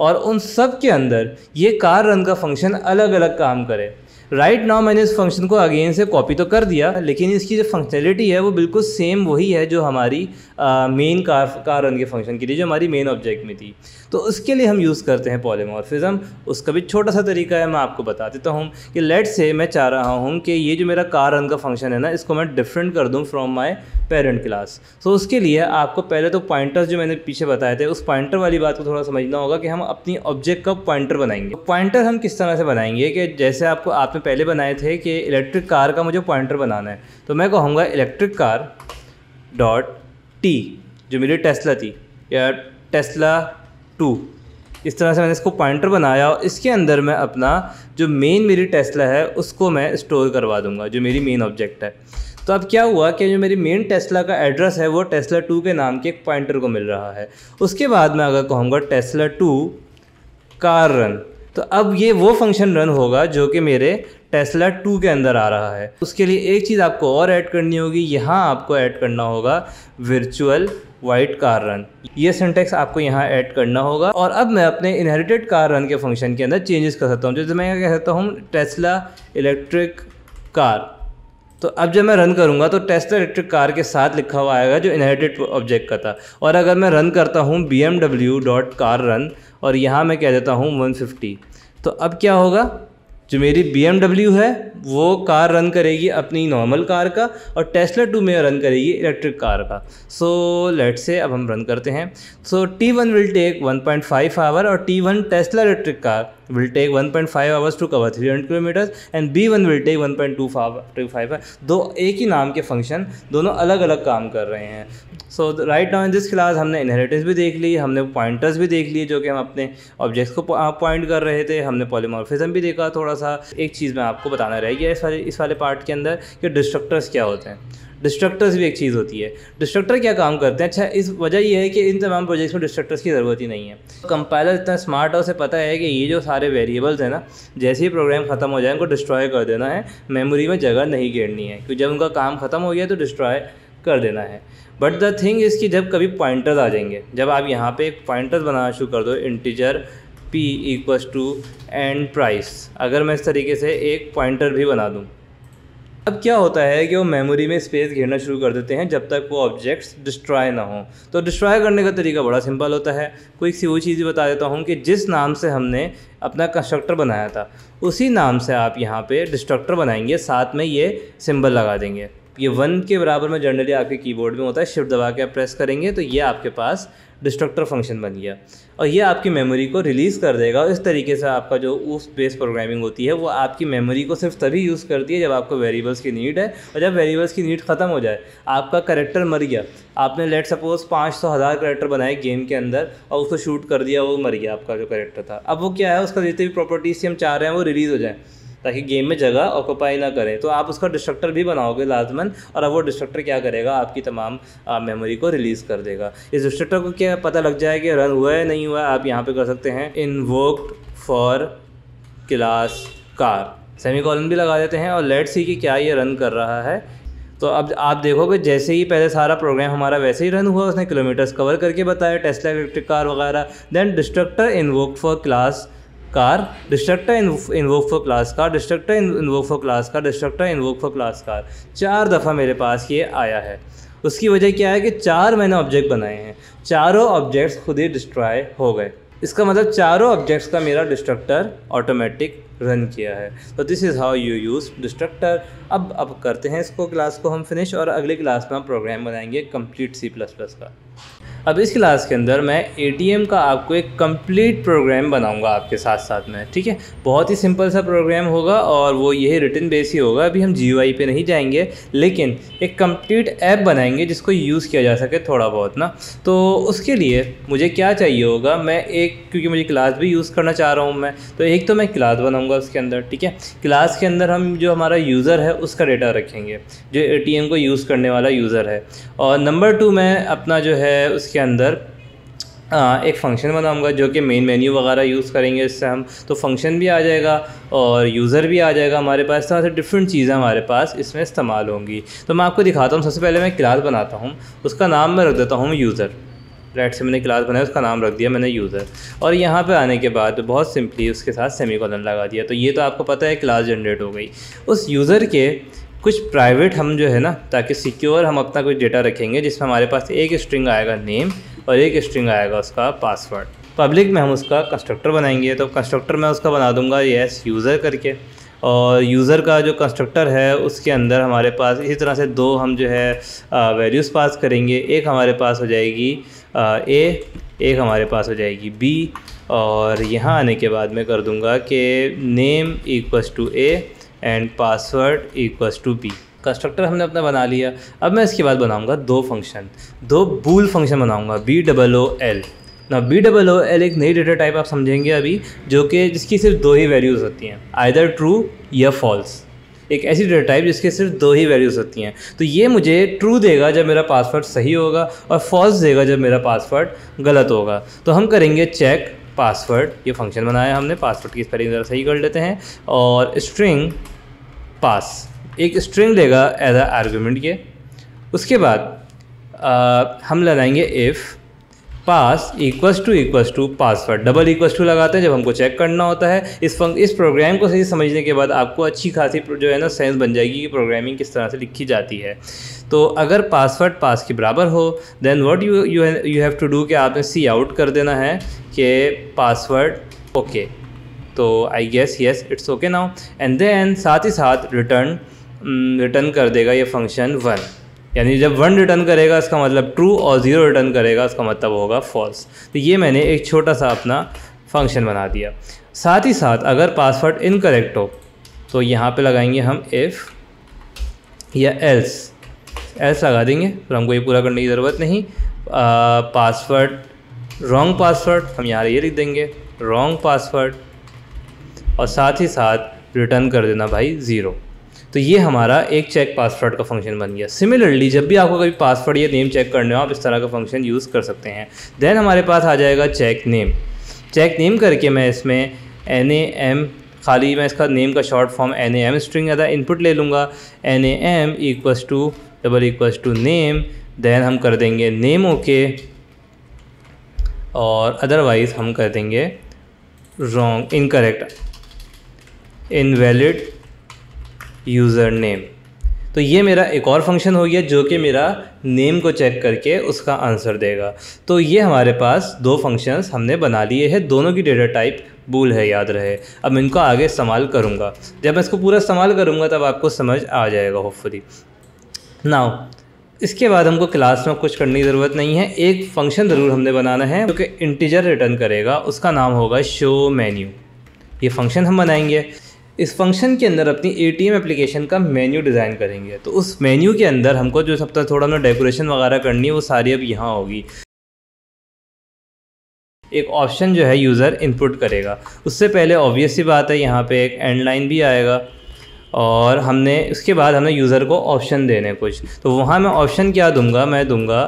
Speaker 2: और उन सब के अंदर ये कार रन का फंक्शन अलग अलग काम करे राइट नाउ मैंने इस फंक्शन को अगेन से कॉपी तो कर दिया लेकिन इसकी जो फंक्शनैलिटी है वो बिल्कुल सेम वही है जो हमारी मेन कार कार रन के फंक्शन के लिए जो हमारी मेन ऑब्जेक्ट में थी तो उसके लिए हम यूज़ करते हैं पॉलीमॉर्फिज़म उसका भी छोटा सा तरीका है मैं आपको बता देता हूँ कि लेट से मैं चाह रहा हूँ कि ये जो मेरा कार रंग का फंक्शन है ना इसको मैं डिफरेंट कर दूँ from my parent class so उसके लिए आपको पहले तो पॉइंटर्स जो मैंने पीछे बताए थे उस पॉइंटर वाली बात को थोड़ा समझना होगा कि हम अपनी ऑब्जेक्ट का पॉइंटर बनाएंगे पॉइंटर हम किस तरह से बनाएंगे कि जैसे आपको आपने पहले बनाए थे कि इलेक्ट्रिक कार का मुझे पॉइंटर बनाना है तो मैं कहूँगा इलेक्ट्रिक कार डॉट टी जो मेरी टेस्ला थी या टेस्ला टू इस तरह से मैंने इसको पॉइंटर बनाया और इसके अंदर मैं अपना जो मेन मेरी टेस्ला है उसको मैं स्टोर करवा दूंगा जो मेरी मेन ऑब्जेक्ट है तो अब क्या हुआ कि जो मेरी मेन टेस्ला का एड्रेस है वो टेस्ला टू के नाम के एक पॉइंटर को मिल रहा है उसके बाद मैं अगर कहूँगा टेस्ला टू कार रन तो अब ये वो फंक्शन रन होगा जो कि मेरे टेस्ला टू के अंदर आ रहा है उसके लिए एक चीज़ आपको और ऐड करनी होगी यहाँ आपको ऐड करना होगा वर्चुअल वाइट कार रन ये सिंटेक्स आपको यहाँ ऐड करना होगा और अब मैं अपने इनहेरिटेड कार रन के फंक्शन के अंदर चेंजेस कर सकता हूँ जैसे मैं कह सकता हूँ टेस्ला इलेक्ट्रिक कार तो अब जब मैं रन करूँगा तो टेस्ला इलेक्ट्रिक कार के साथ लिखा हुआ आएगा जो इनहेरिटेड ऑब्जेक्ट का था और अगर मैं रन करता हूँ B M W dot car run और यहाँ मैं कह देता हूँ वन फिफ्टी तो अब क्या होगा जो मेरी बी है वो कार रन करेगी अपनी नॉर्मल कार का और टेस्ला टू में रन करेगी इलेक्ट्रिक कार का सो लेट से अब हम रन करते हैं so T one will take 1.5 hour और T one Tesla electric car will take 1.5 hours to cover 300 kilometers and B1 will take 1.25 hours. दो एक ही नाम के फंक्शन दोनों अलग अलग काम कर रहे हैं so right now in this class हमने इनहेरिटेंस भी देख ली हमने पॉइंटर्स भी देख लिए जो कि हम अपने ऑब्जेक्ट्स को पॉइंट कर रहे थे हमने पॉलीमॉर्फिज्म भी देखा थोड़ा सा एक चीज़ मैं आपको बताना रहेगी इस वाले इस वाले पार्ट के अंदर कि डिस्ट्रक्टर्स क्या होते हैं डिस्ट्रक्टर्स भी एक चीज़ होती है डिस्ट्रक्टर क्या काम करते हैं अच्छा इस वजह यह है कि इन तमाम प्रोजेक्ट्स में डिस्ट्रक्टर्स की ज़रूरत ही नहीं है कंपाइलर इतना स्मार्ट है उसे पता है कि ये जो सारे वेरिएबल्स हैं ना जैसे ही प्रोग्राम ख़त्म हो जाए उनको डिस्ट्रॉय कर देना है मेमोरी में जगह नहीं घेरनी है क्योंकि जब उनका काम ख़त्म हो गया तो डिस्ट्रॉय कर देना है बट द थिंग इज़ कि जब कभी पॉइंटर्स आ जाएंगे जब आप यहाँ पे एक पॉइंटर्स बनाना शुरू कर दो integer P equals to and price अगर मैं इस तरीके से एक पॉइंटर भी बना दूँ अब क्या होता है कि वो मेमोरी में स्पेस घेरना शुरू कर देते हैं जब तक वो ऑब्जेक्ट्स डिस्ट्रॉय ना हो तो डिस्ट्रॉय करने का तरीका बड़ा सिंपल होता है कोई सी वो चीज़ बता देता हूँ कि जिस नाम से हमने अपना कंस्ट्रक्टर बनाया था उसी नाम से आप यहाँ पे डिस्ट्रक्टर बनाएंगे साथ में ये सिंबल लगा देंगे ये वन के बराबर में जनरली आपके कीबोर्ड में होता है शिफ्ट दबा के आप प्रेस करेंगे तो ये आपके पास डिस्ट्रक्टर फंक्शन बन गया और ये आपकी मेमोरी को रिलीज़ कर देगा और इस तरीके से आपका जो उस बेस प्रोग्रामिंग होती है वो आपकी मेमोरी को सिर्फ तभी यूज़ करती है जब आपको वेरिएबल्स की नीड है और जब वेरिएबल्स की नीड ख़त्म हो जाए आपका करेक्टर मर गया आपने लेट सपोज़ पाँच सौ हज़ार करेक्टर बनाए गेम के अंदर और उसको शूट कर दिया वो मर गया आपका जो करेक्टर था अब वो क्या है उसका जितनी भी प्रॉपर्टीज़ से हम चाह रहे हैं वो रिलीज़ हो जाए ताकि गेम में जगह ऑक्यूपाई ना करें तो आप उसका डिस्ट्रक्टर भी बनाओगे लाजमन और अब वो डिस्ट्रक्टर क्या करेगा आपकी तमाम मेमोरी को रिलीज़ कर देगा इस डिस्ट्रक्टर को क्या पता लग जाए कि रन हुआ है नहीं हुआ है आप यहाँ पर कर सकते हैं invoked for class car semicolon भी लगा देते हैं और लेट सी कि क्या ये रन कर रहा है तो अब आप देखोगे जैसे ही पहले सारा प्रोग्राम हमारा वैसे ही रन हुआ उसने किलोमीटर्स कवर करके बताया टेस्ला इलेक्ट्रिक कार वगैरह then destructor invoke for class car destructor invoke for class car destructor invoke for class car destructor invoke for class car चार दफ़ा मेरे पास ये आया है उसकी वजह क्या है कि चार मैंने ऑब्जेक्ट बनाए हैं चारों ऑब्जेक्ट्स खुद ही डिस्ट्रॉय हो गए इसका मतलब चारों ऑब्जेक्ट्स का मेरा डिस्ट्रक्टर ऑटोमेटिक रन किया है तो this is how you use destructor अब अब करते हैं इसको क्लास को हम फिनिश और अगली क्लास में हम प्रोग्राम बनाएंगे कंप्लीट सी प्लस प्लस का अब इस क्लास के अंदर मैं ए का आपको एक कंप्लीट प्रोग्राम बनाऊंगा आपके साथ साथ में ठीक है बहुत ही सिंपल सा प्रोग्राम होगा और वो यही रिटर्न बेस ही होगा अभी हम जी पे नहीं जाएंगे लेकिन एक कंप्लीट ऐप बनाएंगे जिसको यूज़ किया जा सके थोड़ा बहुत ना तो उसके लिए मुझे क्या चाहिए होगा मैं एक क्योंकि मुझे क्लास भी यूज़ करना चाह रहा हूँ मैं तो एक तो मैं क्लास बनाऊँगा उसके अंदर ठीक है क्लास के अंदर हम जो हमारा यूज़र है उसका डेटा रखेंगे जो ए को यूज़ करने वाला यूज़र है और नंबर टू मैं अपना जो है उसके इसके अंदर एक फ़ंक्शन बनाऊंगा जो कि मेन मेन्यू वगैरह यूज़ करेंगे इससे हम तो फंक्शन भी आ जाएगा और यूज़र भी आ जाएगा हमारे पास तरह से डिफरेंट चीज़ें हमारे पास इसमें इस्तेमाल होंगी तो मैं आपको दिखाता हूँ सबसे पहले मैं क्लास बनाता हूँ उसका नाम मैं रख देता हूँ यूज़र राइट से मैंने क्लास बनाया उसका नाम रख दिया मैंने यूज़र और यहाँ पर आने के बाद बहुत सिंपली उसके साथ सेमी लगा दिया तो ये तो आपको पता है क्लास जनरेट हो गई उस यूज़र के कुछ प्राइवेट हम जो है ना ताकि सिक्योर हम अपना कुछ डेटा रखेंगे जिसमें हमारे पास एक स्ट्रिंग आएगा नेम और एक स्ट्रिंग आएगा उसका पासवर्ड पब्लिक में हम उसका कंस्ट्रक्टर बनाएंगे तो कंस्ट्रक्टर में उसका बना दूंगा येस यूज़र करके और यूज़र का जो कंस्ट्रक्टर है उसके अंदर हमारे पास इसी तरह से दो हम जो है वैल्यूज़ पास करेंगे एक हमारे पास हो जाएगी ए एक हमारे पास हो जाएगी बी और यहाँ आने के बाद मैं कर दूँगा कि name equals to A and password equals to B constructor हमने अपना बना लिया अब मैं इसके बाद बनाऊंगा दो फंक्शन दो बूल फंक्शन बनाऊंगा बी डबल ओ एल ना बी डबल ओ एल एक नई डेटा टाइप आप समझेंगे अभी जो कि जिसकी सिर्फ दो ही वैल्यूज़ होती हैं आइदर ट्रू या फॉल्स एक ऐसी डेटा टाइप जिसके सिर्फ दो ही वैल्यूज़ होती हैं तो ये मुझे ट्रू देगा जब मेरा पासवर्ड सही होगा और फॉल्स देगा जब मेरा पासवर्ड गलत होगा तो हम करेंगे चेक पासवर्ड ये फंक्शन बनाया हमने पासवर्ड की स्पेलिंग ज़रा सही कर लेते हैं और स्ट्रिंग पास एक स्ट्रिंग लेगा एज अ आर्गूमेंट ये उसके बाद आ, हम लगाएंगे if pass equals to equals to password double equals to लगाते हैं जब हमको चेक करना होता है इस फंक इस प्रोग्राम को सही समझने के बाद आपको अच्छी खासी जो है ना सेंस बन जाएगी कि प्रोग्रामिंग किस तरह से लिखी जाती है तो अगर पासवर्ड पास के बराबर हो then what you you you have to do कि आपने सी आउट कर देना है कि पासवर्ड ओके okay. तो I guess yes it's okay now and then साथ ही साथ रिटर्न रिटर्न mm, कर देगा ये फंक्शन वन यानी जब वन रिटर्न करेगा इसका मतलब ट्रू और ज़ीरो रिटर्न करेगा इसका मतलब होगा फॉल्स तो ये मैंने एक छोटा सा अपना फंक्शन बना दिया साथ ही साथ अगर पासवर्ड इनकरेक्ट हो तो यहाँ पे लगाएंगे हम इफ़ या एल्स एल्स लगा देंगे फिर हमको ये पूरा करने की ज़रूरत नहीं पासवर्ड रॉन्ग पासवर्ड हम यहाँ ये लिख देंगे रॉन्ग पासवर्ड और साथ ही साथ रिटर्न कर देना भाई ज़ीरो तो ये हमारा एक चेक पासवर्ड का फंक्शन बन गया सिमिलरली जब भी आपको कभी पासवर्ड या नेम चेक करने हो आप इस तरह का फंक्शन यूज़ कर सकते हैं देन हमारे पास आ जाएगा चेक नेम चेक नेम करके मैं इसमें एन ए एम खाली मैं इसका नेम का short form N A M string अदा इनपुट ले लूँगा N A M equals to double equals to name then हम कर देंगे नेम ओके और अदरवाइज़ हम कर देंगे wrong incorrect invalid user name तो ये मेरा एक और फंक्शन हो गया जो कि मेरा नेम को चेक करके उसका आंसर देगा तो ये हमारे पास दो फंक्शंस हमने बना लिए हैं दोनों की डेटा टाइप बूल है याद रहे अब इनको आगे इस्तेमाल करूँगा जब मैं इसको पूरा इस्तेमाल करूँगा तब आपको समझ आ जाएगा होपफुली नाउ इसके बाद हमको क्लास में कुछ करने की ज़रूरत नहीं है एक फंक्शन ज़रूर हमने बनाना है जो कि इंटीजर रिटर्न करेगा उसका नाम होगा शो मेन्यू ये फंक्शन हम बनाएंगे इस फंक्शन के अंदर अपनी ए टी एम एप्लीकेशन का मेन्यू डिज़ाइन करेंगे तो उस मेन्यू के अंदर हमको जो तक तो थोड़ा ना डेकोरेशन वगैरह करनी है वो सारी अब यहाँ होगी एक ऑप्शन जो है यूज़र इनपुट करेगा उससे पहले ऑब्वियस सी बात है यहाँ पे एक एंड लाइन भी आएगा और हमने उसके बाद हमने यूज़र को ऑप्शन देने कुछ तो वहाँ मैं ऑप्शन क्या दूंगा मैं दूंगा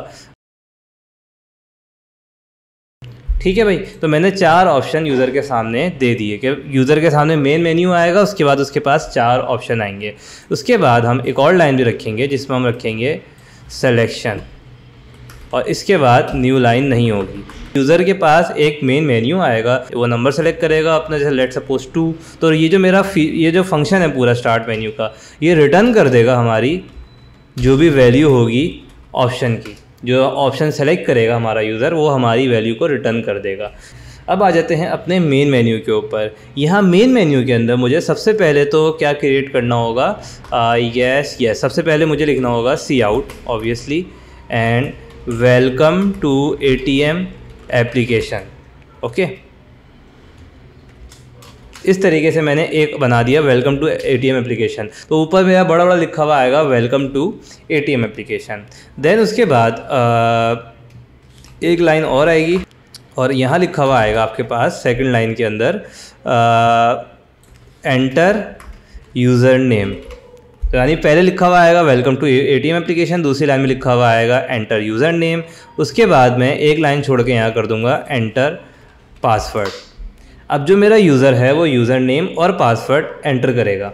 Speaker 2: ठीक है भाई तो मैंने चार ऑप्शन यूज़र के सामने दे दिए कि यूज़र के सामने मेन मेन्यू आएगा उसके बाद उसके पास चार ऑप्शन आएंगे उसके बाद हम एक और लाइन भी रखेंगे जिसमें हम रखेंगे सेलेक्शन और इसके बाद न्यू लाइन नहीं होगी यूज़र के पास एक मेन मेन्यू आएगा वो नंबर सेलेक्ट करेगा अपना जैसे लेट सपोज टू तो ये जो मेरा ये जो फंक्शन है पूरा स्टार्ट मेन्यू का ये रिटर्न कर देगा हमारी जो भी वैल्यू होगी ऑप्शन की जो ऑप्शन सेलेक्ट करेगा हमारा यूज़र वो हमारी वैल्यू को रिटर्न कर देगा अब आ जाते हैं अपने मेन मेन्यू के ऊपर यहाँ मेन मेन्यू के अंदर मुझे सबसे पहले तो क्या क्रिएट करना होगा यस यस सबसे पहले मुझे लिखना होगा C out obviously and welcome to A T M application okay इस तरीके से मैंने एक बना दिया welcome to A T application तो ऊपर मेरा बड़ा बड़ा लिखा हुआ आएगा welcome to A T application then उसके बाद आ, एक लाइन और आएगी और यहाँ लिखा हुआ आएगा आपके पास सेकंड लाइन के अंदर एंटर यूज़र नेम यानी पहले लिखा हुआ आएगा welcome to A T M application दूसरी लाइन में लिखा हुआ आएगा एंटर यूज़र नेम उसके बाद मैं एक लाइन छोड़ के यहाँ कर दूँगा एंटर पासवर्ड अब जो मेरा यूज़र है वो यूज़र नेम और पासवर्ड एंटर करेगा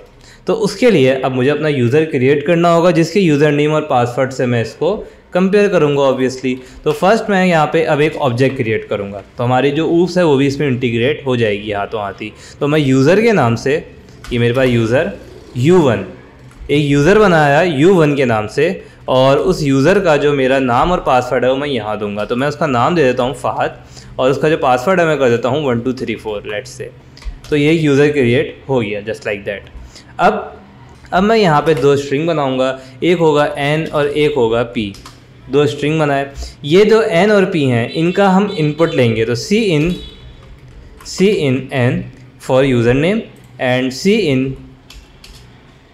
Speaker 2: तो उसके लिए अब मुझे अपना यूज़र क्रिएट करना होगा जिसके यूज़र नेम और पासवर्ड से मैं इसको कंपेयर करूँगा ऑब्वियसली तो फर्स्ट मैं यहाँ पे अब एक ऑब्जेक्ट क्रिएट करूँगा तो हमारी जो ऊप्स है वो भी इसमें इंटीग्रेट हो जाएगी हाथों हाथी तो मैं यूज़र के नाम से ये मेरे पास यूज़र यू वन एक यूज़र बनाया यू वन के नाम से और उस यूज़र का जो मेरा नाम और पासवर्ड है वो मैं यहाँ दूंगा तो मैं उसका नाम दे देता हूँ फ़हद और उसका जो पासवर्ड है मैं कर देता हूँ one two three four let's say तो ये यूज़र क्रिएट हो गया जस्ट लाइक दैट अब अब मैं यहाँ पे दो स्ट्रिंग बनाऊँगा एक होगा एन और एक होगा पी दो स्ट्रिंग बनाए ये जो एन और पी हैं इनका हम इनपुट लेंगे तो C in C in N for user name and C in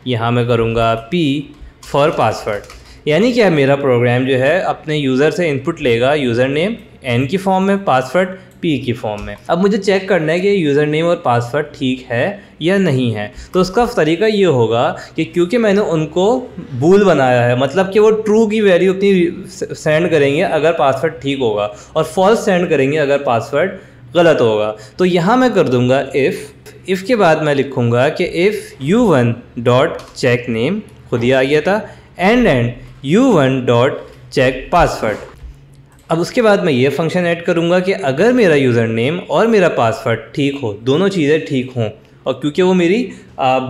Speaker 2: यहाँ मैं करूँगा पी फॉर पासवर्ड यानी क्या मेरा प्रोग्राम जो है अपने यूज़र से इनपुट लेगा यूज़र नेम एन की फॉर्म में पासवर्ड पी की फॉर्म में अब मुझे चेक करना है कि यूज़र नेम और पासवर्ड ठीक है या नहीं है तो उसका तरीका ये होगा कि क्योंकि मैंने उनको भूल बनाया है मतलब कि वो ट्रू की वैल्यू अपनी सेंड करेंगे अगर पासवर्ड ठीक होगा और फॉल्स सेंड करेंगे अगर पासवर्ड गलत होगा तो यहाँ मैं कर दूँगा इफ़ इफ़ के बाद मैं लिखूँगा कि if U one dot check name खुद ही आ गया था and and U one dot check password अब उसके बाद मैं ये फंक्शन ऐड करूँगा कि अगर मेरा यूज़र नेम और मेरा पासवर्ड ठीक हो दोनों चीज़ें ठीक हों और क्योंकि वो मेरी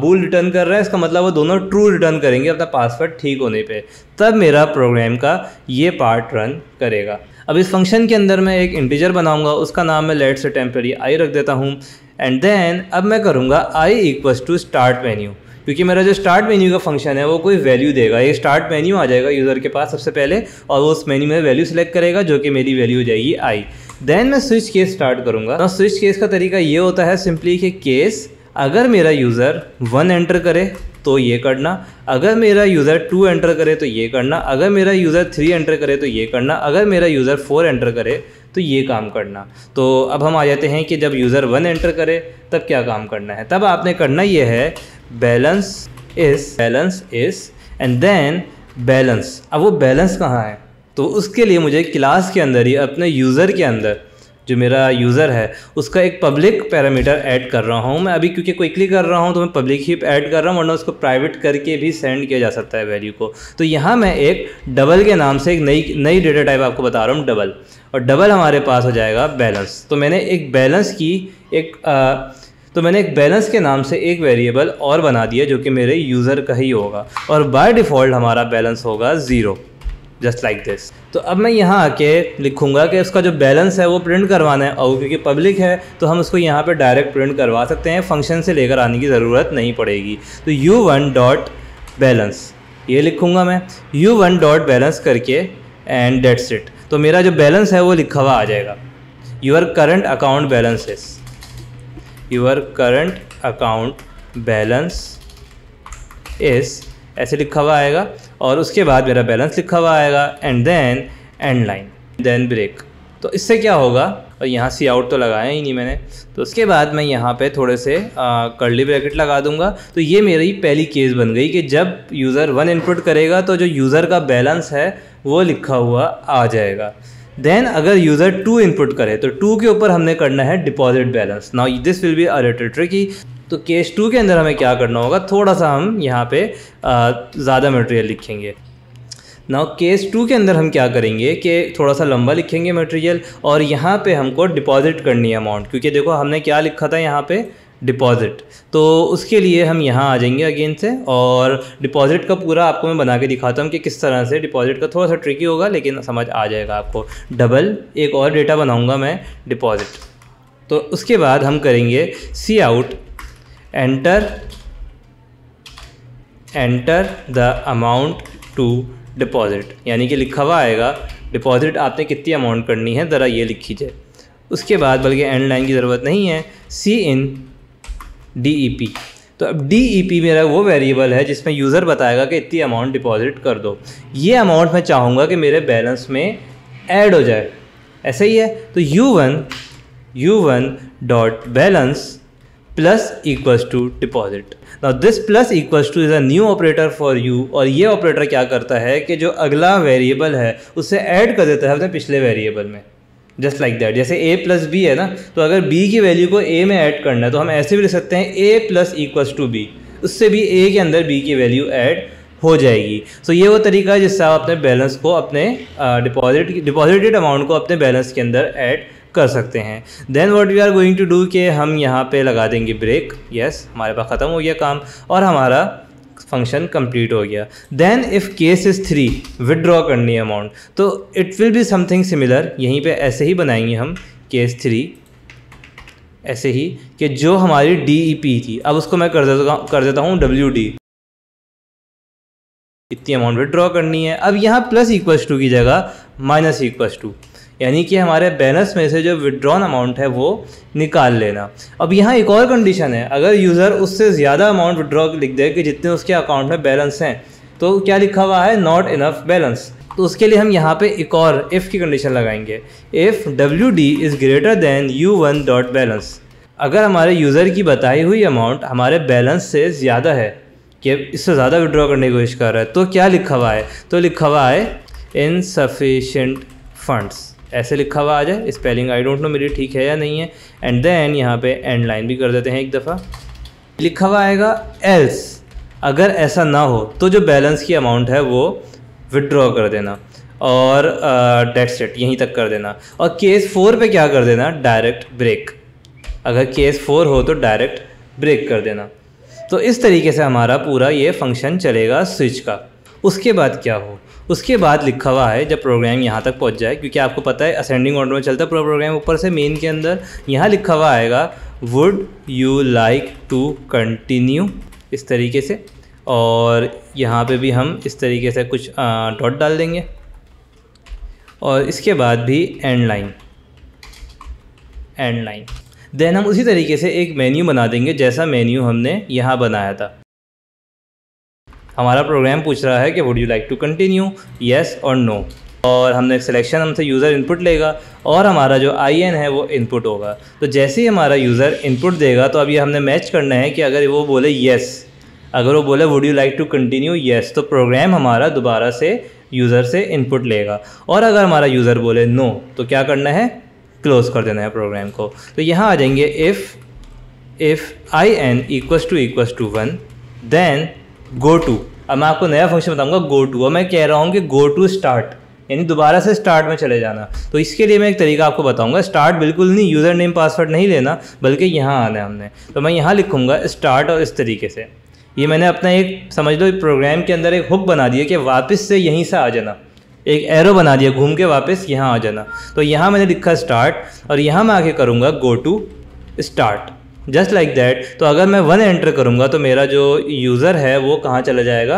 Speaker 2: बूल रिटर्न कर रहा है इसका मतलब वो दोनों ट्रू रिटर्न करेंगे अपना पासवर्ड ठीक होने पे तब मेरा प्रोग्राम का ये पार्ट रन करेगा अब इस फंक्शन के अंदर मैं एक इंटीजर बनाऊंगा उसका नाम मैं लेट से टेम्परेरी आई रख देता हूँ एंड देन अब मैं करूँगा I equals to start menu क्योंकि मेरा जो स्टार्ट मेन्यू का फंक्शन है वो कोई वैल्यू देगा ये स्टार्ट मेन्यू आ जाएगा यूज़र के पास सबसे पहले और वो उस मेन्यू में वैल्यू सेलेक्ट करेगा जो कि मेरी वैल्यू हो जाएगी आई देन मैं स्विच केस स्टार्ट करूँगा स्विच केस का तरीका ये होता है सिंपली कि केस अगर मेरा यूज़र वन एंटर करे तो ये करना अगर मेरा यूज़र टू एंटर करे तो ये करना अगर मेरा यूज़र थ्री एंटर करे तो ये करना अगर मेरा यूज़र फोर एंटर करे तो ये काम करना तो अब हम आ जाते हैं कि जब यूज़र वन एंटर करे तब क्या काम करना है तब आपने करना ये है balance is balance is and then balance अब वो बैलेंस कहाँ है तो उसके लिए मुझे क्लास के अंदर ही अपने यूज़र के अंदर जो मेरा यूज़र है उसका एक पब्लिक पैरामीटर ऐड कर रहा हूँ मैं अभी क्योंकि क्विकली कर रहा हूँ तो मैं पब्लिक ही ऐड कर रहा हूँ वरना उसको प्राइवेट करके भी सेंड किया जा सकता है वैल्यू को तो यहाँ मैं एक डबल के नाम से एक नई नई डेटा टाइप आपको बता रहा हूँ डबल और डबल हमारे पास हो जाएगा बैलेंस तो मैंने एक बैलेंस की एक आ, तो मैंने एक बैलेंस के नाम से एक वेरिएबल और बना दिया जो कि मेरे यूज़र का ही होगा और बाय डिफ़ॉल्ट हमारा बैलेंस होगा ज़ीरो जस्ट लाइक दिस तो अब मैं यहाँ आके लिखूँगा कि उसका जो बैलेंस है वो प्रिंट करवाना है और क्योंकि पब्लिक है तो हम उसको यहाँ पर डायरेक्ट प्रिंट करवा सकते हैं फंक्शन से लेकर आने की ज़रूरत नहीं पड़ेगी तो यू वन डॉट बैलेंस ये लिखूँगा मैं यू वन डॉट बैलेंस करके एंड डेट्स इट तो मेरा जो बैलेंस है वो लिखा हुआ आ जाएगा your current account balances your current account balance इस ऐसे लिखा हुआ आएगा और उसके बाद मेरा बैलेंस लिखा हुआ आएगा and then end line then break तो इससे क्या होगा और यहाँ सी आउट तो लगाया ही नहीं मैंने तो उसके बाद मैं यहाँ पे थोड़े से कर्ली ब्रैकेट लगा दूंगा तो ये मेरी पहली केस बन गई कि जब यूज़र वन इनपुट करेगा तो जो यूज़र का बैलेंस है वो लिखा हुआ आ जाएगा देन अगर यूज़र टू इनपुट करे तो टू के ऊपर हमने करना है deposit balance now this will be a tricky तो केस टू के अंदर हमें क्या करना होगा थोड़ा सा हम यहाँ पे ज़्यादा मटेरियल लिखेंगे नाउ केस टू के अंदर हम क्या करेंगे कि थोड़ा सा लंबा लिखेंगे मटेरियल और यहाँ पे हमको डिपॉजिट करनी है अमाउंट क्योंकि देखो हमने क्या लिखा था यहाँ पे डिपॉज़िट तो उसके लिए हम यहाँ आ जाएंगे अगेन से और डिपॉज़िट का पूरा आपको मैं बना के दिखाता हूँ कि किस तरह से डिपॉज़िट का थोड़ा सा ट्रिकी होगा लेकिन समझ आ जाएगा आपको डबल एक और डेटा बनाऊँगा मैं डिपॉज़िट तो उसके बाद हम करेंगे सी out enter enter the amount to deposit यानी कि लिखा हुआ आएगा डिपॉज़िट आपने कितनी अमाउंट करनी है ज़रा ये लिखी जाए उसके बाद बल्कि एंड लाइन की ज़रूरत नहीं है सी इन डी e तो अब डी e मेरा वो वेरिएबल है जिसमें यूज़र बताएगा कि इतनी अमाउंट डिपॉजिट कर दो ये अमाउंट मैं चाहूँगा कि मेरे बैलेंस में ऐड हो जाए ऐसे ही है तो U one U one dot balance plus equals to deposit now this plus equals to is a new operator for you और ये ऑपरेटर क्या करता है कि जो अगला वेरिएबल है उसे ऐड कर देता है अपने पिछले वेरिएबल में जस्ट लाइक दैट जैसे ए प्लस बी है ना तो अगर बी की वैल्यू को ए में ऐड करना है तो हम ऐसे भी लिख सकते हैं A plus equals to B उससे भी ए के अंदर बी की वैल्यू ऐड हो जाएगी सो so, ये वो तरीका है जिससे आप अपने बैलेंस को अपने डिपॉजिट डिपॉजिटेड अमाउंट को अपने बैलेंस के अंदर ऐड कर सकते हैं then what we are going to do के हम यहाँ पे लगा देंगे ब्रेक यस yes, हमारे पास ख़त्म हो गया काम और हमारा फंक्शन कंप्लीट हो गया then if case is three withdraw करनी है अमाउंट तो it will be something similar यहीं पे ऐसे ही बनाएंगे हम केस थ्री ऐसे ही कि जो हमारी डी ई पी थी अब उसको मैं कर देता कर देता हूँ डब्ल्यू डी इतनी अमाउंट विदड्रॉ करनी है अब यहाँ प्लस इक्वस टू की जगह माइनस इक्वल्स टू यानी कि हमारे बैलेंस में से जो विड्रॉन अमाउंट है वो निकाल लेना अब यहाँ एक और कंडीशन है अगर यूज़र उससे ज़्यादा अमाउंट विड्रॉ लिख दे कि जितने उसके अकाउंट में बैलेंस हैं तो क्या लिखा हुआ है नॉट इनफ बैलेंस तो उसके लिए हम यहाँ पे एक और इफ़ की कंडीशन लगाएंगे if W D is greater than U one dot balance अगर हमारे यूज़र की बताई हुई अमाउंट हमारे बैलेंस से ज़्यादा है कि इससे ज़्यादा विड्रॉ करने की कोशिश कर रहा है तो क्या लिखा हुआ है तो लिखा हुआ है इनसफिशेंट फंड्स ऐसे लिखा हुआ आ जाए स्पेलिंग आई डोंट नो मेरी ठीक है या नहीं है एंड देन यहाँ पे एंड लाइन भी कर देते हैं एक दफ़ा लिखा हुआ आएगा एल्स अगर ऐसा ना हो तो जो बैलेंस की अमाउंट है वो विदड्रॉ कर देना और डेट सेट यहीं तक कर देना और केस फोर पे क्या कर देना डायरेक्ट ब्रेक अगर केस फोर हो तो डायरेक्ट ब्रेक कर देना तो इस तरीके से हमारा पूरा ये फंक्शन चलेगा स्विच का उसके बाद क्या हो उसके बाद लिखा हुआ है जब प्रोग्राम यहाँ तक पहुँच जाए क्योंकि आपको पता है असेंडिंग ऑर्डर में चलता है पूरा प्रोग्राम ऊपर से मेन के अंदर यहाँ लिखा हुआ आएगा would you like to continue इस तरीके से और यहाँ पे भी हम इस तरीके से कुछ डॉट डाल देंगे और इसके बाद भी end line end line then हम उसी तरीके से एक मेन्यू बना देंगे जैसा मेन्यू हमने यहाँ बनाया था हमारा प्रोग्राम पूछ रहा है कि would you like to continue yes और नो और हमने सिलेक्शन हमसे यूज़र इनपुट लेगा और हमारा जो आई एन है वो इनपुट होगा तो जैसे ही हमारा यूज़र इनपुट देगा तो अब ये हमने मैच करना है कि अगर वो बोले येस अगर वो बोले would you like to continue yes तो प्रोग्राम हमारा दोबारा से यूज़र से इनपुट लेगा और अगर हमारा यूज़र बोले नो तो क्या करना है क्लोज़ कर देना है प्रोग्राम को तो यहाँ आ जाएंगे if if I N equals to equals to one then go to अब मैं आपको नया फंक्शन बताऊंगा गो टू और मैं कह रहा हूँ कि गो टू स्टार्ट यानी दोबारा से स्टार्ट में चले जाना तो इसके लिए मैं एक तरीका आपको बताऊंगा स्टार्ट बिल्कुल नहीं यूज़र नेम पासवर्ड नहीं लेना बल्कि यहाँ आना है हमने तो मैं यहाँ लिखूँगा स्टार्ट और इस तरीके से ये मैंने अपना एक समझ लो प्रोग्राम के अंदर एक हुक बना दिया कि वापस से यहीं से आ जाना एक एरो बना दिया घूम के वापस यहाँ आ जाना तो यहाँ मैंने लिखा स्टार्ट और यहाँ मैं आके करूँगा go to start just like that तो अगर मैं वन एंटर करूँगा तो मेरा जो यूज़र है वो कहाँ चला जाएगा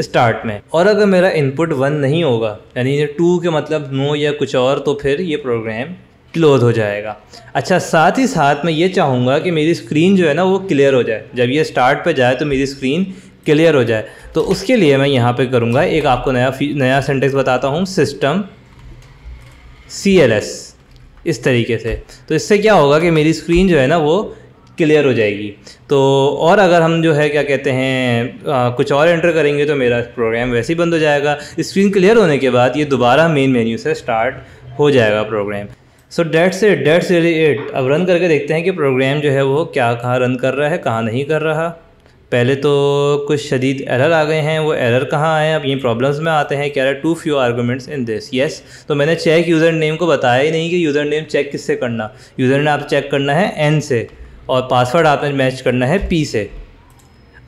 Speaker 2: स्टार्ट में और अगर मेरा इनपुट वन नहीं होगा यानी टू के मतलब नो या कुछ और तो फिर ये प्रोग्राम क्लोज हो जाएगा अच्छा साथ ही साथ मैं ये चाहूँगा कि मेरी स्क्रीन जो है ना वो क्लियर हो जाए जब ये स्टार्ट पे जाए तो मेरी स्क्रीन क्लियर हो जाए तो उसके लिए मैं यहाँ पे करूँगा एक आपको नया नया सेंटेक्स बताता हूँ सिस्टम सी इस तरीके से तो इससे क्या होगा कि मेरी स्क्रीन जो है ना वो क्लियर हो जाएगी तो और अगर हम जो है क्या कहते हैं आ, कुछ और एंटर करेंगे तो मेरा प्रोग्राम वैसे ही बंद हो जाएगा स्क्रीन क्लियर होने के बाद ये दोबारा मेन मेन्यू से स्टार्ट हो जाएगा program so that's it that's really it अब रन करके देखते हैं कि प्रोग्राम जो है वो क्या कहाँ रन कर रहा है कहाँ नहीं कर रहा पहले तो कुछ शदीद एरर आ गए हैं वो एरर कहाँ आए अब ये प्रॉब्लम्स में आते हैं कि है too few arguments in this yes तो मैंने चेक यूज़र नेम को बताया ही नहीं कि यूज़र नेम चेक किससे करना यूज़र नेम आप चेक करना है एन से और पासवर्ड आपने मैच करना है पी से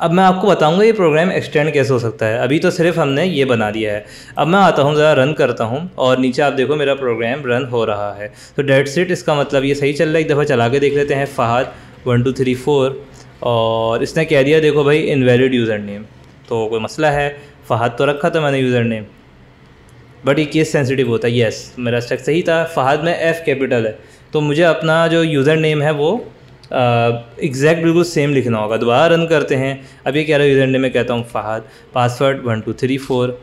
Speaker 2: अब मैं आपको बताऊंगा ये प्रोग्राम एक्सटेंड कैसे हो सकता है अभी तो सिर्फ हमने ये बना दिया है अब मैं आता हूँ ज़रा रन करता हूँ और नीचे आप देखो मेरा प्रोग्राम रन हो रहा है तो डेड सीट इसका मतलब ये सही चल रहा है एक दफ़ा चला के देख लेते हैं Fahad one two three four और इसने कह दिया देखो भाई इनवैलिड यूज़र नेम तो कोई मसला है फहद तो रखा था मैंने यूज़र नेम बट ये केस सेंसिटिव होता है येस मेरा स्टेक सही था फ़हद में एफ़ कैपिटल है तो मुझे अपना जो यूज़र नेम है वो एग्जैक्ट बिल्कुल सेम लिखना होगा दोबारा रन करते हैं अब ये कह रहा है यूजर नेम में कहता हूँ Fahad password one two three four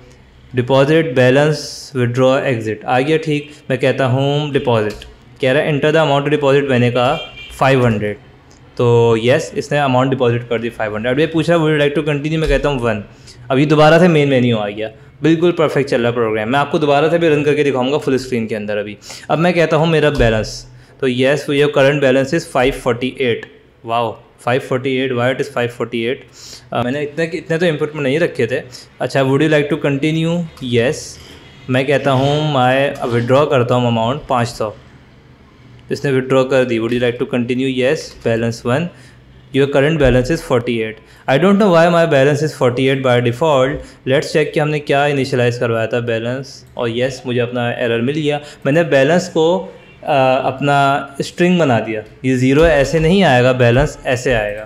Speaker 2: deposit balance withdraw exit आ गया ठीक मैं कहता हूँ डिपॉजिट कह रहा है इंटर द अमाउंट डिपॉजिट मैंने कहा फाइव हंड्रेड तो येस इसने अमाउंट डिपॉजिट कर दी फाइव हंड्रेड अब ये पूछा वुड लाइक टू कंटिन्यू मैं कहता हूँ वन अभी दोबारा से मेन मेन्यू आ गया बिल्कुल परफेक्ट चल रहा प्रोग्राम मैं आपको दोबारा से भी रन करके दिखाऊंगा फुल स्क्रीन के अंदर अभी अब मैं कहता हूँ मेरा बैलेंस तो yes your current balance is five forty eight wow five forty eight why it is five forty eight मैंने इतने इतने तो इम्प्रूवमेंट नहीं रखे थे अच्छा would you like to continue yes मैं कहता हूँ मैं विड्रॉ करता हूँ अमाउंट पाँच सौ तो इसने विड्रॉ कर दी would you like to continue yes balance one your current balance is forty eight I don't know why my balance is forty eight by default let's check कि हमने क्या इनिशलाइज़ करवाया था बैलेंस और येस yes, मुझे अपना error मिल गया मैंने बैलेंस को अपना स्ट्रिंग बना दिया ये ज़ीरो ऐसे नहीं आएगा बैलेंस ऐसे आएगा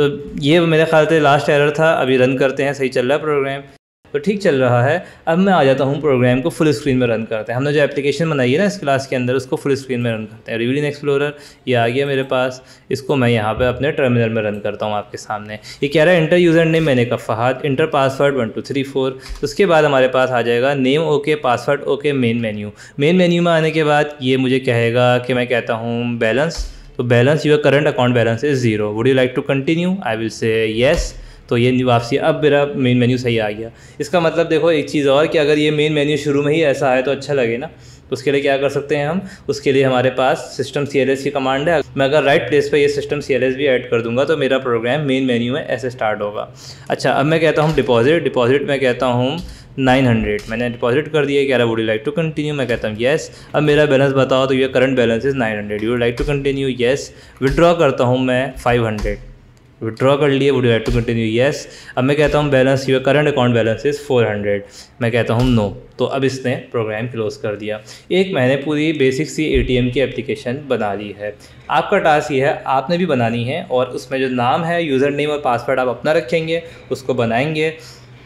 Speaker 2: तो ये मेरे ख्याल से लास्ट एरर था अभी रन करते हैं सही चल रहा है प्रोग्राम तो ठीक चल रहा है अब मैं आ जाता हूँ प्रोग्राम को फुल स्क्रीन में रन करते हैं हमने जो एप्लीकेशन बनाई है ना इस क्लास के अंदर उसको फुल स्क्रीन में रन करते हैं रिव्यूलिन एक्सप्लोरर ये आ गया मेरे पास इसको मैं यहाँ पर अपने टर्मिनल में रन करता हूँ आपके सामने ये कह रहा है इंटर यूज़र नेम मैंने कहा Fahad enter password one two three four उसके बाद हमारे पास आ जाएगा name okay password okay main menu main menu में आने के बाद ये मुझे कहेगा कि मैं कहता हूँ बैलेंस तो balance your current account balance is zero would you like to continue I will say yes तो ये वापसी अब मेरा मेन मेन्यू सही आ गया इसका मतलब देखो एक चीज़ और कि अगर ये मेन मेन्यू शुरू में ही ऐसा आए तो अच्छा लगे ना तो उसके लिए क्या कर सकते हैं हम उसके लिए हमारे पास सिस्टम सी की कमांड है मैं अगर राइट प्लेस पर यह सिस्टम सी भी ऐड कर दूंगा तो मेरा प्रोग्राम मेन मेन्यू में ऐसे स्टार्ट होगा अच्छा अब मैं कहता हूँ डिपॉजिट डिपॉजिट मैं कहता हूँ नाइन हंड्रेड मैंने डिपॉजिट कर दिया कह रहा है would you like to continue मैं कहता हूँ येस अब मेरा बैलेंस बताओ तो ये current balance is nine hundred you like to continue yes withdraw करता हूँ मैं फाइव हंड्रेड विड्रॉ कर लिए would you to continue yes अब मैं कहता हूँ balance your current account balance is four hundred मैं कहता हूँ नो तो अब इसने प्रोग्राम क्लोज कर दिया एक मैंने पूरी बेसिक सी एम की एप्लीकेशन बना ली है आपका टास्क ये है आपने भी बनानी है और उसमें जो नाम है यूज़र नेम और पासवर्ड आप अपना रखेंगे उसको बनाएंगे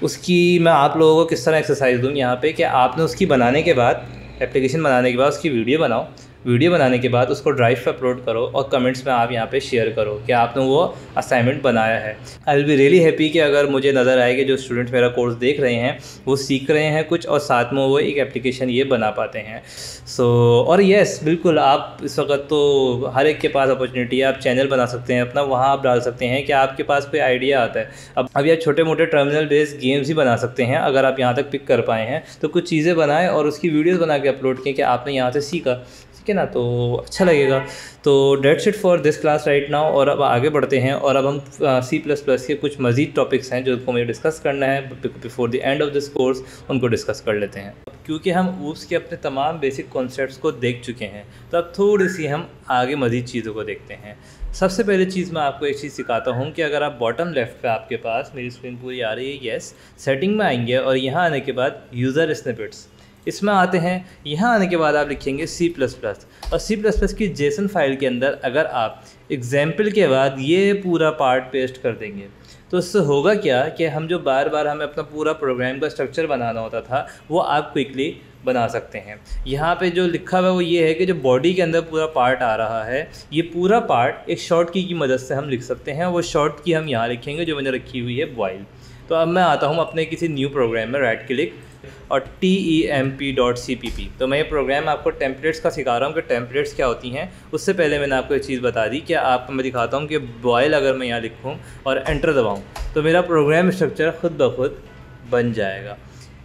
Speaker 2: उसकी मैं आप लोगों को किस तरह एक्सरसाइज दूँ यहाँ पे कि आपने उसकी बनाने के बाद एप्लीकेशन बनाने के बाद उसकी वीडियो बनाओ वीडियो बनाने के बाद उसको ड्राइव पर अपलोड करो और कमेंट्स में आप यहाँ पे शेयर करो कि आपने वो असाइनमेंट बनाया है I will be really happy कि अगर मुझे नज़र आए कि जो स्टूडेंट मेरा कोर्स देख रहे हैं वो सीख रहे हैं कुछ और साथ में वो एक एप्लीकेशन ये बना पाते हैं सो so, और येस बिल्कुल आप इस वक्त तो हर एक के पास अपॉर्चुनिटी है आप चैनल बना सकते हैं अपना वहाँ आप डाल सकते हैं कि आपके पास कोई आइडिया आता है अब अब यार छोटे मोटे टर्मिनल बेस्ड गेम्स ही बना सकते हैं अगर आप यहाँ तक पिक कर पाए हैं तो कुछ चीज़ें बनाएं और उसकी वीडियोज़ बना के अपलोड किए कि आपने यहाँ से सीखा है ना तो अच्छा लगेगा तो that's it for this class right now और अब आगे बढ़ते हैं और अब हम सी प्लस प्लस के कुछ मजीद टॉपिक्स हैं जो को मुझे डिस्कस करना है before the end of this course उनको डिस्कस कर लेते हैं क्योंकि हम उसके के अपने तमाम बेसिक कॉन्सेप्ट को देख चुके हैं तो अब थोड़ी सी हम आगे मज़ीद चीज़ों को देखते हैं सबसे पहले चीज़ मैं आपको एक चीज़ सिखाता हूँ कि अगर आप बॉटम लेफ़्ट पे आपके पास मेरी स्क्रीन पूरी आ रही है येस सेटिंग में आएंगे और यहाँ आने के बाद यूज़र स्नेपिट्स इसमें आते हैं यहाँ आने के बाद आप लिखेंगे सी प्लस प्लस और सी प्लस प्लस की जेसन फाइल के अंदर अगर आप एग्जाम्पल के बाद ये पूरा पार्ट पेस्ट कर देंगे तो उससे होगा क्या कि हम जो बार बार हमें अपना पूरा प्रोग्राम का स्ट्रक्चर बनाना होता था वो आप क्विकली बना सकते हैं यहाँ पे जो लिखा हुआ है वो ये है कि जो बॉडी के अंदर पूरा पार्ट आ रहा है ये पूरा पार्ट एक शॉर्ट की की मदद से हम लिख सकते हैं वो शॉर्ट की हम यहाँ लिखेंगे जो मैंने रखी हुई है बॉइल तो अब मैं आता हूँ अपने किसी न्यू प्रोग्राम में राइट क्लिक और T E M P dot C P P तो मैं ये प्रोग्राम आपको टेम्पलेट्स का सिखा रहा हूँ कि टेम्पलेट्स क्या होती हैं उससे पहले मैंने आपको एक चीज़ बता दी कि आपको मैं दिखाता हूँ कि बॉयल अगर मैं यहाँ लिखूँ और एंटर दबाऊँ तो मेरा प्रोग्राम स्ट्रक्चर खुद ब खुद बन जाएगा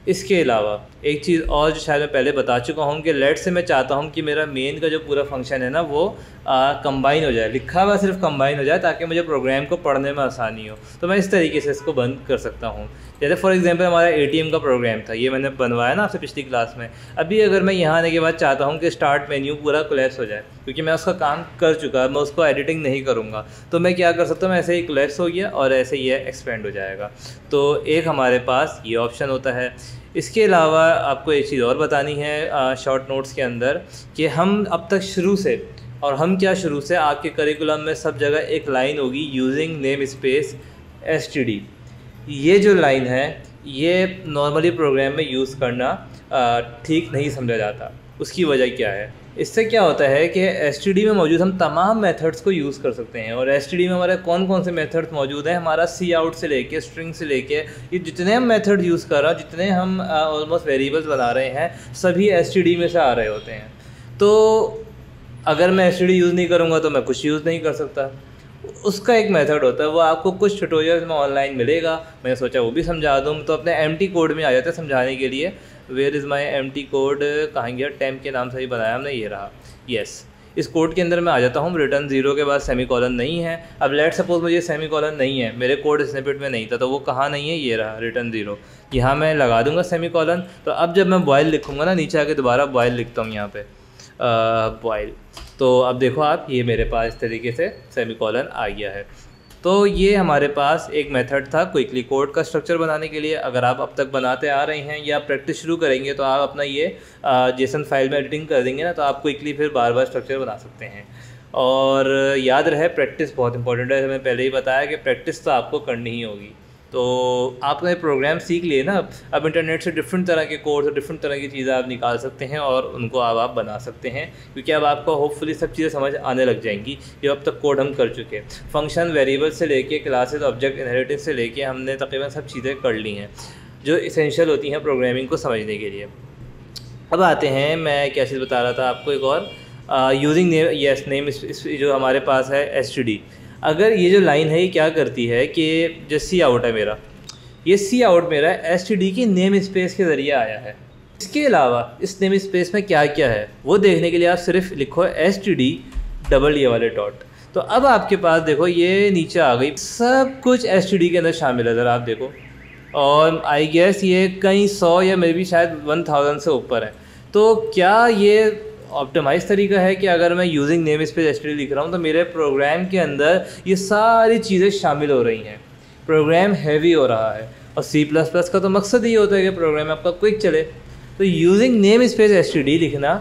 Speaker 2: इसके अलावा एक चीज़ और जो शायद मैं पहले बता चुका हूँ कि लेट से मैं चाहता हूँ कि मेरा मेन का जो पूरा फंक्शन है ना वो कंबाइन हो जाए लिखा हुआ सिर्फ कंबाइन हो जाए ताकि मुझे प्रोग्राम को पढ़ने में आसानी हो तो मैं इस तरीके से इसको बंद कर सकता हूँ जैसे फॉर एग्जांपल हमारा एटीएम का प्रोग्राम था ये मैंने बनवाया ना आपसे पिछली क्लास में अभी अगर मैं यहाँ आने के बाद चाहता हूँ कि स्टार्ट मेन्यू पूरा कोलेप्स हो जाए क्योंकि मैं उसका काम कर चुका मैं उसको एडिटिंग नहीं करूँगा तो मैं क्या कर सकता हूँ ऐसे ही कोलेप्स हो गया और ऐसे ही एक्सपेंड हो जाएगा तो एक हमारे पास ये ऑप्शन होता है इसके अलावा आपको एक चीज़ और बतानी है शॉर्ट नोट्स के अंदर कि हम अब तक शुरू से और हम क्या शुरू से आपके करिकुलम में सब जगह एक लाइन होगी using name space S T D ये जो लाइन है ये नॉर्मली प्रोग्राम में यूज़ करना ठीक नहीं समझा जाता उसकी वजह क्या है इससे क्या होता है कि एस में मौजूद हम तमाम मेथड्स को यूज़ कर सकते हैं और एस में हमारे कौन कौन से मेथड्स मौजूद हैं हमारा सी आउट से लेके स्ट्रिंग से लेके ये जितने हम मेथड यूज़ कर रहे हैं जितने हम ऑलमोस्ट वेरिएबल्स बना रहे हैं सभी एस में से आ रहे होते हैं तो अगर मैं एस यूज़ नहीं करूँगा तो मैं कुछ यूज़ नहीं कर सकता उसका एक मेथड होता है वो आपको कुछ ट्यूटोरियल में ऑनलाइन मिलेगा मैंने सोचा वो भी समझा दूँ तो अपने एम कोड में आ जाते हैं समझाने के लिए where is my M code गया टेम्प के नाम से ही बनाया हमने ये रहा येस yes. इस कोड के अंदर मैं आ जाता हूँ रिटर्न जीरो के बाद सेमी कॉलन नहीं है अब लेट सपोज मुझे सेमी कॉलन नहीं है मेरे कोड स्नेपिट में नहीं था तो वो कहाँ नहीं है ये रहा रिटर्न जीरो यहाँ मैं लगा दूंगा सेमी कॉलन तो अब जब मैं बॉयल लिखूँगा ना नीचे आके दोबारा बॉयल लिखता हूँ यहाँ पर बॉयल तो अब देखो आप ये मेरे पास इस तरीके से सेमी कॉलन आ गया है तो ये हमारे पास एक मेथड था क्विकली कोड का स्ट्रक्चर बनाने के लिए अगर आप अब तक बनाते आ रहे हैं या प्रैक्टिस शुरू करेंगे तो आप अपना ये जेसन फाइल में एडिटिंग कर देंगे ना तो आप क्विकली फिर बार बार स्ट्रक्चर बना सकते हैं और याद रहे प्रैक्टिस बहुत इंपॉर्टेंट है मैंने पहले ही बताया कि प्रैक्टिस तो आपको करनी ही होगी तो आपने प्रोग्राम सीख लिए ना अब इंटरनेट से डिफरेंट तरह के कोर्स डिफरेंट तरह की चीज़ें आप निकाल सकते हैं और उनको अब आप बना सकते हैं क्योंकि अब आपको होपफुली सब चीज़ें समझ आने लग जाएंगी जो अब तक कोड हम कर चुके हैं फंक्शन वेरिएबल से लेके क्लासेस ऑब्जेक्ट इनहेरिटेंस से लेके हमने तकरीबन सब चीज़ें कर ली हैं जो इसेंशियल होती हैं प्रोग्रामिंग को समझने के लिए अब आते हैं मैं क्या चीज़ बता रहा था आपको एक और यूजिंग नेम यस नेम इस, जो हमारे पास है एस टी डी अगर ये जो लाइन है ये क्या करती है कि जो सी आउट है मेरा ये सी आउट मेरा एस टी डी की नेम स्पेस के ज़रिए आया है इसके अलावा इस नेम स्पेस में क्या क्या है वो देखने के लिए आप सिर्फ लिखो एस टी डी डबल ये वाले डॉट तो अब आपके पास देखो ये नीचे आ गई सब कुछ एस टी डी के अंदर शामिल है ज़रा आप देखो और आई गेस ये कई सौ या मे बी शायद वन थाउजेंड से ऊपर है तो क्या ये ऑप्टिमाइज तरीका है कि अगर मैं यूजिंग नेम स्पेस एच लिख रहा हूँ तो मेरे प्रोग्राम के अंदर ये सारी चीज़ें शामिल हो रही हैं प्रोग्राम हैवी हो रहा है और सी प्लस प्लस का तो मकसद ही होता है कि प्रोग्राम आपका क्विक चले तो यूजिंग नेम स्पेस एस लिखना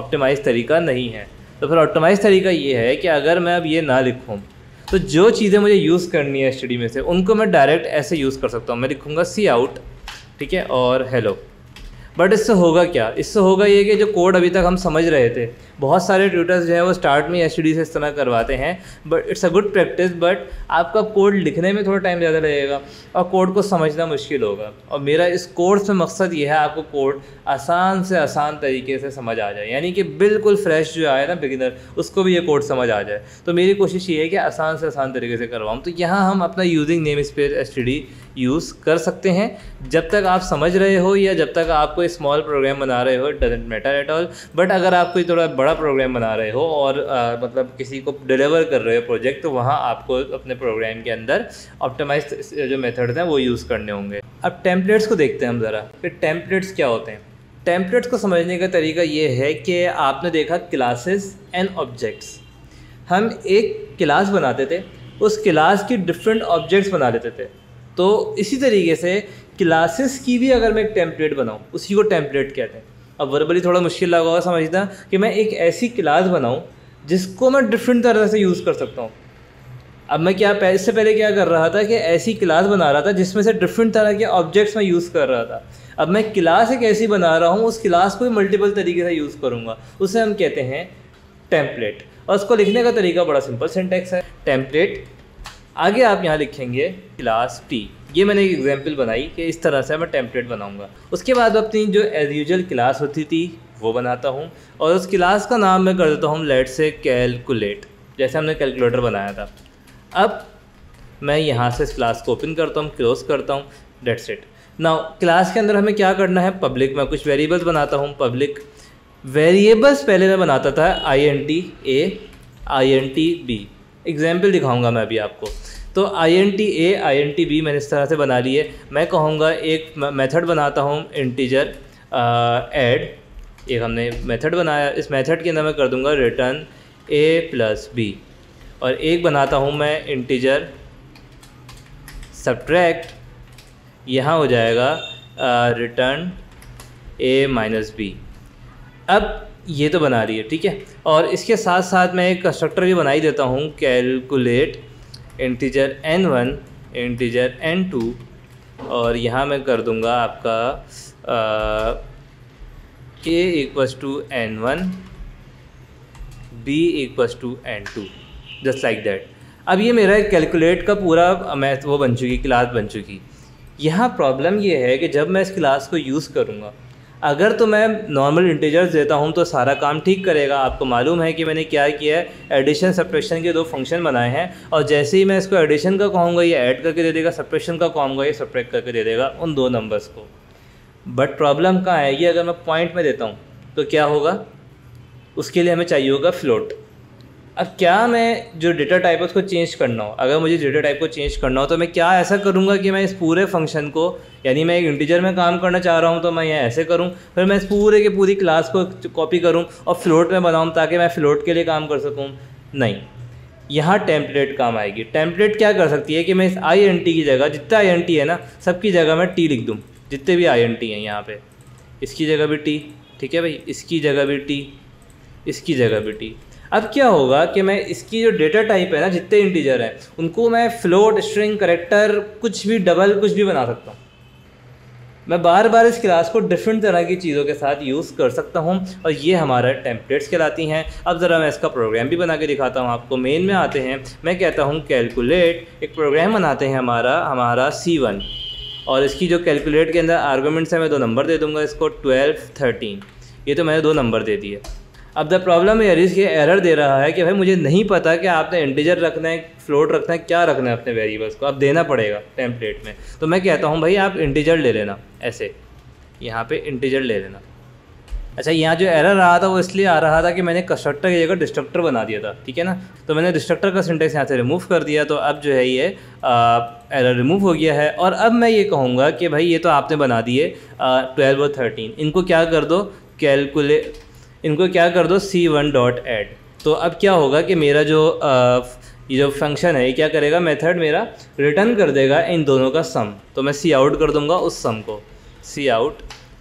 Speaker 2: ऑप्टिमाइज तरीका नहीं है तो फिर ऑप्टिमाइज तरीका ये है कि अगर मैं अब ये ना लिखूँ तो जो चीज़ें मुझे यूज़ करनी है एस में से उनको मैं डायरेक्ट ऐसे यूज़ कर सकता हूँ मैं लिखूँगा सी आउट ठीक है और हेलो बट इससे होगा क्या इससे होगा ये कि जो कोड अभी तक हम समझ रहे थे बहुत सारे ट्यूटर्स जो है वो स्टार्ट में एच से इस तरह करवाते हैं but it's a good practice but आपका कोड लिखने में थोड़ा टाइम ज़्यादा लगेगा और कोड को समझना मुश्किल होगा और मेरा इस कोर्स में मकसद ये है आपको कोड आसान से आसान तरीके से समझ आ जाए यानी कि बिल्कुल फ्रेश जो आए ना बिगिनर उसको भी ये कोड समझ आ जाए तो मेरी कोशिश ये है कि आसान से आसान तरीके से करवाऊँ तो यहाँ हम अपना using name space H use कर सकते हैं जब तक आप समझ रहे हो या जब तक आप कोई स्मॉल प्रोग्राम बना रहे हो it doesn't matter at all but अगर आप कोई थोड़ा बड़ा प्रोग्राम बना रहे हो और आ, मतलब किसी को डिलीवर कर रहे हो प्रोजेक्ट तो वहाँ आपको अपने प्रोग्राम के अंदर ऑप्टिमाइज जो मेथड्स हैं वो यूज़ करने होंगे अब टेम्पलेट्स को देखते हैं हम ज़रा फिर टेम्पलेट्स क्या होते हैं टेम्पलेट्स को समझने का तरीका ये है कि आपने देखा क्लासेस एंड ऑब्जेक्ट्स हम एक क्लास बनाते थे उस क्लास की डिफरेंट ऑब्जेक्ट्स बना लेते थे तो इसी तरीके से क्लासेस की भी अगर मैं एक टेम्पलेट बनाऊँ उसी को टेम्पलेट कहते हैं अब वर्बली थोड़ा मुश्किल लगा होगा समझना कि मैं एक ऐसी क्लास बनाऊँ जिसको मैं डिफरेंट तरह से यूज़ कर सकता हूँ अब मैं क्या इससे पहले क्या कर रहा था कि ऐसी क्लास बना रहा था जिसमें से डिफरेंट तरह के ऑब्जेक्ट्स मैं यूज़ कर रहा था अब मैं क्लास एक ऐसी बना रहा हूँ उस क्लास को भी मल्टीपल तरीके से यूज़ करूँगा उसे हम कहते हैं टेम्पलेट और उसको लिखने का तरीका बड़ा सिंपल सिंटेक्स है टेम्पलेट आगे आप यहाँ लिखेंगे क्लास टी ये मैंने एक एग्जाम्पल बनाई कि इस तरह से मैं टेम्पलेट बनाऊंगा उसके बाद अपनी जो एज यूजल क्लास होती थी वो बनाता हूँ और उस क्लास का नाम मैं कर देता हूँ लेट से कैलकुलेट जैसे हमने कैलकुलेटर बनाया था अब मैं यहाँ से इस क्लास को ओपन करता हूँ क्लोज करता हूँ डेट सेट ना क्लास के अंदर हमें क्या करना है पब्लिक मैं कुछ वेरिएबल्स बनाता हूँ पब्लिक वेरिएबल्स पहले मैं बनाता था I N T A I N T B example दिखाऊँगा मैं अभी आपको तो I N T A I N T B मैंने इस तरह से बना ली है मैं कहूँगा एक मेथड बनाता हूँ इंटीजर एड एक हमने मेथड बनाया इस मेथड के अंदर मैं कर दूँगा रिटर्न ए प्लस बी और एक बनाता हूँ मैं इंटीजर सब्ट्रैक्ट यहाँ हो जाएगा रिटर्न ए माइनस बी अब ये तो बना रही है ठीक है और इसके साथ साथ मैं एक कंस्ट्रक्टर भी बनाई देता हूँ calculate integer N one integer N two और यहाँ मैं कर दूँगा आपका A equals to N one B equals to N two just like that अब ये मेरा कैलकुलेट का पूरा मैथ वो बन चुकी क्लास बन चुकी यहाँ प्रॉब्लम ये है कि जब मैं इस क्लास को यूज़ करूँगा अगर तो मैं नॉर्मल इंटीजर्स देता हूँ तो सारा काम ठीक करेगा आपको मालूम है कि मैंने क्या किया है एडिशन सप्रेशन के दो फंक्शन बनाए हैं और जैसे ही मैं इसको एडिशन का कहूँगा ये ऐड करके दे देगा सप्रेशन का कहूँगा ये सप्रेक्ट करके दे देगा उन दो नंबर्स को बट प्रॉब्लम कहाँ है ये अगर मैं पॉइंट में देता हूँ तो क्या होगा उसके लिए हमें चाहिए होगा फ्लोट अब क्या मैं जो डेटा टाइप है उसको चेंज करना हो अगर मुझे डेटा टाइप को चेंज करना हो तो मैं क्या ऐसा करूँगा कि मैं इस पूरे फंक्शन को यानी मैं एक इंटीजर में काम करना चाह रहा हूँ तो मैं यहाँ ऐसे करूँ फिर मैं इस पूरे की पूरी क्लास को कॉपी करूँ और फ्लोट में बनाऊँ ताकि मैं फ्लोट के लिए काम कर सकूँ नहीं यहाँ टेम्पलेट काम आएगी टेम्पलेट क्या कर सकती है कि मैं इस आई एन टी की जगह जितना आई एन टी है ना सबकी जगह मैं टी लिख दूँ जितने भी आई एन टी हैं यहाँ पर इसकी जगह भी टी ठीक है भाई इसकी जगह भी टी इसकी जगह भी टी अब क्या होगा कि मैं इसकी जो डेटा टाइप है ना जितने इंटीजर हैं उनको मैं फ्लोट स्ट्रिंग करेक्टर कुछ भी डबल कुछ भी बना सकता हूँ मैं बार बार इस क्लास को डिफरेंट तरह की चीज़ों के साथ यूज़ कर सकता हूँ और ये हमारा टेम्पलेट्स कहलाती हैं अब ज़रा मैं इसका प्रोग्राम भी बना के दिखाता हूँ आपको मेन में आते हैं मैं कहता हूँ कैलकुलेट एक प्रोग्राम बनाते हैं हमारा हमारा सी वन और इसकी जो कैलकुलेट के अंदर आर्गूमेंट्स हैं मैं दो नंबर दे दूँगा इसको ट्वेल्व थर्टीन ये तो मैंने दो नंबर दे दिए अब द प्रॉब्लम है इज ये एरर दे रहा है कि भाई मुझे नहीं पता कि आपने इंटीजर रखना है फ्लोट रखना है क्या रखना है अपने वेरिएबल्स को अब देना पड़ेगा टेम्पलेट में तो मैं कहता हूँ भाई आप इंटीजर ले लेना ऐसे यहाँ पे इंटीजर ले लेना अच्छा यहाँ जो एरर रहा था वो इसलिए आ रहा था कि मैंने कंस्ट्रक्टर की जगह डिस्ट्रक्टर बना दिया था ठीक है ना तो मैंने डिस्ट्रक्टर का सिंटेक्स यहाँ से रिमूव कर दिया तो अब जो है ये एरर रिमूव हो गया है और अब मैं ये कहूँगा कि भाई ये तो आपने बना दिए ट्वेल्व और थर्टीन इनको क्या कर दो कैलकुले इनको क्या कर दो सी वन डॉट एड तो अब क्या होगा कि मेरा जो ये जो फंक्शन है ये क्या करेगा मेथड मेरा रिटर्न कर देगा इन दोनों का सम तो मैं सी आउट कर दूंगा उस सम को सी आउट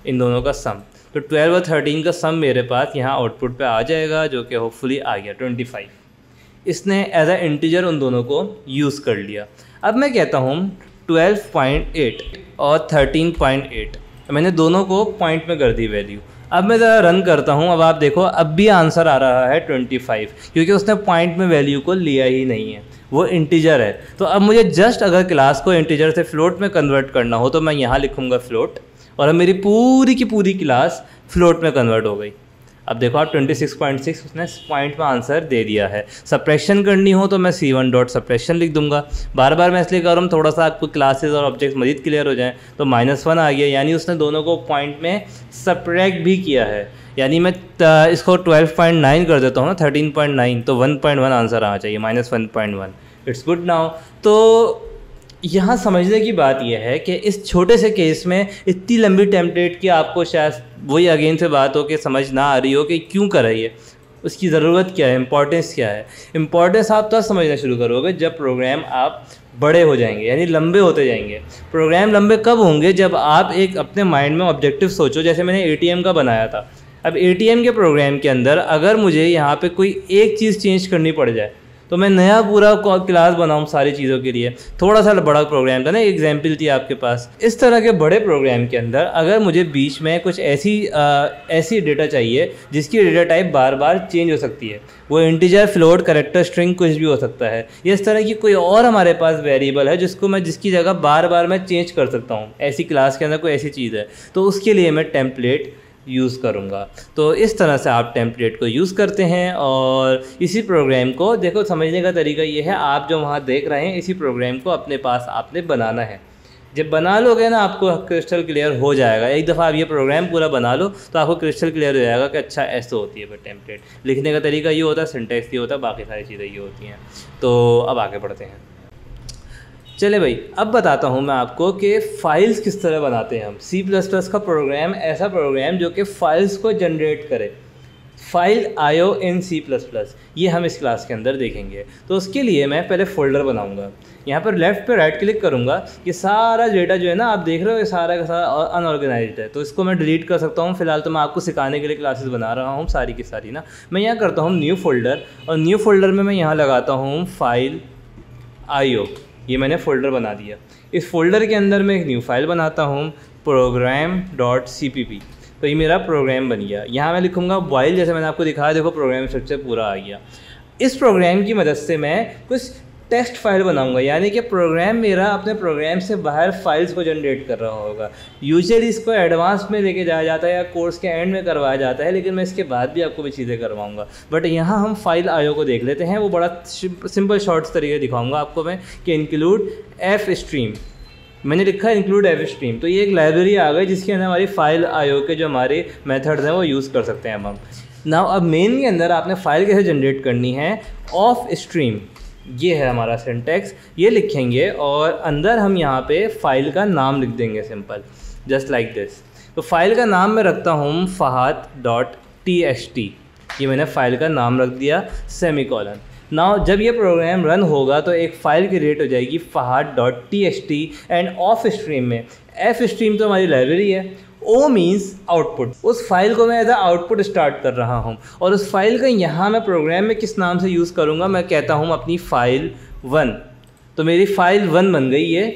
Speaker 2: इन दोनों का सम तो ट्वेल्व और थर्टीन का सम मेरे पास यहाँ आउटपुट पे आ जाएगा जो कि होपफुली आ गया ट्वेंटी फाइव इसने एज अ इंटीजर उन दोनों को यूज़ कर लिया अब मैं कहता हूँ ट्वेल्व पॉइंट एट और थर्टीन पॉइंट एट मैंने दोनों को पॉइंट में कर दी वैल्यू अब मैं ज़रा रन करता हूँ अब आप देखो अब भी आंसर आ रहा है ट्वेंटी फाइव क्योंकि उसने पॉइंट में वैल्यू को लिया ही नहीं है वो इंटीजर है तो अब मुझे जस्ट अगर क्लास को इंटीजर से फ्लोट में कन्वर्ट करना हो तो मैं यहाँ लिखूँगा फ्लोट और अब मेरी पूरी की पूरी क्लास फ्लोट में कन्वर्ट हो गई अब देखो आप 26.6 उसने पॉइंट में आंसर दे दिया है सप्रेशन करनी हो तो मैं सी वन डॉट सप्रेशन लिख दूंगा बार बार मैं इसलिए कर रहा हूँ थोड़ा सा आपको क्लासेस और ऑब्जेक्ट्स मजीद क्लियर हो जाए तो माइनस वन आ गया यानी उसने दोनों को पॉइंट में सप्रैक्ट भी किया है यानी मैं इसको 12.9 कर देता हूँ ना नाइन तो वन आंसर आना चाहिए minus one it's good now तो यहाँ समझने की बात यह है कि इस छोटे से केस में इतनी लंबी टेम्पलेट की आपको शायद वही अगेन से बात हो के समझ ना आ रही हो कि क्यों कर रही है उसकी ज़रूरत क्या है इम्पोर्टेंस क्या है इम्पोर्टेंस आप तब समझना शुरू करोगे जब प्रोग्राम आप बड़े हो जाएंगे यानी लंबे होते जाएंगे प्रोग्राम लंबे कब होंगे जब आप एक अपने माइंड में ऑब्जेक्टिव सोचो जैसे मैंने ए का बनाया था अब ए के प्रोग्राम के अंदर अगर मुझे यहाँ पे कोई एक चीज़ चेंज करनी पड़ जाए तो मैं नया पूरा क्लास बनाऊँ सारी चीज़ों के लिए थोड़ा सा बड़ा प्रोग्राम था ना एग्जाम्पल थी आपके पास इस तरह के बड़े प्रोग्राम के अंदर अगर मुझे बीच में कुछ ऐसी आ, ऐसी डेटा चाहिए जिसकी डेटा टाइप बार बार चेंज हो सकती है वो इंटीजर फ्लोट करेक्टर स्ट्रिंग कुछ भी हो सकता है इस तरह की कोई और हमारे पास वेरिएबल है जिसको मैं जिसकी जगह बार बार मैं चेंज कर सकता हूँ ऐसी क्लास के अंदर कोई ऐसी चीज़ है तो उसके लिए मैं टेम्पलेट यूज़ करूँगा तो इस तरह से आप टेम्पलेट को यूज़ करते हैं और इसी प्रोग्राम को देखो समझने का तरीका ये है आप जो वहाँ देख रहे हैं इसी प्रोग्राम को अपने पास आपने बनाना है जब बना लोगे ना आपको क्रिस्टल क्लियर हो जाएगा एक दफ़ा आप ये प्रोग्राम पूरा बना लो तो आपको क्रिस्टल क्लियर हो जाएगा कि अच्छा ऐसे होती है फिर टेम्पलेट लिखने का तरीका ये होता है सिंटेक्स ये होता है बाकी सारी चीज़ें ये होती हैं तो अब आगे बढ़ते हैं चले भाई अब बताता हूँ मैं आपको कि फ़ाइल्स किस तरह बनाते हैं हम सी प्लस प्लस का प्रोग्राम ऐसा प्रोग्राम जो कि फ़ाइल्स को जनरेट करे फाइल आयो इन सी प्लस प्लस ये हम इस क्लास के अंदर देखेंगे तो उसके लिए मैं पहले फ़ोल्डर बनाऊंगा यहाँ पर लेफ़्ट पे राइट क्लिक करूँगा ये सारा डेटा जो है ना आप देख रहे हो ये सारा का सारा अनऑर्गेनाइज है तो इसको मैं डिलीट कर सकता हूँ फिलहाल तो मैं आपको सिखाने के लिए क्लासेस बना रहा हूँ सारी की सारी ना मैं यहाँ करता हूँ न्यू फोल्डर और न्यू फोल्डर में मैं यहाँ लगाता हूँ फाइल आयो ये मैंने फ़ोल्डर बना दिया इस फोल्डर के अंदर मैं एक न्यू फाइल बनाता हूँ program dot C P P तो ये मेरा प्रोग्राम बन गया यहाँ मैं लिखूँगा बॉयल जैसे मैंने आपको दिखाया देखो प्रोग्राम स्ट्रक्चर पूरा आ गया इस प्रोग्राम की मदद से मैं कुछ टेक्स्ट फाइल बनाऊंगा यानी कि प्रोग्राम मेरा अपने प्रोग्राम से बाहर फाइल्स को जनरेट कर रहा होगा यूजली इसको एडवांस में लेके जाया जाता है या कोर्स के एंड में करवाया जाता है लेकिन मैं इसके बाद भी आपको भी चीज़ें करवाऊंगा बट यहाँ हम फाइल आयो को देख लेते हैं वो बड़ा सिंपल शॉर्ट्स तरीके दिखाऊंगा आपको मैं कि इंक्लूड एफ स्ट्रीम मैंने लिखा है इंक्लूड एफ स्ट्रीम तो ये एक लाइब्रेरी आ गई जिसके अंदर हमारी फाइल आयो के जो हमारे मेथड्स हैं वो यूज़ कर सकते हैं हम नाउ अब मेन के अंदर आपने फाइल कैसे जनरेट करनी है ऑफ स्ट्रीम ये है हमारा सिंटेक्स ये लिखेंगे और अंदर हम यहाँ पे फाइल का नाम लिख देंगे सिंपल जस्ट लाइक दिस तो फाइल का नाम मैं रखता हूँ Fahad dot T H T ये मैंने फ़ाइल का नाम रख दिया सेमी कॉलन ना जब ये प्रोग्राम रन होगा तो एक फ़ाइल क्रिएट हो जाएगी Fahad dot T H T and of stream में एफ स्ट्रीम तो हमारी लाइब्रेरी है ओ मीन्स आउटपुट उस फाइल को मैं एज आउटपुट स्टार्ट कर रहा हूँ और उस फाइल का यहाँ मैं प्रोग्राम में किस नाम से यूज़ करूँगा मैं कहता हूँ अपनी फ़ाइल वन तो मेरी फ़ाइल वन बन गई है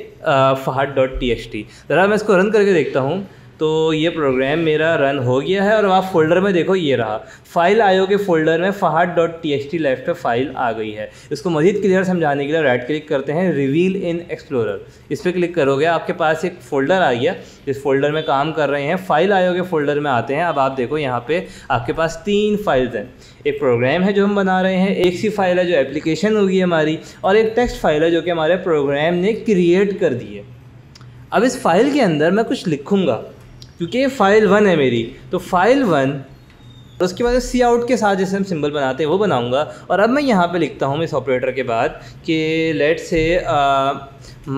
Speaker 2: Fahad dot T S T ज़रा मैं इसको रन करके देखता हूँ तो ये प्रोग्राम मेरा रन हो गया है और आप फोल्डर में देखो ये रहा फाइल आयो के फोल्डर में Fahad dot T H T left पर फाइल आ गई है इसको मजीद क्लियर समझाने के लिए राइट क्लिक करते हैं रिवील इन एक्सप्लोरर इस पर क्लिक करोगे आपके पास एक फ़ोल्डर आ गया जिस फोल्डर में काम कर रहे हैं फाइल आयो के फोल्डर में आते हैं अब आप देखो यहाँ पर आपके पास तीन फाइल्स हैं एक प्रोग्राम है जो हम बना रहे हैं एक सी फाइल है जो एप्लीकेशन होगी हमारी और एक टेक्स्ट फाइल है जो कि हमारे प्रोग्राम ने क्रिएट कर दी है अब इस फाइल के अंदर मैं कुछ लिखूँगा क्योंकि ये फ़ाइल वन है मेरी तो फाइल वन और उसके बाद सी आउट के साथ जैसे हम सिंबल बनाते हैं वो बनाऊंगा और अब मैं यहाँ पे लिखता हूँ इस ऑपरेटर के बाद कि लेट से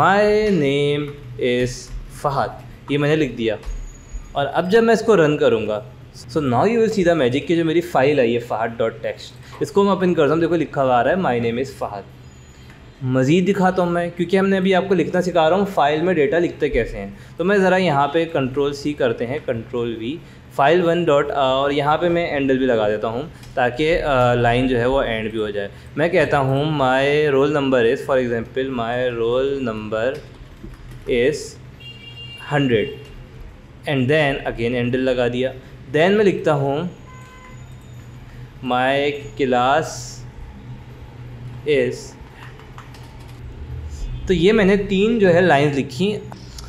Speaker 2: माय नेम इज़ फ़हद ये मैंने लिख दिया और अब जब मैं इसको रन करूँगा so now you will see the magic की जो मेरी फ़ाइल आई है फ़हद डॉट टेक्स्ट इसको मैं ओपन करता हूँ देखो लिखा हुआ आ रहा है माई नेम इज़ फ़हद मज़ीद दिखाता हूँ मैं क्योंकि हमने अभी आपको लिखना सिखा रहा हूँ फ़ाइल में डेटा लिखते कैसे हैं तो मैं ज़रा यहाँ पे कंट्रोल सी करते हैं control V file one dot और यहाँ पे मैं एंडल भी लगा देता हूँ ताकि लाइन जो है वो एंड भी हो जाए मैं कहता हूँ my roll number is for example my roll number is hundred and then again endl लगा दिया देन मैं लिखता हूँ माई क्लास इज़ तो ये मैंने तीन जो है लाइन्स लिखी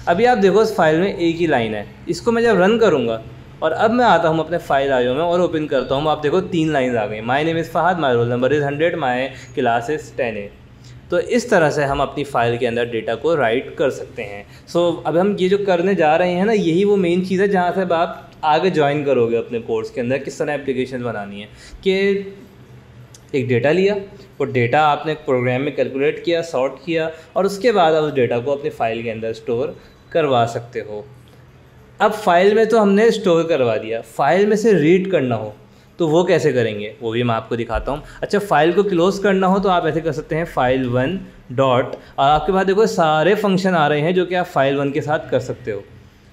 Speaker 2: अभी आप देखो इस फाइल में एक ही लाइन है इसको मैं जब रन करूँगा और अब मैं आता हूँ अपने फाइल आयो में और ओपन करता हूँ आप देखो तीन लाइन आ गई my name is Fahad my roll number is hundred my class is ten A तो इस तरह से हम अपनी फ़ाइल के अंदर डेटा को राइट कर सकते हैं सो so, अब हम ये जो करने जा रहे हैं ना यही वो मेन चीज़ है जहाँ से अब आप आगे ज्वाइन करोगे अपने कोर्स के अंदर किस तरह एप्लीकेशन बनानी है कि एक डेटा लिया वो डेटा आपने प्रोग्राम में कैलकुलेट किया सॉर्ट किया और उसके बाद आप उस डेटा को अपनी फ़ाइल के अंदर स्टोर करवा सकते हो अब फाइल में तो हमने स्टोर करवा दिया फाइल में से रीड करना हो तो वो कैसे करेंगे वो भी मैं आपको दिखाता हूँ अच्छा फाइल को क्लोज़ करना हो तो आप ऐसे कर सकते हैं फाइल वन डॉट और आपके पास देखो सारे फंक्शन आ रहे हैं जो कि आप फाइल वन के साथ कर सकते हो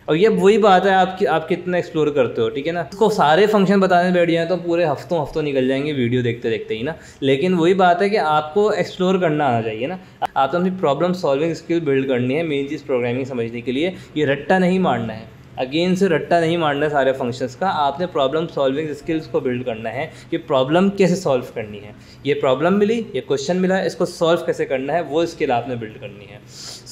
Speaker 2: और ये वही बात है आप कि, आप कितना एक्सप्लोर करते हो ठीक है ना उसको सारे फंक्शन बताने बैठ जाए तो पूरे हफ्तों हफ्तों निकल जाएंगे वीडियो देखते देखते ही ना लेकिन वही बात है कि आपको एक्सप्लोर करना आना चाहिए ना आप तो अपनी प्रॉब्लम सॉल्विंग स्किल बिल्ड करनी है मेन चीज़ प्रोग्रामिंग समझने के लिए ये रट्टा नहीं मारना है अगेन से रट्टा नहीं मारना सारे फंक्शंस का आपने प्रॉब्लम सॉल्विंग स्किल्स को बिल्ड करना है कि प्रॉब्लम कैसे सॉल्व करनी है ये प्रॉब्लम मिली ये क्वेश्चन मिला इसको सॉल्व कैसे करना है वो स्किल आपने बिल्ड करनी है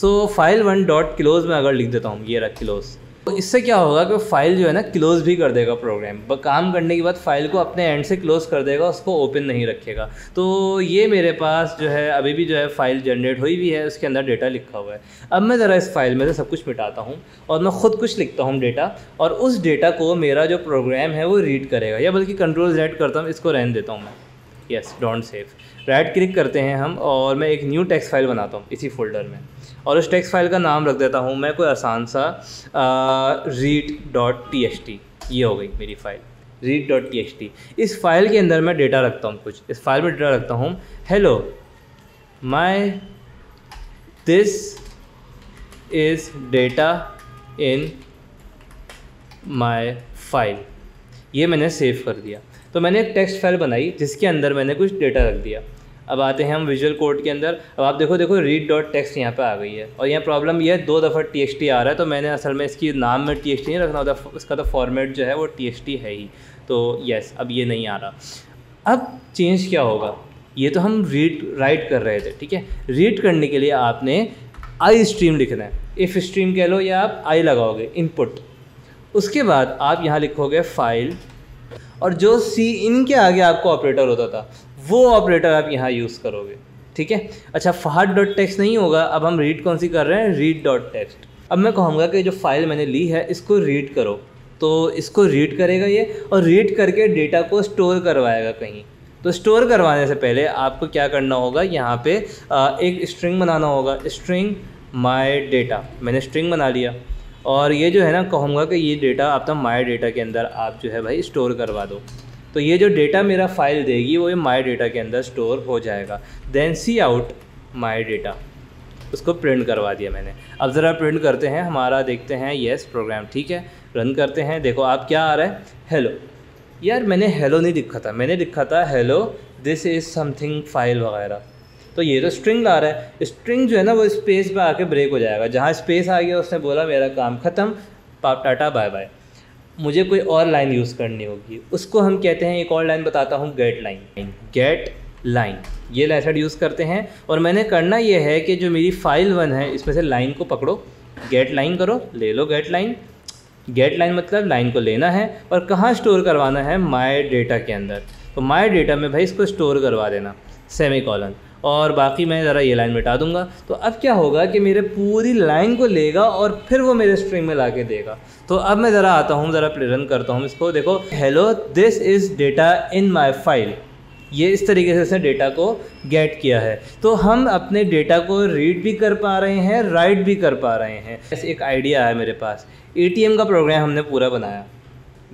Speaker 2: so file one dot close में अगर लिख देता हूँ ये रहा क्लोज़ तो इससे क्या होगा कि फाइल जो है ना क्लोज भी कर देगा प्रोग्राम काम करने के बाद फाइल को अपने एंड से क्लोज कर देगा उसको ओपन नहीं रखेगा तो ये मेरे पास जो है अभी भी जो है फाइल जनरेट हुई भी है उसके अंदर डेटा लिखा हुआ है अब मैं ज़रा इस फाइल में से सब कुछ मिटाता हूँ और मैं ख़ुद कुछ लिखता हूँ डेटा और उस डेटा को मेरा जो प्रोग्राम है वो रीड करेगा या बल्कि कंट्रोल जेड करता हूँ इसको रहन देता हूँ मैं yes don't save right click करते हैं हम और मैं एक न्यू टेक्स्ट फाइल बनाता हूँ इसी फोल्डर में और उस टेक्स्ट फाइल का नाम रख देता हूँ मैं कोई आसान सा read dot T H T ये हो गई मेरी file read dot T H T इस फाइल के अंदर मैं डेटा रखता हूँ कुछ इस फाइल में डेटा रखता हूँ hello my this is data in my file ये मैंने सेव कर दिया तो मैंने एक टेक्स्ट फाइल बनाई जिसके अंदर मैंने कुछ डेटा रख दिया अब आते हैं हम विजुअल कोड के अंदर अब आप देखो देखो रीड डॉट टेक्स्ट यहाँ पर आ गई है और यहाँ प्रॉब्लम यह है दो दफ़ा टी आ रहा है तो मैंने असल में इसकी नाम में टी नहीं रखना होता इसका तो फॉर्मेट जो है वो टी है ही तो येस अब ये नहीं आ रहा अब चेंज क्या होगा ये तो हम रीड राइट कर रहे थे ठीक है रीड करने के लिए आपने आई स्ट्रीम लिखना है इफ़ स्ट्रीम कह लो या आप आई लगाओगे इनपुट उसके बाद आप यहाँ लिखोगे फाइल और जो सी इन के आगे आपको ऑपरेटर होता था वो ऑपरेटर आप यहाँ यूज़ करोगे ठीक है अच्छा फाट डॉट टेक्स्ट नहीं होगा अब हम रीड कौन सी कर रहे हैं रीड डॉट टेक्स्ट अब मैं कहूँगा कि जो फाइल मैंने ली है इसको रीड करो तो इसको रीड करेगा ये और रीड करके डेटा को स्टोर करवाएगा कहीं तो स्टोर करवाने से पहले आपको क्या करना होगा यहाँ पे एक स्ट्रिंग बनाना होगा स्ट्रिंग माय डेटा मैंने स्ट्रिंग बना लिया और ये जो है ना कहूँगा कि ये डेटा आपका माय डेटा के अंदर आप जो है भाई स्टोर करवा दो तो ये जो डेटा मेरा फाइल देगी वो ये माई डेटा के अंदर स्टोर हो जाएगा then cout my data उसको प्रिंट करवा दिया मैंने अब ज़रा प्रिंट करते हैं हमारा देखते हैं येस प्रोग्राम ठीक है रन करते हैं देखो आप क्या आ रहा है हेलो यार मैंने हेलो नहीं लिखा था मैंने लिखा था hello this is something file वगैरह तो ये तो स्ट्रिंग आ रहा है स्ट्रिंग जो है ना वो स्पेस पे आके ब्रेक हो जाएगा जहाँ स्पेस आ गया उसने बोला मेरा काम ख़त्म टाटा बाय बाय मुझे कोई और लाइन यूज़ करनी होगी उसको हम कहते हैं एक और लाइन बताता हूँ गेट लाइन गेट लाइन ये मैथड यूज़ करते हैं और मैंने करना ये है कि जो मेरी फाइल वन है इसमें से लाइन को पकड़ो गेट लाइन करो ले लो गेट लाइन गेट लाइन मतलब लाइन को लेना है और कहाँ स्टोर करवाना है माई डेटा के अंदर तो माई डेटा में भाई इसको स्टोर करवा देना सेमी कॉलन और बाकी मैं ज़रा ये लाइन मिटा दूंगा तो अब क्या होगा कि मेरे पूरी लाइन को लेगा और फिर वो मेरे स्ट्रिंग में ला के देगा तो अब मैं ज़रा आता हूँ ज़रा रन करता हूँ इसको देखो hello this is data in my file ये इस तरीके से इसने डेटा को गेट किया है तो हम अपने डेटा को रीड भी कर पा रहे हैं राइट भी कर पा रहे हैं ऐसे एक आइडिया है मेरे पास ए का प्रोग्राम हमने पूरा बनाया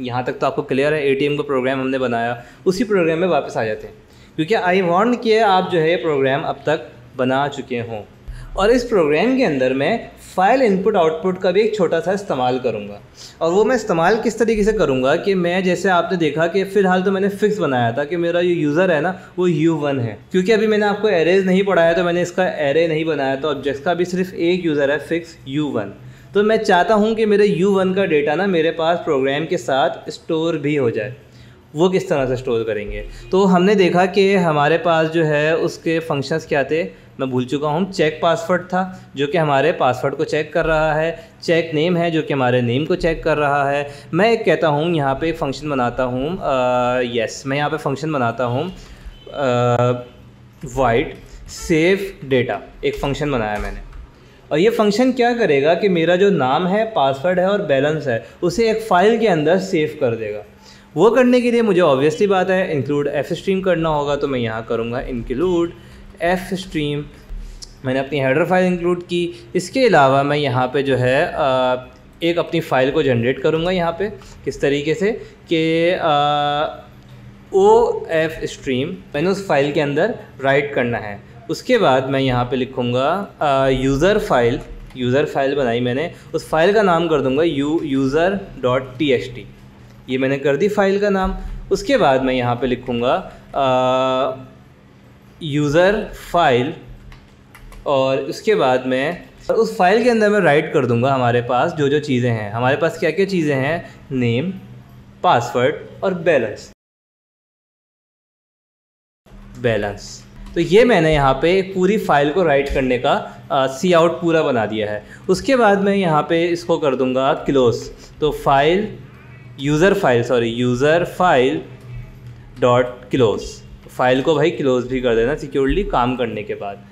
Speaker 2: यहाँ तक तो आपको क्लियर है ए का प्रोग्राम हमने बनाया उसी प्रोग्राम में वापस आ जाते हैं क्योंकि आई वॉन्ट कि आप जो है ये प्रोग्राम अब तक बना चुके हों और इस प्रोग्राम के अंदर मैं फ़ाइल इनपुट आउटपुट का भी एक छोटा सा इस्तेमाल करूँगा और वो मैं इस्तेमाल किस तरीके से करूँगा कि मैं जैसे आपने देखा कि फ़िलहाल तो मैंने फ़िक्स बनाया था कि मेरा जो यूज़र है ना वो यू वन है क्योंकि अभी मैंने आपको एरेज नहीं पढ़ाया तो मैंने इसका एरे नहीं बनाया तो ऑब्जेक्ट्स का भी सिर्फ एक यूज़र है फ़िक्स यू वन तो मैं चाहता हूँ कि मेरे यू वन का डेटा ना मेरे पास प्रोग्राम के साथ स्टोर भी हो जाए वो किस तरह से स्टोर करेंगे तो हमने देखा कि हमारे पास जो है उसके फंक्शंस क्या थे मैं भूल चुका हूँ चेक पासवर्ड था जो कि हमारे पासवर्ड को चेक कर रहा है चेक नेम है जो कि हमारे नेम को चेक कर रहा है मैं एक कहता हूँ यहाँ पे फंक्शन बनाता हूँ यस मैं यहाँ पे फंक्शन बनाता हूँ वाइट सेव डेटा एक फ़ंक्शन बनाया मैंने और ये फंक्शन क्या करेगा कि मेरा जो नाम है पासवर्ड है और बैलेंस है उसे एक फ़ाइल के अंदर सेव कर देगा वो करने के लिए मुझे ऑब्वियसली बात है इंक्लूड एफ स्ट्रीम करना होगा तो मैं यहाँ करूँगा इंक्लूड एफ स्ट्रीम मैंने अपनी हेडर फाइल इंक्लूड की इसके अलावा मैं यहाँ पे जो है एक अपनी फ़ाइल को जनरेट करूँगा यहाँ पे किस तरीके से कि ओ एफ स्ट्रीम मैंने उस फाइल के अंदर राइट करना है उसके बाद मैं यहाँ पे लिखूँगा यूज़र फाइल यूज़र फाइल बनाई मैंने उस फाइल का नाम कर दूँगा U user dot T H T ये मैंने कर दी फाइल का नाम उसके बाद मैं यहाँ पे लिखूँगा यूज़र फाइल और उसके बाद में उस फाइल के अंदर मैं राइट कर दूंगा हमारे पास जो जो चीज़ें हैं हमारे पास क्या क्या चीज़ें हैं नेम पासवर्ड और बैलेंस बैलेंस तो ये मैंने यहाँ पे पूरी फाइल को राइट करने का सी आउट पूरा बना दिया है उसके बाद मैं यहाँ पे इसको कर दूँगा क्लोज तो file user file sorry user file dot close file को भाई क्लोज भी कर देना सिक्योरली काम करने के बाद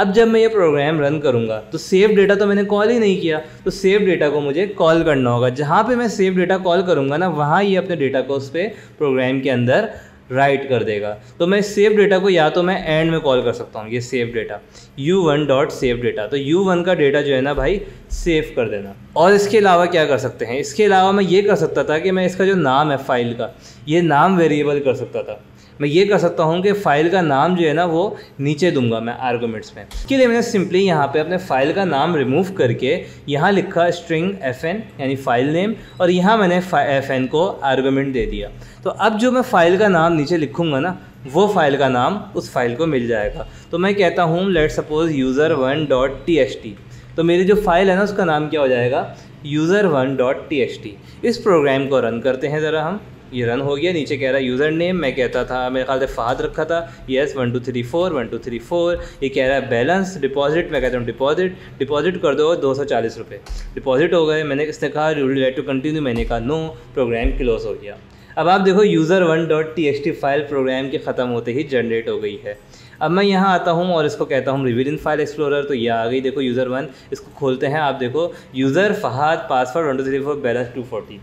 Speaker 2: अब जब मैं ये प्रोग्राम रन करूँगा तो सेव डेटा तो मैंने कॉल ही नहीं किया तो सेव डेटा को मुझे कॉल करना होगा जहाँ पे मैं सेव डेटा कॉल करूँगा ना वहाँ ये अपने डेटा को उस पर प्रोग्राम के अंदर राइट कर देगा तो मैं सेव डेटा को या तो मैं एंड में कॉल कर सकता हूँ ये save data U one dot save data तो यू वन का डेटा जो है ना भाई सेव कर देना और इसके अलावा क्या कर सकते हैं इसके अलावा मैं ये कर सकता था कि मैं इसका जो नाम है फाइल का ये नाम वेरिएबल कर सकता था मैं ये कर सकता हूँ कि फ़ाइल का नाम जो है ना वो नीचे दूंगा मैं आर्गूमेंट्स में इसके लिए मैंने सिंपली यहाँ पे अपने फ़ाइल का नाम रिमूव करके यहाँ लिखा स्ट्रिंग एफ यानी फ़ाइल नेम और यहाँ मैंने एफ को आर्गूमेंट दे दिया तो अब जो मैं फ़ाइल का नाम नीचे लिखूँगा ना वो फाइल का नाम उस फाइल को मिल जाएगा तो मैं कहता हूँ let suppose user one dot T H T तो मेरी जो फाइल है ना उसका नाम क्या हो जाएगा user one dot T H T इस प्रोग्राम को रन करते हैं ज़रा हम ये रन हो गया नीचे कह रहा है यूज़र नेम मैं कहता था मेरे ख्याल से फाद रखा था yes one two three four one two three four ये कह रहा है बैलेंस डिपॉजिट मैं कहता हूँ डिपॉजिट डिपॉजिट कर दो दो सौ चालीस रुपये डिपॉजिट हो गए मैंने इसने कहा यू लाइक टू कंटिन्यू मैंने कहा नो प्रोग्राम क्लोज हो गया अब आप देखो user one dot T H T file program के ख़त्म होते ही जनरेट हो गई है अब मैं यहाँ आता हूँ और इसको कहता हूँ इन फाइल एक्सप्लोरर तो ये आ गई देखो यूज़र वन इसको खोलते हैं आप देखो user Fahad password one two three four balance two forty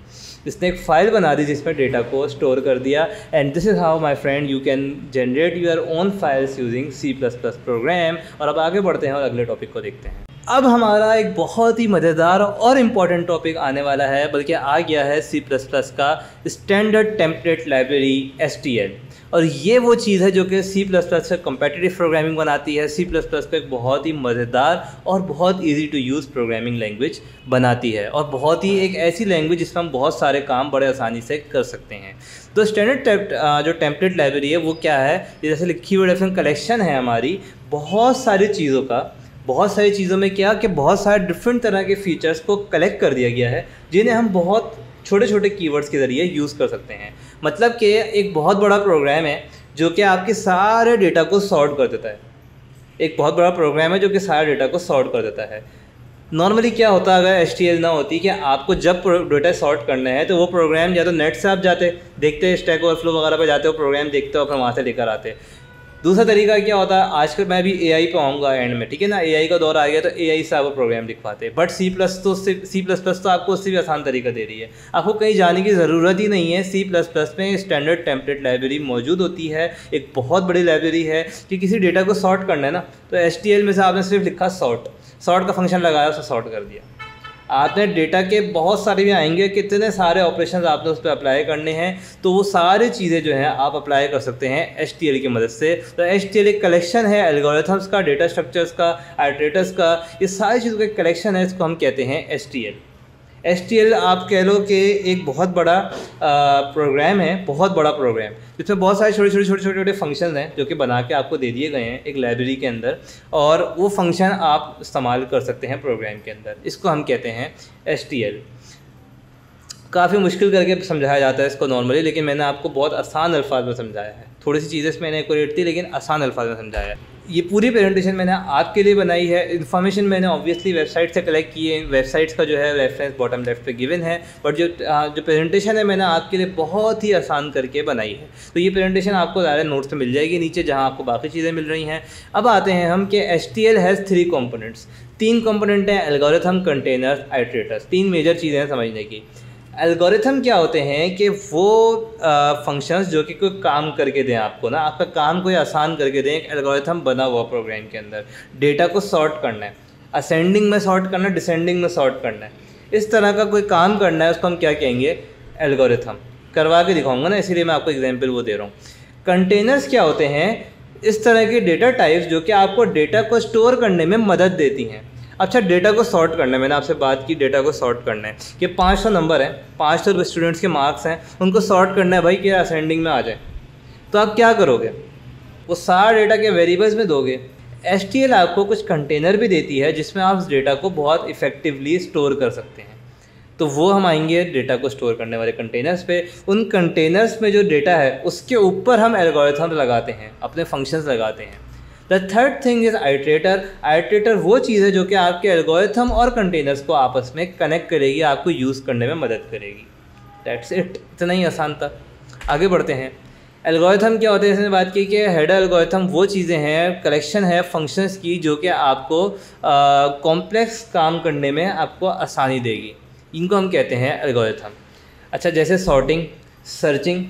Speaker 2: इसने एक फाइल बना दी जिसमें डेटा को स्टोर कर दिया and this is how my friend you can generate your own files using C plus plus program और अब आगे बढ़ते हैं और अगले टॉपिक को देखते हैं अब हमारा एक बहुत ही मज़ेदार और इम्पॉर्टेंट टॉपिक आने वाला है बल्कि आ गया है सी प्लस प्लस का standard template library S T L और ये वो चीज़ है जो कि सी प्लस प्लस से कम्पेटिटिव प्रोग्रामिंग बनाती है सी प्लस प्लस को एक बहुत ही मज़ेदार और बहुत easy to use programming language बनाती है और बहुत ही एक ऐसी लैंग्वेज जिसमें हम बहुत सारे काम बड़े आसानी से कर सकते हैं तो स्टैंडर्ड जो टेम्पलेट लाइब्रेरी है वो क्या है जैसे लिखी हुई डेफिन कलेक्शन है हमारी बहुत सारी चीज़ों का बहुत सारी चीज़ों में क्या कि बहुत सारे डिफरेंट तरह के फीचर्स को कलेक्ट कर दिया गया है जिन्हें हम बहुत छोटे छोटे कीवर्ड्स के ज़रिए यूज़ कर सकते हैं मतलब कि एक बहुत बड़ा प्रोग्राम है जो कि आपके सारे डेटा को सॉर्ट कर देता है एक बहुत बड़ा प्रोग्राम है जो कि सारे डेटा को सॉर्ट कर देता है नॉर्मली क्या होता अगर एस ना होती कि आपको जब डेटा सॉर्ट करना है तो वो प्रोग्राम या तो नेट से आप जाते देखते स्टैक ओवरफ्लो वगैरह पर जाते हो प्रोग्राम देखते हो फिर वहाँ से लेकर आते दूसरा तरीका क्या होता है आजकल मैं भी ए आई पर आऊँगा एंड में ठीक है ना ए आई का दौर आ गया तो ए आई से आपको प्रोग्राम लिखवाते हैं बट सी प्लस तो उससे सी प्लस प्लस तो आपको उससे भी आसान तरीका दे रही है आपको कहीं जाने की ज़रूरत ही नहीं है सी प्लस प्लस में स्टैंडर्ड टेम्पलेट लाइब्रेरी मौजूद होती है एक बहुत बड़ी लाइब्रेरी है कि किसी डेटा को सॉर्ट करना है ना तो एच में से आपने सिर्फ लिखा सॉर्ट सॉर्ट का फंक्शन लगाया उसे सॉर्ट कर दिया आपने डेटा के बहुत सारे भी आएंगे कितने सारे ऑपरेशन आपने उस पर अप्लाई करने हैं तो वो सारी चीज़ें जो हैं आप अप्लाई कर सकते हैं एच की मदद से तो एच एक कलेक्शन है एल्गोरिथम्स का डेटा स्ट्रक्चर्स का आइट्रेटर्स का ये सारी चीज़ों का कलेक्शन है इसको हम कहते हैं एच एस आप कह लो कि एक बहुत बड़ा प्रोग्राम है बहुत बड़ा प्रोग्राम जिसमें बहुत सारे छोटे छोटे छोटे छोटे छोटे फंक्शन हैं जो कि बना के आपको दे दिए गए हैं एक लाइब्रेरी के अंदर और वो फंक्शन आप इस्तेमाल कर सकते हैं प्रोग्राम के अंदर इसको हम कहते हैं एस काफ़ी मुश्किल करके समझाया जाता है इसको नॉर्मली लेकिन मैंने आपको बहुत आसान अल्फाज में समझाया है थोड़ी सी चीज़ें इसमें एकट थी लेकिन आसान अल्फाज में समझाया है ये पूरी प्रेजेंटेशन मैंने आपके लिए बनाई है इन्फॉर्मेशन मैंने ऑब्वियसली वेबसाइट से कलेक्ट की है वेबसाइट्स का जो है रेफरेंस बॉटम लेफ्ट पे गिवन है बट जो जो प्रेजेंटेशन है मैंने आपके लिए बहुत ही आसान करके बनाई है तो ये प्रेजेंटेशन आपको ज़्यादा नोट्स में मिल जाएगी नीचे जहाँ आपको बाकी चीज़ें मिल रही हैं अब आते हैं हम कि H T L has three components तीन कॉम्पोनेंट हैं एल्गोरिथम कंटेनर्स आइट्रेटर्स तीन मेजर चीज़ें हैं समझने की एल्गोरिथम क्या होते हैं कि वो फंक्शंस जो कि कोई काम करके दें आपको ना आपका काम कोई आसान करके दें एक एल्गोरिथम बना हुआ प्रोग्राम के अंदर डेटा को सॉर्ट करना है असेंडिंग में सॉर्ट करना है डिसेंडिंग में सॉर्ट करना है इस तरह का कोई काम करना है उसको हम क्या कहेंगे एल्गोरिथम करवा के दिखाऊंगा ना इसीलिए मैं आपको एग्जाम्पल वो दे रहा हूँ कंटेनर्स क्या होते हैं इस तरह के डेटा टाइप्स जो कि आपको डेटा को स्टोर करने में मदद देती हैं अच्छा डेटा को सॉर्ट करना है मैंने आपसे बात की डेटा को सॉर्ट करना है कि पाँच सौ नंबर हैं पाँच सौ स्टूडेंट्स के मार्क्स हैं उनको सॉर्ट करना है भाई कि असेंडिंग में आ जाए तो आप क्या करोगे वो सारा डेटा के वेरिएबल्स में दोगे एस आपको कुछ कंटेनर भी देती है जिसमें आप उस डेटा को बहुत इफ़ेक्टिवली स्टोर कर सकते हैं तो वो हम आएंगे डेटा को स्टोर करने वाले कंटेनर्स पे उन कंटेनर्स में जो डेटा है उसके ऊपर हम एल्गोरिथम लगाते हैं अपने फंक्शंस लगाते हैं the third thing is iterator iterator वो चीज़ है जो कि आपके एल्गोरिथम और कंटेनर्स को आपस में कनेक्ट करेगी आपको यूज़ करने में मदद करेगी दैट्स इट इतना ही आसान था आगे बढ़ते हैं एल्गोरिथम क्या होते हैं इसने बात की कि हेड एल्गोरिथम वो चीज़ें हैं कलेक्शन है फंक्शंस की जो कि आपको कॉम्प्लेक्स काम करने में आपको आसानी देगी इनको हम कहते हैं एल्गोरिथम अच्छा जैसे सॉर्टिंग सर्चिंग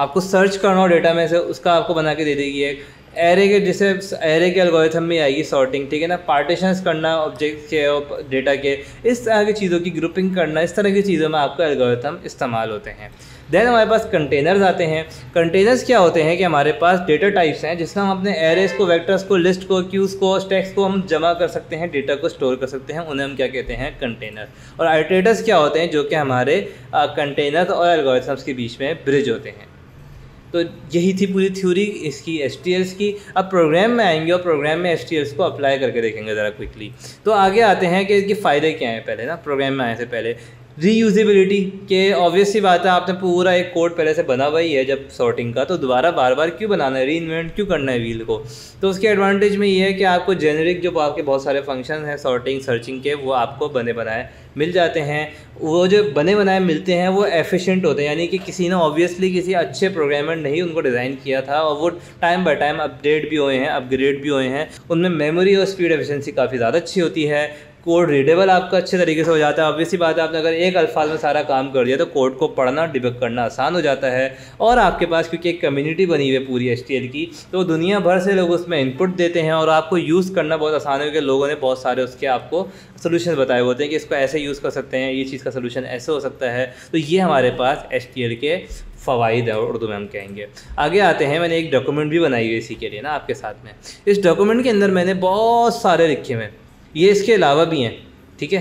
Speaker 2: आपको सर्च करना हो डेटा में से उसका आपको बना के दे देगी एक एरे के जैसे एरे के एल्गोरिथम में आएगी सॉर्टिंग ठीक है ना पार्टीशंस करना ऑब्जेक्ट के और डेटा के इस तरह की चीज़ों की ग्रुपिंग करना इस तरह की चीज़ों में आपका एल्गोरिथम इस्तेमाल होते हैं देन हमारे पास कंटेनर्स आते हैं कंटेनर्स क्या होते हैं कि हमारे पास डेटा टाइप्स हैं जिसमें हम अपने एरेज को वेक्टर्स को लिस्ट को क्यूज़ को स्टैक्स को हम जमा कर सकते हैं डेटा को स्टोर कर सकते हैं उन्हें हम क्या कहते हैं कंटेनर और आइटेटर्स क्या होते हैं जो कि हमारे कंटेनर्स और एल्गोरिथम्स के बीच में ब्रिज होते हैं तो यही थी पूरी थ्योरी इसकी एस की अब प्रोग्राम में आएंगे और प्रोग्राम में एस को अप्लाई करके देखेंगे ज़रा क्विकली तो आगे आते हैं कि इसके फ़ायदे क्या हैं पहले ना प्रोग्राम में आने से पहले रीयूजेबिलिटी के ऑब्वियस सी बात है आपने पूरा एक कोड पहले से बना हुआ ही है जब सॉर्टिंग का तो दोबारा बार बार क्यों बनाना है री इन्वेंट क्यों करना है व्हील को तो उसके एडवांटेज में ये है कि आपको जेनरिक जो आपके बहुत सारे फंक्शन हैं सॉर्टिंग सर्चिंग के वो आपको बने बनाए मिल जाते हैं वो जो बने बनाए मिलते हैं वो एफिशिएंट होते हैं यानी कि किसी ने ऑब्वियसली किसी अच्छे प्रोग्रामर ने ही उनको डिज़ाइन किया था और वो टाइम बाय टाइम अपडेट भी हुए हैं अपग्रेड भी हुए हैं उनमें मेमोरी और स्पीड एफिशिएंसी काफ़ी ज़्यादा अच्छी होती है कोड रीडेबल आपका अच्छे तरीके से हो जाता है अब ही बात है आपने अगर एक अल्फाज में सारा काम कर दिया तो कोड को पढ़ना डिबक करना आसान हो जाता है और आपके पास क्योंकि एक कम्युनिटी बनी हुई है पूरी एच की तो दुनिया भर से लोग उसमें इनपुट देते हैं और आपको यूज़ करना बहुत आसान है क्योंकि लोगों ने बहुत सारे उसके आपको सोल्यूशन बताए होते हैं कि इसको ऐसे यूज़ कर सकते हैं ये चीज़ का सोल्यूशन ऐसे हो सकता है तो ये हमारे पास एच के फ़वाद है उर्दू में हम कहेंगे आगे आते हैं मैंने एक डॉक्यूमेंट भी बनाई हुई इसी के लिए ना आपके साथ में इस डॉक्यूमेंट के अंदर मैंने बहुत सारे लिखे हुए हैं ये इसके अलावा भी हैं ठीक है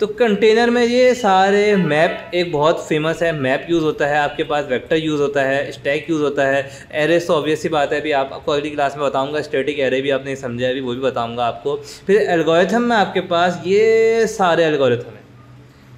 Speaker 2: तो कंटेनर में ये सारे मैप एक बहुत फेमस है मैप यूज़ होता है आपके पास वेक्टर यूज़ होता है स्टैक यूज़ होता है एरे तो ऑब्वियस ही बात है अभी आपको अगली क्लास में बताऊंगा स्टैटिक एरे भी आपने समझा अभी वो भी बताऊंगा आपको फिर एल्गोरिथम में आपके पास ये सारे एल्गोरिथम हैं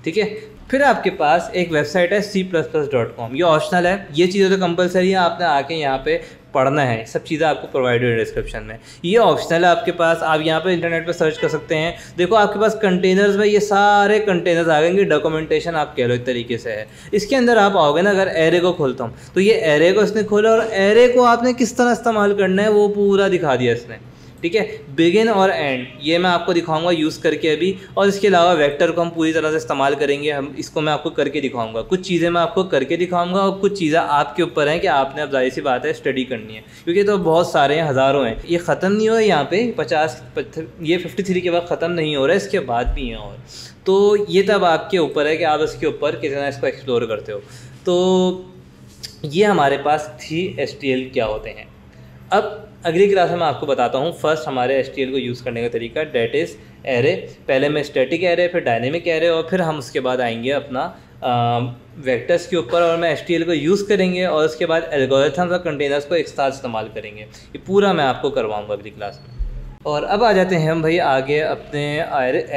Speaker 2: ठीक है फिर आपके पास एक वेबसाइट है C plus plus dot com ये ऑप्शनल है ये चीज़ें तो कंपलसरी है आपने आके यहाँ पे पढ़ना है सब चीज़ें आपको प्रोवाइडेड है डिस्क्रिप्शन में ये ऑप्शनल है आपके पास आप यहाँ पर इंटरनेट पर सर्च कर सकते हैं देखो आपके पास कंटेनर्स में ये सारे कंटेनर्स आ गएंगे डॉक्यूमेंटेशन आप कह लो एक तरीके से है इसके अंदर आप आओगे ना अगर एरे को खोलता हूँ तो ये एरे को इसने खोला और एरे को आपने किस तरह इस्तेमाल करना है वो पूरा दिखा दिया इसने ठीक है बिगिन और एंड ये मैं आपको दिखाऊंगा यूज़ करके अभी और इसके अलावा वेक्टर को हम पूरी तरह से इस्तेमाल करेंगे हम इसको मैं आपको करके दिखाऊंगा कुछ चीज़ें मैं आपको करके दिखाऊंगा और कुछ चीज़ें आपके ऊपर हैं कि आपने अब जाहिर सी बात है स्टडी करनी है क्योंकि तो बहुत सारे हैं हज़ारों हैं ये ख़त्म नहीं हो रहा यहाँ पे पचास ये फिफ्टी थ्री के बाद ख़त्म नहीं हो रहा है इसके बाद भी हैं और तो ये तब आपके ऊपर है कि आप इसके ऊपर कितना इसको एक्सप्लोर करते हो तो ये हमारे पास थ्री एस क्या होते हैं अब अगली क्लास में मैं आपको बताता हूँ फर्स्ट हमारे एस को यूज़ करने का तरीका डेट इज़ एरे पहले में स्टैटिक एरे फिर डायनेमिक एरे और फिर हम उसके बाद आएंगे अपना वेक्टर्स के ऊपर और मैं एस को यूज़ करेंगे और उसके बाद एल्गोरिथम्स और कंटेनर्स को एक साथ इस्तेमाल करेंगे ये पूरा मैं आपको करवाऊँगा अगली क्लास में और अब आ जाते हैं हम भाई आगे अपने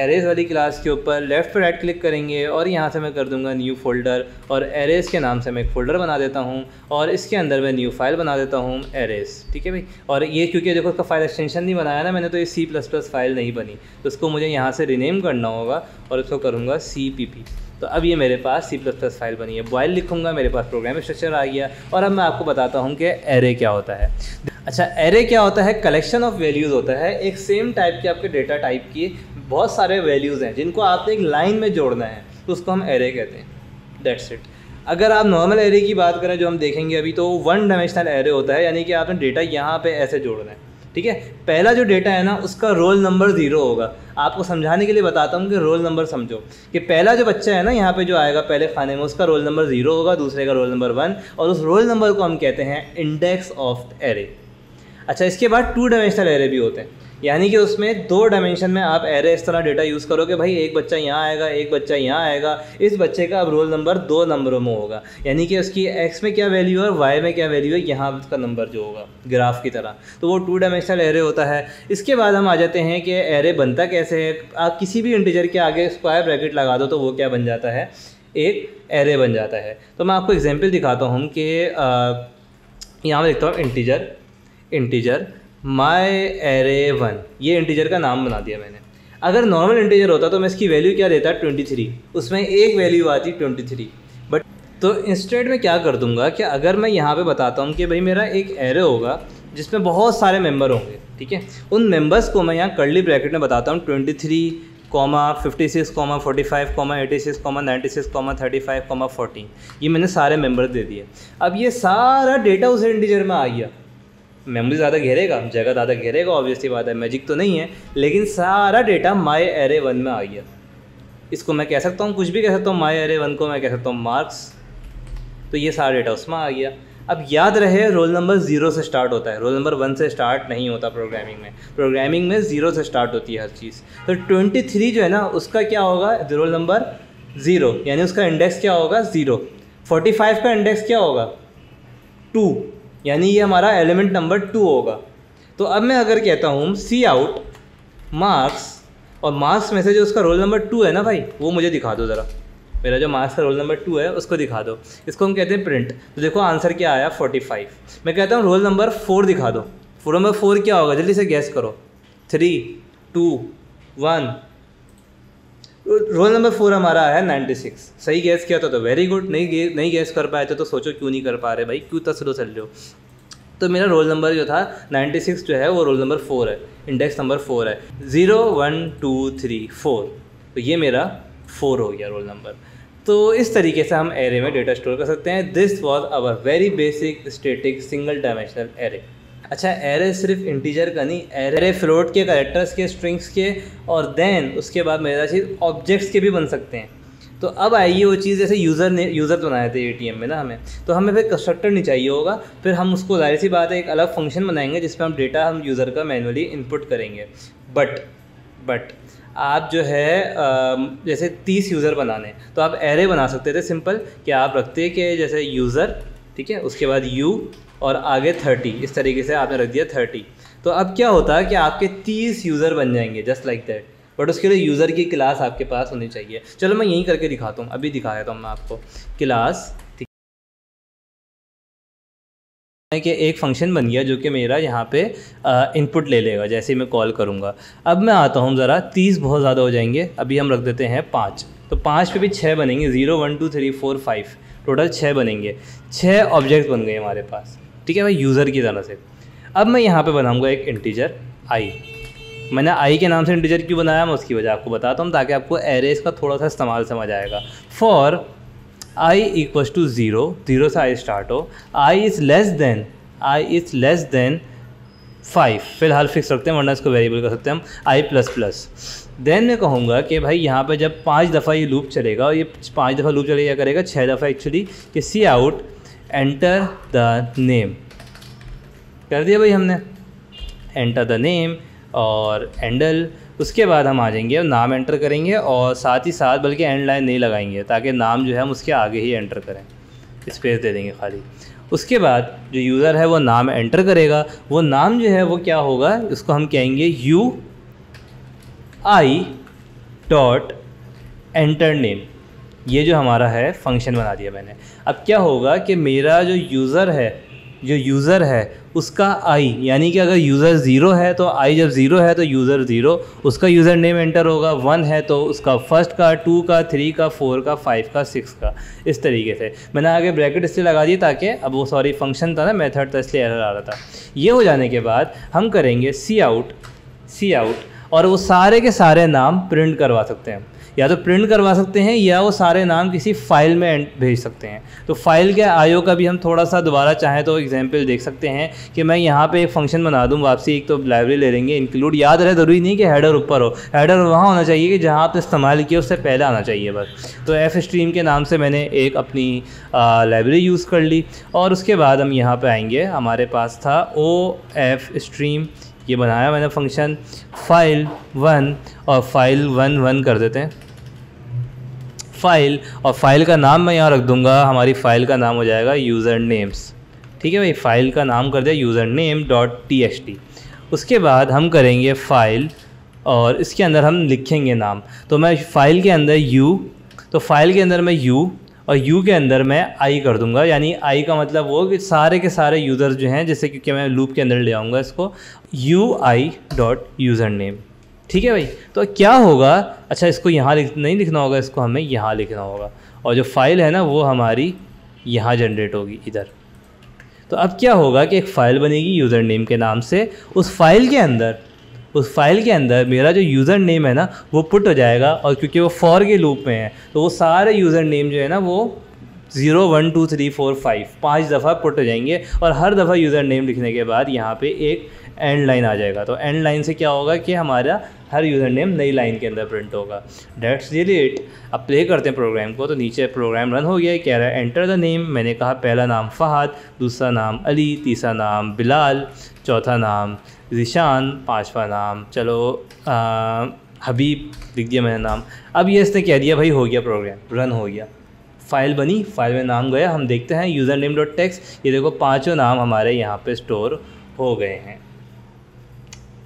Speaker 2: एरेज वाली क्लास के ऊपर लेफ़्ट पर राइट क्लिक करेंगे और यहाँ से मैं कर दूंगा न्यू फोल्डर और एरेज के नाम से मैं एक फ़ोल्डर बना देता हूँ और इसके अंदर मैं न्यू फाइल बना देता हूँ एरेज ठीक है भाई और ये क्योंकि देखो उसका फाइल एक्सटेंशन नहीं बनाया ना मैंने तो ये सी प्लस प्लस फाइल नहीं बनी तो उसको मुझे यहाँ से रिनेम करना होगा और उसको करूँगा सी पी पी तो अब ये मेरे पास सी प्लस प्लस फाइल बनी है बॉयल लिखूंगा मेरे पास प्रोग्राम स्ट्रक्चर आ गया और अब मैं आपको बताता हूँ कि एरे क्या होता है अच्छा एरे क्या होता है कलेक्शन ऑफ वैल्यूज़ होता है एक सेम टाइप के आपके डेटा टाइप की बहुत सारे वैल्यूज़ हैं जिनको आपने एक लाइन में जोड़ना है तो उसको हम एरे कहते हैं डेट्स इट अगर आप नॉर्मल एरे की बात करें जो हम देखेंगे अभी तो वन डायमेंशनल एरे होता है यानी कि आपने डेटा यहाँ पे ऐसे जोड़ना है ठीक है पहला जो डेटा है ना उसका रोल नंबर ज़ीरो होगा आपको समझाने के लिए बताता हूँ कि रोल नंबर समझो कि पहला जो बच्चा है ना यहाँ पे जो आएगा पहले खाने में उसका रोल नंबर ज़ीरो होगा दूसरे का रोल नंबर वन और उस रोल नंबर को हम कहते हैं इंडेक्स ऑफ एरे अच्छा इसके बाद टू डायमेंशनल एरे भी होते हैं यानी कि उसमें दो डायमेंशन में आप एरे इस तरह डेटा यूज़ करोगे भाई एक बच्चा यहाँ आएगा एक बच्चा यहाँ आएगा इस बच्चे का अब रोल नंबर दो नंबरों में होगा यानी कि उसकी एक्स में क्या वैल्यू है और वाई में क्या वैल्यू है यहाँ उसका नंबर जो होगा ग्राफ की तरह तो वो टू डायमेंशनल एरे होता है इसके बाद हम आ जाते हैं कि एरे बनता कैसे है आप किसी भी इंटीजर के आगे स्क्वायर ब्रैकेट लगा दो तो वो क्या बन जाता है एक एरे बन जाता है तो मैं आपको एग्जाम्पल दिखाता हूँ कि यहाँ मैं देखता हूँ integer integer my array one ये इंटीजर का नाम बना दिया मैंने अगर नॉर्मल इंटीजर होता तो मैं इसकी वैल्यू क्या देता ट्वेंटी थ्री उसमें एक वैल्यू आती ट्वेंटी थ्री बट तो इंस्टेंट में क्या कर दूंगा कि अगर मैं यहाँ पे बताता हूँ कि भाई मेरा एक एरे होगा जिसमें बहुत सारे मेंबर होंगे ठीक है उन मेंबर्स को मैं यहाँ कर्ली ब्रैकेट में बताता हूँ twenty three comma fifty six comma forty five comma eighty six comma ninety six comma thirty five comma fourteen ये मैंने सारे मेंबर दे दिए अब ये सारा डेटा उस इंटीजर में आ गया मेमोरी ज़्यादा घेरेगा जगह ज़्यादा घेरेगा ऑब्वियसली बात है मैजिक तो नहीं है लेकिन सारा डेटा माई एरे वन में आ गया इसको मैं कह सकता हूँ कुछ भी कह सकता हूँ माई एरे वन को मैं कह सकता हूँ मार्क्स तो ये सारा डेटा उसमें आ गया अब याद रहे रोल नंबर ज़ीरो से स्टार्ट होता है रोल नंबर वन से स्टार्ट नहीं होता प्रोग्रामिंग में प्रोग्रामिंग में ज़ीरो से स्टार्ट होती है हर चीज़ तो ट्वेंटी थ्री जो है ना उसका क्या होगा रोल नंबर ज़ीरो यानी उसका इंडेक्स क्या होगा ज़ीरो फोर्टी फाइव का इंडेक्स क्या होगा टू यानी ये हमारा एलिमेंट नंबर टू होगा तो अब मैं अगर कहता हूँ सी आउट मार्क्स और मार्क्स में से जो उसका रोल नंबर टू है ना भाई वो मुझे दिखा दो ज़रा मेरा जो मार्क्स का रोल नंबर टू है उसको दिखा दो इसको हम कहते हैं प्रिंट तो देखो आंसर क्या आया फोर्टी फाइव मैं कहता हूँ रोल नंबर फोर दिखा दो रोल नंबर फोर क्या होगा जल्दी से गैस करो three two one roll number four हमारा आया नाइन्टी सिक्स सही गैस किया था तो वेरी तो गुड नहीं गे, नहीं गैस कर पाए थे तो सोचो क्यों नहीं कर पा रहे भाई क्यों तसरो चल रहे हो तो मेरा रोल नंबर जो था नाइन्टी सिक्स जो है वो रोल नंबर फोर है इंडेक्स नंबर फोर है zero one two three four तो ये मेरा फोर हो गया रोल नंबर तो इस तरीके से हम एरे में डेटा स्टोर कर सकते हैं this was our very basic static single dimensional array अच्छा एरे सिर्फ इंटीजर का नहीं एरे फ्लोट के करेक्टर्स के स्ट्रिंग्स के और देन उसके बाद मेरा चीज़ ऑब्जेक्ट्स के भी बन सकते हैं तो अब आइए वो चीज़ जैसे यूज़र ने यूज़र तो बनाए थे ए में ना हमें तो हमें फिर कंस्ट्रक्टर नहीं चाहिए होगा फिर हम उसको जाहिर सी बात है एक अलग फंक्शन बनाएंगे जिसमें हम डेटा हम यूज़र का मैनुअली इनपुट करेंगे बट बट आप जो है जैसे तीस यूज़र बनाने तो आप एरे बना सकते थे सिंपल कि आप रखते कि जैसे यूज़र ठीक है उसके बाद यू और आगे थर्टी इस तरीके से आपने रख दिया थर्टी तो अब क्या होता है कि आपके तीस यूज़र बन जाएंगे जस्ट लाइक दैट बट उसके लिए यूज़र की क्लास आपके पास होनी चाहिए चलो मैं यहीं करके दिखाता हूँ अभी दिखा देता हूँ मैं आपको क्लास कि एक फंक्शन बन गया जो कि मेरा यहाँ पे इनपुट ले लेगा जैसे मैं कॉल करूँगा अब मैं आता हूँ ज़रा तीस बहुत ज़्यादा हो जाएंगे अभी हम रख देते हैं पाँच तो पाँच पे भी छः बनेंगे zero one two three four five total छः बनेंगे छः ऑब्जेक्ट बन गए हमारे पास ठीक है भाई यूज़र की तरह से अब मैं यहाँ पे बनाऊँगा एक इंटीजर आई मैंने आई के नाम से इंटीजर क्यों बनाया मैं उसकी वजह आपको बताता हूँ ताकि आपको एरेज का थोड़ा सा इस्तेमाल समझ आएगा for I equal to zero zero से आई स्टार्ट हो I is less than I is less than five फिलहाल फिक्स रखते हैं वरना इसको वेरिएबल कर सकते हैं हम आई प्लस प्लस देन मैं कहूँगा कि भाई यहाँ पे जब पांच दफ़ा ये लूप चलेगा और ये पांच दफ़ा लूप चलेगा करेगा छः दफ़ा एक्चुअली कि सी आउट एंटर द नेम कर दिया भाई हमने एंटर द नेम और एंडल उसके बाद हम आ जाएंगे नाम एंटर करेंगे और साथ ही साथ बल्कि एंड लाइन नहीं लगाएंगे ताकि नाम जो है हम उसके आगे ही एंटर करें स्पेस दे देंगे खाली उसके बाद जो यूज़र है वो नाम एंटर करेगा वो नाम जो है वो क्या होगा उसको हम कहेंगे U I dot enter name ये जो हमारा है फंक्शन बना दिया मैंने अब क्या होगा कि मेरा जो यूज़र है जो यूज़र है उसका आई यानी कि अगर यूज़र ज़ीरो है तो आई जब ज़ीरो है तो यूज़र ज़ीरो उसका यूज़र नेम एंटर होगा वन है तो उसका फर्स्ट का टू का थ्री का फोर का फाइव का सिक्स का इस तरीके से मैंने आगे ब्रैकेट इसलिए लगा दिए ताकि अब वो सॉरी फंक्शन था ना मेथड था इसलिए एरर आ रहा था ये हो जाने के बाद हम करेंगे सी आउट सी आउट और वो सारे के सारे नाम प्रिंट करवा सकते हैं या तो प्रिंट करवा सकते हैं या वो सारे नाम किसी फाइल में भेज सकते हैं तो फाइल के आयो का भी हम थोड़ा सा दोबारा चाहें तो एग्जाम्पल देख सकते हैं कि मैं यहाँ पे एक फंक्शन बना दूँ वापसी एक तो लाइब्रेरी ले लेंगे इंक्लूड याद रहे ज़रूरी नहीं कि हेडर ऊपर हो हेडर वहाँ होना चाहिए कि जहाँ आपने इस्तेमाल किया उससे पहले आना चाहिए बस तो एफ़ स्ट्रीम के नाम से मैंने एक अपनी लाइब्रेरी यूज़ कर ली और उसके बाद हम यहाँ पर आएंगे हमारे पास था ओ एफ़ स्ट्रीम ये बनाया मैंने फंक्शन फाइल वन और फाइल वन वन कर देते हैं फाइल और फाइल का नाम मैं यहाँ रख दूँगा हमारी फ़ाइल का नाम हो जाएगा यूज़र नेम्स ठीक है भाई फ़ाइल का नाम कर दिया user name dot T H T उसके बाद हम करेंगे फ़ाइल और इसके अंदर हम लिखेंगे नाम तो मैं फ़ाइल के अंदर यू तो फ़ाइल के अंदर मैं यू और यू के अंदर मैं आई कर दूंगा यानी आई का मतलब वो कि सारे के सारे यूज़र जो हैं जैसे क्योंकि मैं लूप के अंदर ले आऊँगा इसको U I dot user name ठीक है भाई तो क्या होगा अच्छा इसको यहाँ लिख नहीं लिखना होगा इसको हमें यहाँ लिखना होगा और जो फाइल है ना वो हमारी यहाँ जनरेट होगी इधर तो अब क्या होगा कि एक फ़ाइल बनेगी यूज़र नेम के नाम से उस फाइल के अंदर उस फाइल के अंदर मेरा जो यूज़र नेम है ना वो पुट हो जाएगा और क्योंकि वो फॉर के लूप में है तो वो सारे यूज़र नेम जो है ना वो zero one two three four five पाँच दफ़ा पुट हो जाएंगे और हर दफ़ा यूज़र नेम लिखने के बाद यहाँ पे एक एंड लाइन आ जाएगा तो एंड लाइन से क्या होगा कि हमारा हर यूज़र नेम नई लाइन के अंदर प्रिंट होगा डेट्स डिलीट अब प्ले करते हैं प्रोग्राम को तो नीचे प्रोग्राम रन हो गया कह रहा है एंटर द नेम मैंने कहा पहला नाम फहद दूसरा नाम अली तीसरा नाम बिलाल चौथा नाम ऋशान पाँचवा नाम चलो आ, हबीब लिख दिया मैंने नाम अब ये इसने कह दिया भाई हो गया प्रोग्राम रन हो गया फाइल बनी फाइल में नाम गया हम देखते हैं यूज़र नेम डॉट टेक्स ये देखो पाँचों नाम हमारे यहाँ पे स्टोर हो गए हैं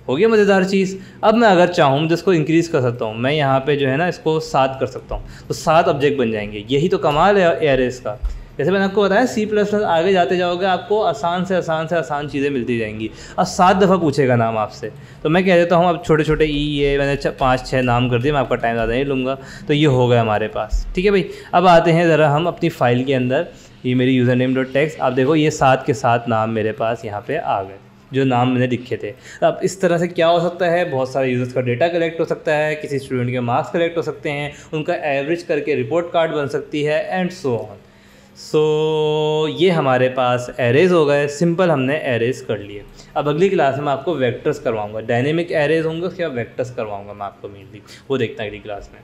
Speaker 2: हो गया मज़ेदार चीज़ अब मैं अगर चाहूँ तो इसको इंक्रीज़ कर सकता हूँ मैं यहाँ पे जो है ना इसको सात कर सकता हूँ तो सात ऑब्जेक्ट बन जाएंगे यही तो कमाल है एयरस का जैसे मैंने आपको बताया सी प्लस प्लस आगे जाते जाओगे आपको आसान से आसान से आसान चीज़ें मिलती जाएंगी अब सात दफ़ा पूछेगा नाम आपसे तो मैं कह देता हूँ आप छोटे छोटे ई e, ये मैंने पाँच छः नाम कर दिए मैं आपका टाइम ज़्यादा नहीं लूँगा तो ये हो गया हमारे पास ठीक है भाई अब आते हैं ज़रा हम अपनी फ़ाइल के अंदर ये मेरी यूज़र नेम डॉट टेक्स आप देखो ये सात के सात नाम मेरे पास यहाँ पर आ गए जो नाम मैंने लिखे थे अब इस तरह से क्या हो सकता है बहुत सारे यूज़र्स का डेटा कलेक्ट हो सकता है किसी स्टूडेंट के मार्क्स कलेक्ट हो सकते हैं उनका एवरेज करके रिपोर्ट कार्ड बन सकती है and so on so so, ये हमारे पास एरेज हो गए सिंपल हमने एरेज कर लिए अब अगली क्लास में मैं आपको वेक्टर्स करवाऊंगा डायनेमिक एरेज होंगे क्या वेक्टर्स करवाऊंगा मैं आपको मेनली वो देखता है अगली क्लास में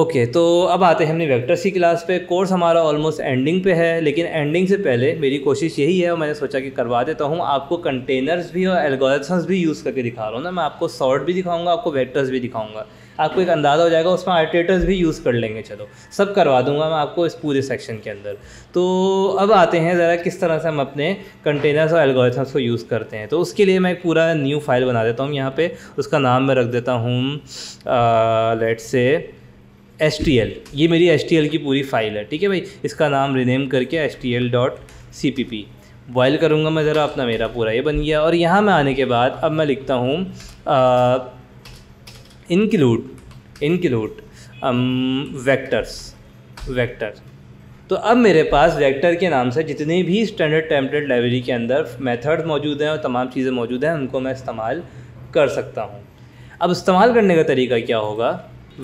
Speaker 2: ओके okay, तो अब आते हैं हमने वेक्टर्स की क्लास पे कोर्स हमारा ऑलमोस्ट एंडिंग पे है लेकिन एंडिंग से पहले मेरी कोशिश यही है और मैंने सोचा कि करवा देता हूँ आपको कंटेनर्स भी और एल्गोरिथम्स भी यूज़ करके दिखा रहा हूँ ना मैं आपको सॉर्ट भी दिखाऊंगा आपको वेक्टर्स भी दिखाऊंगा आपको एक अंदाज़ा हो जाएगा उसमें आर्टेटर्स भी यूज़ कर लेंगे चलो सब करवा दूंगा मैं आपको इस पूरे सेक्शन के अंदर तो अब आते हैं ज़रा किस तरह से हम अपने कंटेनर्स और एल्गोरिथम्स को यूज़ करते हैं तो उसके लिए मैं एक पूरा न्यू फाइल बना देता हूँ यहाँ पर उसका नाम मैं रख देता हूँ लेट से एस ये मेरी एस की पूरी फाइल है ठीक है भाई इसका नाम रिनेम करके S T L dot C P P बॉयल करूँगा मैं ज़रा अपना मेरा पूरा ये बन गया और यहाँ मैं आने के बाद अब मैं लिखता हूँ इंक्लूड इंक्लूड वेक्टर्स वेक्टर तो अब मेरे पास वेक्टर के नाम से जितने भी स्टैंडर्ड टेम्पलेट लाइब्रेरी के अंदर मेथड्स मौजूद हैं और तमाम चीज़ें मौजूद हैं उनको मैं इस्तेमाल कर सकता हूँ अब इस्तेमाल करने का तरीका क्या होगा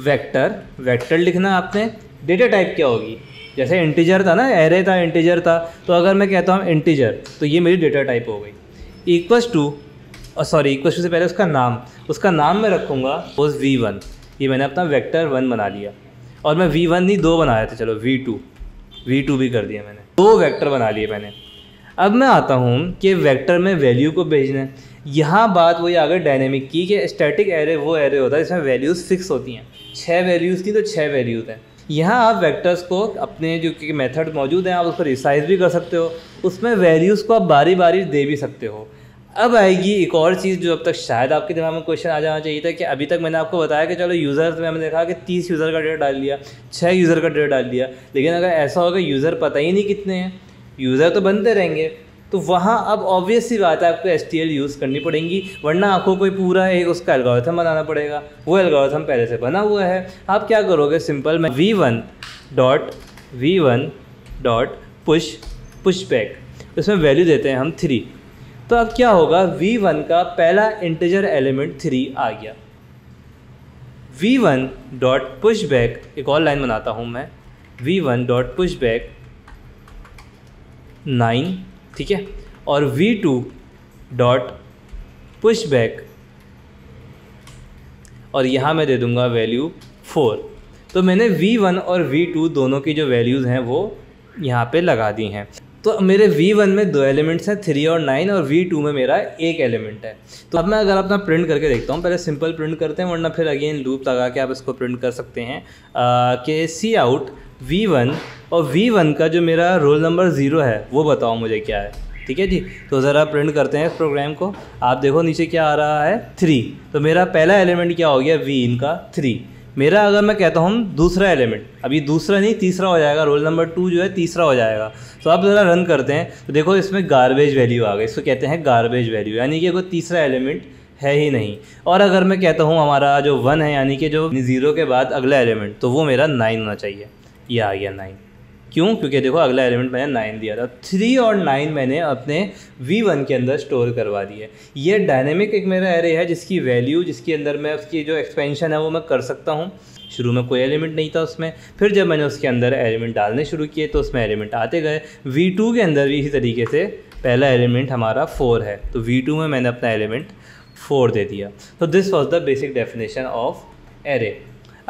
Speaker 2: वेक्टर वेक्टर लिखना आपने डेटा टाइप क्या होगी जैसे इंटीजर था ना एरे था इंटीजर था तो अगर मैं कहता हूँ इंटीजर तो ये मेरी डेटा टाइप हो गई इक्वस टू और सॉरी क्वेश्चन से पहले उसका नाम उसका नाम मैं रखूँगा उस वी वन ये मैंने अपना वेक्टर वन बना लिया और मैं वी वन नहीं दो बनाया था चलो वी टू वी टू भी कर दिया मैंने दो वेक्टर बना लिए मैंने अब मैं आता हूँ कि वेक्टर में वैल्यू को भेजना है यहाँ बात वही आ गई डायनेमिक की कि स्टैटिक एरे वो एरे होता है जिसमें वैल्यूज़ फिक्स होती हैं छः वैल्यूज़ की तो छः वैल्यूज़ हैं यहाँ आप वेक्टर्स को अपने जो मेथड मौजूद हैं आप उस पर रिसाइज भी कर सकते हो उसमें वैल्यूज़ को आप बारी बारी दे भी सकते हो अब आएगी एक और चीज़ जो अब तक शायद आपके दिमाग में क्वेश्चन आ जाना चाहिए था कि अभी तक मैंने आपको बताया कि चलो यूज़र में हमने देखा कि तीस यूज़र का डेटा डाल लिया छः यूज़र का डेटा डाल लिया लेकिन अगर ऐसा होगा यूज़र पता ही नहीं कितने हैं यूज़र तो बनते रहेंगे तो वहाँ अब ऑब्वियस बात है आपको एस यूज़ करनी पड़ेगी वरना आपको कोई पूरा एक उसका एल्गोरिथम बनाना पड़ेगा वो एल्गोरिथम पहले से बना हुआ है आप क्या करोगे सिंपल में V one dot V one dot push push back उसमें वैल्यू देते हैं हम थ्री तो अब क्या होगा v1 का पहला इंटीजर एलिमेंट थ्री आ गया v1 one dot push back एक और लाइन बनाता हूँ मैं v1 one dot push back nine ठीक है और v2 to dot push back और यहाँ मैं दे दूँगा वैल्यू फोर तो मैंने v1 और v2 दोनों की जो वैल्यूज़ हैं वो यहाँ पे लगा दी हैं तो मेरे वी वन में दो एलिमेंट्स हैं थ्री और नाइन और वी टू में मेरा एक एलिमेंट है तो अब मैं अगर अपना प्रिंट करके देखता हूँ पहले सिंपल प्रिंट करते हैं वरना फिर अगेन लूप लगा के आप इसको प्रिंट कर सकते हैं कि सी आउट वी वन और वी वन का जो मेरा रोल नंबर ज़ीरो है वो बताओ मुझे क्या है ठीक है जी तो ज़रा प्रिंट करते हैं इस प्रोग्राम को आप देखो नीचे क्या आ रहा है थ्री तो मेरा पहला एलिमेंट क्या हो गया वी इनका थ्री मेरा अगर मैं कहता हूँ दूसरा एलिमेंट अभी दूसरा नहीं तीसरा हो जाएगा रोल नंबर टू जो है तीसरा हो जाएगा तो आप ज़रा रन करते हैं तो देखो इसमें गार्बेज वैल्यू आ गई इसको कहते हैं गार्बेज वैल्यू यानी कि अगर तीसरा एलिमेंट है ही नहीं और अगर मैं कहता हूँ हमारा जो वन है यानी कि जो ज़ीरो के बाद अगला एलिमेंट तो वो मेरा नाइन होना चाहिए यह आ गया नाइन क्यों क्योंकि देखो अगला एलिमेंट मैंने नाइन दिया था थ्री और नाइन मैंने अपने वी वन के अंदर स्टोर करवा दिए ये डायनेमिक एक मेरा एरे है जिसकी वैल्यू जिसके अंदर मैं उसकी जो एक्सपेंशन है वो मैं कर सकता हूँ शुरू में कोई एलिमेंट नहीं था उसमें फिर जब मैंने उसके अंदर एलिमेंट डालने शुरू किए तो उसमें एलिमेंट आते गए वी टू के अंदर भी इसी तरीके से पहला एलिमेंट हमारा फोर है तो वी टू में मैंने अपना एलिमेंट फोर दे दिया तो this was the basic definition of array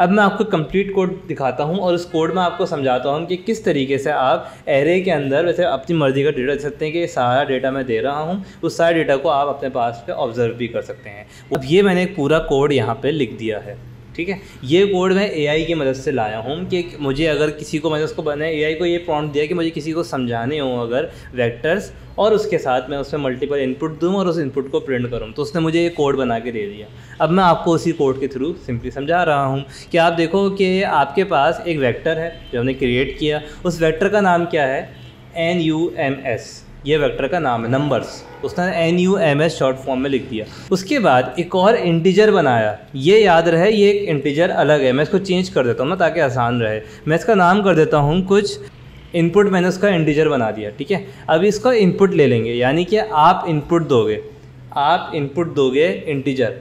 Speaker 2: अब मैं आपको कंप्लीट कोड दिखाता हूँ और उस कोड में आपको समझाता हूँ कि किस तरीके से आप एरे के अंदर वैसे अपनी मर्ज़ी का डेटा दे सकते हैं कि सारा डेटा मैं दे रहा हूँ उस सारे डेटा को आप अपने पास पे ऑब्जर्व भी कर सकते हैं अब ये मैंने पूरा कोड यहाँ पे लिख दिया है ठीक है ये कोड मैं एआई की मदद से लाया हूँ कि मुझे अगर किसी को मैंने उसको बनाया एआई को ये प्रॉन्ट दिया कि मुझे किसी को समझाने हों अगर वेक्टर्स और उसके साथ मैं उसमें मल्टीपल इनपुट दूँ और उस इनपुट को प्रिंट करूँ तो उसने मुझे ये कोड बना के दे दिया अब मैं आपको उसी कोड के थ्रू सिंपली समझा रहा हूँ कि आप देखो कि आपके पास एक वैक्टर है जो हमने क्रिएट किया उस वैक्टर का नाम क्या है एन यू एम एस ये वेक्टर का नाम है नंबर्स उसने N U M S short form में लिख दिया उसके बाद एक और इंटीजर बनाया ये याद रहे ये एक इंटीजर अलग है मैं इसको चेंज कर देता हूँ ना ताकि आसान रहे मैं इसका नाम कर देता हूँ कुछ इनपुट मैंने उसका इंटीजर बना दिया ठीक है अब इसका इनपुट ले लेंगे यानी कि आप इनपुट दोगे आप इनपुट दोगे इंटीजर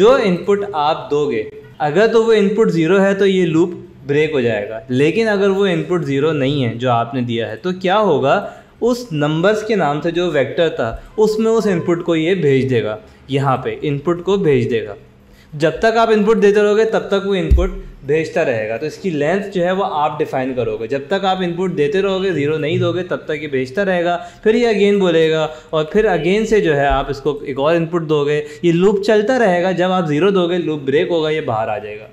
Speaker 2: जो इनपुट आप दोगे अगर तो वो इनपुट ज़ीरो है तो ये लूप ब्रेक हो जाएगा लेकिन अगर वो इनपुट ज़ीरो नहीं है जो आपने दिया है तो क्या होगा उस नंबर्स के नाम से जो वेक्टर था उसमें उस इनपुट को ये भेज देगा यहाँ पे इनपुट को भेज देगा जब तक आप इनपुट देते रहोगे तब तक वो इनपुट भेजता रहेगा तो इसकी लेंथ जो है वो आप डिफाइन करोगे जब तक आप इनपुट देते रहोगे ज़ीरो नहीं दोगे तब तक ये भेजता रहेगा फिर ये अगेन बोलेगा और फिर अगेन से जो है आप इसको एक और इनपुट दोगे ये लूप चलता रहेगा जब आप ज़ीरो दोगे लूप ब्रेक होगा ये बाहर आ जाएगा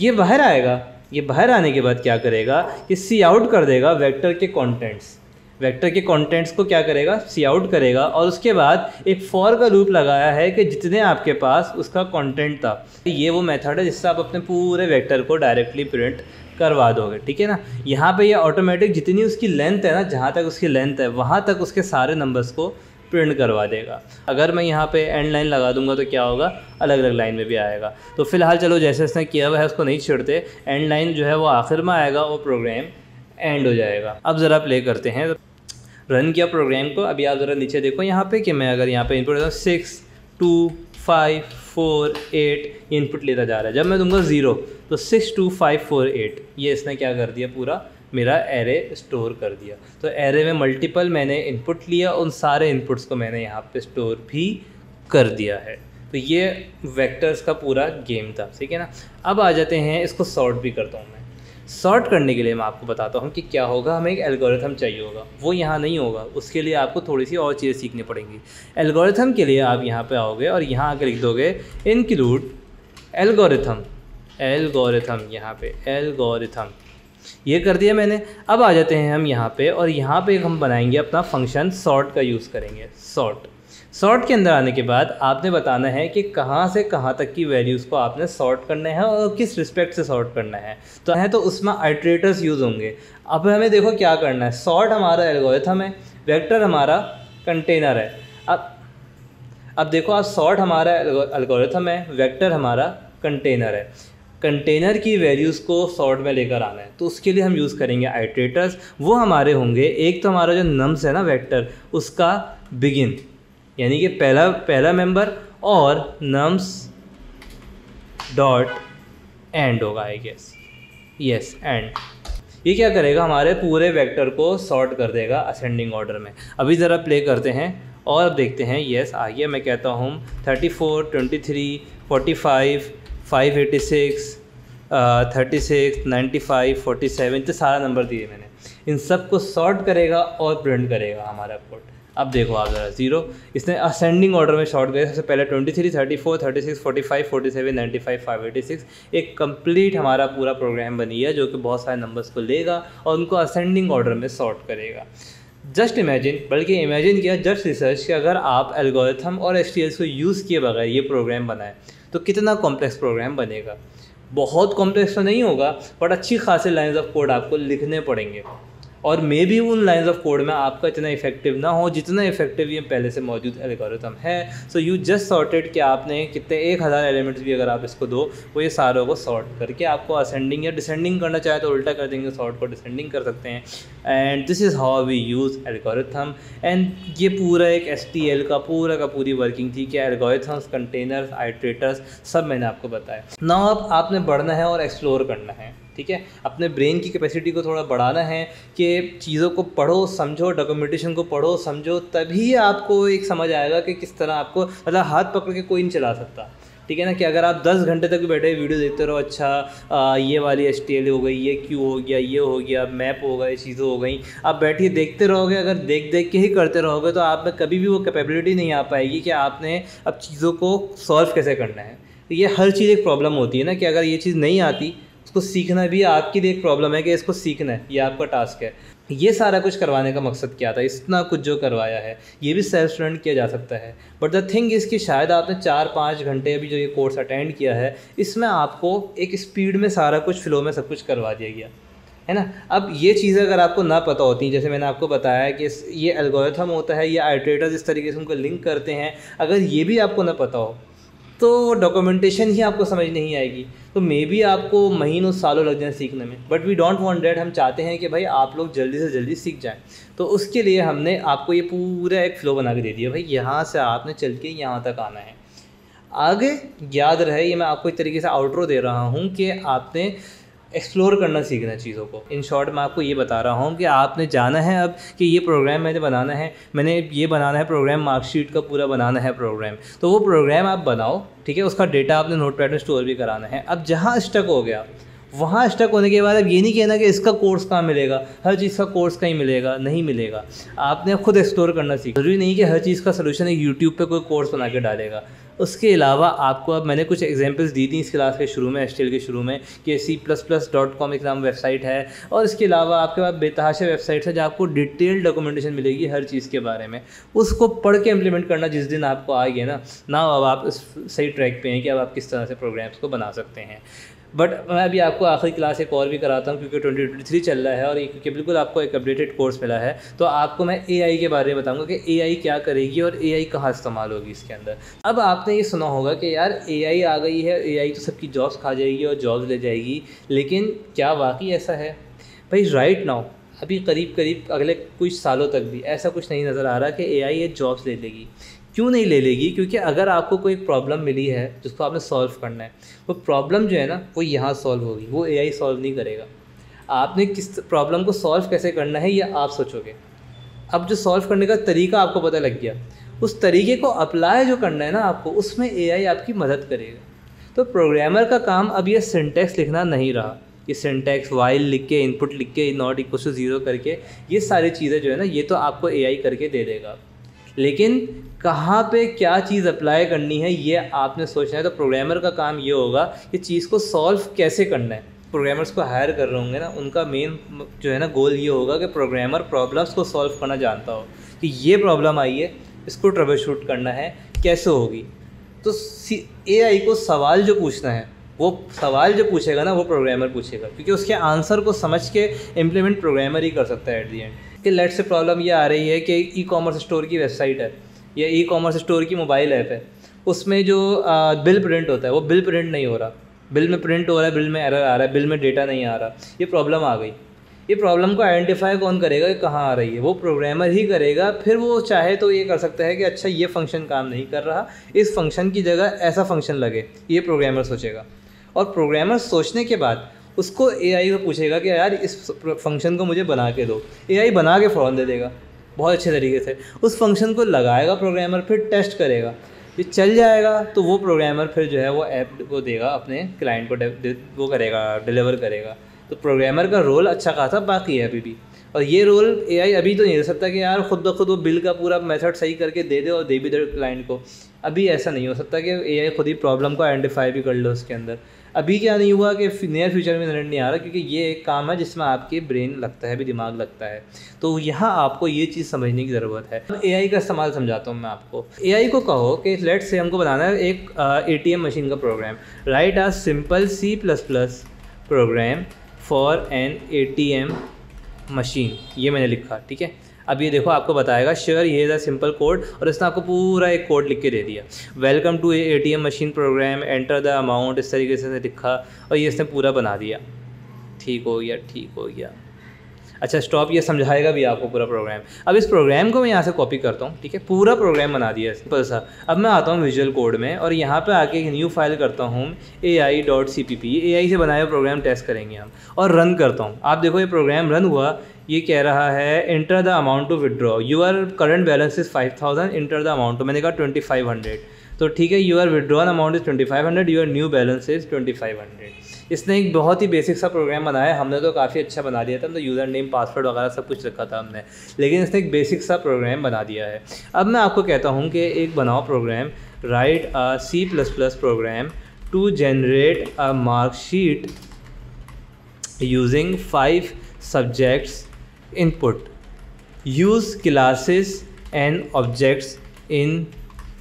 Speaker 2: ये बाहर आएगा ये बाहर आने के बाद क्या करेगा कि सी आउट कर देगा वेक्टर के कॉन्टेंट्स वेक्टर के कंटेंट्स को क्या करेगा सी आउट करेगा और उसके बाद एक फॉर का लूप लगाया है कि जितने आपके पास उसका कंटेंट था ये वो मेथड है जिससे आप अपने पूरे वेक्टर को डायरेक्टली प्रिंट करवा दोगे ठीक है ना यहाँ पे ये ऑटोमेटिक जितनी उसकी लेंथ है ना जहाँ तक उसकी लेंथ है वहाँ तक उसके सारे नंबर्स को प्रिंट करवा देगा अगर मैं यहाँ पे एंड लाइन लगा दूंगा तो क्या होगा अलग अलग लाइन में भी आएगा तो फिलहाल चलो जैसे इसने किया हुआ है उसको नहीं छेड़ते एंड लाइन जो है वो आखिर में आएगा वो प्रोग्राम एंड हो जाएगा अब ज़रा प्ले करते हैं रन किया प्रोग्राम को अभी आप ज़रा नीचे देखो यहाँ पे कि मैं अगर यहाँ पे इनपुट देता हूँ six two five four eight input लेता जा रहा है जब मैं दूंगा ज़ीरो तो six two five four eight ये इसने क्या कर दिया पूरा मेरा एरे स्टोर कर दिया तो एरे में मल्टीपल मैंने इनपुट लिया उन सारे इनपुट्स को मैंने यहाँ पे स्टोर भी कर दिया है तो ये वेक्टर्स का पूरा गेम था ठीक है ना अब आ जाते हैं इसको सॉर्ट भी करता हूँ सॉर्ट करने के लिए मैं आपको बताता हूँ कि क्या होगा हमें एक एल्गोरिथम चाहिए होगा वो यहाँ नहीं होगा उसके लिए आपको थोड़ी सी और चीज़ें सीखनी पड़ेंगी एल्गोरिथम के लिए आप यहाँ पे आओगे और यहाँ आकर लिख दोगे इनक्लूड एल्गोरिथम एल्गोरिथम यहाँ पे एल्गोरिथम ये कर दिया मैंने अब आ जाते हैं हम यहाँ पे और यहाँ पे हम बनाएंगे अपना फंक्शन सॉर्ट का यूज़ करेंगे सॉर्ट सॉर्ट के अंदर आने के बाद आपने बताना है कि कहाँ से कहाँ तक की वैल्यूज़ को आपने सॉर्ट करना है और किस रिस्पेक्ट से सॉर्ट करना है तो है तो उसमें आइट्रेटर्स यूज़ होंगे अब हमें देखो क्या करना है सॉर्ट हमारा एल्गोरिथम है वेक्टर हमारा कंटेनर है अब अब देखो आप सॉर्ट हमारा एल्गोरिथम है वेक्टर हमारा कंटेनर है कंटेनर की वैल्यूज़ को सॉर्ट में लेकर आना है तो उसके लिए हम यूज़ करेंगे आइट्रेटर्स वो हमारे होंगे एक तो हमारा जो नम्स है ना वेक्टर उसका बिगिन यानी कि पहला पहला मेंबर और नम्स डॉट एंड होगा आई गेस यस एंड ये क्या करेगा हमारे पूरे वेक्टर को सॉर्ट कर देगा असेंडिंग ऑर्डर में अभी ज़रा प्ले करते हैं और अब देखते हैं यस आ गया मैं कहता हूँ thirty four twenty three forty five five eighty six thirty six ninety five forty seven तो सारा नंबर दिए मैंने इन सब को सॉर्ट करेगा और प्रिंट करेगा हमारा कोड अब देखो आप ज़रा जीरो इसने असेंडिंग ऑर्डर में शॉट गया सबसे पहले twenty three thirty four thirty six forty five forty seven ninety five five eighty six एक कंप्लीट हमारा पूरा प्रोग्राम बनी है जो कि बहुत सारे नंबर्स को लेगा और उनको असेंडिंग ऑर्डर में शॉर्ट करेगा जस्ट इमेजिन बल्कि इमेजिन किया जस्ट रिसर्च कि अगर आप एल्गोरिथम और एस को यूज़ किए बगैर ये प्रोग्राम बनाएं तो कितना कॉम्प्लेक्स प्रोग्राम बनेगा बहुत कॉम्प्लेक्स तो नहीं होगा बट अच्छी खासी लाइन्स ऑफ कोड आपको लिखने पड़ेंगे और मे भी उन लाइन्स ऑफ कोड में आपका इतना इफेक्टिव ना हो जितना इफेक्टिव ये पहले से मौजूद एल्गोरिथम है सो यू जस्ट सॉर्टेड कि आपने कितने एक हज़ार एलिमेंट्स भी अगर आप इसको दो वो ये सारों को सॉर्ट करके आपको असेंडिंग या डिसेंडिंग करना चाहे तो उल्टा कर देंगे सॉर्ट को डिसेंडिंग कर सकते हैं and this is how we use algorithm and ये पूरा एक एस का पूरा का पूरी वर्किंग थी कि एल्गोरिथम्स कंटेनर्स आइट्रेटर्स सब मैंने आपको बताया ना अब आपने बढ़ना है और एक्सप्लोर करना है ठीक है अपने ब्रेन की कैपेसिटी को थोड़ा बढ़ाना है कि चीज़ों को पढ़ो समझो डॉक्यूमेंटेशन को पढ़ो समझो तभी आपको एक समझ आएगा कि किस तरह आपको मतलब हाथ पकड़ के कोई नहीं चला सकता ठीक है ना कि अगर आप 10 घंटे तक बैठे वीडियो देखते रहो अच्छा आ, ये वाली एस e हो गई ये क्यू हो गया ये हो गया मैप हो गया ये चीज़ें हो गई आप बैठिए देखते रहोगे अगर देख देख के ही करते रहोगे तो आप में कभी भी वो कैपेबिलिटी नहीं आ पाएगी कि आपने अब चीज़ों को सॉल्व कैसे करना है तो ये हर चीज़ एक प्रॉब्लम होती है ना कि अगर ये चीज़ नहीं आती उसको सीखना भी आपके लिए एक प्रॉब्लम है कि इसको सीखना है ये आपका टास्क है ये सारा कुछ करवाने का मकसद क्या था इतना कुछ जो करवाया है ये भी सेल्फ स्टूडेंट किया जा सकता है बट द थिंग इज़ कि शायद आपने चार पाँच घंटे अभी जो ये कोर्स अटेंड किया है इसमें आपको एक स्पीड में सारा कुछ फ्लो में सब कुछ करवा दिया गया है ना अब ये चीज़ें अगर आपको ना पता होती जैसे मैंने आपको बताया कि ये एल्गोरिथम होता है या आइट्रेटर्स इस तरीके से उनको लिंक करते हैं अगर ये भी आपको ना पता हो तो डॉक्यूमेंटेशन ही आपको समझ नहीं आएगी तो मे बी आपको महीनों सालों लग जाए सीखने में but we don't want that हम चाहते हैं कि भाई आप लोग जल्दी से जल्दी सीख जाएं तो उसके लिए हमने आपको ये पूरा एक फ़्लो बना के दे दिया भाई यहाँ से आपने चल के यहाँ तक आना है आगे याद रहे ये मैं आपको एक तरीके से आउटरो दे रहा हूँ कि आपने एक्सप्लोर करना सीखना चीज़ों को इन शॉर्ट मैं आपको ये बता रहा हूँ कि आपने जाना है अब कि ये प्रोग्राम मैंने बनाना है मैंने ये बनाना है प्रोग्राम मार्कशीट का पूरा बनाना है प्रोग्राम तो वो प्रोग्राम आप बनाओ ठीक है उसका डेटा आपने नोट में स्टोर भी कराना है अब जहाँ स्टक हो गया वहाँ स्टक होने के बाद अब ये नहीं कहना कि इसका कोर्स कहाँ मिलेगा हर चीज़ का कोर्स कहीं मिलेगा नहीं मिलेगा आपने खुद एक्सप्लोर करना सीखा जरूरी नहीं कि हर चीज़ का सोल्यूशन एक यूट्यूब पर कोई कोर्स बना के डालेगा उसके अलावा आपको अब मैंने कुछ एग्जांपल्स दी थी इस क्लास के शुरू में एस के शुरू में कि C plus plus dot com एक नाम वेबसाइट है और इसके अलावा आपके पास बेतहाशा वेबसाइट्स है जहाँ आपको डिटेल डॉक्यूमेंटेशन मिलेगी हर चीज़ के बारे में उसको पढ़ के इम्प्लीमेंट करना जिस दिन आपको आ गया ना ना अब आप सही ट्रैक पर हैं कि अब आप किस तरह से प्रोग्राम्स को बना सकते हैं बट मैं अभी आपको आखिरी क्लास एक और भी कराता हूँ क्योंकि ट्वेंटी ट्वेंटी थ्री चल रहा है और क्योंकि बिल्कुल आपको एक अपडेटेड कोर्स मिला है तो आपको मैं ए आई के बारे में बताऊँगा कि ए आई क्या करेगी और ए आई कहाँ इस्तेमाल होगी इसके अंदर अब आपने ये सुना होगा कि यार ए आई आ गई है ए आई तो सबकी जॉब्स खा जाएगी और जॉब्स ले जाएगी लेकिन क्या वाकई ऐसा है भाई राइट नाउ अभी करीब करीब अगले कुछ सालों तक भी ऐसा कुछ नहीं नज़र आ रहा कि ए आई ये जॉब्स ले लेगी क्यों नहीं ले लेगी क्योंकि अगर आपको कोई प्रॉब्लम मिली है जिसको आपने सॉल्व करना है वो प्रॉब्लम जो है ना वो यहाँ सॉल्व होगी वो एआई सॉल्व नहीं करेगा आपने किस प्रॉब्लम को सॉल्व कैसे करना है ये आप सोचोगे अब जो सॉल्व करने का तरीका आपको पता लग गया उस तरीके को अप्लाई जो करना है ना आपको उसमें ए आपकी मदद करेगा तो प्रोग्रामर का काम अब यह सिंटेक्स लिखना नहीं रहा ये सिंटैक्स वाइल लिख के इनपुट लिख के नॉट इक्व टू ज़ीरो करके ये सारी चीज़ें जो है ना ये तो आपको एआई करके दे देगा लेकिन कहाँ पे क्या चीज़ अप्लाई करनी है ये आपने सोचना है तो प्रोग्रामर का काम ये होगा कि चीज़ को सॉल्व कैसे करना है प्रोग्रामर्स को हायर कर रहे होंगे ना उनका मेन जो है ना गोल ये होगा कि प्रोग्रामर प्रॉब्लम्स को सॉल्व करना जानता हो कि ये प्रॉब्लम आई है इसको ट्रबल शूट करना है कैसे होगी तो ए आई को सवाल जो पूछना है वो सवाल जो पूछेगा ना वो प्रोग्रामर पूछेगा क्योंकि उसके आंसर को समझ के इम्प्लीमेंट प्रोग्रामर ही कर सकता है एट दी एंड कि लेट से प्रॉब्लम ये आ रही है कि ई कॉमर्स स्टोर की वेबसाइट है या ई कॉमर्स स्टोर की मोबाइल ऐप है उसमें जो आ, बिल प्रिंट होता है वो बिल प्रिंट नहीं हो रहा बिल में प्रिंट हो रहा है बिल में एरर आ रहा है बिल में डेटा नहीं आ रहा ये प्रॉब्लम आ गई ये प्रॉब्लम को आइडेंटिफाई कौन करेगा कि कहाँ आ रही है वो प्रोग्रामर ही करेगा फिर वो चाहे तो ये कर सकता है कि अच्छा ये फंक्शन काम नहीं कर रहा इस फंक्शन की जगह ऐसा फंक्शन लगे ये प्रोग्रामर सोचेगा और प्रोग्रामर सोचने के बाद उसको ए से पूछेगा कि यार इस फंक्शन को मुझे बना के दो ए बना के फ़ौरन दे देगा बहुत अच्छे तरीके से उस फंक्शन को लगाएगा प्रोग्रामर फिर टेस्ट करेगा ये चल जाएगा तो वो प्रोग्रामर फिर जो है वो ऐप को देगा अपने क्लाइंट को वो करेगा डिलीवर करेगा तो प्रोग्रामर का रोल अच्छा खासा बाकी है अभी भी और ये रोल आई अभी तो नहीं दे सकता कि यार खुद ब खुद वो बिल का पूरा मेथड सही करके दे दे और दे भी दे क्लाइंट को अभी ऐसा नहीं हो सकता कि आई खुद ही प्रॉब्लम को आइडेंटिफाई भी कर लो उसके अंदर अभी क्या नहीं हुआ कि नियर फ्यूचर में नजर नहीं आ रहा क्योंकि ये एक काम है जिसमें आपके ब्रेन लगता है भी दिमाग लगता है तो यहाँ आपको ये चीज़ समझने की ज़रूरत है ए आई का इस्तेमाल समझाता हूँ मैं आपको ए आई को कहो कि लेट से हमको बनाना है एक ए टी एम मशीन का program write a simple C plus plus program for an A T M machine ये मैंने लिखा ठीक है अब ये देखो आपको बताएगा श्योर ये इज़ अ सिंपल कोड और इसने आपको पूरा एक कोड लिख के दे दिया welcome to A T M machine program enter the amount इस तरीके से लिखा और ये इसने पूरा बना दिया ठीक हो गया ठीक हो गया अच्छा स्टॉप ये समझाएगा भी आपको पूरा प्रोग्राम अब इस प्रोग्राम को मैं यहाँ से कॉपी करता हूँ ठीक है पूरा प्रोग्राम बना दिया सिंपल सा अब मैं आता हूँ विजुअल कोड में और यहाँ पर आके एक न्यू फाइल करता हूँ A I dot C P P A I से बनाया प्रोग्राम टेस्ट करेंगे हम और रन करता हूँ आप देखो ये प्रोग्राम रन हुआ ये कह रहा है enter the amount to withdraw your current balance is five thousand enter the amount मैंने कहा ट्वेंटी फाइव हंड्रेड तो ठीक है you are withdrawn amount is twenty five hundred your new balance is twenty five hundred इसने एक बहुत ही basic सा programme बनाया हमने तो काफ़ी अच्छा बना दिया था हमने तो यूज़र नेम पासवर्ड वगैरह सब कुछ रखा था हमने लेकिन इसने एक बेसिक सा प्रोग्राम बना दिया है अब मैं आपको कहता हूँ कि एक बनाओ program write a C plus plus program to generate a marksheet using five subjects input use classes and objects in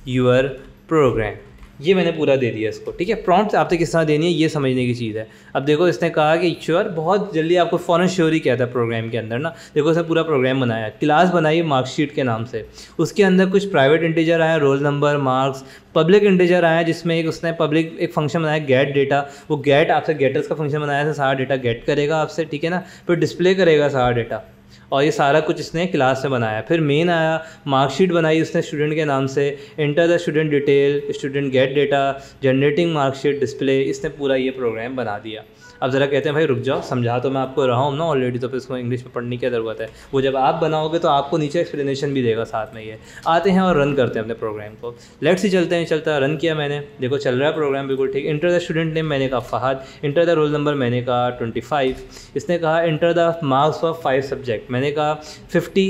Speaker 2: your program ये मैंने पूरा दे दिया इसको ठीक है प्रॉम्प्ट आपने किस तरह देनी है ये समझने की चीज़ है अब देखो इसने कहा कि श्योर बहुत जल्दी आपको फ़ौरन श्योर ही किया था प्रोग्राम के अंदर ना देखो इसने पूरा प्रोग्राम बनाया क्लास बनाई मार्कशीट के नाम से उसके अंदर कुछ प्राइवेट इंटीजर आया roll number marks public integer आया जिसमें एक उसने पब्लिक एक फंक्शन बनाया गेट डेटा वो गेट आपसे गेटर्स का फंक्शन बनाया था सारा डेटा गेट करेगा आपसे ठीक है ना फिर डिस्प्ले करेगा सारा डेटा और ये सारा कुछ इसने क्लास में बनाया फिर मेन आया मार्कशीट बनाई उसने स्टूडेंट के नाम से enter the student detail student get data generating marksheet display इसने पूरा ये प्रोग्राम बना दिया अब ज़रा कहते हैं भाई रुक जाओ समझा तो मैं आपको रहा हूँ ना ऑलरेडी तो फिर इसको इंग्लिश में पढ़ने की ज़रूरत है वो जब आप बनाओगे तो आपको नीचे एक्सप्लेनेशन भी देगा साथ में ये आते हैं और रन करते हैं अपने प्रोग्राम को लेट्स ही चलते हैं चलता रन किया मैंने देखो चल रहा है प्रोग्राम बिल्कुल ठीक इंटर द स्टूडेंट नेम मैंने कहा Fahad enter the roll number मैंने कहा ट्वेंटी फाइव इसने कहा enter the marks for five subject मैंने कहा फिफ्टी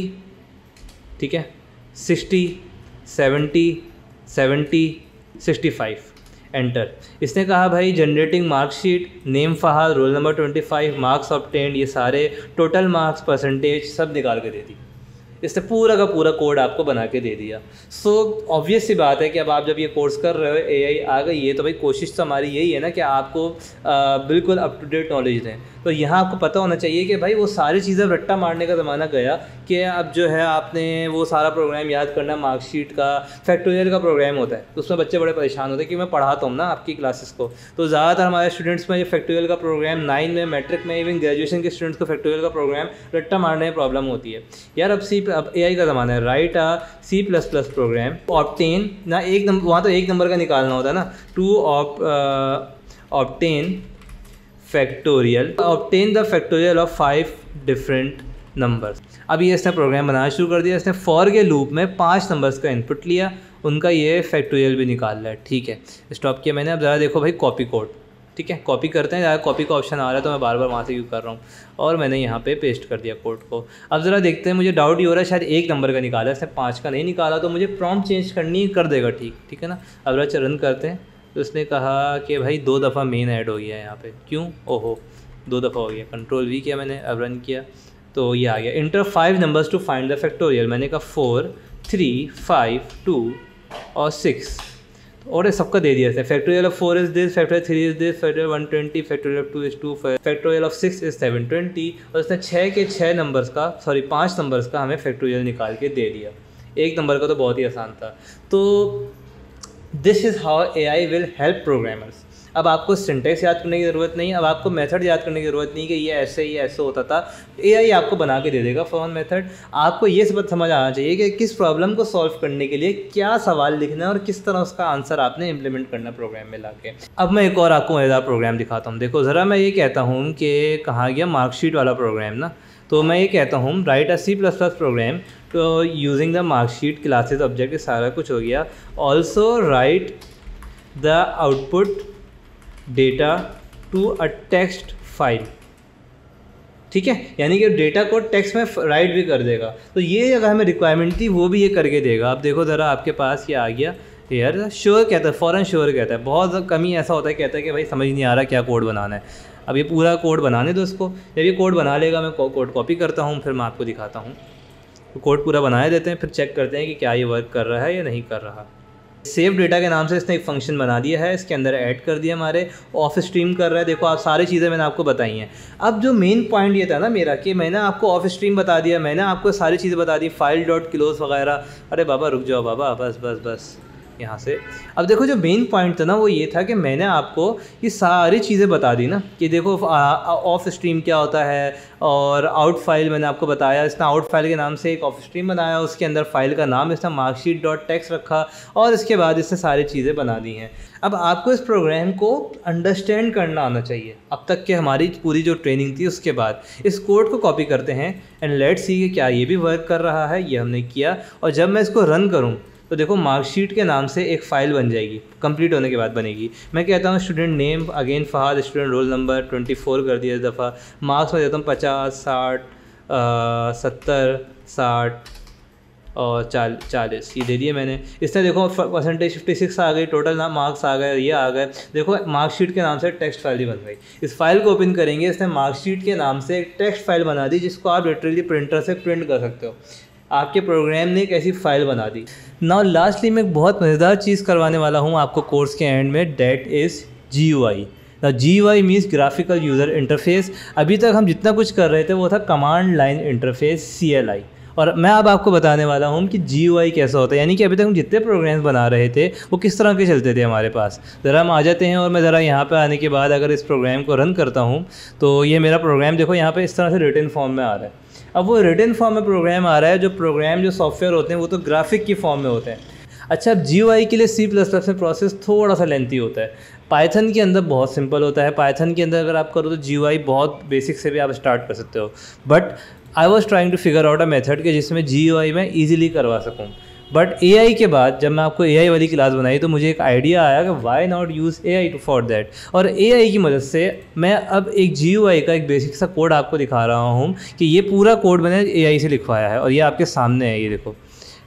Speaker 2: ठीक है sixty seventy seventy sixty five enter इसने कहा भाई जनरेटिंग मार्कशीट नेम फहाल roll number twenty five marks of ten ये सारे टोटल मार्क्स परसेंटेज सब निकाल के दे दी इसने पूरा का पूरा कोड आपको बना के दे दिया सो ऑब्वियस सी बात है कि अब आप जब ये कोर्स कर रहे हो ए आ गई है तो भाई कोशिश तो हमारी यही है ना कि आपको आ, बिल्कुल अप टू डेट नॉलेज दें तो यहाँ आपको पता होना चाहिए कि भाई वो सारी चीज़ें रट्टा मारने का ज़माना गया कि अब जो है आपने वो सारा प्रोग्राम याद करना मार्कशीट का फैक्टोरियल का प्रोग्राम होता है तो उसमें बच्चे बड़े परेशान होते हैं कि मैं पढ़ाता हूँ ना आपकी क्लासेस को तो ज़्यादातर हमारे स्टूडेंट्स में ये फैक्टोरियल का प्रोग्राम नाइन में मैट्रिक में इवन ग्रेजुएशन के स्टूडेंट्स को फैक्टोरियल का प्रोग्राम रट्टा मारने में प्रॉब्लम होती है यार अब सी अब ए का ज़माना है write a C plus plus program obtain ना एक नंबर वहाँ तो एक नंबर का निकालना होता है ना to ob obtain factorial obtain the factorial of five different numbers अब ये इसने प्रोग्राम बनाना शुरू कर दिया इसने फॉर के लूप में पांच नंबर्स का इनपुट लिया उनका ये फैक्टोरियल भी निकाल रहा है ठीक है स्टॉप किया मैंने अब ज़रा देखो भाई कॉपी कोड ठीक है कॉपी करते हैं कॉपी का ऑप्शन आ रहा है तो मैं बार बार वहाँ से यूज़ कर रहा हूँ और मैंने यहाँ पे पेस्ट कर दिया कोड को अब ज़रा देखते हैं मुझे डाउट ये हो रहा है शायद एक नंबर का निकाला इसने पाँच का नहीं निकाला तो मुझे प्रॉम चेंज करनी कर देगा ठीक ठीक है ना अब ज़रा रन करते हैं तो उसने कहा कि भाई दो दफ़ा मेन ऐड हो गया है यहाँ पर क्यों ओहो दो दफ़ा हो गया कंट्रोल वी किया मैंने अब रन किया तो ये आ गया enter five numbers to find the factorial मैंने कहा फोर थ्री फाइव टू और सिक्स और सबका दे दिया था factorial of four is this factorial three is this factorial one twenty factorial of two is two factorial of six is seven twenty और उसने छः के छः नंबर्स का सॉरी पाँच नंबर्स का हमें फैक्टोरियल निकाल के दे दिया एक नंबर का तो बहुत ही आसान था तो this is how A I will help programmers अब आपको सिंटेक्स याद करने की ज़रूरत नहीं अब आपको मेथड याद करने की ज़रूरत नहीं कि ये ऐसे ये ऐसे होता था ए आपको बना के दे देगा फोन मेथड आपको ये सब समझ आना चाहिए कि किस प्रॉब्लम को सॉल्व करने के लिए क्या सवाल लिखना है और किस तरह उसका आंसर आपने इम्प्लीमेंट करना प्रोग्राम में ला के अब मैं एक और आपको मज़ेदार प्रोग्राम दिखाता हूँ देखो ज़रा मैं ये कहता हूँ कि कहाँ गया मार्कशीट वाला प्रोग्राम ना तो मैं ये कहता हूँ write a C plus plus program तो using the marksheet classes object सारा कुछ हो गया also write the output data to a text file ठीक है यानी कि डेटा को टेक्स्ट में राइट भी कर देगा तो ये अगर हमें रिक्वायरमेंट थी वो भी ये करके देगा आप देखो ज़रा आपके पास ये आ गया यार श्योर कहता है फ़ौरन श्योर कहता है बहुत कमी ऐसा होता है कहता है कि भाई समझ नहीं आ रहा क्या कोड बनाना है अब ये पूरा कोड बनाने दो इसको जब ये कोड बना लेगा मैं कोड कॉपी करता हूँ फिर मैं आपको दिखाता हूँ तो कोड पूरा बनाए देते हैं फिर चेक करते हैं कि क्या ये वर्क कर रहा है या नहीं कर रहा सेव डेटा के नाम से इसने एक फंक्शन बना दिया है इसके अंदर ऐड कर दिया हमारे ऑफ स्ट्रीम कर रहा है देखो आप सारी चीज़ें मैंने आपको बताई हैं अब जो मेन पॉइंट ये था ना मेरा कि मैंने आपको ऑफ स्ट्रीम बता दिया मैंने आपको सारी चीज़ें बता दी फाइल डॉट क्लोज वगैरह अरे बाबा रुक जाओ बाबा बस बस बस यहाँ से अब देखो जो मेन पॉइंट था ना वो ये था कि मैंने आपको ये सारी चीज़ें बता दी ना कि देखो ऑफ स्ट्रीम क्या होता है और आउट फाइल मैंने आपको बताया इसने आउट फाइल के नाम से एक ऑफ स्ट्रीम बनाया उसके अंदर फाइल का नाम इसने मार्कशीट डॉट टेक्स रखा और इसके बाद इसने सारी चीज़ें बना दी हैं अब आपको इस प्रोग्राम को अंडरस्टैंड करना आना चाहिए अब तक के हमारी पूरी जो ट्रेनिंग थी उसके बाद इस कोड को कॉपी करते हैं एंड लेट्स सी क्या ये भी वर्क कर रहा है ये हमने किया और जब मैं इसको रन करूँ तो देखो मार्कशीट के नाम से एक फ़ाइल बन जाएगी कंप्लीट होने के बाद बनेगी मैं कहता हूँ student name again Fahad student roll number twenty four कर दिया दफ़ा मार्क्स में देता हूँ पचास साठ सत्तर साठ और चाल चालीस ये दे दिए मैंने इसने देखो परसेंटेज फिफ्टी सिक्स आ गई टोटल ना मार्क्स आ गए ये आ गए देखो मार्कशीट के नाम से टेक्स्ट फाइल भी बन गई इस फाइल को ओपन करेंगे इसने मार्कशीट के नाम से एक टेक्स्ट फाइल बना दी जिसको आप लिटरली प्रिंटर से प्रिंट कर सकते हो आपके प्रोग्राम ने एक ऐसी फ़ाइल बना दी नाउ लास्टली मैं एक बहुत मज़ेदार चीज़ करवाने वाला हूँ आपको कोर्स के एंड में that is G U I ना G Y means graphical user interface अभी तक हम जितना कुछ कर रहे थे वो था command line interface C L I और मैं अब आपको बताने वाला हूँ कि जी ओ वाई कैसा होता है यानी कि अभी तक हम जितने प्रोग्राम्स बना रहे थे वो किस तरह के चलते थे हमारे पास ज़रा हम आ जाते हैं और मैं ज़रा यहाँ पर आने के बाद अगर इस प्रोग्राम को रन करता हूँ तो ये मेरा प्रोग्राम देखो यहाँ पर इस तरह से रिटर्न फॉर्म में आ रहा है अब वो रिटर्न फॉर्म में प्रोग्राम आ रहा है जो प्रोग्राम जो सॉफ्टवेयर होते हैं वो तो ग्राफिक की फॉर्म में होते हैं अच्छा अब जी के लिए सी प्लस प्लस में प्रोसेस थोड़ा सा लेंथी होता है पाइथन के अंदर बहुत सिंपल होता है पाइथन के अंदर अगर आप करो तो जी बहुत बेसिक से भी आप स्टार्ट कर सकते हो but I was trying to figure out a method के जिसमें जी में ईजिली करवा सकूँ बट ए के बाद जब मैं आपको ए वाली क्लास बनाई तो मुझे एक आइडिया आया कि why not use A I to for that और ए की मदद से मैं अब एक जी का एक बेसिक सा कोड आपको दिखा रहा हूँ कि ये पूरा कोड मैंने ए से लिखवाया है और ये आपके सामने है ये देखो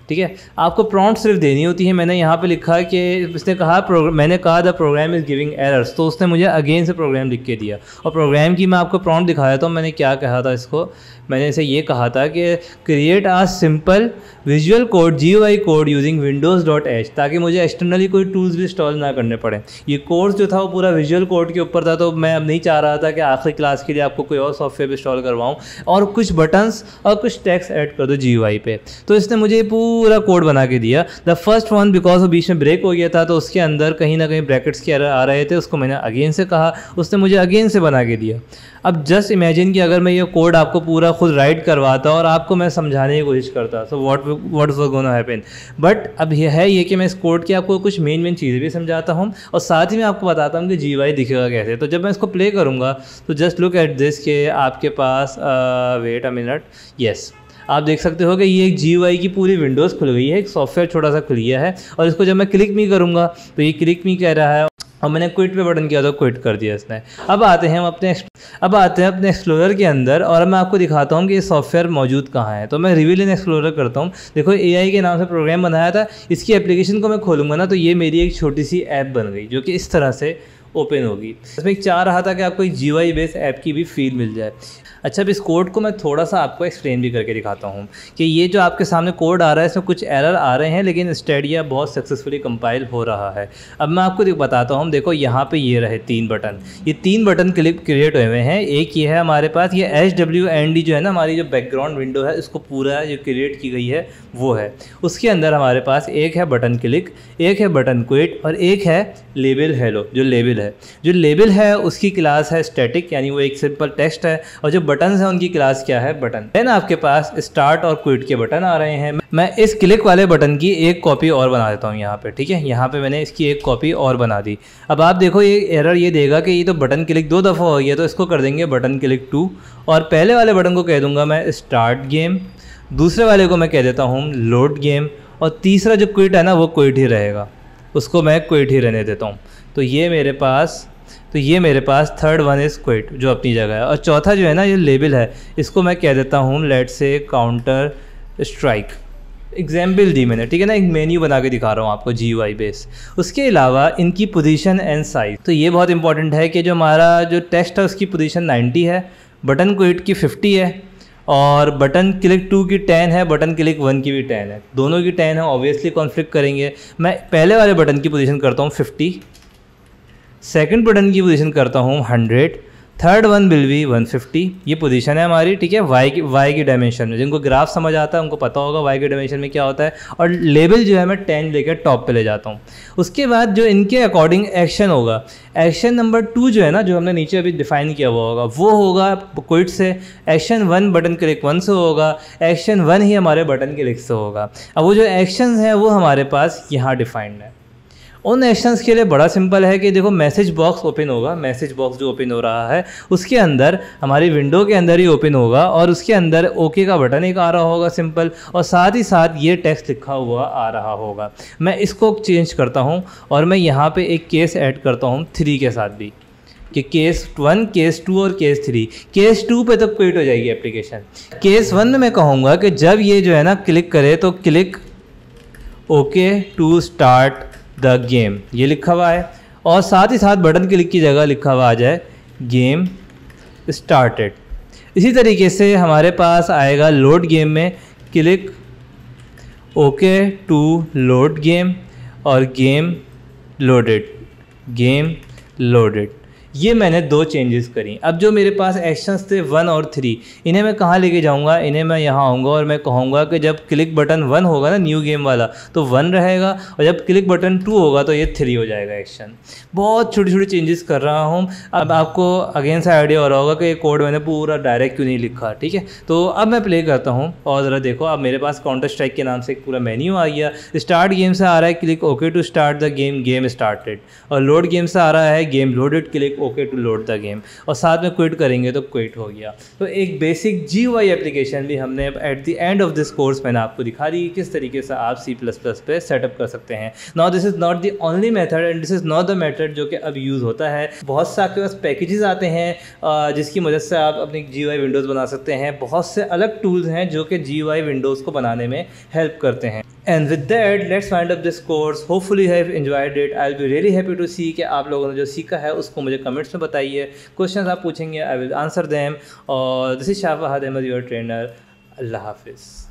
Speaker 2: ठीक है आपको प्रॉन्ट सिर्फ देनी होती है मैंने यहाँ पे लिखा कि इसने कहा मैंने कहा the program is giving errors तो उसने मुझे अगेन से प्रोग्राम लिख के दिया और प्रोग्राम की मैं आपको प्रॉन्ट दिखा देता हूँ मैंने क्या कहा था इसको मैंने इसे ये कहा था कि create a simple visual code G Y code using Windows dot H ताकि मुझे एक्सटर्नली कोई टूल्स भी इंस्टॉल ना करने पड़े ये कोर्स जो था वो पूरा विजुअल कोड के ऊपर था तो मैं अब नहीं चाह रहा था कि आखिरी क्लास के लिए आपको कोई और सॉफ्टवेयर इंस्टॉल करवाऊँ और कुछ बटन्स और कुछ टैक्स ऐड कर दो जी वाई पे तो इसने मुझे पूरा पूरा कोड बना के दिया द फर्स्ट वन बिकॉज वो बीच में ब्रेक हो गया था तो उसके अंदर कहीं ना कहीं ब्रैकेट्स के आ रहे थे उसको मैंने अगेन से कहा उसने मुझे अगेन से बना के दिया अब जस्ट इमेजिन कि अगर मैं ये कोड आपको पूरा खुद राइट करवाता और आपको मैं समझाने की कोशिश करता so what what is gonna happen but अब यह है ये कि मैं इस कोड की आपको कुछ मेन मेन चीज़ें भी समझाता हूँ और साथ ही मैं आपको बताता हूँ कि जी वाई दिखेगा कैसे तो जब मैं इसको प्ले करूँगा तो जस्ट लुक एट दिस के आपके पास वेट अ मिनट यस आप देख सकते हो कि ये एक जी की पूरी विंडोज़ खुल गई है एक सॉफ्टवेयर छोटा सा खुल गया है और इसको जब मैं क्लिक नहीं करूँगा तो ये क्लिक नहीं कह रहा है और मैंने क्विट पे बटन किया तो क्विट कर दिया इसने अब आते हैं हम अपने अब आते हैं अपने एक्सप्लोरर के अंदर और मैं आपको दिखाता हूँ कि ये सॉफ्टवेयर मौजूद कहाँ है तो मैं रिविल इन एक्सप्लोरर करता हूँ देखो एआई के नाम से प्रोग्राम बनाया था इसकी एप्लीकेशन को मैं खोलूँगा ना तो ये मेरी एक छोटी सी ऐप बन गई जो कि इस तरह से ओपन होगी इसमें एक चाह रहा था कि आपको एक जी वाई बेस्ड ऐप की भी फील मिल जाए अच्छा अब इस कोड को मैं थोड़ा सा आपको एक्सप्लेन भी करके दिखाता हूँ कि ये जो आपके सामने कोड आ रहा है इसमें कुछ एरर आ रहे हैं लेकिन स्टेडिया बहुत सक्सेसफुली कंपाइल हो रहा है अब मैं आपको बताता हूँ देखो यहाँ पर ये रहे तीन बटन ये तीन बटन क्लिक क्रिएट हुए हैं एक ये है हमारे पास ये एच डब्ल्यू एन डी जो है ना हमारी जो बैकग्राउंड विंडो है इसको पूरा जो क्रिएट की गई है वो है उसके अंदर हमारे पास एक है बटन क्लिक एक है बटन क्विट और एक है लेबल हैलो जो लेबल है जो लेबल है उसकी क्लास है स्टैटिक यानी वो एक सिंपल टेक्स्ट है और जो बटन है उनकी क्लास क्या है बटन देन आपके पास स्टार्ट और क्विट के बटन आ रहे हैं मैं इस क्लिक वाले बटन की एक कॉपी और बना देता हूँ यहाँ पे ठीक है यहाँ पे मैंने इसकी एक कॉपी और बना दी अब आप देखो ये एरर ये देगा कि ये तो बटन क्लिक दो दफ़ा हो गया तो इसको कर देंगे बटन क्लिक टू और पहले वाले बटन को कह दूंगा मैं स्टार्ट गेम दूसरे वाले को मैं कह देता हूँ लोड गेम और तीसरा जो क्विट है ना वो क्विट ही रहेगा उसको मैं क्विट ही रहने देता हूँ तो ये मेरे पास तो ये मेरे पास थर्ड वन इज़ क्विट जो अपनी जगह है और चौथा जो है ना ये लेबल है इसको मैं कह देता हूँ लेट से काउंटर स्ट्राइक एग्जाम्पल दी मैंने ठीक है ना एक मेन्यू बना के दिखा रहा हूँ आपको जी वाई बेस उसके अलावा इनकी पोजीशन एंड साइज़ तो ये बहुत इंपॉर्टेंट है कि जो हमारा जो टेक्स्ट है उसकी पोजीशन 90 है बटन क्विट की 50 है और बटन क्लिक टू की टेन है बटन क्लिक वन की भी टेन है दोनों की टेन है ऑब्वियसली कॉन्फ्लिक्ट करेंगे मैं पहले वाले बटन की पोजीशन करता हूँ फिफ्टी सेकंड बटन की पोजीशन करता हूँ hundred third one will be 150 ये पोजीशन है हमारी ठीक है वाई की वाई की डायमेंशन में जिनको ग्राफ समझ आता है उनको पता होगा वाई की डायमेंशन में क्या होता है और लेबल जो है मैं टेन लेकर टॉप पे ले जाता हूँ उसके बाद जो इनके अकॉर्डिंग एक्शन होगा एक्शन नंबर टू जो है ना जो हमने नीचे अभी डिफाइन किया हुआ होगा वो होगा क्विट से action one button click one से होगा एक्शन वन ही हमारे बटन क्लिक से होगा अब वो जो एक्शन है वो हमारे पास यहाँ डिफाइंड है उन एक्शंस के लिए बड़ा सिंपल है कि देखो मैसेज बॉक्स ओपन होगा मैसेज बॉक्स जो ओपन हो रहा है उसके अंदर हमारी विंडो के अंदर ही ओपन होगा और उसके अंदर ओके का बटन एक आ रहा होगा सिंपल और साथ ही साथ ये टेक्स्ट लिखा हुआ आ रहा होगा मैं इसको चेंज करता हूँ और मैं यहाँ पर एक केस ऐड करता हूँ थ्री के साथ भी कि केस वन केस टू और केस थ्री केस टू पे तो क्विट हो जाएगी एप्लीकेशन केस वन में मैं कहूँगा कि जब ये जो है ना क्लिक करे तो click okay to start the game ये लिखा हुआ है और साथ ही साथ बटन क्लिक की जगह लिखा हुआ आ जाए गेम स्टार्टेड इसी तरीके से हमारे पास आएगा लोड गेम में click okay to load game और गेम लोडेड गेम लोडेड ये मैंने दो चेंजेस करी अब जो मेरे पास एक्शंस थे वन और थ्री इन्हें मैं कहाँ लेके जाऊँगा इन्हें मैं यहाँ आऊँगा और मैं कहूँगा कि जब क्लिक बटन वन होगा ना न्यू गेम वाला तो वन रहेगा और जब क्लिक बटन टू होगा तो ये थ्री हो जाएगा एक्शन बहुत छोटे छोटे चेंजेस कर रहा हूँ अब आपको अगेन से आइडिया हो रहा होगा कि ये कोड मैंने पूरा डायरेक्ट क्यों नहीं लिखा ठीक है तो अब मैं प्ले करता हूँ और ज़रा देखो अब मेरे पास काउंटर स्ट्राइक के नाम से एक पूरा मेन्यू आ गया स्टार्ट गेम से आ रहा है click okay to start the game game started और लोड गेम से आ रहा है game loaded click okay to load the game और साथ में क्विट करेंगे तो क्विट हो गया तो एक बेसिक जी वाई एप्लीकेशन भी हमने at the end of this course मैंने आपको दिखा दी किस तरीके से आप सी प्लस प्लस पे सेटअप कर सकते हैं not this is not the only method and this is not the method जो कि अब यूज़ होता है बहुत से आपके पास पैकेजेस आते हैं जिसकी मदद से आप अपनी जी वाई विंडोज़ बना सकते हैं बहुत से अलग टूल्स हैं जो कि जी वाई विंडोज़ को बनाने में हेल्प करते हैं and with that let's wind up this course Hopefully have enjoyed it I will be really happy to see कि आप लोगों ने जो सीखा है उसको मुझे कमेंट्स में बताइए क्वेश्चन आप पूछेंगे आई विल आंसर दैम और this is Shah Ahmad your trainer अल्लाह हाफिज़